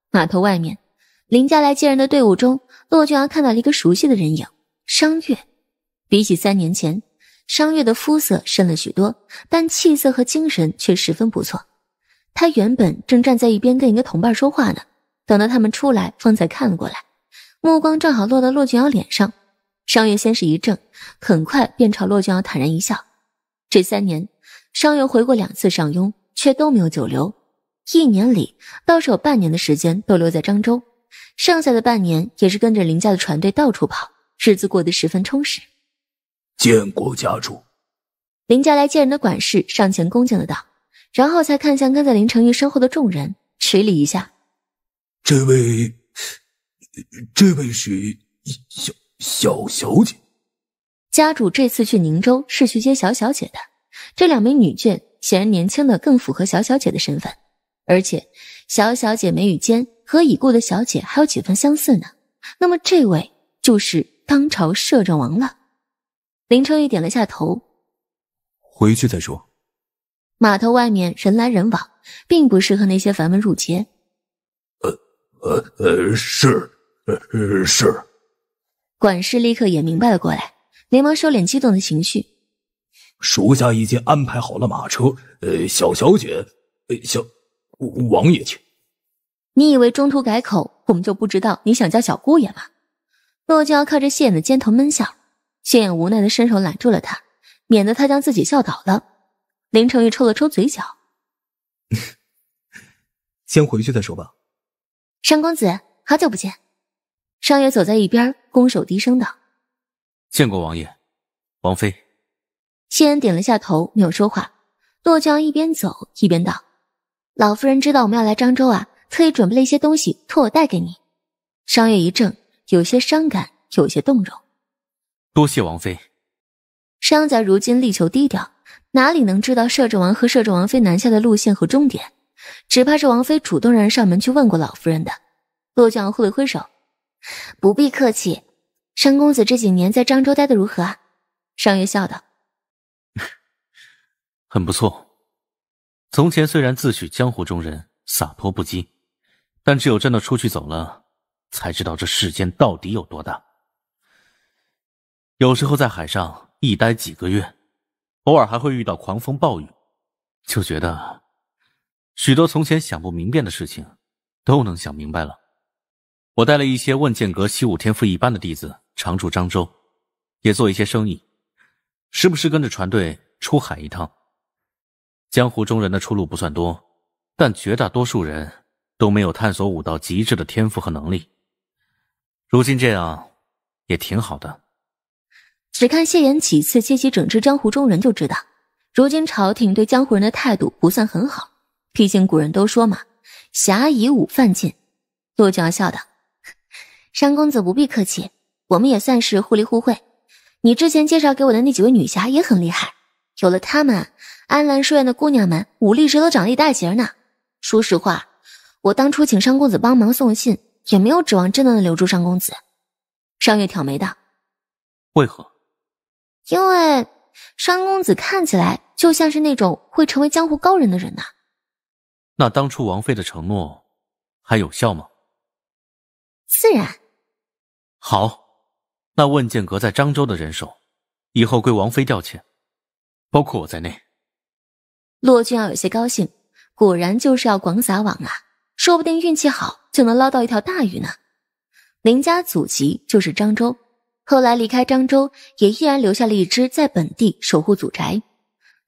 码头外面，林家来接人的队伍中，骆俊昂看到了一个熟悉的人影——商月。比起三年前，商月的肤色深了许多，但气色和精神却十分不错。他原本正站在一边跟一个同伴说话呢，等到他们出来，方才看了过来，目光正好落到骆俊尧脸上。商月先是一怔，很快便朝骆俊尧坦然一笑。这三年，商月回过两次上庸，却都没有久留。一年里，倒是有半年的时间都留在漳州，剩下的半年也是跟着林家的船队到处跑，日子过得十分充实。见过家主。林家来见人的管事上前恭敬的道。然后才看向跟在林成玉身后的众人，迟疑一下。这位，这位是小小小姐。家主这次去宁州是去接小小姐的。这两名女眷显然年轻的更符合小小姐的身份，而且小小姐眉宇间和已故的小姐还有几分相似呢。那么这位就是当朝摄政王了。林成玉点了下头，回去再说。码头外面人来人往，并不适合那些繁文缛节。呃呃呃，是，呃是。管事立刻也明白了过来，连忙收敛激动的情绪。属下已经安排好了马车。呃，小小姐，小王爷，请。你以为中途改口，我们就不知道你想叫小姑爷吗？洛娇靠着谢衍的肩头闷笑，谢衍无奈的伸手揽住了他，免得他将自己笑倒了。林成玉抽了抽嘴角，(laughs) 先回去再说吧。山公子，好久不见。商月走在一边，拱手低声道：“见过王爷、王妃。”谢恩点了下头，没有说话。洛江一边走一边道：“老夫人知道我们要来漳州啊，特意准备了一些东西，托我带给你。”商月一怔，有些伤感，有些动容。多谢王妃。商家如今力求低调，哪里能知道摄政王和摄政王妃南下的路线和终点？只怕是王妃主动让人上门去问过老夫人的。陆将挥挥手，不必客气。商公子这几年在漳州待的如何？商月笑道：“很不错。从前虽然自诩江湖中人，洒脱不羁，但只有真的出去走了，才知道这世间到底有多大。有时候在海上。”一待几个月，偶尔还会遇到狂风暴雨，就觉得许多从前想不明白的事情都能想明白了。我带了一些问剑阁习武天赋一般的弟子常驻漳州，也做一些生意，时不时跟着船队出海一趟。江湖中人的出路不算多，但绝大多数人都没有探索武道极致的天赋和能力。如今这样也挺好的。只看谢炎几次接起整治江湖中人就知道，如今朝廷对江湖人的态度不算很好。毕竟古人都说嘛：“侠以武犯禁。”陆景儿笑道：“商公子不必客气，我们也算是互利互惠。你之前介绍给我的那几位女侠也很厉害，有了她们，安澜书院的姑娘们武力值都长了一大截呢。说实话，我当初请商公子帮忙送信，也没有指望真的能留住商公子。”商月挑眉道：“为何？”因为商公子看起来就像是那种会成为江湖高人的人呐。那当初王妃的承诺还有效吗？自然。好，那问剑阁在漳州的人手，以后归王妃调遣，包括我在内。骆俊要有些高兴，果然就是要广撒网啊，说不定运气好就能捞到一条大鱼呢。林家祖籍就是漳州。后来离开漳州，也依然留下了一只在本地守护祖宅。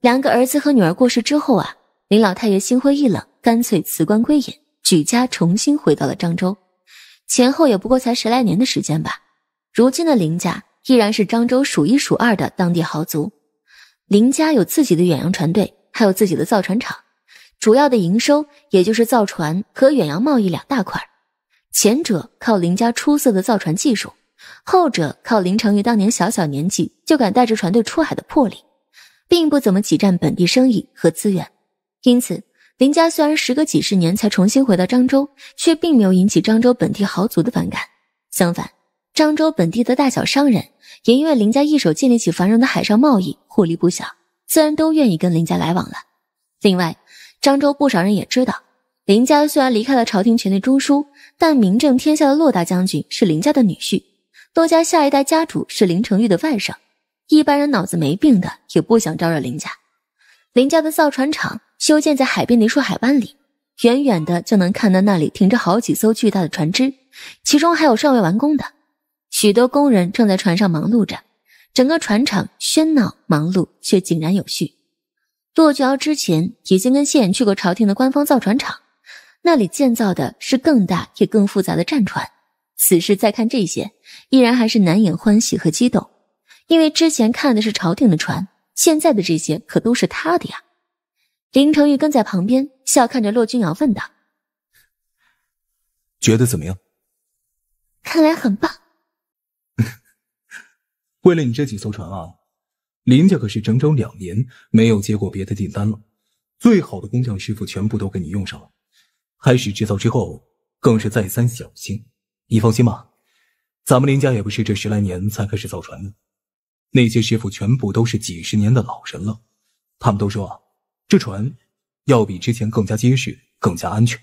两个儿子和女儿过世之后啊，林老太爷心灰意冷，干脆辞官归隐，举家重新回到了漳州。前后也不过才十来年的时间吧。如今的林家依然是漳州数一数二的当地豪族。林家有自己的远洋船队，还有自己的造船厂，主要的营收也就是造船和远洋贸易两大块前者靠林家出色的造船技术。后者靠林成玉当年小小年纪就敢带着船队出海的魄力，并不怎么挤占本地生意和资源，因此林家虽然时隔几十年才重新回到漳州，却并没有引起漳州本地豪族的反感。相反，漳州本地的大小商人也因为林家一手建立起繁荣的海上贸易，获利不小，自然都愿意跟林家来往了。另外，漳州不少人也知道，林家虽然离开了朝廷权力中枢，但名震天下的骆大将军是林家的女婿。多家下一代家主是林成玉的外甥，一般人脑子没病的也不想招惹林家。林家的造船厂修建在海边的一处海湾里，远远的就能看到那里停着好几艘巨大的船只，其中还有尚未完工的。许多工人正在船上忙碌着，整个船厂喧闹忙碌却井然有序。骆俊尧之前已经跟谢远去过朝廷的官方造船厂，那里建造的是更大也更复杂的战船。此时再看这些，依然还是难掩欢喜和激动，因为之前看的是朝廷的船，现在的这些可都是他的呀。林成玉跟在旁边笑看着骆君瑶问道：“觉得怎么样？看来很棒。(laughs) 为了你这几艘船啊，林家可是整整两年没有接过别的订单了，最好的工匠师傅全部都给你用上了，开始制造之后更是再三小心。”你放心吧，咱们林家也不是这十来年才开始造船的，那些师傅全部都是几十年的老人了。他们都说，啊，这船要比之前更加结实，更加安全。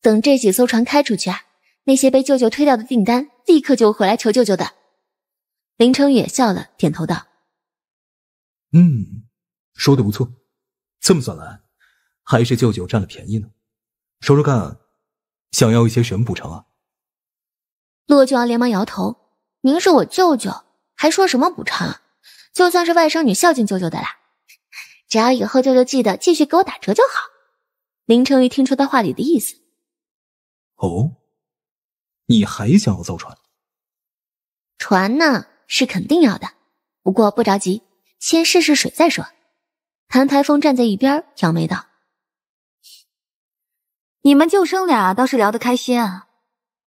等这几艘船开出去啊，那些被舅舅推掉的订单，立刻就会回来求舅舅的。林成远笑了，点头道：“嗯，说的不错。这么算来，还是舅舅占了便宜呢。说说看。”想要一些什么补偿啊？骆俊阳连忙摇头：“您是我舅舅，还说什么补偿？就算是外甥女孝敬舅舅的啦。只要以后舅舅记得继续给我打折就好。”林成玉听出他话里的意思：“哦，你还想要造船？船呢是肯定要的，不过不着急，先试试水再说。”谭台风站在一边，挑眉道。你们舅生俩倒是聊得开心啊！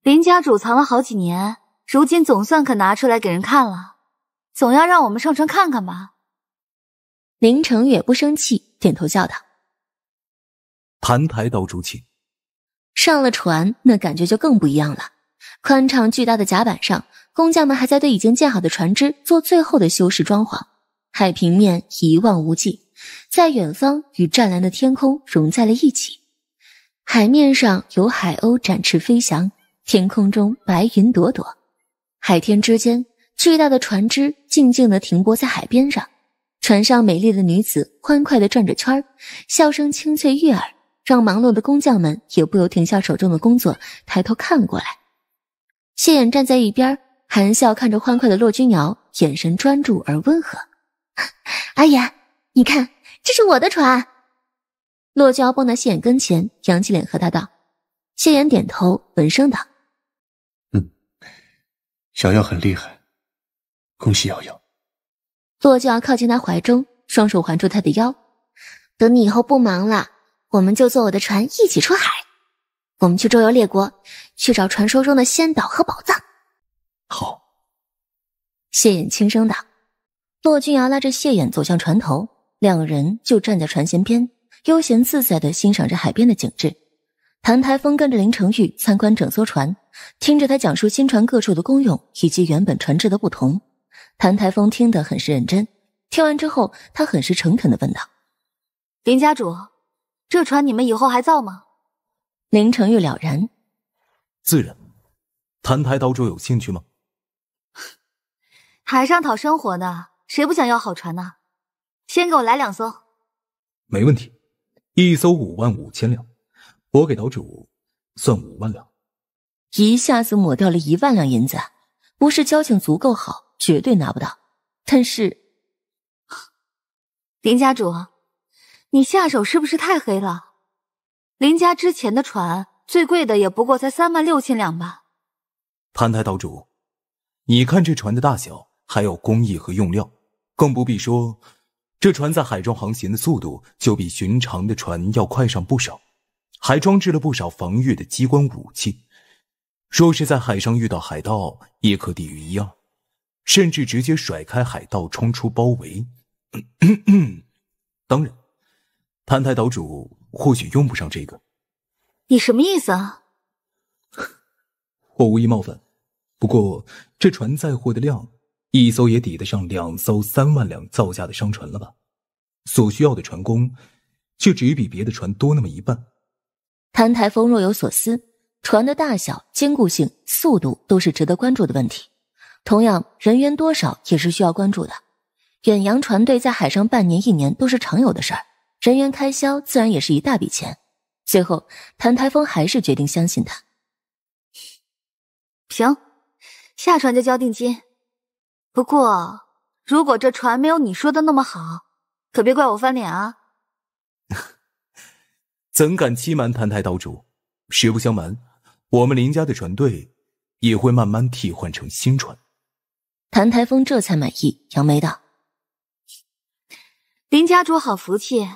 林家主藏了好几年，如今总算可拿出来给人看了，总要让我们上船看看吧？林成远不生气，点头笑道：“澹台岛主，请。”上了船，那感觉就更不一样了。宽敞巨大的甲板上，工匠们还在对已经建好的船只做最后的修饰装潢。海平面一望无际，在远方与湛蓝的天空融在了一起。海面上有海鸥展翅飞翔，天空中白云朵朵，海天之间，巨大的船只静静的停泊在海边上，船上美丽的女子欢快的转着圈笑声清脆悦耳，让忙碌的工匠们也不由停下手中的工作，抬头看过来。谢衍站在一边，含笑看着欢快的骆君瑶，眼神专注而温和。(laughs) 阿衍，你看，这是我的船。洛娇蹦到谢衍跟前，扬起脸和他道：“谢衍点头，闻声道：‘嗯，小夭很厉害，恭喜瑶瑶。’”洛娇靠近他怀中，双手环住他的腰，等你以后不忙了，我们就坐我的船一起出海，我们去周游列国，去找传说中的仙岛和宝藏。好。”谢衍轻声道：“骆君瑶拉着谢衍走向船头，两人就站在船舷边。”悠闲自在的欣赏着海边的景致，谭台风跟着林成玉参观整艘船，听着他讲述新船各处的功用以及原本船只的不同。谭台风听得很是认真，听完之后，他很是诚恳的问道：“林家主，这船你们以后还造吗？”林成玉了然，自然。谭台岛主有兴趣吗？(laughs) 海上讨生活的，谁不想要好船呢？先给我来两艘，没问题。一艘五万五千两，我给岛主算五万两，一下子抹掉了一万两银子，不是交情足够好，绝对拿不到。但是林家主，你下手是不是太黑了？林家之前的船最贵的也不过才三万六千两吧？潘台岛主，你看这船的大小，还有工艺和用料，更不必说。这船在海中航行的速度就比寻常的船要快上不少，还装置了不少防御的机关武器。若是在海上遇到海盗，也可抵御一二，甚至直接甩开海盗冲出包围。(coughs) 当然，潘台岛主或许用不上这个。你什么意思啊？(laughs) 我无意冒犯，不过这船载货的量……一艘也抵得上两艘三万两造价的商船了吧？所需要的船工却只比别的船多那么一半。谭台风若有所思，船的大小、坚固性、速度都是值得关注的问题。同样，人员多少也是需要关注的。远洋船队在海上半年、一年都是常有的事儿，人员开销自然也是一大笔钱。随后，谭台风还是决定相信他。行，下船就交定金。不过，如果这船没有你说的那么好，可别怪我翻脸啊！(laughs) 怎敢欺瞒澹台岛主？实不相瞒，我们林家的船队也会慢慢替换成新船。澹台风这才满意，扬眉道：“林家主好福气，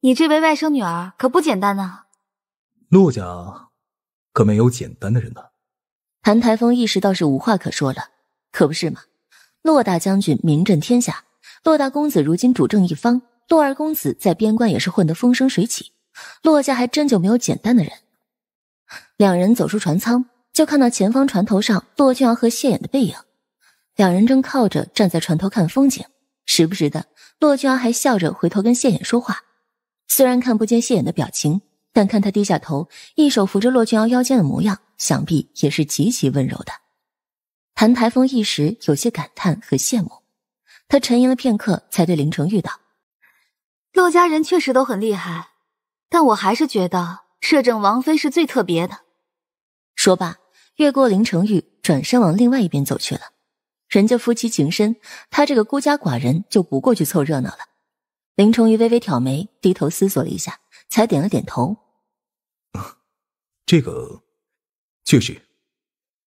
你这位外甥女儿可不简单呢，陆家可没有简单的人呢。澹台风意识到是无话可说了，可不是吗？骆大将军名震天下，骆大公子如今主政一方，骆二公子在边关也是混得风生水起，骆家还真就没有简单的人。两人走出船舱，就看到前方船头上骆俊尧和谢衍的背影，两人正靠着站在船头看风景，时不时的骆俊尧还笑着回头跟谢衍说话。虽然看不见谢衍的表情，但看他低下头，一手扶着骆俊瑶腰间的模样，想必也是极其温柔的。韩台风一时有些感叹和羡慕，他沉吟了片刻，才对林成玉道：“陆家人确实都很厉害，但我还是觉得摄政王妃是最特别的。”说罢，越过林成玉，转身往另外一边走去了。人家夫妻情深，他这个孤家寡人就不过去凑热闹了。林承玉微微挑眉，低头思索了一下，才点了点头：“啊，(laughs) 这个确实。”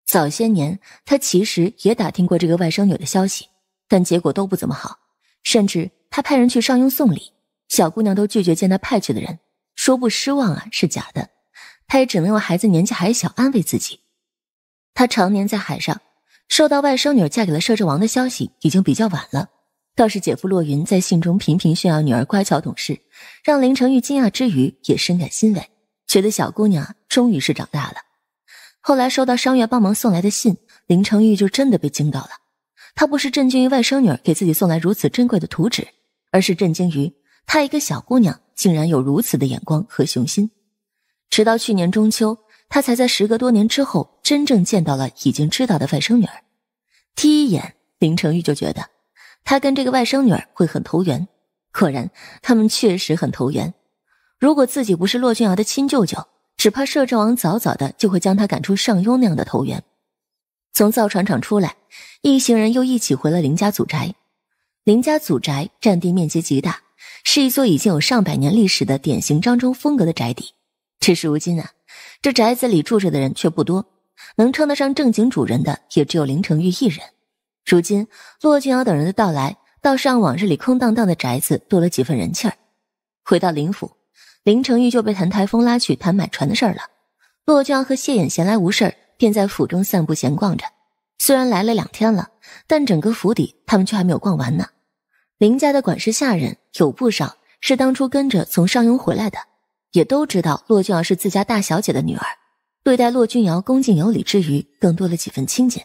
早些年，他其实也打听过这个外甥女的消息，但结果都不怎么好。甚至他派人去上庸送礼，小姑娘都拒绝见他派去的人，说不失望啊是假的。他也只能用孩子年纪还小安慰自己。他常年在海上，收到外甥女嫁给了摄政王的消息已经比较晚了。倒是姐夫洛云在信中频频炫耀女儿乖巧懂事，让林成玉惊讶之余也深感欣慰，觉得小姑娘终于是长大了。后来收到商月帮忙送来的信，林成玉就真的被惊到了。他不是震惊于外甥女儿给自己送来如此珍贵的图纸，而是震惊于她一个小姑娘竟然有如此的眼光和雄心。直到去年中秋，他才在时隔多年之后真正见到了已经知道的外甥女儿。第一眼，林成玉就觉得他跟这个外甥女儿会很投缘。果然，他们确实很投缘。如果自己不是骆俊瑶的亲舅舅，只怕摄政王早早的就会将他赶出上庸那样的投缘。从造船厂出来，一行人又一起回了林家祖宅。林家祖宅占地面积极大，是一座已经有上百年历史的典型张中风格的宅邸。只是如今啊，这宅子里住着的人却不多，能称得上正经主人的也只有林成玉一人。如今骆俊瑶等人的到来，倒是让往日里空荡荡的宅子多了几分人气儿。回到林府。林成玉就被谭台风拉去谈买船的事儿了。骆俊瑶和谢衍闲来无事儿，便在府中散步闲逛着。虽然来了两天了，但整个府邸他们却还没有逛完呢。林家的管事下人有不少是当初跟着从上庸回来的，也都知道骆俊瑶是自家大小姐的女儿，对待骆俊瑶恭敬有礼之余，更多了几分亲近。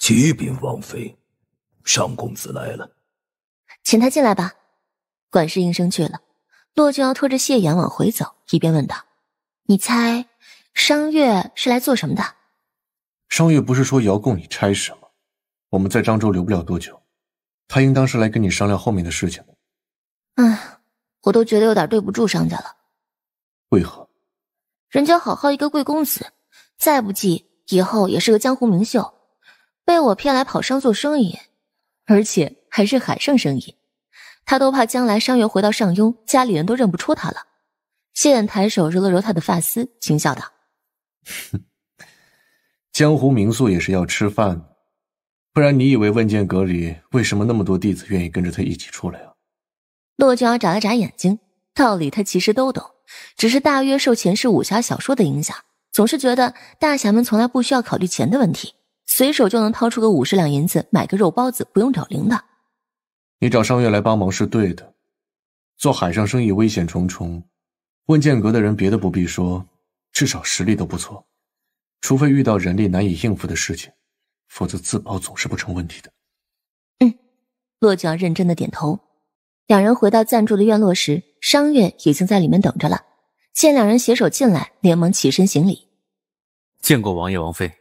启禀王妃，尚公子来了，请他进来吧。管事应声去了。洛君瑶拖着谢岩往回走，一边问道：“你猜商月是来做什么的？”商月不是说要供你差使吗？我们在漳州留不了多久，他应当是来跟你商量后面的事情的。唉，我都觉得有点对不住商家了。为何？人家好好一个贵公子，再不济以后也是个江湖名秀，被我骗来跑商做生意，而且还是海上生意。他都怕将来商员回到上庸，家里人都认不出他了。谢远抬手揉了揉他的发丝，轻笑道：“江湖名宿也是要吃饭，不然你以为问剑阁里为什么那么多弟子愿意跟着他一起出来啊？”洛君儿眨了眨眼睛，道理他其实都懂，只是大约受前世武侠小说的影响，总是觉得大侠们从来不需要考虑钱的问题，随手就能掏出个五十两银子买个肉包子，不用找零的。你找商月来帮忙是对的，做海上生意危险重重，问剑阁的人别的不必说，至少实力都不错，除非遇到人力难以应付的事情，否则自保总是不成问题的。嗯，洛景认真的点头。两人回到暂住的院落时，商月已经在里面等着了。见两人携手进来，连忙起身行礼，见过王爷王妃。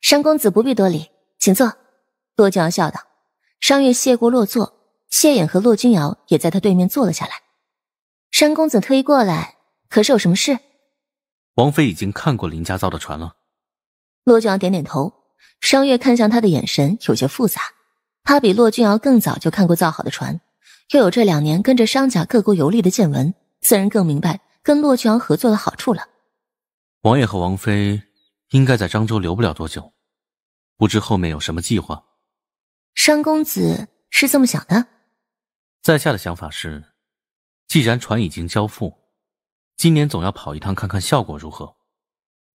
商公子不必多礼，请坐。洛景笑道。商月谢过，落座。谢衍和骆君瑶也在他对面坐了下来。山公子特意过来，可是有什么事？王妃已经看过林家造的船了。骆君瑶点点头。商月看向他的眼神有些复杂。他比骆君瑶更早就看过造好的船，又有这两年跟着商贾各国游历的见闻，自然更明白跟骆君瑶合作的好处了。王爷和王妃应该在漳州留不了多久，不知后面有什么计划？商公子是这么想的，在下的想法是，既然船已经交付，今年总要跑一趟看看效果如何。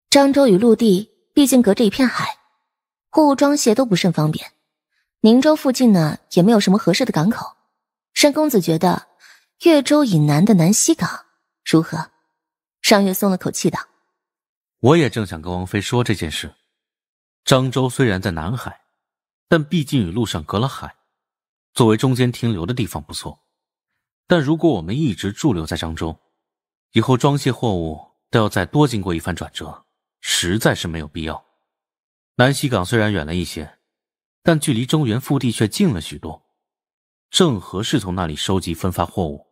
漳州与陆地毕竟隔着一片海，货物装卸都不甚方便。宁州附近呢，也没有什么合适的港口。商公子觉得，越州以南的南溪港如何？商月松了口气道：“我也正想跟王妃说这件事。漳州虽然在南海。”但毕竟与陆上隔了海，作为中间停留的地方不错。但如果我们一直驻留在漳州，以后装卸货物都要再多经过一番转折，实在是没有必要。南溪港虽然远了一些，但距离中原腹地却近了许多，正合适从那里收集分发货物。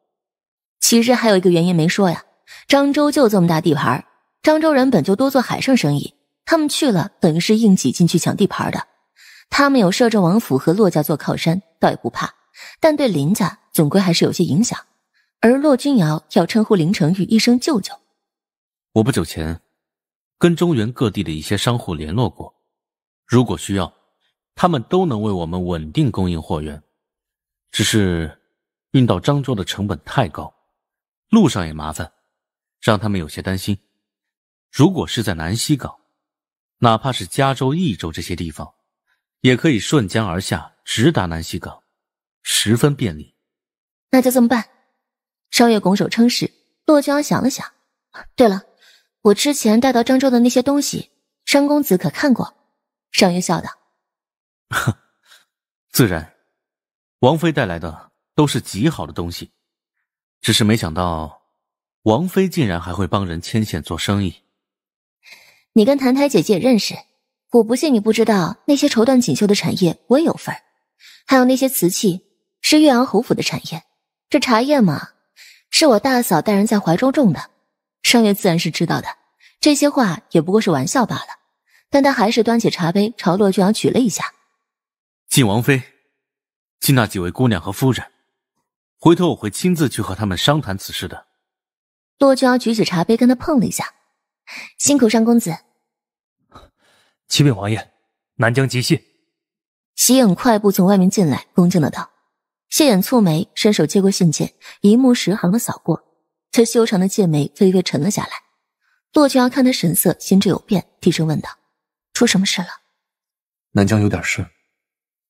其实还有一个原因没说呀，漳州就这么大地盘，漳州人本就多做海上生意，他们去了等于是硬挤进去抢地盘的。他们有摄政王府和骆家做靠山，倒也不怕；但对林家总归还是有些影响。而骆君瑶要称呼林成玉一声舅舅。我不久前跟中原各地的一些商户联络过，如果需要，他们都能为我们稳定供应货源。只是运到漳州的成本太高，路上也麻烦，让他们有些担心。如果是在南溪港，哪怕是加州、益州这些地方。也可以顺江而下，直达南溪港，十分便利。那就这么办。商月拱手称是。洛江想了想，对了，我之前带到漳州的那些东西，商公子可看过？商月笑道：“自然，王妃带来的都是极好的东西。只是没想到，王妃竟然还会帮人牵线做生意。你跟澹台姐姐也认识？”我不信你不知道那些绸缎锦绣的产业我也有份儿，还有那些瓷器是岳阳侯府的产业，这茶叶嘛是我大嫂带人在怀中种的，上月自然是知道的。这些话也不过是玩笑罢了，但他还是端起茶杯朝骆俊阳举了一下。敬王妃，敬那几位姑娘和夫人，回头我会亲自去和他们商谈此事的。骆俊阳举起茶杯跟他碰了一下，辛苦商公子。启禀王爷，南疆急信。席影快步从外面进来，恭敬的道：“谢衍蹙眉，伸手接过信件，一目十行的扫过，他修长的剑眉微微沉了下来。骆君瑶看他神色，心智有变，低声问道：‘出什么事了？’南疆有点事，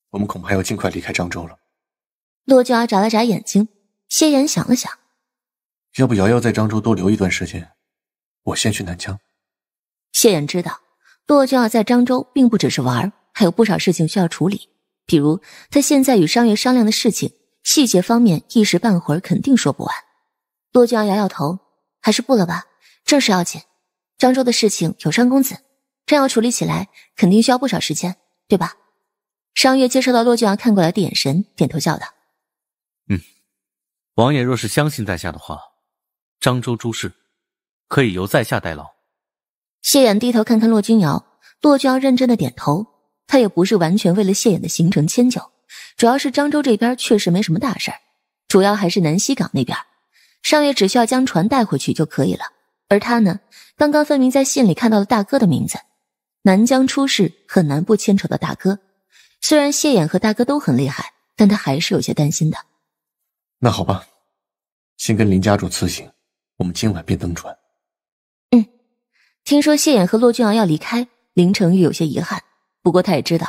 我们恐怕要尽快离开漳州了。’骆君瑶眨了眨眼睛，谢衍想了想，‘要不瑶瑶在漳州多留一段时间，我先去南疆。’谢衍知道。”洛君阳在漳州，并不只是玩，还有不少事情需要处理。比如他现在与商月商量的事情，细节方面一时半会儿肯定说不完。洛君阳摇摇头，还是不了吧，正事要紧。漳州的事情有商公子，这要处理起来，肯定需要不少时间，对吧？商月接收到骆俊阳看过来的眼神，点头笑道：“嗯，王爷若是相信在下的话，漳州诸事可以由在下代劳。”谢衍低头看看骆君瑶，骆君瑶认真的点头。他也不是完全为了谢衍的行程迁就，主要是漳州这边确实没什么大事儿，主要还是南溪港那边。上月只需要将船带回去就可以了。而他呢，刚刚分明在信里看到了大哥的名字，南疆出事很难不牵扯到大哥。虽然谢衍和大哥都很厉害，但他还是有些担心的。那好吧，先跟林家主辞行，我们今晚便登船。听说谢衍和骆俊瑶要离开，林成玉有些遗憾。不过他也知道，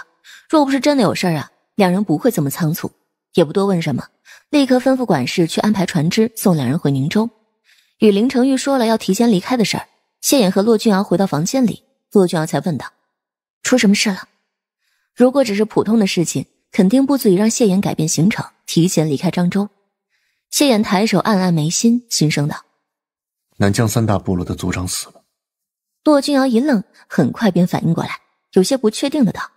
若不是真的有事儿啊，两人不会这么仓促，也不多问什么，立刻吩咐管事去安排船只送两人回宁州。与林成玉说了要提前离开的事儿，谢衍和骆俊瑶回到房间里，骆俊瑶才问道：“出什么事了？如果只是普通的事情，肯定不足以让谢衍改变行程，提前离开漳州。”谢衍抬手按按眉心，心声道：“南疆三大部落的族长死了。”骆君瑶一愣，很快便反应过来，有些不确定的道：“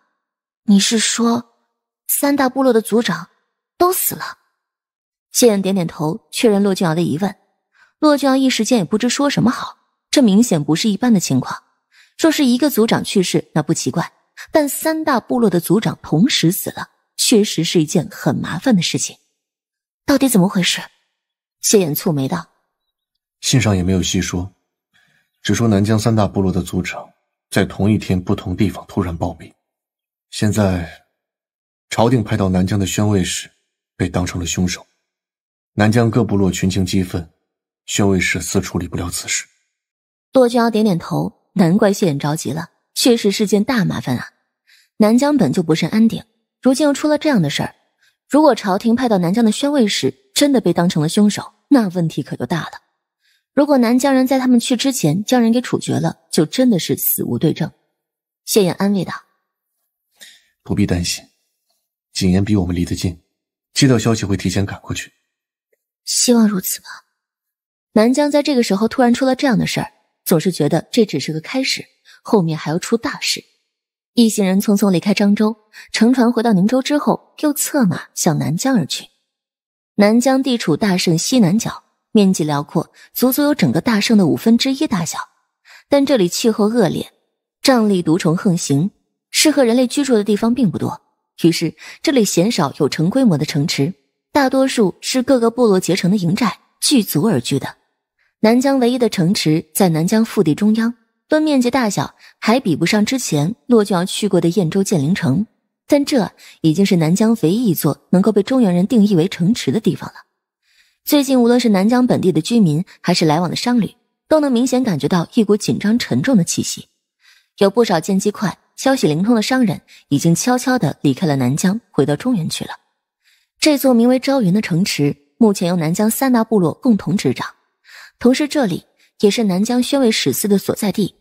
你是说，三大部落的族长都死了？”谢衍点点头，确认骆君瑶的疑问。骆君瑶一时间也不知说什么好。这明显不是一般的情况。若是一个族长去世，那不奇怪；但三大部落的族长同时死了，确实是一件很麻烦的事情。到底怎么回事？谢衍蹙眉道：“信上也没有细说。”只说南疆三大部落的族长在同一天不同地方突然暴毙，现在朝廷派到南疆的宣慰使被当成了凶手，南疆各部落群情激愤，宣慰使似处理不了此事。洛君瑶点点头，难怪谢衍着急了，确实是件大麻烦啊。南疆本就不甚安定，如今又出了这样的事儿，如果朝廷派到南疆的宣慰使真的被当成了凶手，那问题可就大了。如果南疆人在他们去之前将人给处决了，就真的是死无对证。谢岩安慰道：“不必担心，景言比我们离得近，接到消息会提前赶过去。希望如此吧。南疆在这个时候突然出了这样的事儿，总是觉得这只是个开始，后面还要出大事。”一行人匆匆离开漳州，乘船回到宁州之后，又策马向南疆而去。南疆地处大盛西南角。面积辽阔，足足有整个大圣的五分之一大小，但这里气候恶劣，瘴疠毒虫横行，适合人类居住的地方并不多。于是这里鲜少有成规模的城池，大多数是各个部落结成的营寨，聚族而居的。南疆唯一的城池在南疆腹地中央，论面积大小还比不上之前骆俊要去过的燕州建陵城，但这已经是南疆唯一一座能够被中原人定义为城池的地方了。最近，无论是南疆本地的居民，还是来往的商旅，都能明显感觉到一股紧张沉重的气息。有不少见机快、消息灵通的商人，已经悄悄地离开了南疆，回到中原去了。这座名为朝云的城池，目前由南疆三大部落共同执掌，同时这里也是南疆宣慰使司的所在地。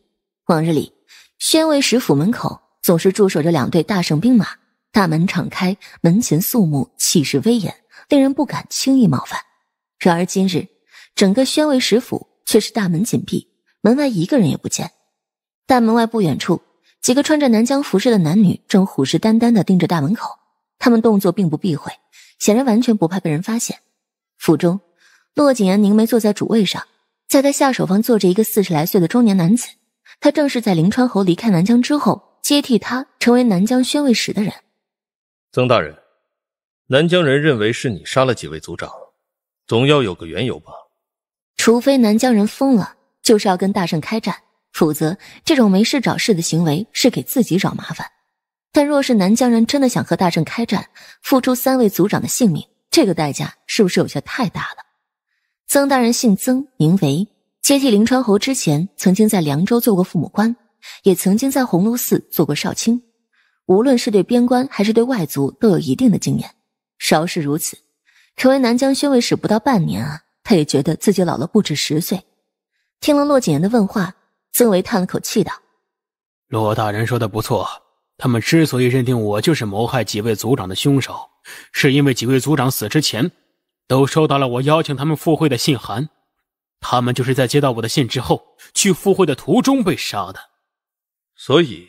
往日里，宣慰使府门口总是驻守着两队大圣兵马，大门敞开，门前肃穆，气势威严，令人不敢轻易冒犯。然而今日，整个宣慰使府却是大门紧闭，门外一个人也不见。大门外不远处，几个穿着南疆服饰的男女正虎视眈眈的盯着大门口，他们动作并不避讳，显然完全不怕被人发现。府中，骆景言凝眉坐在主位上，在他下手方坐着一个四十来岁的中年男子，他正是在临川侯离开南疆之后接替他成为南疆宣慰使的人。曾大人，南疆人认为是你杀了几位族长。总要有个缘由吧，除非南疆人疯了，就是要跟大圣开战，否则这种没事找事的行为是给自己找麻烦。但若是南疆人真的想和大圣开战，付出三位族长的性命，这个代价是不是有些太大了？曾大人姓曾，名为，接替临川侯之前，曾经在凉州做过父母官，也曾经在鸿胪寺做过少卿，无论是对边关还是对外族，都有一定的经验。饶是如此。成为南疆宣慰使不到半年啊，他也觉得自己老了不止十岁。听了骆谨言的问话，曾维叹了口气道：“骆大人说的不错，他们之所以认定我就是谋害几位族长的凶手，是因为几位族长死之前都收到了我邀请他们赴会的信函，他们就是在接到我的信之后去赴会的途中被杀的。所以，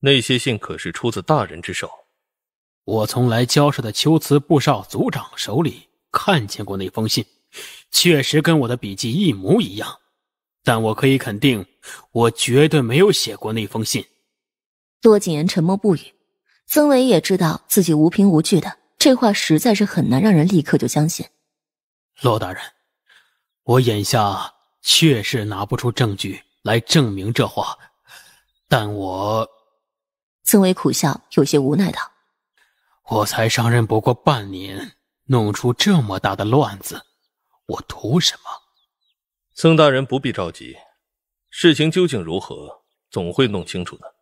那些信可是出自大人之手。”我从来交涉的秋瓷布少族长手里看见过那封信，确实跟我的笔记一模一样，但我可以肯定，我绝对没有写过那封信。骆景言沉默不语，曾伟也知道自己无凭无据的这话实在是很难让人立刻就相信。骆大人，我眼下确实拿不出证据来证明这话，但我……曾伟苦笑，有些无奈道。我才上任不过半年，弄出这么大的乱子，我图什么？曾大人不必着急，事情究竟如何，总会弄清楚的。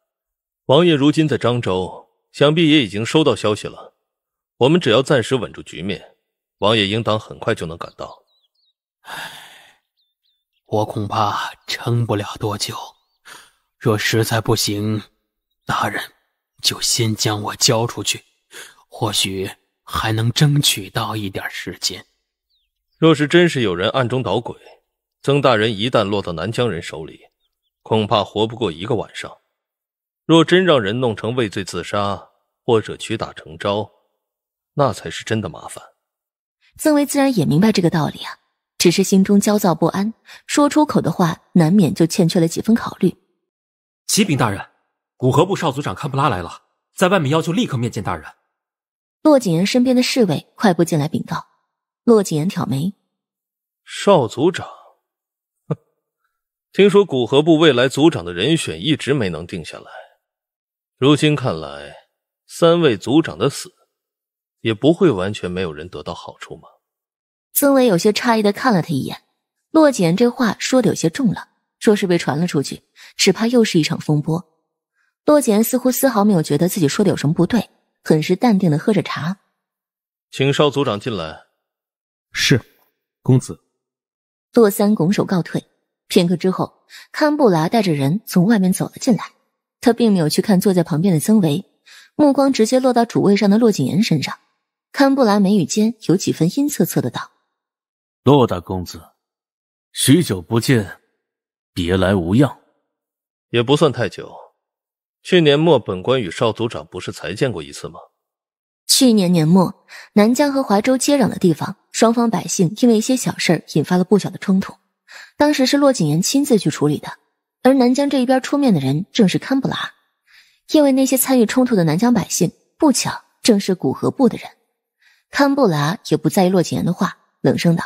王爷如今在漳州，想必也已经收到消息了。我们只要暂时稳住局面，王爷应当很快就能赶到。唉，我恐怕撑不了多久。若实在不行，大人就先将我交出去。或许还能争取到一点时间。若是真是有人暗中捣鬼，曾大人一旦落到南疆人手里，恐怕活不过一个晚上。若真让人弄成畏罪自杀或者屈打成招，那才是真的麻烦。曾维自然也明白这个道理啊，只是心中焦躁不安，说出口的话难免就欠缺了几分考虑。启禀大人，古河部少族长堪布拉来了，在外面要求立刻面见大人。洛景言身边的侍卫快步进来禀告。洛景言挑眉，少族长，听说古河部未来族长的人选一直没能定下来，如今看来，三位族长的死，也不会完全没有人得到好处吗？”曾伟有些诧异的看了他一眼，洛景言这话说的有些重了，若是被传了出去，只怕又是一场风波。洛景言似乎丝毫没有觉得自己说的有什么不对。很是淡定的喝着茶，请少族长进来。是，公子。洛三拱手告退。片刻之后，堪布拉带着人从外面走了进来。他并没有去看坐在旁边的曾维，目光直接落到主位上的洛景言身上。堪布拉眉宇间有几分阴恻恻的道：“洛大公子，许久不见，别来无恙，也不算太久。”去年末，本官与少族长不是才见过一次吗？去年年末，南疆和华州接壤的地方，双方百姓因为一些小事引发了不小的冲突。当时是骆景言亲自去处理的，而南疆这一边出面的人正是堪布拉。因为那些参与冲突的南疆百姓，不巧正是古河部的人。堪布拉也不在意骆景言的话，冷声道：“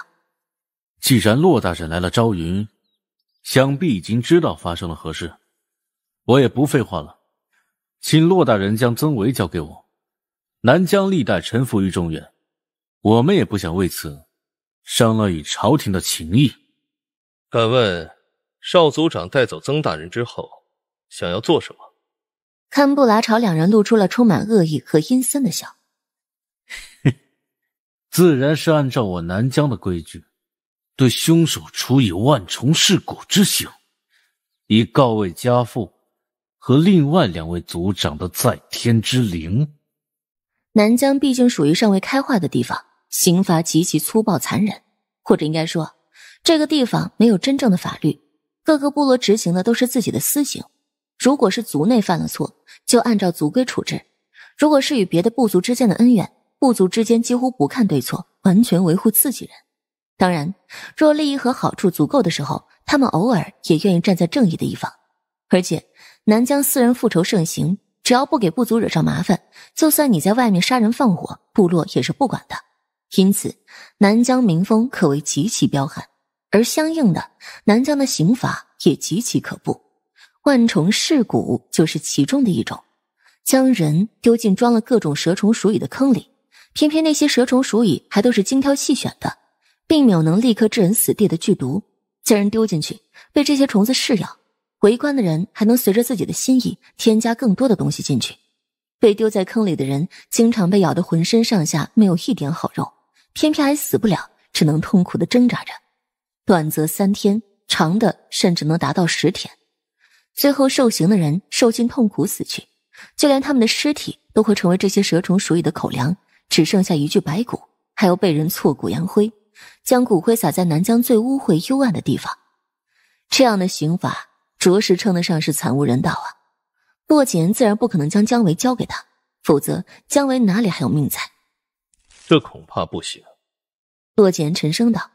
既然骆大人来了昭云，想必已经知道发生了何事。我也不废话了。”请骆大人将曾维交给我。南疆历代臣服于中原，我们也不想为此伤了与朝廷的情谊。敢问少族长带走曾大人之后，想要做什么？堪布拉朝两人露出了充满恶意和阴森的笑。(laughs) 自然是按照我南疆的规矩，对凶手处以万重噬骨之刑，以告慰家父。和另外两位族长的在天之灵，南疆毕竟属于尚未开化的地方，刑罚极其粗暴残忍，或者应该说，这个地方没有真正的法律，各个部落执行的都是自己的私刑。如果是族内犯了错，就按照族规处置；如果是与别的部族之间的恩怨，部族之间几乎不看对错，完全维护自己人。当然，若利益和好处足够的时候，他们偶尔也愿意站在正义的一方，而且。南疆私人复仇盛行，只要不给部族惹上麻烦，就算你在外面杀人放火，部落也是不管的。因此，南疆民风可谓极其彪悍，而相应的，南疆的刑法也极其可怖。万虫噬骨就是其中的一种，将人丢进装了各种蛇虫鼠蚁的坑里，偏偏那些蛇虫鼠蚁还都是精挑细选的，并没有能立刻致人死地的剧毒。将人丢进去，被这些虫子噬咬。围观的人还能随着自己的心意添加更多的东西进去，被丢在坑里的人经常被咬得浑身上下没有一点好肉，偏偏还死不了，只能痛苦的挣扎着，短则三天，长的甚至能达到十天。最后受刑的人受尽痛苦死去，就连他们的尸体都会成为这些蛇虫鼠蚁的口粮，只剩下一具白骨，还要被人挫骨扬灰，将骨灰撒在南疆最污秽幽暗的地方。这样的刑罚。着实称得上是惨无人道啊！洛锦自然不可能将姜维交给他，否则姜维哪里还有命在？这恐怕不行。洛锦沉声道。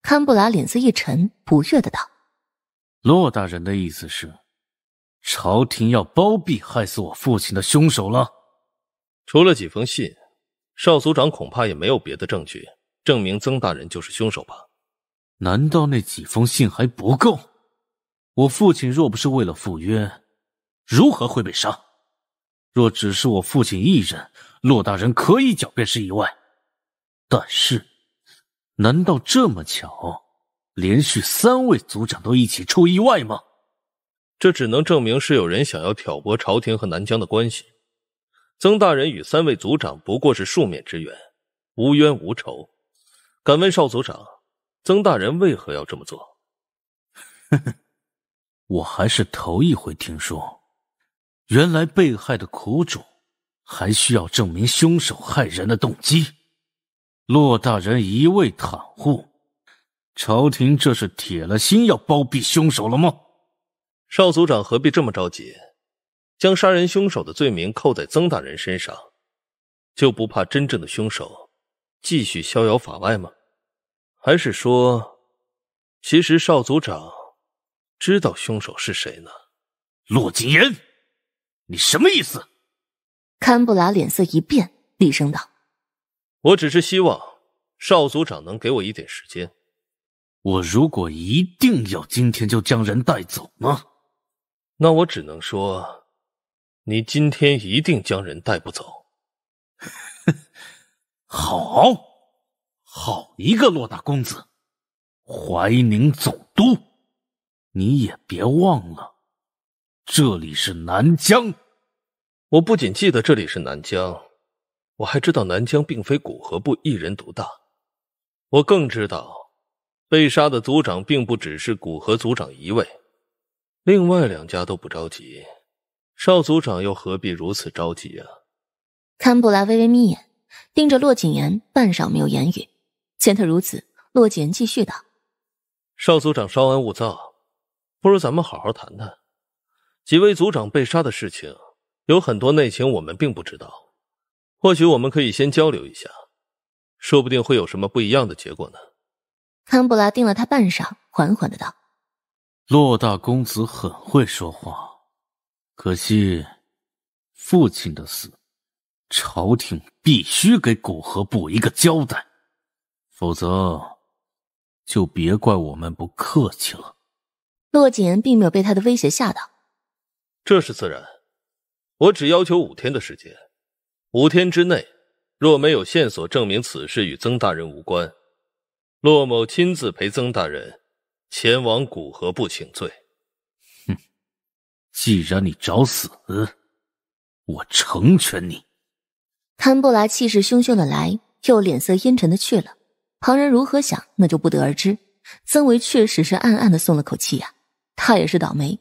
堪布拉脸色一沉，不悦的道：“洛大人的意思是，朝廷要包庇害死我父亲的凶手了？除了几封信，少族长恐怕也没有别的证据证明曾大人就是凶手吧？难道那几封信还不够？”我父亲若不是为了赴约，如何会被杀？若只是我父亲一人，骆大人可以狡辩是意外。但是，难道这么巧，连续三位族长都一起出意外吗？这只能证明是有人想要挑拨朝廷和南疆的关系。曾大人与三位族长不过是数面之缘，无冤无仇。敢问少族长，曾大人为何要这么做？(laughs) 我还是头一回听说，原来被害的苦主还需要证明凶手害人的动机。骆大人一味袒护，朝廷这是铁了心要包庇凶手了吗？少族长何必这么着急，将杀人凶手的罪名扣在曾大人身上，就不怕真正的凶手继续逍遥法外吗？还是说，其实少族长？知道凶手是谁呢？洛谨言，你什么意思？堪布拉脸色一变，厉声道：“我只是希望少族长能给我一点时间。我如果一定要今天就将人带走呢？那我只能说，你今天一定将人带不走。(laughs) 好，好一个洛大公子，怀宁总督。”你也别忘了，这里是南疆。我不仅记得这里是南疆，我还知道南疆并非古河部一人独大。我更知道，被杀的族长并不只是古河族长一位，另外两家都不着急，少族长又何必如此着急啊？堪布拉微微眯眼，盯着洛景言，半晌没有言语。见他如此，洛景言继续道：“少族长，稍安勿躁。”不如咱们好好谈谈几位族长被杀的事情，有很多内情我们并不知道。或许我们可以先交流一下，说不定会有什么不一样的结果呢。康布拉盯了他半晌，缓缓的道：“洛大公子很会说话，可惜，父亲的死，朝廷必须给古河部一个交代，否则，就别怪我们不客气了。”洛锦言并没有被他的威胁吓到，这是自然。我只要求五天的时间，五天之内若没有线索证明此事与曾大人无关，骆某亲自陪曾大人前往古河部请罪。哼，既然你找死，我成全你。潘布拉气势汹汹的来，又脸色阴沉的去了，旁人如何想，那就不得而知。曾维确实是暗暗的松了口气呀。他也是倒霉，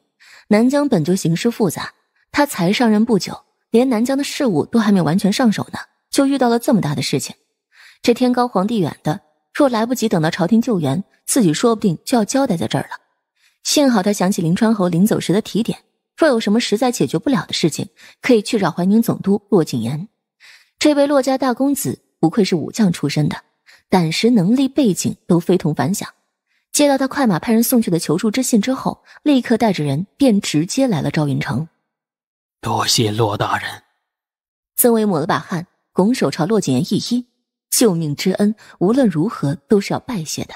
南疆本就形势复杂，他才上任不久，连南疆的事务都还没完全上手呢，就遇到了这么大的事情。这天高皇帝远的，若来不及等到朝廷救援，自己说不定就要交代在这儿了。幸好他想起林川侯临走时的提点，若有什么实在解决不了的事情，可以去找淮宁总督骆景言。这位骆家大公子不愧是武将出身的，胆识、能力、背景都非同凡响。接到他快马派人送去的求助之信之后，立刻带着人便直接来了赵云城。多谢骆大人。曾伟抹了把汗，拱手朝骆景安一揖，救命之恩，无论如何都是要拜谢的。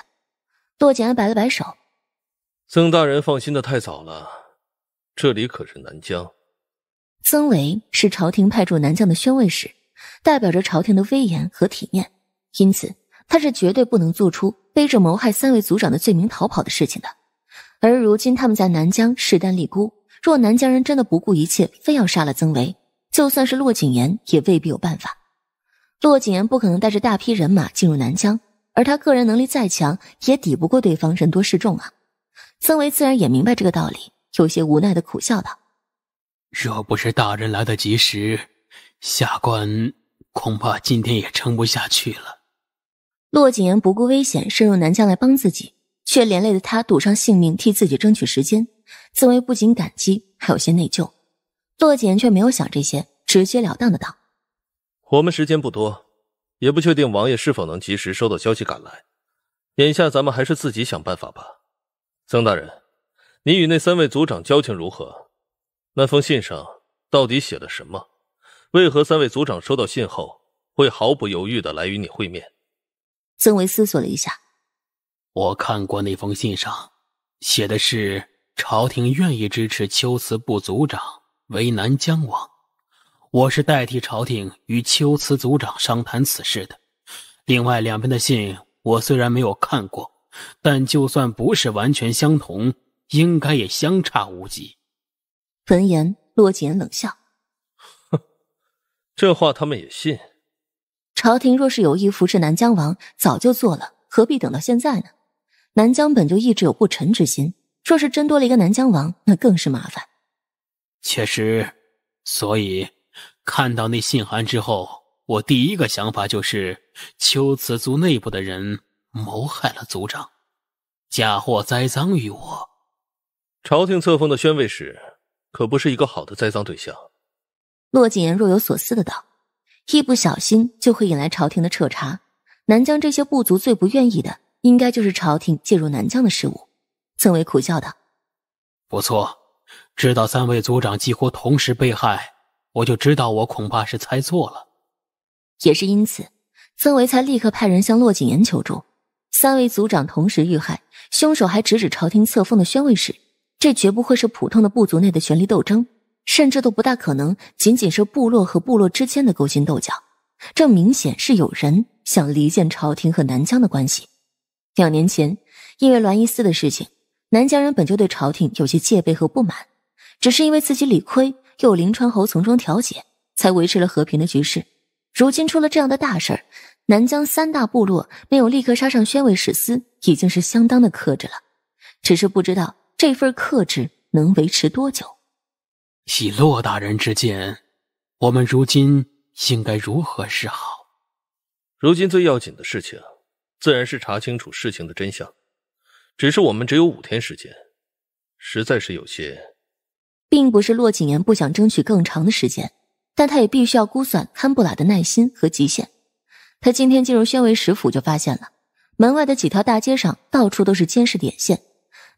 骆景安摆了摆手：“曾大人放心的太早了，这里可是南疆。”曾伟是朝廷派驻南疆的宣慰使，代表着朝廷的威严和体面，因此。他是绝对不能做出背着谋害三位族长的罪名逃跑的事情的。而如今他们在南疆势单力孤，若南疆人真的不顾一切非要杀了曾维，就算是洛景言也未必有办法。洛景言不可能带着大批人马进入南疆，而他个人能力再强，也抵不过对方人多势众啊。曾维自然也明白这个道理，有些无奈的苦笑道：“若不是大人来得及时，下官恐怕今天也撑不下去了。”骆景言不顾危险深入南疆来帮自己，却连累的他赌上性命替自己争取时间。曾为不仅感激，还有些内疚。骆景言却没有想这些，直截了当的道：“我们时间不多，也不确定王爷是否能及时收到消息赶来。眼下咱们还是自己想办法吧。”曾大人，你与那三位族长交情如何？那封信上到底写了什么？为何三位族长收到信后会毫不犹豫的来与你会面？曾维思索了一下，我看过那封信上写的是朝廷愿意支持秋瓷部族长为南疆王，我是代替朝廷与秋瓷族长商谈此事的。另外两边的信我虽然没有看过，但就算不是完全相同，应该也相差无几。闻言，洛简冷笑：“哼，这话他们也信。”朝廷若是有意扶持南疆王，早就做了，何必等到现在呢？南疆本就一直有不臣之心，若是真多了一个南疆王，那更是麻烦。确实，所以看到那信函之后，我第一个想法就是秋瓷族内部的人谋害了族长，嫁祸栽赃于我。朝廷册封的宣慰使，可不是一个好的栽赃对象。洛锦言若有所思的道。一不小心就会引来朝廷的彻查。南疆这些部族最不愿意的，应该就是朝廷介入南疆的事务。曾为苦笑道：“不错，知道三位族长几乎同时被害，我就知道我恐怕是猜错了。”也是因此，曾为才立刻派人向骆景言求助。三位族长同时遇害，凶手还直指朝廷册封的宣慰使，这绝不会是普通的部族内的权力斗争。甚至都不大可能，仅仅是部落和部落之间的勾心斗角。这明显是有人想离间朝廷和南疆的关系。两年前，因为栾一思的事情，南疆人本就对朝廷有些戒备和不满，只是因为自己理亏，有临川侯从中调解，才维持了和平的局势。如今出了这样的大事儿，南疆三大部落没有立刻杀上宣慰使司，已经是相当的克制了。只是不知道这份克制能维持多久。以洛大人之见，我们如今应该如何是好？如今最要紧的事情，自然是查清楚事情的真相。只是我们只有五天时间，实在是有些……并不是洛景言不想争取更长的时间，但他也必须要估算堪布拉的耐心和极限。他今天进入宣威食府就发现了，门外的几条大街上到处都是监视点线，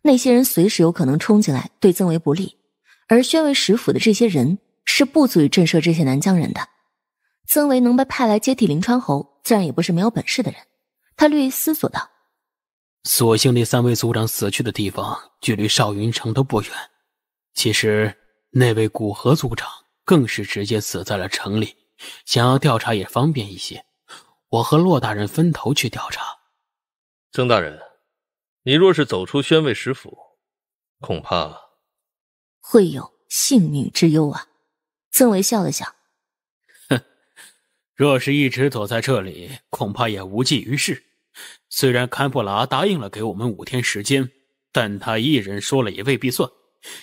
那些人随时有可能冲进来对曾维不利。而宣威使府的这些人是不足以震慑这些南疆人的。曾维能被派来接替临川侯，自然也不是没有本事的人。他略一思索道：“所幸那三位族长死去的地方距离少云城都不远。其实那位古河族长更是直接死在了城里，想要调查也方便一些。我和洛大人分头去调查。曾大人，你若是走出宣威使府，恐怕……”会有性命之忧啊！曾维笑了笑，哼，若是一直躲在这里，恐怕也无济于事。虽然堪布拉答应了给我们五天时间，但他一人说了也未必算。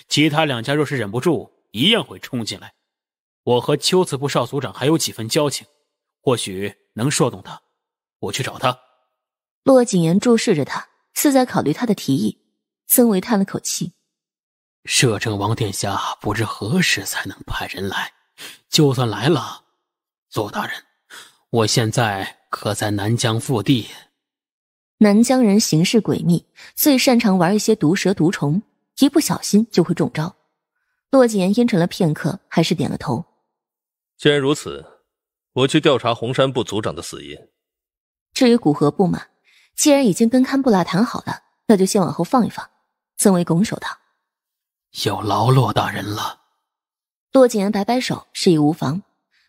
其他两家若是忍不住，一样会冲进来。我和秋瓷部少族长还有几分交情，或许能说动他。我去找他。洛景言注视着他，似在考虑他的提议。曾维叹了口气。摄政王殿下不知何时才能派人来，就算来了，左大人，我现在可在南疆腹地。南疆人行事诡秘，最擅长玩一些毒蛇毒虫，一不小心就会中招。洛谨言阴沉了片刻，还是点了头。既然如此，我去调查红山部族长的死因。至于古河部嘛，既然已经跟堪布拉谈好了，那就先往后放一放。曾为拱手道。有劳骆大人了。骆谨言摆摆手，示意无妨。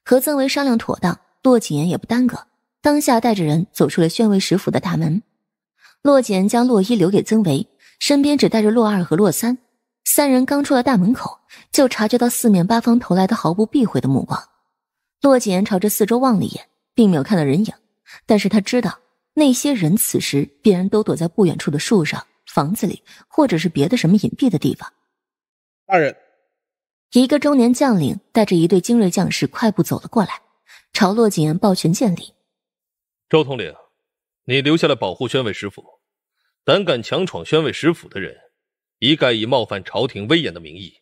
和曾维商量妥当，骆谨言也不耽搁，当下带着人走出了宣威食府的大门。骆谨言将骆一留给曾维，身边只带着骆二和骆三。三人刚出了大门口，就察觉到四面八方投来的毫不避讳的目光。骆谨言朝着四周望了一眼，并没有看到人影，但是他知道那些人此时必然都躲在不远处的树上、房子里，或者是别的什么隐蔽的地方。大人，一个中年将领带着一队精锐将士快步走了过来，朝洛锦言抱拳见礼。周统领，你留下来保护宣慰使府，胆敢强闯宣慰使府的人，一概以冒犯朝廷威严的名义，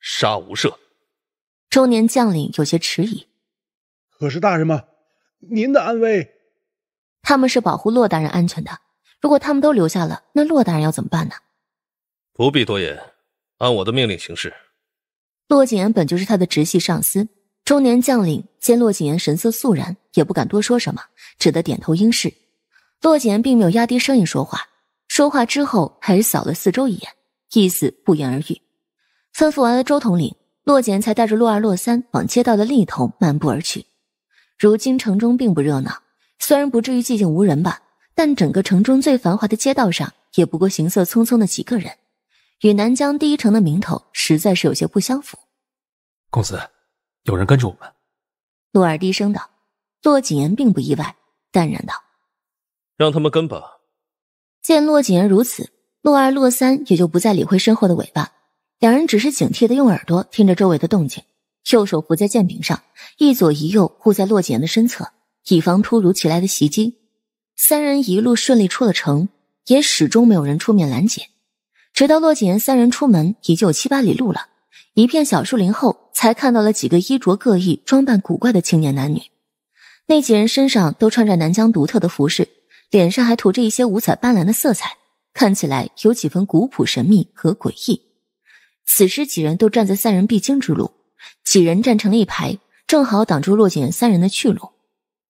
杀无赦。中年将领有些迟疑。可是大人们，您的安危。他们是保护洛大人安全的，如果他们都留下了，那洛大人要怎么办呢？不必多言。按我的命令行事。骆景言本就是他的直系上司，中年将领见骆景言神色肃然，也不敢多说什么，只得点头应是。骆景言并没有压低声音说话，说话之后还是扫了四周一眼，意思不言而喻。吩咐完了周统领，骆景言才带着骆二、骆三往街道的另一头漫步而去。如今城中并不热闹，虽然不至于寂静无人吧，但整个城中最繁华的街道上，也不过行色匆匆的几个人。与南疆第一城的名头实在是有些不相符。公子，有人跟着我们。”洛儿低声道。洛谨言并不意外，淡然道：“让他们跟吧。”见洛谨言如此，洛二、洛三也就不再理会身后的尾巴，两人只是警惕地用耳朵听着周围的动静，右手扶在剑柄上，一左一右护在洛谨言的身侧，以防突如其来的袭击。三人一路顺利出了城，也始终没有人出面拦截。直到洛谨言三人出门已经有七八里路了，一片小树林后才看到了几个衣着各异、装扮古怪的青年男女。那几人身上都穿着南疆独特的服饰，脸上还涂着一些五彩斑斓的色彩，看起来有几分古朴、神秘和诡异。此时，几人都站在三人必经之路，几人站成了一排，正好挡住洛谨言三人的去路。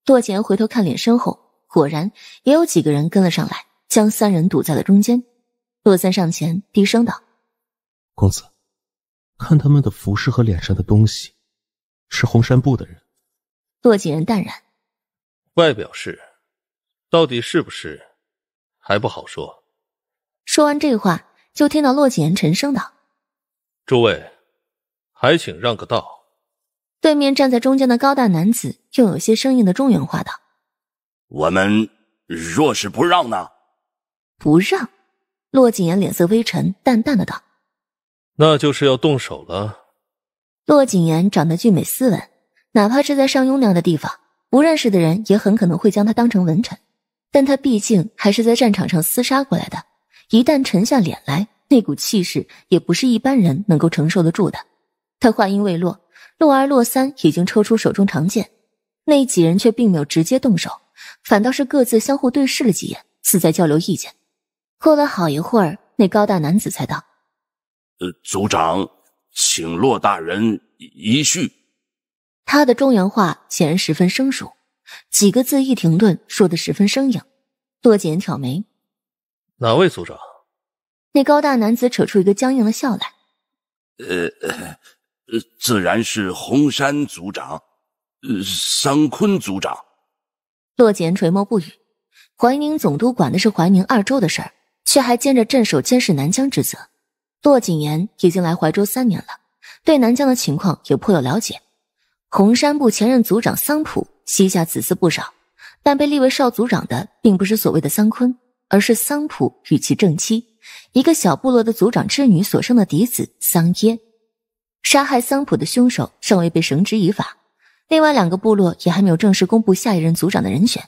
洛谨言回头看脸身后，果然也有几个人跟了上来，将三人堵在了中间。洛三上前低声道：“公子，看他们的服饰和脸上的东西，是红山布的人。”洛锦仁淡然：“外表是，到底是不是，还不好说。”说完这话，就听到洛锦仁沉声道：“诸位，还请让个道。”对面站在中间的高大男子用有些生硬的中原话道：“我们若是不让呢？”不让。骆景言脸色微沉，淡淡的道：“那就是要动手了。”骆景言长得俊美斯文，哪怕是在上庸那样的地方，不认识的人也很可能会将他当成文臣。但他毕竟还是在战场上厮杀过来的，一旦沉下脸来，那股气势也不是一般人能够承受得住的。他话音未落，骆二、骆三已经抽出手中长剑，那几人却并没有直接动手，反倒是各自相互对视了几眼，似在交流意见。过了好一会儿，那高大男子才道：“呃，族长，请骆大人一叙。”他的中原话显然十分生疏，几个字一停顿，说的十分生硬。骆简挑眉：“哪位族长？”那高大男子扯出一个僵硬的笑来：“呃呃呃，自然是红山族长，呃，桑坤族长。”骆简垂眸不语。淮宁总督管的是淮宁二州的事儿。却还兼着镇守、监视南疆之责。骆景言已经来怀州三年了，对南疆的情况也颇有了解。红山部前任族长桑普膝下子嗣不少，但被立为少族长的并不是所谓的桑坤，而是桑普与其正妻一个小部落的族长之女所生的嫡子桑耶。杀害桑普的凶手尚未被绳之以法，另外两个部落也还没有正式公布下一任族长的人选。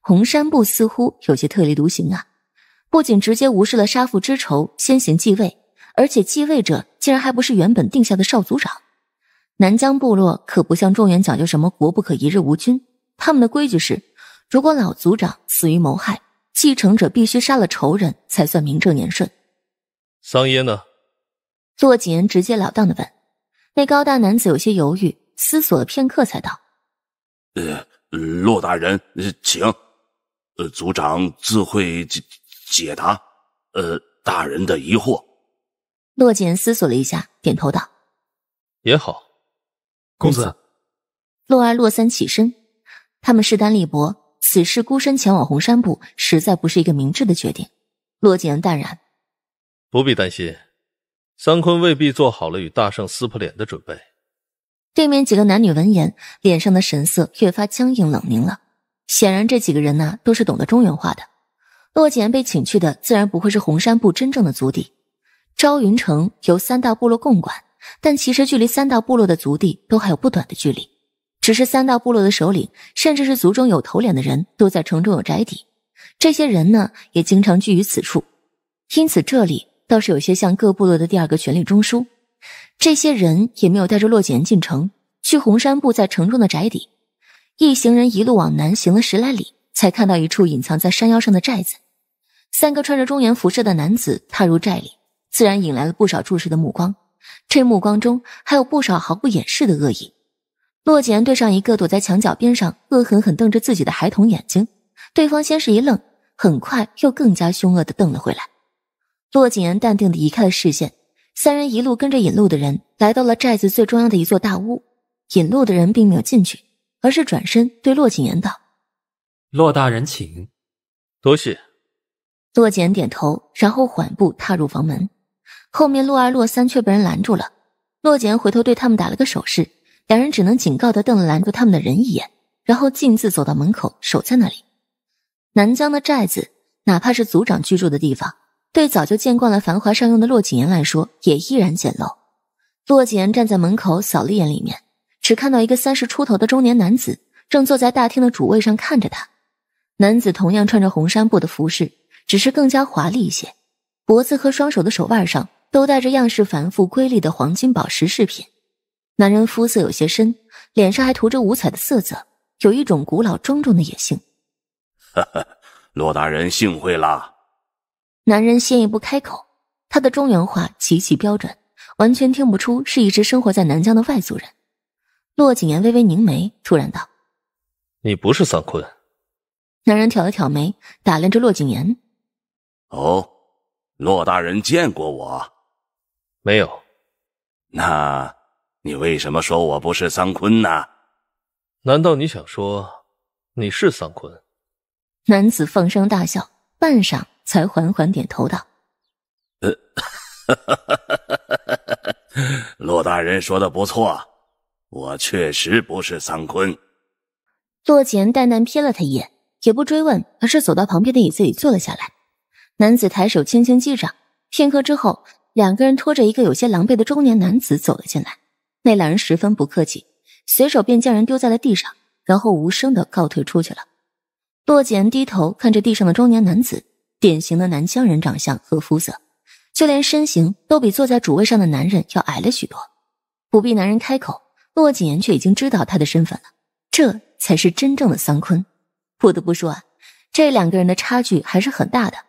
红山部似乎有些特立独行啊。不仅直接无视了杀父之仇先行继位，而且继位者竟然还不是原本定下的少族长。南疆部落可不像中原讲究什么国不可一日无君，他们的规矩是，如果老族长死于谋害，继承者必须杀了仇人才算名正言顺。桑耶呢？洛锦言直截了当的问。那高大男子有些犹豫，思索了片刻才道：“呃，洛大人，请，呃，族长自会。”解答，呃，大人的疑惑。洛简思索了一下，点头道：“也好。”公子，洛二、洛三起身。他们势单力薄，此事孤身前往红山部，实在不是一个明智的决定。洛简淡然：“不必担心，三坤未必做好了与大圣撕破脸的准备。”对面几个男女闻言，脸上的神色越发僵硬冷凝了。显然，这几个人呢，都是懂得中原话的。洛简被请去的自然不会是红山部真正的族地。朝云城由三大部落共管，但其实距离三大部落的族地都还有不短的距离。只是三大部落的首领，甚至是族中有头脸的人，都在城中有宅邸。这些人呢，也经常聚于此处，因此这里倒是有些像各部落的第二个权力中枢。这些人也没有带着洛简进城，去红山部在城中的宅邸。一行人一路往南行了十来里，才看到一处隐藏在山腰上的寨子。三个穿着中原服饰的男子踏入寨里，自然引来了不少注视的目光。这目光中还有不少毫不掩饰的恶意。洛景言对上一个躲在墙角边上恶狠狠瞪着自己的孩童眼睛，对方先是一愣，很快又更加凶恶的瞪了回来。洛景言淡定的移开了视线。三人一路跟着引路的人来到了寨子最中央的一座大屋。引路的人并没有进去，而是转身对洛景言道：“洛大人，请多谢。”洛简点头，然后缓步踏入房门，后面洛二、洛三却被人拦住了。洛简回头对他们打了个手势，两人只能警告的瞪了拦住他们的人一眼，然后径自走到门口，守在那里。南疆的寨子，哪怕是族长居住的地方，对早就见惯了繁华上用的洛景言来说，也依然简陋。洛简言站在门口扫了一眼里面，只看到一个三十出头的中年男子正坐在大厅的主位上看着他。男子同样穿着红衫布的服饰。只是更加华丽一些，脖子和双手的手腕上都带着样式繁复瑰丽的黄金宝石饰品。男人肤色有些深，脸上还涂着五彩的色泽，有一种古老庄重的野性。哈哈，骆大人幸会啦！男人先一步开口，他的中原话极其标准，完全听不出是一直生活在南疆的外族人。骆景言微微凝眉，突然道：“你不是桑坤。”男人挑了挑眉，打量着骆景言。哦，骆大人见过我，没有？那你为什么说我不是桑坤呢？难道你想说你是桑坤？男子放声大笑，半晌才缓缓点头道：“ (laughs) 骆大人说的不错，我确实不是桑坤。”洛简淡淡瞥了他一眼，也不追问，而是走到旁边的椅子里坐了下来。男子抬手轻轻击掌，片刻之后，两个人拖着一个有些狼狈的中年男子走了进来。那两人十分不客气，随手便将人丢在了地上，然后无声的告退出去了。洛谨言低头看着地上的中年男子，典型的南疆人长相和肤色，就连身形都比坐在主位上的男人要矮了许多。不必男人开口，洛谨言却已经知道他的身份了。这才是真正的桑坤。不得不说啊，这两个人的差距还是很大的。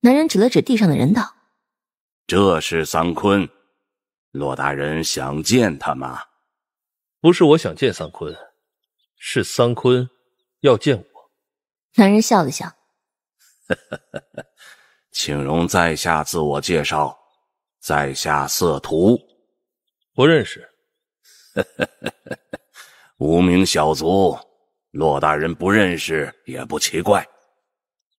男人指了指地上的人，道：“这是桑坤，骆大人想见他吗？不是我想见桑坤，是桑坤要见我。”男人笑了笑，(laughs) 请容在下自我介绍，在下色图，不认识，(laughs) 无名小卒，骆大人不认识也不奇怪。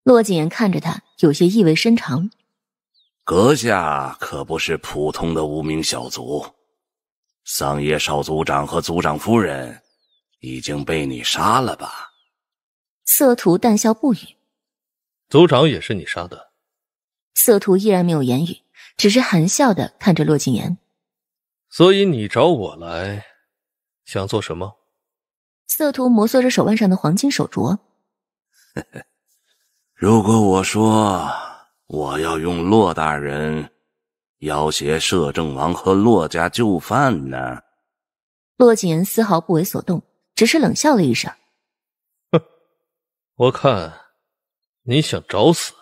洛景言看着他，有些意味深长：“阁下可不是普通的无名小卒，桑叶少族长和族长夫人已经被你杀了吧？”色图淡笑不语。族长也是你杀的。色图依然没有言语，只是含笑的看着洛景言。所以你找我来，想做什么？色图摩挲着手腕上的黄金手镯。(laughs) 如果我说我要用骆大人要挟摄政王和骆家就范呢？骆锦言丝毫不为所动，只是冷笑了一声：“哼，我看你想找死。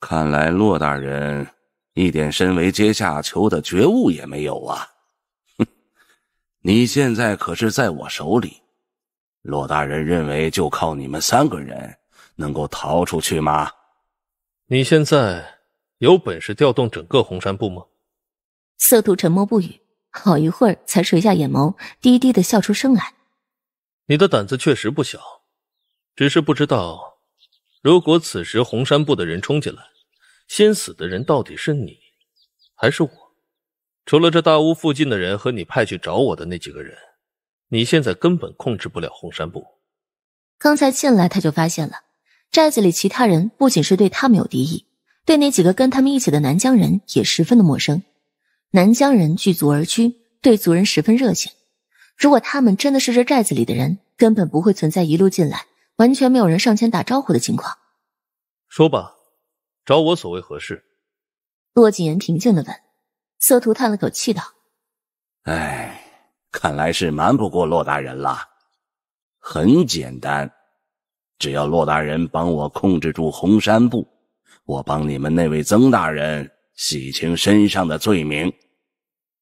看来骆大人一点身为阶下囚的觉悟也没有啊！哼，你现在可是在我手里。骆大人认为就靠你们三个人。”能够逃出去吗？你现在有本事调动整个红山部吗？色图沉默不语，好一会儿才垂下眼眸，低低的笑出声来。你的胆子确实不小，只是不知道，如果此时红山部的人冲进来，先死的人到底是你还是我？除了这大屋附近的人和你派去找我的那几个人，你现在根本控制不了红山部。刚才进来他就发现了。寨子里其他人不仅是对他们有敌意，对那几个跟他们一起的南疆人也十分的陌生。南疆人聚族而居，对族人十分热情。如果他们真的是这寨子里的人，根本不会存在一路进来完全没有人上前打招呼的情况。说吧，找我所为何事？骆谨言平静的问。色图叹了口气道：“哎，看来是瞒不过骆大人了。很简单。”只要骆大人帮我控制住红山部，我帮你们那位曾大人洗清身上的罪名。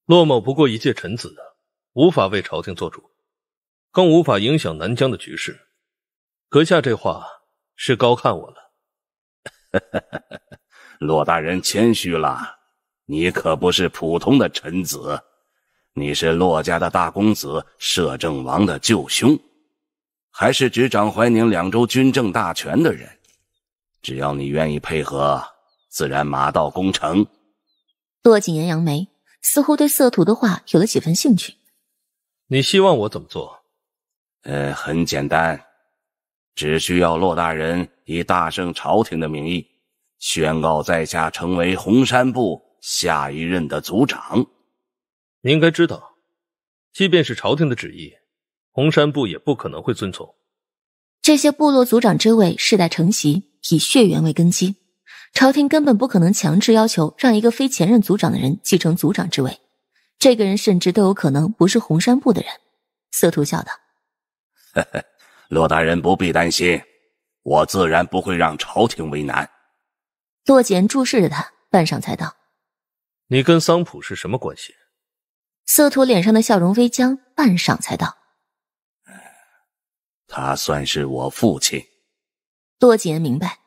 骆某不过一介臣子，无法为朝廷做主，更无法影响南疆的局势。阁下这话是高看我了。(laughs) 骆大人谦虚了，你可不是普通的臣子，你是骆家的大公子，摄政王的舅兄。还是执掌怀宁两州军政大权的人，只要你愿意配合，自然马到功成。骆景言扬眉，似乎对色图的话有了几分兴趣。你希望我怎么做？呃，很简单，只需要骆大人以大圣朝廷的名义，宣告在下成为红山部下一任的族长。你应该知道，即便是朝廷的旨意。红山部也不可能会遵从。这些部落族长之位世代承袭，以血缘为根基，朝廷根本不可能强制要求让一个非前任族长的人继承族长之位。这个人甚至都有可能不是红山部的人。色图笑道：“骆大人不必担心，我自然不会让朝廷为难。”骆简注视着他，半晌才道：“你跟桑普是什么关系？”色图脸上的笑容微僵，半晌才道。他算是我父亲。洛锦言明白，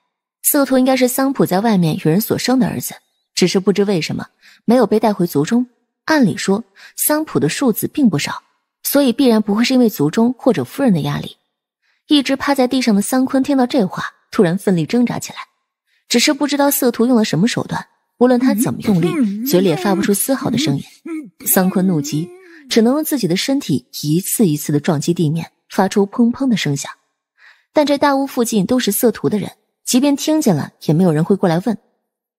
色图应该是桑普在外面与人所生的儿子，只是不知为什么没有被带回族中。按理说，桑普的庶子并不少，所以必然不会是因为族中或者夫人的压力。一直趴在地上的桑坤听到这话，突然奋力挣扎起来。只是不知道色图用了什么手段，无论他怎么用力，嘴里也发不出丝毫的声音。桑坤怒极，只能用自己的身体一次一次的撞击地面。发出砰砰的声响，但这大屋附近都是色图的人，即便听见了也没有人会过来问。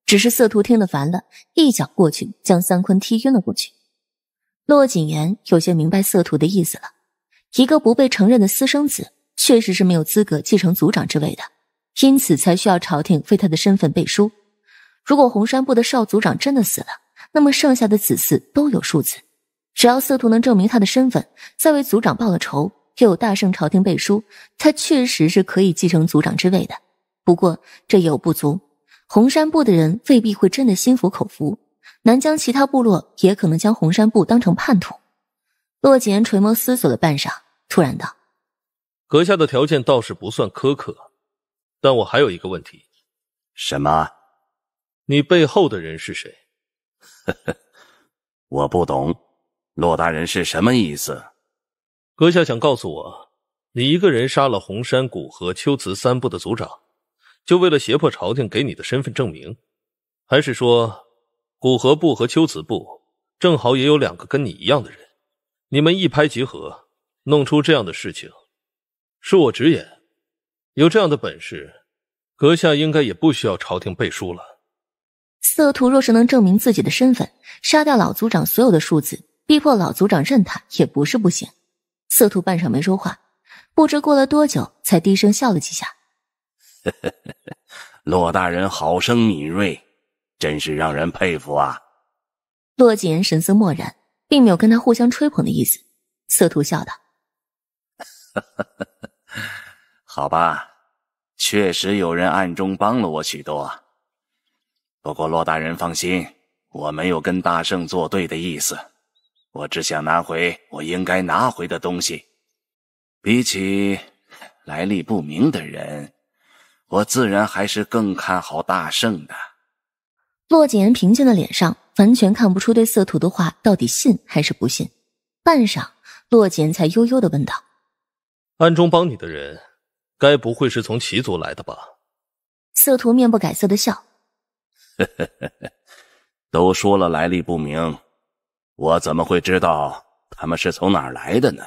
只是色图听得烦了，一脚过去将三坤踢晕了过去。洛谨言有些明白色图的意思了：，一个不被承认的私生子，确实是没有资格继承族长之位的，因此才需要朝廷为他的身份背书。如果红山部的少族长真的死了，那么剩下的子嗣都有数字，只要色图能证明他的身份，再为族长报了仇。又有大圣朝廷背书，他确实是可以继承族长之位的。不过这也有不足，红山部的人未必会真的心服口服，南疆其他部落也可能将红山部当成叛徒。洛谨言垂眸思索了半晌，突然道：“阁下的条件倒是不算苛刻，但我还有一个问题。什么？你背后的人是谁？”呵呵，我不懂，洛大人是什么意思？阁下想告诉我，你一个人杀了红山谷和秋瓷三部的族长，就为了胁迫朝廷给你的身份证明？还是说，古河部和秋瓷部正好也有两个跟你一样的人，你们一拍即合，弄出这样的事情？恕我直言，有这样的本事，阁下应该也不需要朝廷背书了。色图若是能证明自己的身份，杀掉老族长所有的庶子，逼迫老族长认他，也不是不行。色图半晌没说话，不知过了多久，才低声笑了几下。(laughs) 骆大人好生敏锐，真是让人佩服啊！骆锦言神色漠然，并没有跟他互相吹捧的意思。色图笑道：“ (laughs) 好吧，确实有人暗中帮了我许多。不过骆大人放心，我没有跟大圣作对的意思。”我只想拿回我应该拿回的东西。比起来历不明的人，我自然还是更看好大圣的。洛景言平静的脸上完全看不出对色图的话到底信还是不信。半晌，洛言才悠悠的问道：“暗中帮你的人，该不会是从齐族来的吧？”色图面不改色的笑：“呵呵呵呵，都说了来历不明。”我怎么会知道他们是从哪儿来的呢？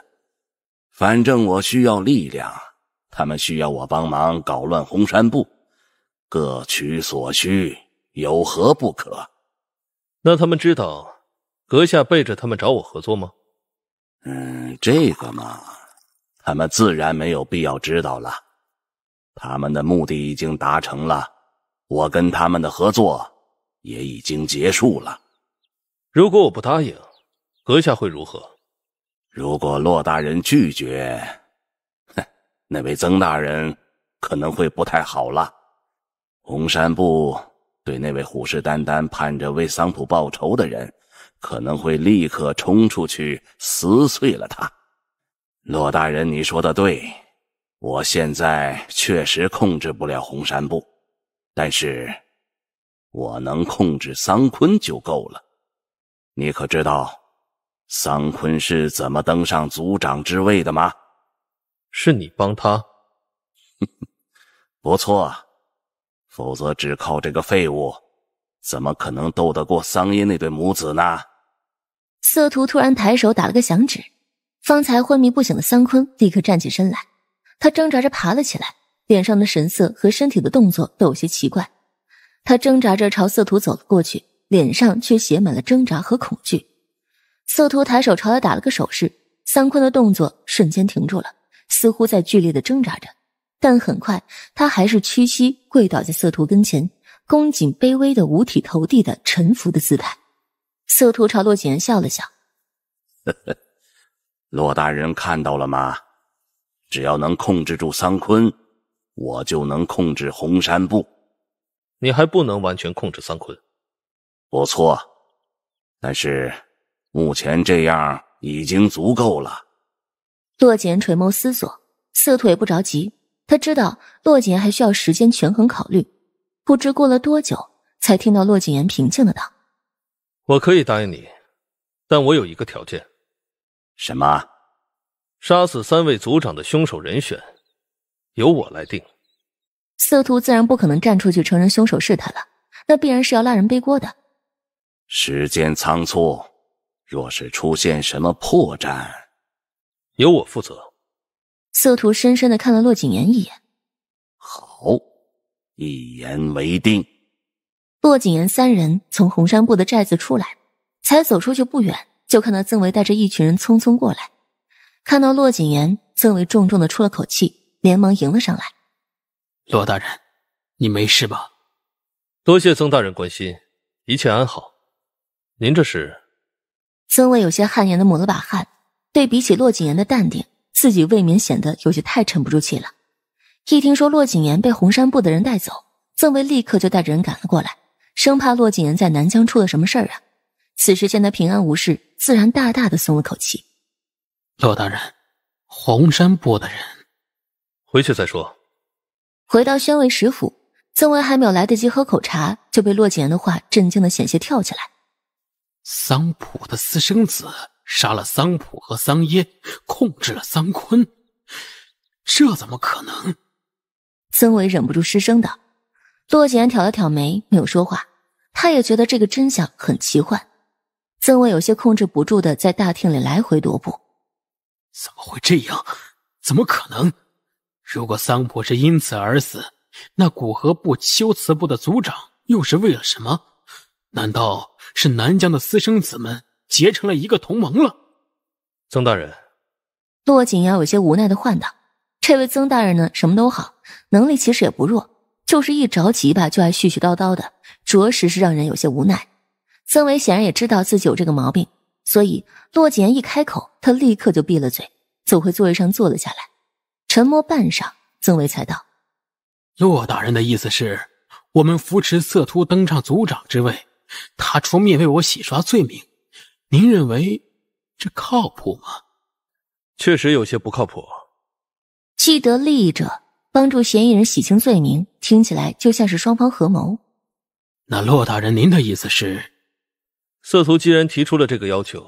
反正我需要力量，他们需要我帮忙搞乱红山部，各取所需，有何不可？那他们知道阁下背着他们找我合作吗？嗯，这个嘛，他们自然没有必要知道了。他们的目的已经达成了，我跟他们的合作也已经结束了。如果我不答应，阁下会如何？如果骆大人拒绝，哼，那位曾大人可能会不太好了。红山部对那位虎视眈眈、盼着为桑普报仇的人，可能会立刻冲出去撕碎了他。骆大人，你说的对，我现在确实控制不了红山部，但是我能控制桑坤就够了。你可知道桑坤是怎么登上族长之位的吗？是你帮他，(laughs) 不错，否则只靠这个废物，怎么可能斗得过桑音那对母子呢？色图突然抬手打了个响指，方才昏迷不醒的桑坤立刻站起身来，他挣扎着爬了起来，脸上的神色和身体的动作都有些奇怪，他挣扎着朝色图走了过去。脸上却写满了挣扎和恐惧。色图抬手朝他打了个手势，桑坤的动作瞬间停住了，似乎在剧烈的挣扎着。但很快，他还是屈膝跪倒在色图跟前，恭谨卑微的五体投地的臣服的姿态。色图朝洛景言笑了笑：“洛大人看到了吗？只要能控制住桑坤，我就能控制红山部。你还不能完全控制桑坤。”不错，但是目前这样已经足够了。洛简言垂眸思索，色图不着急，他知道洛简言还需要时间权衡考虑。不知过了多久，才听到洛景言平静的道：“我可以答应你，但我有一个条件。什么？杀死三位族长的凶手人选，由我来定。”色图自然不可能站出去承认凶手是他了，那必然是要拉人背锅的。时间仓促，若是出现什么破绽，由我负责。色图深深的看了骆景言一眼，好，一言为定。骆景言三人从红山部的寨子出来，才走出去不远，就看到曾维带着一群人匆匆过来。看到骆景言，曾维重重的出了口气，连忙迎了上来。骆大人，你没事吧？多谢曾大人关心，一切安好。您这是，曾卫有些汗颜的抹了把汗，对比起骆景言的淡定，自己未免显得有些太沉不住气了。一听说骆景言被红山部的人带走，曾卫立刻就带着人赶了过来，生怕骆景言在南疆出了什么事儿啊。此时见他平安无事，自然大大的松了口气。骆大人，红山部的人，回去再说。回到宣慰食府，曾卫还没有来得及喝口茶，就被骆景言的话震惊的险些跳起来。桑普的私生子杀了桑普和桑耶，控制了桑坤，这怎么可能？曾伟忍不住失声道。洛锦安挑了挑眉，没有说话。他也觉得这个真相很奇幻。曾伟有些控制不住的在大厅里来回踱步。怎么会这样？怎么可能？如果桑普是因此而死，那古河部、修辞部的族长又是为了什么？难道？是南疆的私生子们结成了一个同盟了，曾大人。洛景阳有些无奈的唤道：“这位曾大人呢，什么都好，能力其实也不弱，就是一着急吧，就爱絮絮叨叨的，着实是让人有些无奈。”曾伟显然也知道自己有这个毛病，所以洛景阳一开口，他立刻就闭了嘴，走回座位上坐了下来。沉默半晌，曾伟才道：“洛大人的意思是，我们扶持色突登上族长之位？”他出面为我洗刷罪名，您认为这靠谱吗？确实有些不靠谱。既得利益者帮助嫌疑人洗清罪名，听起来就像是双方合谋。那骆大人，您的意思是？色图既然提出了这个要求，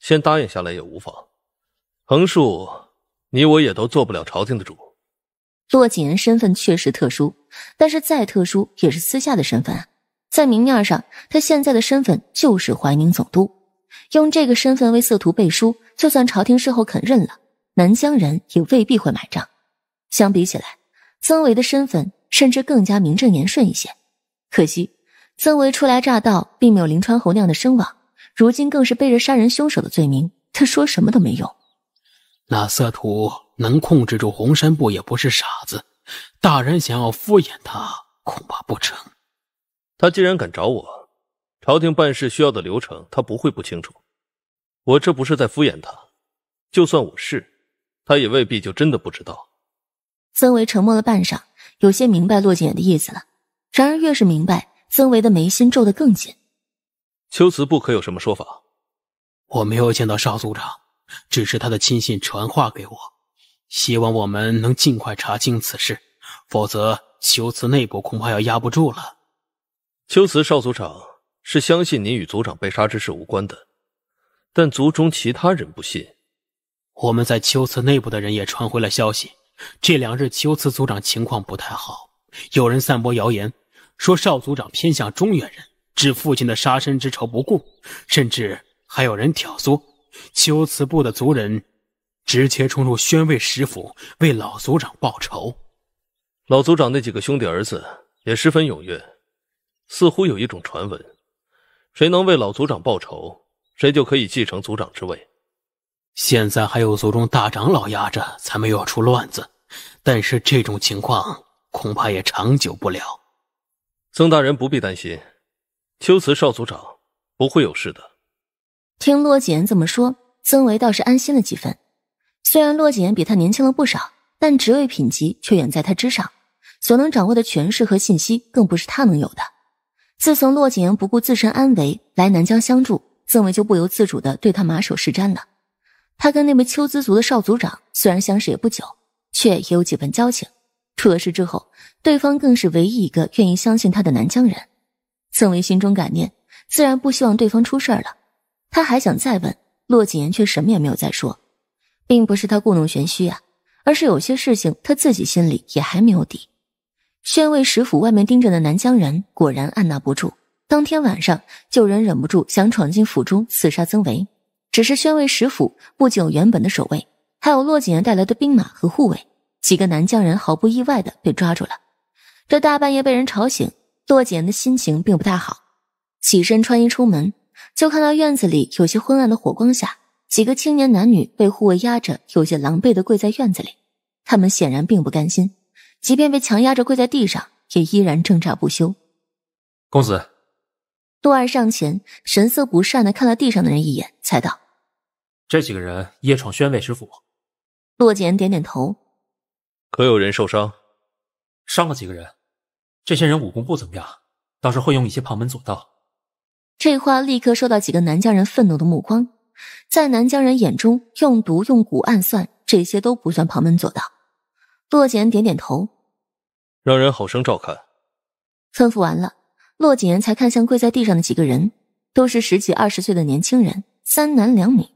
先答应下来也无妨。横竖你我也都做不了朝廷的主。骆景言身份确实特殊，但是再特殊也是私下的身份。在明面上，他现在的身份就是怀宁总督，用这个身份为色图背书，就算朝廷事后肯认了，南疆人也未必会买账。相比起来，曾维的身份甚至更加名正言顺一些。可惜，曾维初来乍到，并没有林川侯那样的声望，如今更是背着杀人凶手的罪名，他说什么都没用。那色图能控制住红山部也不是傻子，大人想要敷衍他，恐怕不成。他既然敢找我，朝廷办事需要的流程他不会不清楚。我这不是在敷衍他，就算我是，他也未必就真的不知道。曾维沉默了半晌，有些明白骆景言的意思了。然而越是明白，曾维的眉心皱得更紧。秋瓷不可有什么说法？我没有见到邵组长，只是他的亲信传话给我，希望我们能尽快查清此事，否则秋瓷内部恐怕要压不住了。秋瓷少族长是相信您与族长被杀之事无关的，但族中其他人不信。我们在秋瓷内部的人也传回了消息，这两日秋瓷族长情况不太好。有人散播谣言，说少族长偏向中原人，置父亲的杀身之仇不顾，甚至还有人挑唆秋瓷部的族人直接冲入宣慰使府为老族长报仇。老族长那几个兄弟儿子也十分踊跃。似乎有一种传闻，谁能为老族长报仇，谁就可以继承族长之位。现在还有族中大长老压着，才没有出乱子。但是这种情况恐怕也长久不了。曾大人不必担心，秋瓷少族长不会有事的。听洛锦言这么说，曾维倒是安心了几分。虽然洛锦言比他年轻了不少，但职位品级却远在他之上，所能掌握的权势和信息更不是他能有的。自从洛景言不顾自身安危来南疆相助，曾维就不由自主的对他马首是瞻了。他跟那位秋兹族的少族长虽然相识也不久，却也有几分交情。出了事之后，对方更是唯一一个愿意相信他的南疆人。曾维心中感念，自然不希望对方出事了。他还想再问，洛景言却什么也没有再说，并不是他故弄玄虚啊，而是有些事情他自己心里也还没有底。宣慰使府外面盯着的南疆人果然按捺不住，当天晚上就人忍不住想闯进府中刺杀曾维。只是宣慰使府不仅有原本的守卫，还有洛景言带来的兵马和护卫，几个南疆人毫不意外的被抓住了。这大半夜被人吵醒，洛景言的心情并不太好，起身穿衣出门，就看到院子里有些昏暗的火光下，几个青年男女被护卫压着，有些狼狈的跪在院子里，他们显然并不甘心。即便被强压着跪在地上，也依然挣扎不休。公子，杜二上前，神色不善的看了地上的人一眼，才道：“这几个人夜闯宣尉师府。”洛简点点头：“可有人受伤？伤了几个人？这些人武功不怎么样，倒是会用一些旁门左道。”这话立刻受到几个南疆人愤怒的目光。在南疆人眼中，用毒、用蛊、暗算这些都不算旁门左道。洛简点点头。让人好生照看。吩咐完了，骆景言才看向跪在地上的几个人，都是十几二十岁的年轻人，三男两女，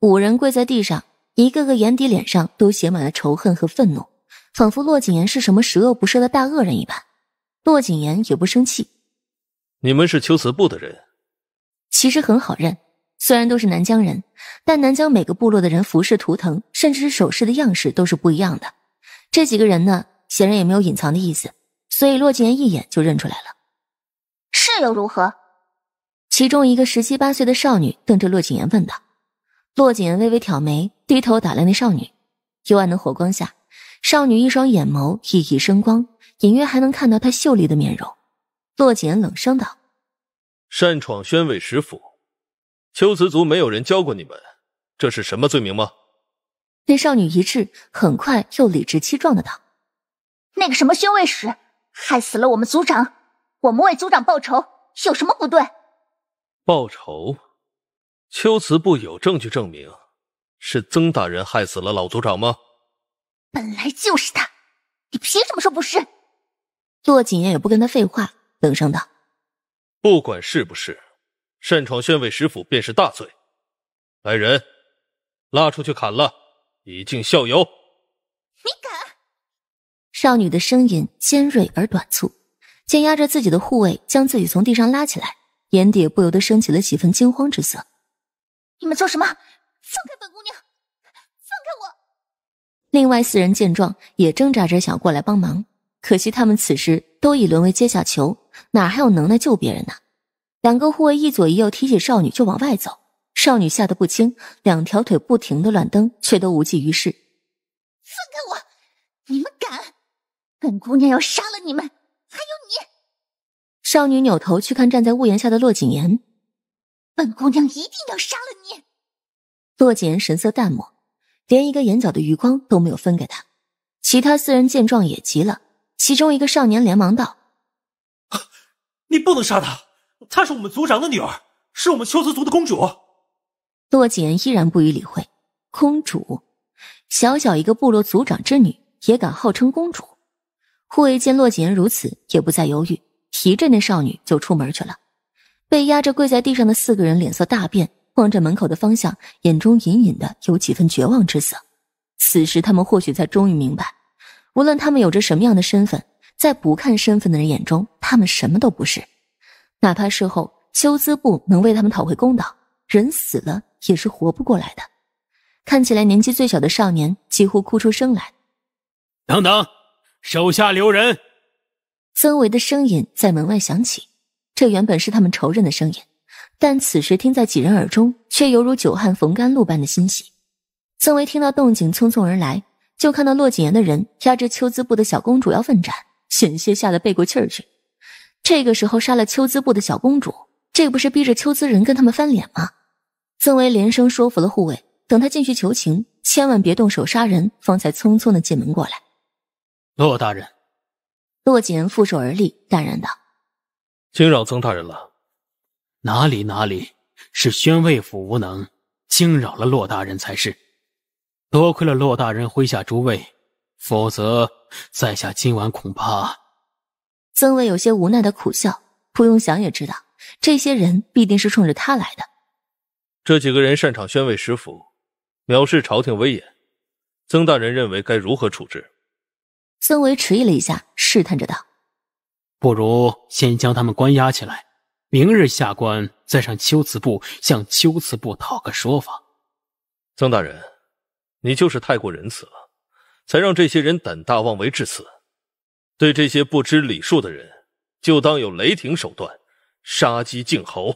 五人跪在地上，一个个眼底脸上都写满了仇恨和愤怒，仿佛骆景言是什么十恶不赦的大恶人一般。骆景言也不生气，你们是秋瓷部的人？其实很好认，虽然都是南疆人，但南疆每个部落的人服饰、图腾，甚至是首饰的样式都是不一样的。这几个人呢？显然也没有隐藏的意思，所以骆锦言一眼就认出来了。是又如何？其中一个十七八岁的少女瞪着骆景言问道。骆景言微微挑眉，低头打量那少女。幽暗的火光下，少女一双眼眸熠熠生光，隐约还能看到她秀丽的面容。骆景言冷声道：“擅闯宣慰使府，秋瓷族没有人教过你们这是什么罪名吗？”那少女一滞，很快又理直气壮的道。那个什么宣慰使害死了我们族长，我们为族长报仇有什么不对？报仇？秋辞部有证据证明是曾大人害死了老族长吗？本来就是他，你凭什么说不是？洛锦言也不跟他废话，冷声道：“不管是不是，擅闯宣慰使府便是大罪。来人，拉出去砍了，以儆效尤。”你敢！少女的声音尖锐而短促，紧压着自己的护卫将自己从地上拉起来，眼底不由得升起了几分惊慌之色。你们做什么？放开本姑娘！放开我！另外四人见状也挣扎着想过来帮忙，可惜他们此时都已沦为阶下囚，哪还有能耐救别人呢？两个护卫一左一右提起少女就往外走，少女吓得不轻，两条腿不停的乱蹬，却都无济于事。放开我！你们敢！本姑娘要杀了你们，还有你！少女扭头去看站在屋檐下的洛景言，本姑娘一定要杀了你！洛景言神色淡漠，连一个眼角的余光都没有分给他。其他四人见状也急了，其中一个少年连忙道：“你不能杀她，她是我们族长的女儿，是我们秋泽族的公主。”洛景言依然不予理会。公主？小小一个部落族长之女，也敢号称公主？护卫见洛锦言如此，也不再犹豫，提着那少女就出门去了。被压着跪在地上的四个人脸色大变，望着门口的方向，眼中隐隐的有几分绝望之色。此时他们或许才终于明白，无论他们有着什么样的身份，在不看身份的人眼中，他们什么都不是。哪怕事后修资部能为他们讨回公道，人死了也是活不过来的。看起来年纪最小的少年几乎哭出声来。等等。手下留人，曾维的声音在门外响起。这原本是他们仇人的声音，但此时听在几人耳中，却犹如久旱逢甘露般的欣喜。曾维听到动静，匆匆而来，就看到洛谨言的人压着秋姿部的小公主要奋战，险些吓得背过气儿去。这个时候杀了秋姿部的小公主，这不是逼着秋姿人跟他们翻脸吗？曾维连声说服了护卫，等他进去求情，千万别动手杀人，方才匆匆的进门过来。洛大人，洛锦负手而立，淡然道：“惊扰曾大人了，哪里哪里，是宣卫府无能，惊扰了洛大人才是。多亏了洛大人麾下诸位，否则在下今晚恐怕……”曾卫有些无奈的苦笑，不用想也知道，这些人必定是冲着他来的。这几个人擅闯宣卫使府，藐视朝廷威严，曾大人认为该如何处置？孙维迟疑了一下，试探着道：“不如先将他们关押起来，明日下官再上秋瓷部，向秋瓷部讨个说法。”曾大人，你就是太过仁慈了，才让这些人胆大妄为至此。对这些不知礼数的人，就当有雷霆手段，杀鸡儆猴。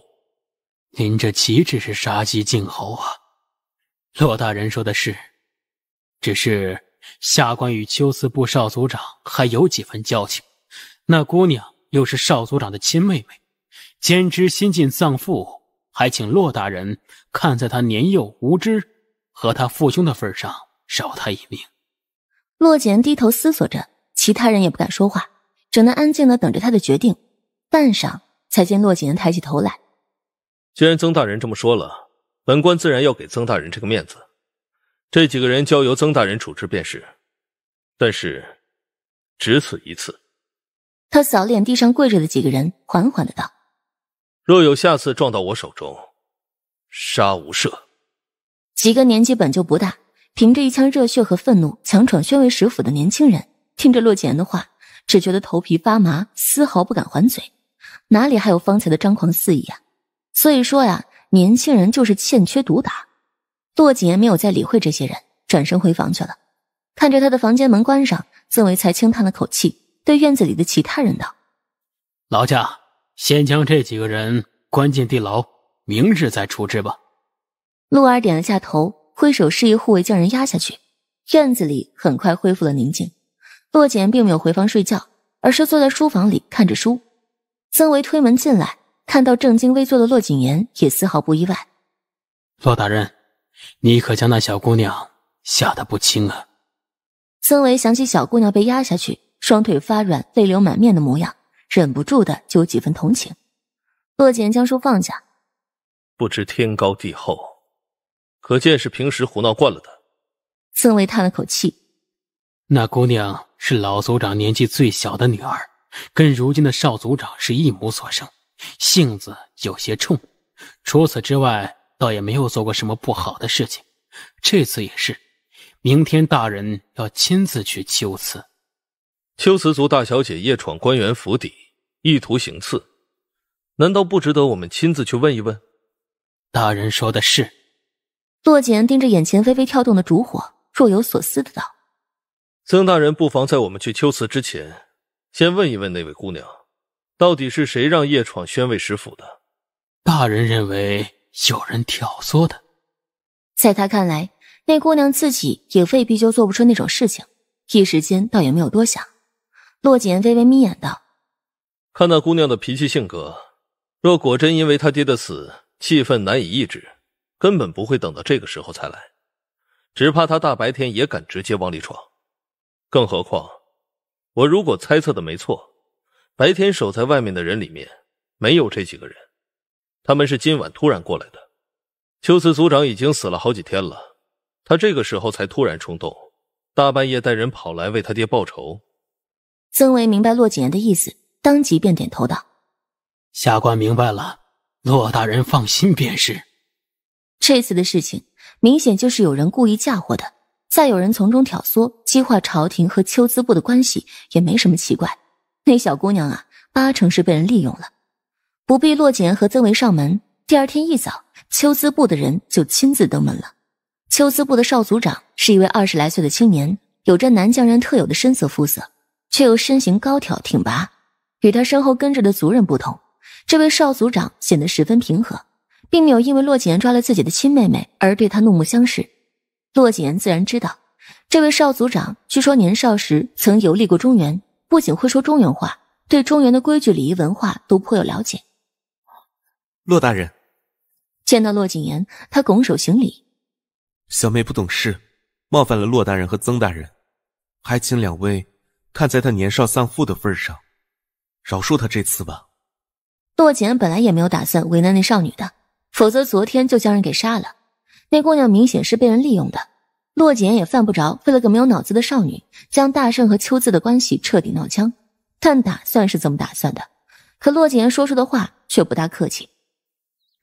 您这岂止是杀鸡儆猴啊？骆大人说的是，只是。下官与秋思部少族长还有几分交情，那姑娘又是少族长的亲妹妹，兼之新晋丧父，还请洛大人看在他年幼无知和他父兄的份上，饶他一命。洛简低头思索着，其他人也不敢说话，只能安静的等着他的决定。半晌，才见洛简抬起头来。既然曾大人这么说了，本官自然要给曾大人这个面子。这几个人交由曾大人处置便是，但是只此一次。他扫脸地上跪着的几个人，缓缓的道：“若有下次撞到我手中，杀无赦。”几个年纪本就不大，凭着一腔热血和愤怒强闯宣威食府的年轻人，听着洛谨言的话，只觉得头皮发麻，丝毫不敢还嘴，哪里还有方才的张狂肆意啊？所以说呀，年轻人就是欠缺毒打。洛锦言没有再理会这些人，转身回房去了。看着他的房间门关上，曾维才轻叹了口气，对院子里的其他人道：“劳驾，先将这几个人关进地牢，明日再处置吧。”陆儿点了下头，挥手示意护卫将人压下去。院子里很快恢复了宁静。洛锦言并没有回房睡觉，而是坐在书房里看着书。曾维推门进来，看到正襟危坐的洛锦言，也丝毫不意外：“洛大人。”你可将那小姑娘吓得不轻啊！森维想起小姑娘被压下去，双腿发软，泪流满面的模样，忍不住的就有几分同情。洛简将书放下，不知天高地厚，可见是平时胡闹惯了的。森维叹了口气，那姑娘是老族长年纪最小的女儿，跟如今的少族长是一母所生，性子有些冲。除此之外。倒也没有做过什么不好的事情，这次也是。明天大人要亲自去秋辞，秋辞族大小姐夜闯官员府邸，意图行刺，难道不值得我们亲自去问一问？大人说的是。洛简盯着眼前微微跳动的烛火，若有所思的道：“曾大人不妨在我们去秋辞之前，先问一问那位姑娘，到底是谁让夜闯宣慰使府的？”大人认为？有人挑唆的，在他看来，那姑娘自己也未必就做不出那种事情。一时间倒也没有多想。洛锦微微眯眼道：“看那姑娘的脾气性格，若果真因为她爹的死气愤难以抑制，根本不会等到这个时候才来。只怕她大白天也敢直接往里闯。更何况，我如果猜测的没错，白天守在外面的人里面没有这几个人。”他们是今晚突然过来的，秋瓷族长已经死了好几天了，他这个时候才突然冲动，大半夜带人跑来为他爹报仇。曾维明白骆谨言的意思，当即便点头道：“下官明白了，骆大人放心便是。”这次的事情明显就是有人故意嫁祸的，再有人从中挑唆，激化朝廷和秋兹部的关系也没什么奇怪。那小姑娘啊，八成是被人利用了。不必洛锦言和曾维上门。第二天一早，秋兹部的人就亲自登门了。秋兹部的少族长是一位二十来岁的青年，有着南疆人特有的深色肤色，却又身形高挑挺拔。与他身后跟着的族人不同，这位少族长显得十分平和，并没有因为洛锦言抓了自己的亲妹妹而对他怒目相视。洛锦言自然知道，这位少族长据说年少时曾游历过中原，不仅会说中原话，对中原的规矩礼仪文化都颇有了解。骆大人，见到骆谨言，他拱手行礼。小妹不懂事，冒犯了骆大人和曾大人，还请两位看在他年少丧父的份上，饶恕他这次吧。骆谨言本来也没有打算为难那少女的，否则昨天就将人给杀了。那姑娘明显是被人利用的，骆谨言也犯不着为了个没有脑子的少女，将大圣和秋字的关系彻底闹僵。但打算是怎么打算的，可骆谨言说出的话却不大客气。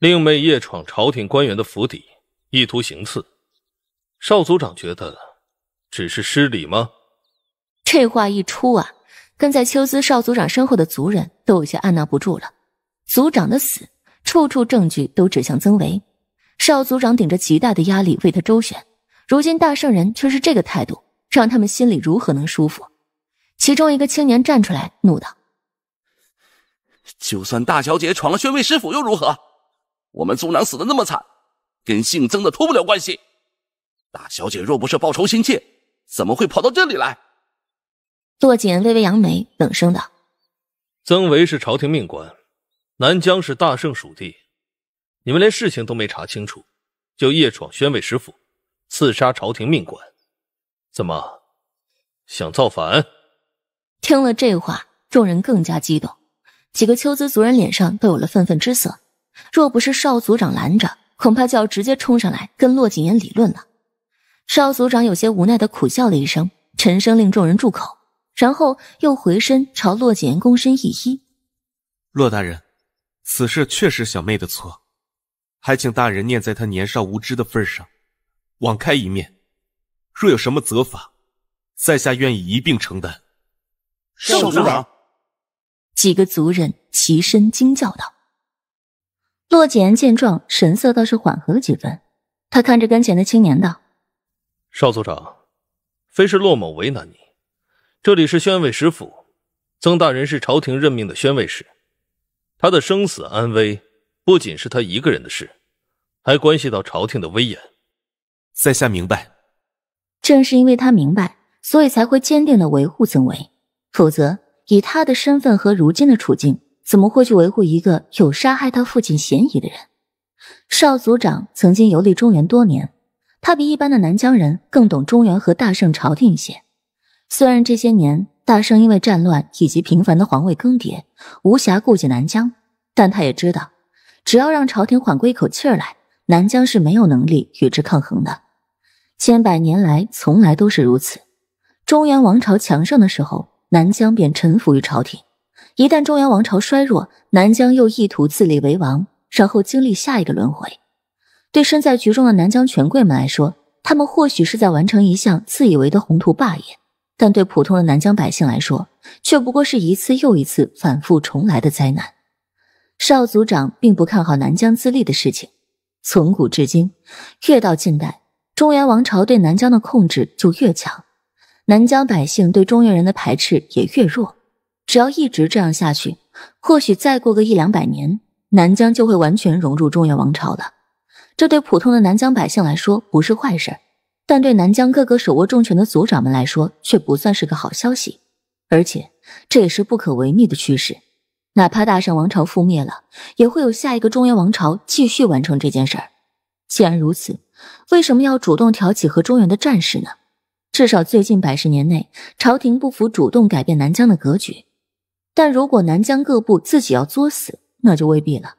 令妹夜闯朝廷官员的府邸，意图行刺。少族长觉得只是失礼吗？这话一出啊，跟在秋姿少族长身后的族人都有些按捺不住了。族长的死，处处证据都指向曾维。少族长顶着极大的压力为他周旋，如今大圣人却是这个态度，让他们心里如何能舒服？其中一个青年站出来怒道：“就算大小姐闯了宣威，师府又如何？”我们族长死的那么惨，跟姓曾的脱不了关系。大小姐若不是报仇心切，怎么会跑到这里来？洛锦微微扬眉，冷声道：“曾维是朝廷命官，南疆是大圣属地，你们连事情都没查清楚，就夜闯宣慰使府，刺杀朝廷命官，怎么想造反？”听了这话，众人更加激动，几个秋兹族人脸上都有了愤愤之色。若不是少族长拦着，恐怕就要直接冲上来跟骆谨言理论了。少族长有些无奈的苦笑了一声，沉声令众人住口，然后又回身朝骆谨言躬身一揖：“骆大人，此事确实小妹的错，还请大人念在她年少无知的份上，网开一面。若有什么责罚，在下愿意一并承担。”少族长，几个族人齐声惊叫道。洛谨言见状，神色倒是缓和几分。他看着跟前的青年道：“少族长，非是洛某为难你。这里是宣慰使府，曾大人是朝廷任命的宣慰使，他的生死安危不仅是他一个人的事，还关系到朝廷的威严。在下明白。正是因为他明白，所以才会坚定的维护曾维。否则，以他的身份和如今的处境。”怎么会去维护一个有杀害他父亲嫌疑的人？少族长曾经游历中原多年，他比一般的南疆人更懂中原和大圣朝廷一些。虽然这些年大圣因为战乱以及频繁的皇位更迭，无暇顾及南疆，但他也知道，只要让朝廷缓过一口气儿来，南疆是没有能力与之抗衡的。千百年来，从来都是如此。中原王朝强盛的时候，南疆便臣服于朝廷。一旦中原王朝衰弱，南疆又意图自立为王，然后经历下一个轮回。对身在局中的南疆权贵们来说，他们或许是在完成一项自以为的宏图霸业；但对普通的南疆百姓来说，却不过是一次又一次反复重来的灾难。少族长并不看好南疆自立的事情。从古至今，越到近代，中原王朝对南疆的控制就越强，南疆百姓对中原人的排斥也越弱。只要一直这样下去，或许再过个一两百年，南疆就会完全融入中原王朝了。这对普通的南疆百姓来说不是坏事，但对南疆各个手握重权的族长们来说却不算是个好消息。而且这也是不可违逆的趋势，哪怕大圣王朝覆灭了，也会有下一个中原王朝继续完成这件事儿。既然如此，为什么要主动挑起和中原的战事呢？至少最近百十年内，朝廷不服主动改变南疆的格局。但如果南疆各部自己要作死，那就未必了。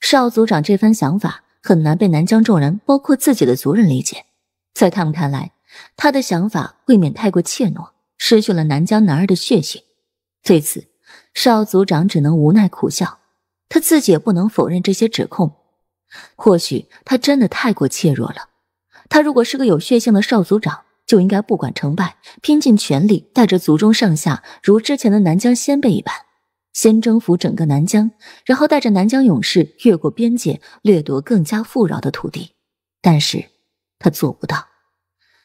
少族长这番想法很难被南疆众人，包括自己的族人理解。在他们看来，他的想法未免太过怯懦，失去了南疆男儿的血性。对此，少族长只能无奈苦笑。他自己也不能否认这些指控。或许他真的太过怯弱了。他如果是个有血性的少族长。就应该不管成败，拼尽全力带着族中上下，如之前的南疆先辈一般，先征服整个南疆，然后带着南疆勇士越过边界，掠夺更加富饶的土地。但是，他做不到。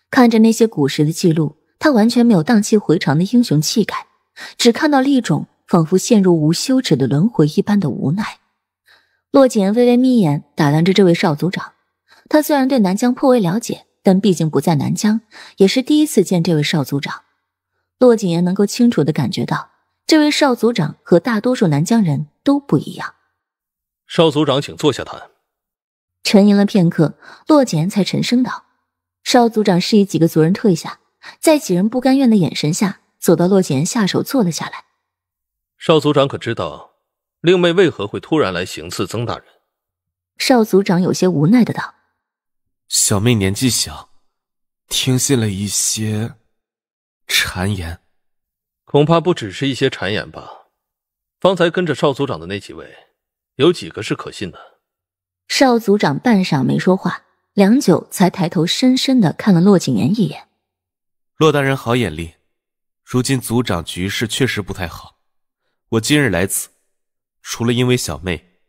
看着那些古时的记录，他完全没有荡气回肠的英雄气概，只看到了一种仿佛陷入无休止的轮回一般的无奈。洛剑微微眯眼打量着这位少族长，他虽然对南疆颇为了解。但毕竟不在南疆，也是第一次见这位少族长。骆景言能够清楚的感觉到，这位少族长和大多数南疆人都不一样。少族长，请坐下谈。沉吟了片刻，骆景言才沉声道：“少族长，示意几个族人退下，在几人不甘愿的眼神下，走到骆景言下手坐了下来。”少族长可知道，令妹为何会突然来行刺曾大人？少族长有些无奈的道。小妹年纪小，听信了一些谗言，恐怕不只是一些谗言吧。方才跟着少族长的那几位，有几个是可信的？少族长半晌没说话，良久才抬头，深深的看了骆景言一眼。骆大人好眼力，如今族长局势确实不太好。我今日来此，除了因为小妹，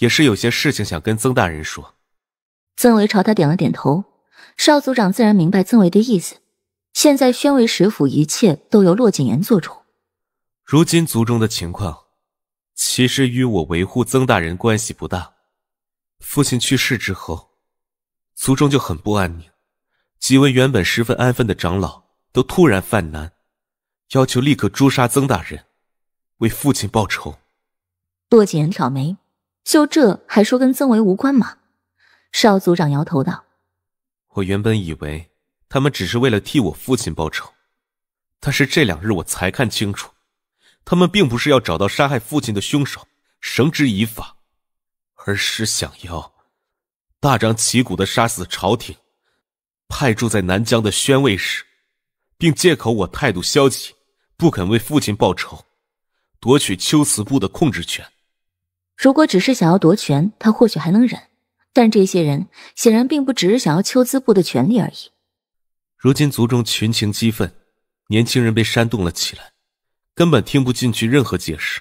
也是有些事情想跟曾大人说。曾维朝他点了点头，少族长自然明白曾维的意思。现在宣威石府一切都由骆谨言做主。如今族中的情况，其实与我维护曾大人关系不大。父亲去世之后，族中就很不安宁，几位原本十分安分的长老都突然犯难，要求立刻诛杀曾大人，为父亲报仇。骆谨言挑眉，就这还说跟曾维无关吗？少族长摇头道：“我原本以为他们只是为了替我父亲报仇，但是这两日我才看清楚，他们并不是要找到杀害父亲的凶手绳之以法，而是想要大张旗鼓的杀死朝廷派驻在南疆的宣慰使，并借口我态度消极，不肯为父亲报仇，夺取秋瓷部的控制权。如果只是想要夺权，他或许还能忍。”但这些人显然并不只是想要秋瓷部的权利而已。如今族中群情激愤，年轻人被煽动了起来，根本听不进去任何解释。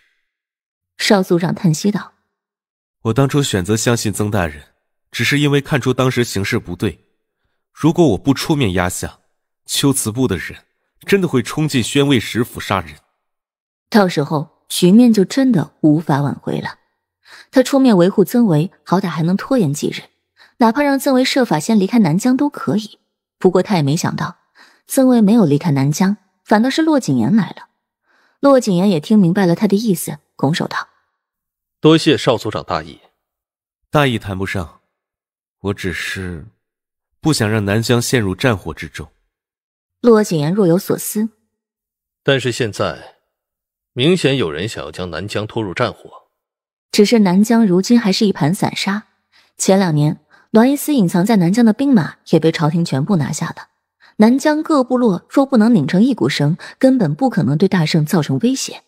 少族长叹息道：“我当初选择相信曾大人，只是因为看出当时形势不对。如果我不出面压下秋瓷部的人，真的会冲进宣慰使府杀人，到时候局面就真的无法挽回了。”他出面维护曾维，好歹还能拖延几日，哪怕让曾维设法先离开南疆都可以。不过他也没想到，曾维没有离开南疆，反倒是骆景言来了。骆景言也听明白了他的意思，拱手道：“多谢少族长大义，大义谈不上，我只是不想让南疆陷入战火之中。”骆景言若有所思，但是现在，明显有人想要将南疆拖入战火。只是南疆如今还是一盘散沙。前两年，栾伊斯隐藏在南疆的兵马也被朝廷全部拿下了。南疆各部落若不能拧成一股绳，根本不可能对大圣造成威胁。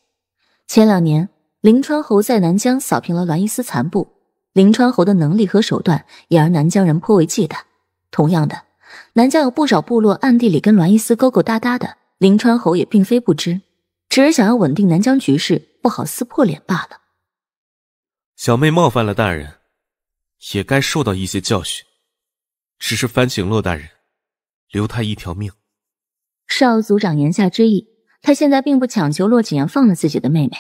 前两年，临川侯在南疆扫平了栾伊斯残部，临川侯的能力和手段也让南疆人颇为忌惮。同样的，南疆有不少部落暗地里跟栾伊斯勾勾搭搭的，临川侯也并非不知，只是想要稳定南疆局势，不好撕破脸罢了。小妹冒犯了大人，也该受到一些教训。只是烦请骆大人，留她一条命。少族长言下之意，他现在并不强求洛锦言放了自己的妹妹。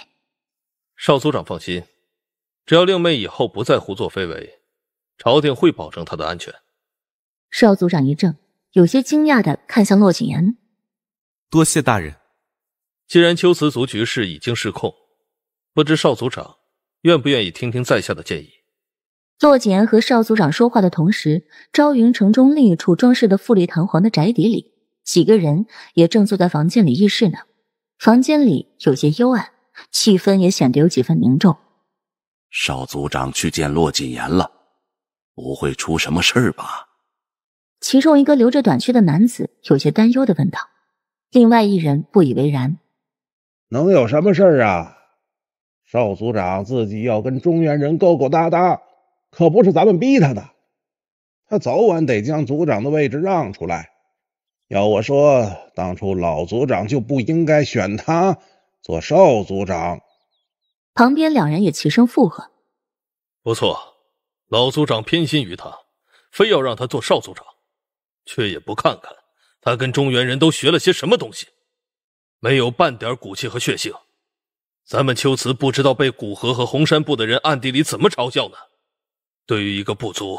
少族长放心，只要令妹以后不再胡作非为，朝廷会保证她的安全。少族长一怔，有些惊讶的看向洛锦言：“多谢大人。既然秋瓷族局势已经失控，不知少族长……”愿不愿意听听在下的建议？洛谨言和邵组长说话的同时，朝云城中另一处装饰的富丽堂皇的宅邸里，几个人也正坐在房间里议事呢。房间里有些幽暗，气氛也显得有几分凝重。邵组长去见洛谨言了，不会出什么事儿吧？其中一个留着短须的男子有些担忧的问道。另外一人不以为然：“能有什么事儿啊？”少族长自己要跟中原人勾勾搭搭，可不是咱们逼他的。他早晚得将族长的位置让出来。要我说，当初老族长就不应该选他做少族长。旁边两人也齐声附和：“不错，老族长偏心于他，非要让他做少族长，却也不看看他跟中原人都学了些什么东西，没有半点骨气和血性。”咱们秋瓷不知道被古河和红山部的人暗地里怎么嘲笑呢？对于一个部族，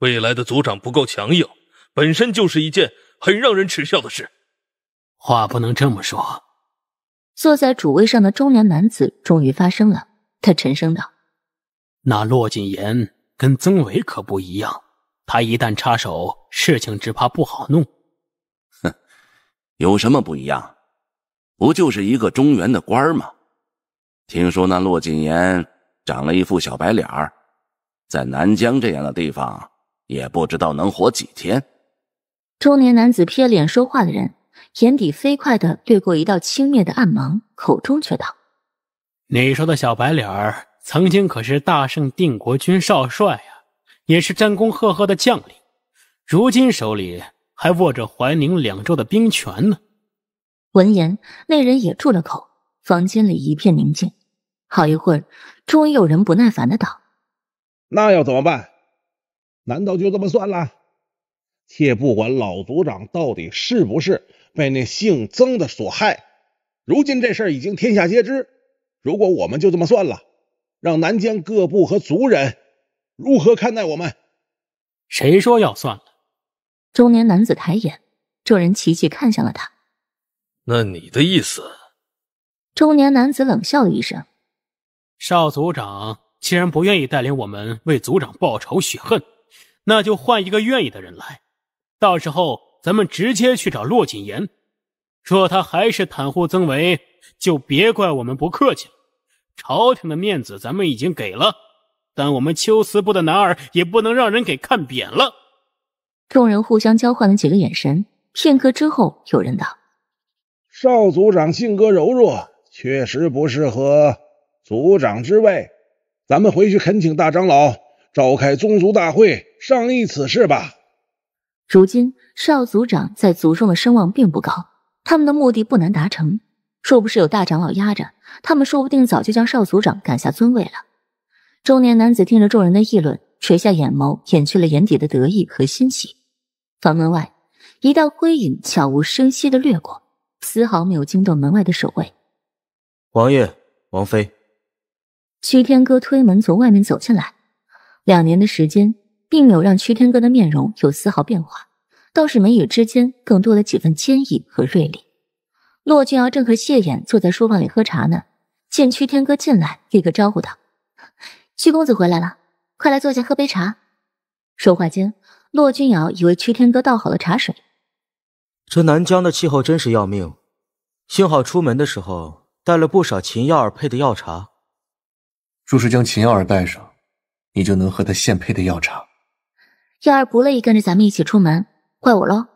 未来的族长不够强硬，本身就是一件很让人耻笑的事。话不能这么说。坐在主位上的中年男子终于发声了，他沉声道：“那骆锦言跟曾伟可不一样，他一旦插手，事情只怕不好弄。”哼，有什么不一样？不就是一个中原的官儿吗？听说那骆谨言长了一副小白脸儿，在南疆这样的地方也不知道能活几天。中年男子瞥脸说话的人，眼底飞快的掠过一道轻蔑的暗芒，口中却道：“你说的小白脸儿，曾经可是大圣定国军少帅啊，也是战功赫赫的将领，如今手里还握着怀宁两州的兵权呢。”闻言，那人也住了口，房间里一片宁静。好一会儿，终于有人不耐烦的道：“那要怎么办？难道就这么算了？且不管老族长到底是不是被那姓曾的所害，如今这事儿已经天下皆知。如果我们就这么算了，让南疆各部和族人如何看待我们？”“谁说要算了？”中年男子抬眼，众人齐齐看向了他。“那你的意思？”中年男子冷笑了一声。少族长既然不愿意带领我们为族长报仇雪恨，那就换一个愿意的人来。到时候咱们直接去找骆谨言。若他还是袒护曾维，就别怪我们不客气了。朝廷的面子咱们已经给了，但我们秋瓷部的男儿也不能让人给看扁了。众人互相交换了几个眼神，片刻之后，有人道：“少族长性格柔弱，确实不适合。”族长之位，咱们回去恳请大长老召开宗族大会，商议此事吧。如今少族长在族中的声望并不高，他们的目的不难达成。若不是有大长老压着，他们说不定早就将少族长赶下尊位了。中年男子听着众人的议论，垂下眼眸，掩去了眼底的得意和欣喜。房门外，一道灰影悄无声息的掠过，丝毫没有惊动门外的守卫。王爷，王妃。曲天哥推门从外面走进来，两年的时间并没有让曲天哥的面容有丝毫变化，倒是眉宇之间更多了几分坚毅和锐利。骆俊瑶正和谢衍坐在书房里喝茶呢，见曲天哥进来，立刻招呼道：“曲公子回来了，快来坐下喝杯茶。”说话间，骆俊瑶以为曲天哥倒好了茶水。这南疆的气候真是要命，幸好出门的时候带了不少秦药儿配的药茶。若是将秦耀儿带上，你就能和他现配的药茶。耀儿不乐意跟着咱们一起出门，怪我喽。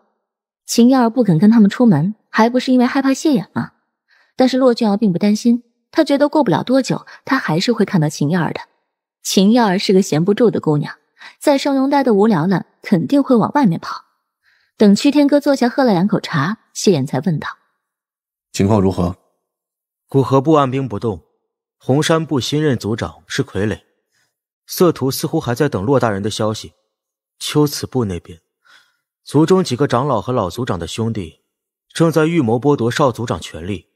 秦耀儿不肯跟他们出门，还不是因为害怕谢衍吗？但是骆俊瑶并不担心，他觉得过不了多久，他还是会看到秦耀儿的。秦耀儿是个闲不住的姑娘，在盛荣待的无聊了，肯定会往外面跑。等屈天哥坐下喝了两口茶，谢衍才问道：“情况如何？古河部按兵不动。”红山部新任族长是傀儡，色图似乎还在等洛大人的消息。秋瓷部那边，族中几个长老和老族长的兄弟正在预谋剥夺少族长权力，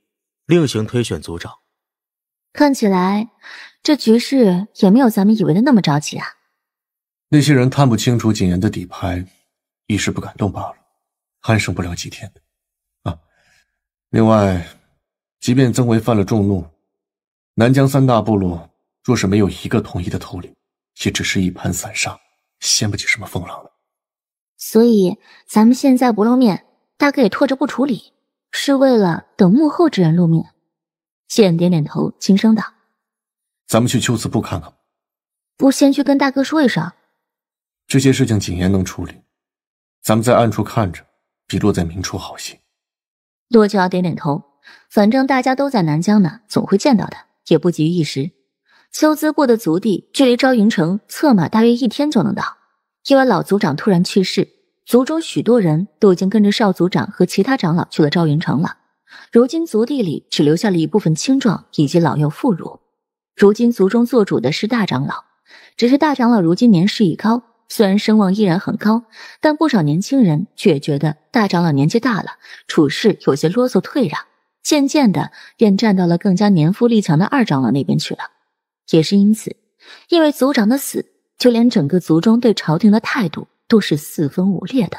另行推选族长。看起来，这局势也没有咱们以为的那么着急啊。那些人看不清楚景言的底牌，一时不敢动罢了，安生不了几天的。啊，另外，即便曾为犯了众怒。南疆三大部落，若是没有一个统一的头领，也只是一盘散沙，掀不起什么风浪。所以咱们现在不露面，大概也拖着不处理，是为了等幕后之人露面。谢点点头，轻声道：“咱们去秋瓷部看看吧。”先去跟大哥说一声。这些事情景言能处理，咱们在暗处看着，比落在明处好些。洛九点点头，反正大家都在南疆呢，总会见到的。也不急于一时。秋兹过的族地距离昭云城策马大约一天就能到。因为老族长突然去世，族中许多人都已经跟着少族长和其他长老去了昭云城了。如今族地里只留下了一部分青壮以及老幼妇孺。如今族中做主的是大长老，只是大长老如今年事已高，虽然声望依然很高，但不少年轻人却觉得大长老年纪大了，处事有些啰嗦退让。渐渐的，便站到了更加年富力强的二长老那边去了。也是因此，因为族长的死，就连整个族中对朝廷的态度都是四分五裂的。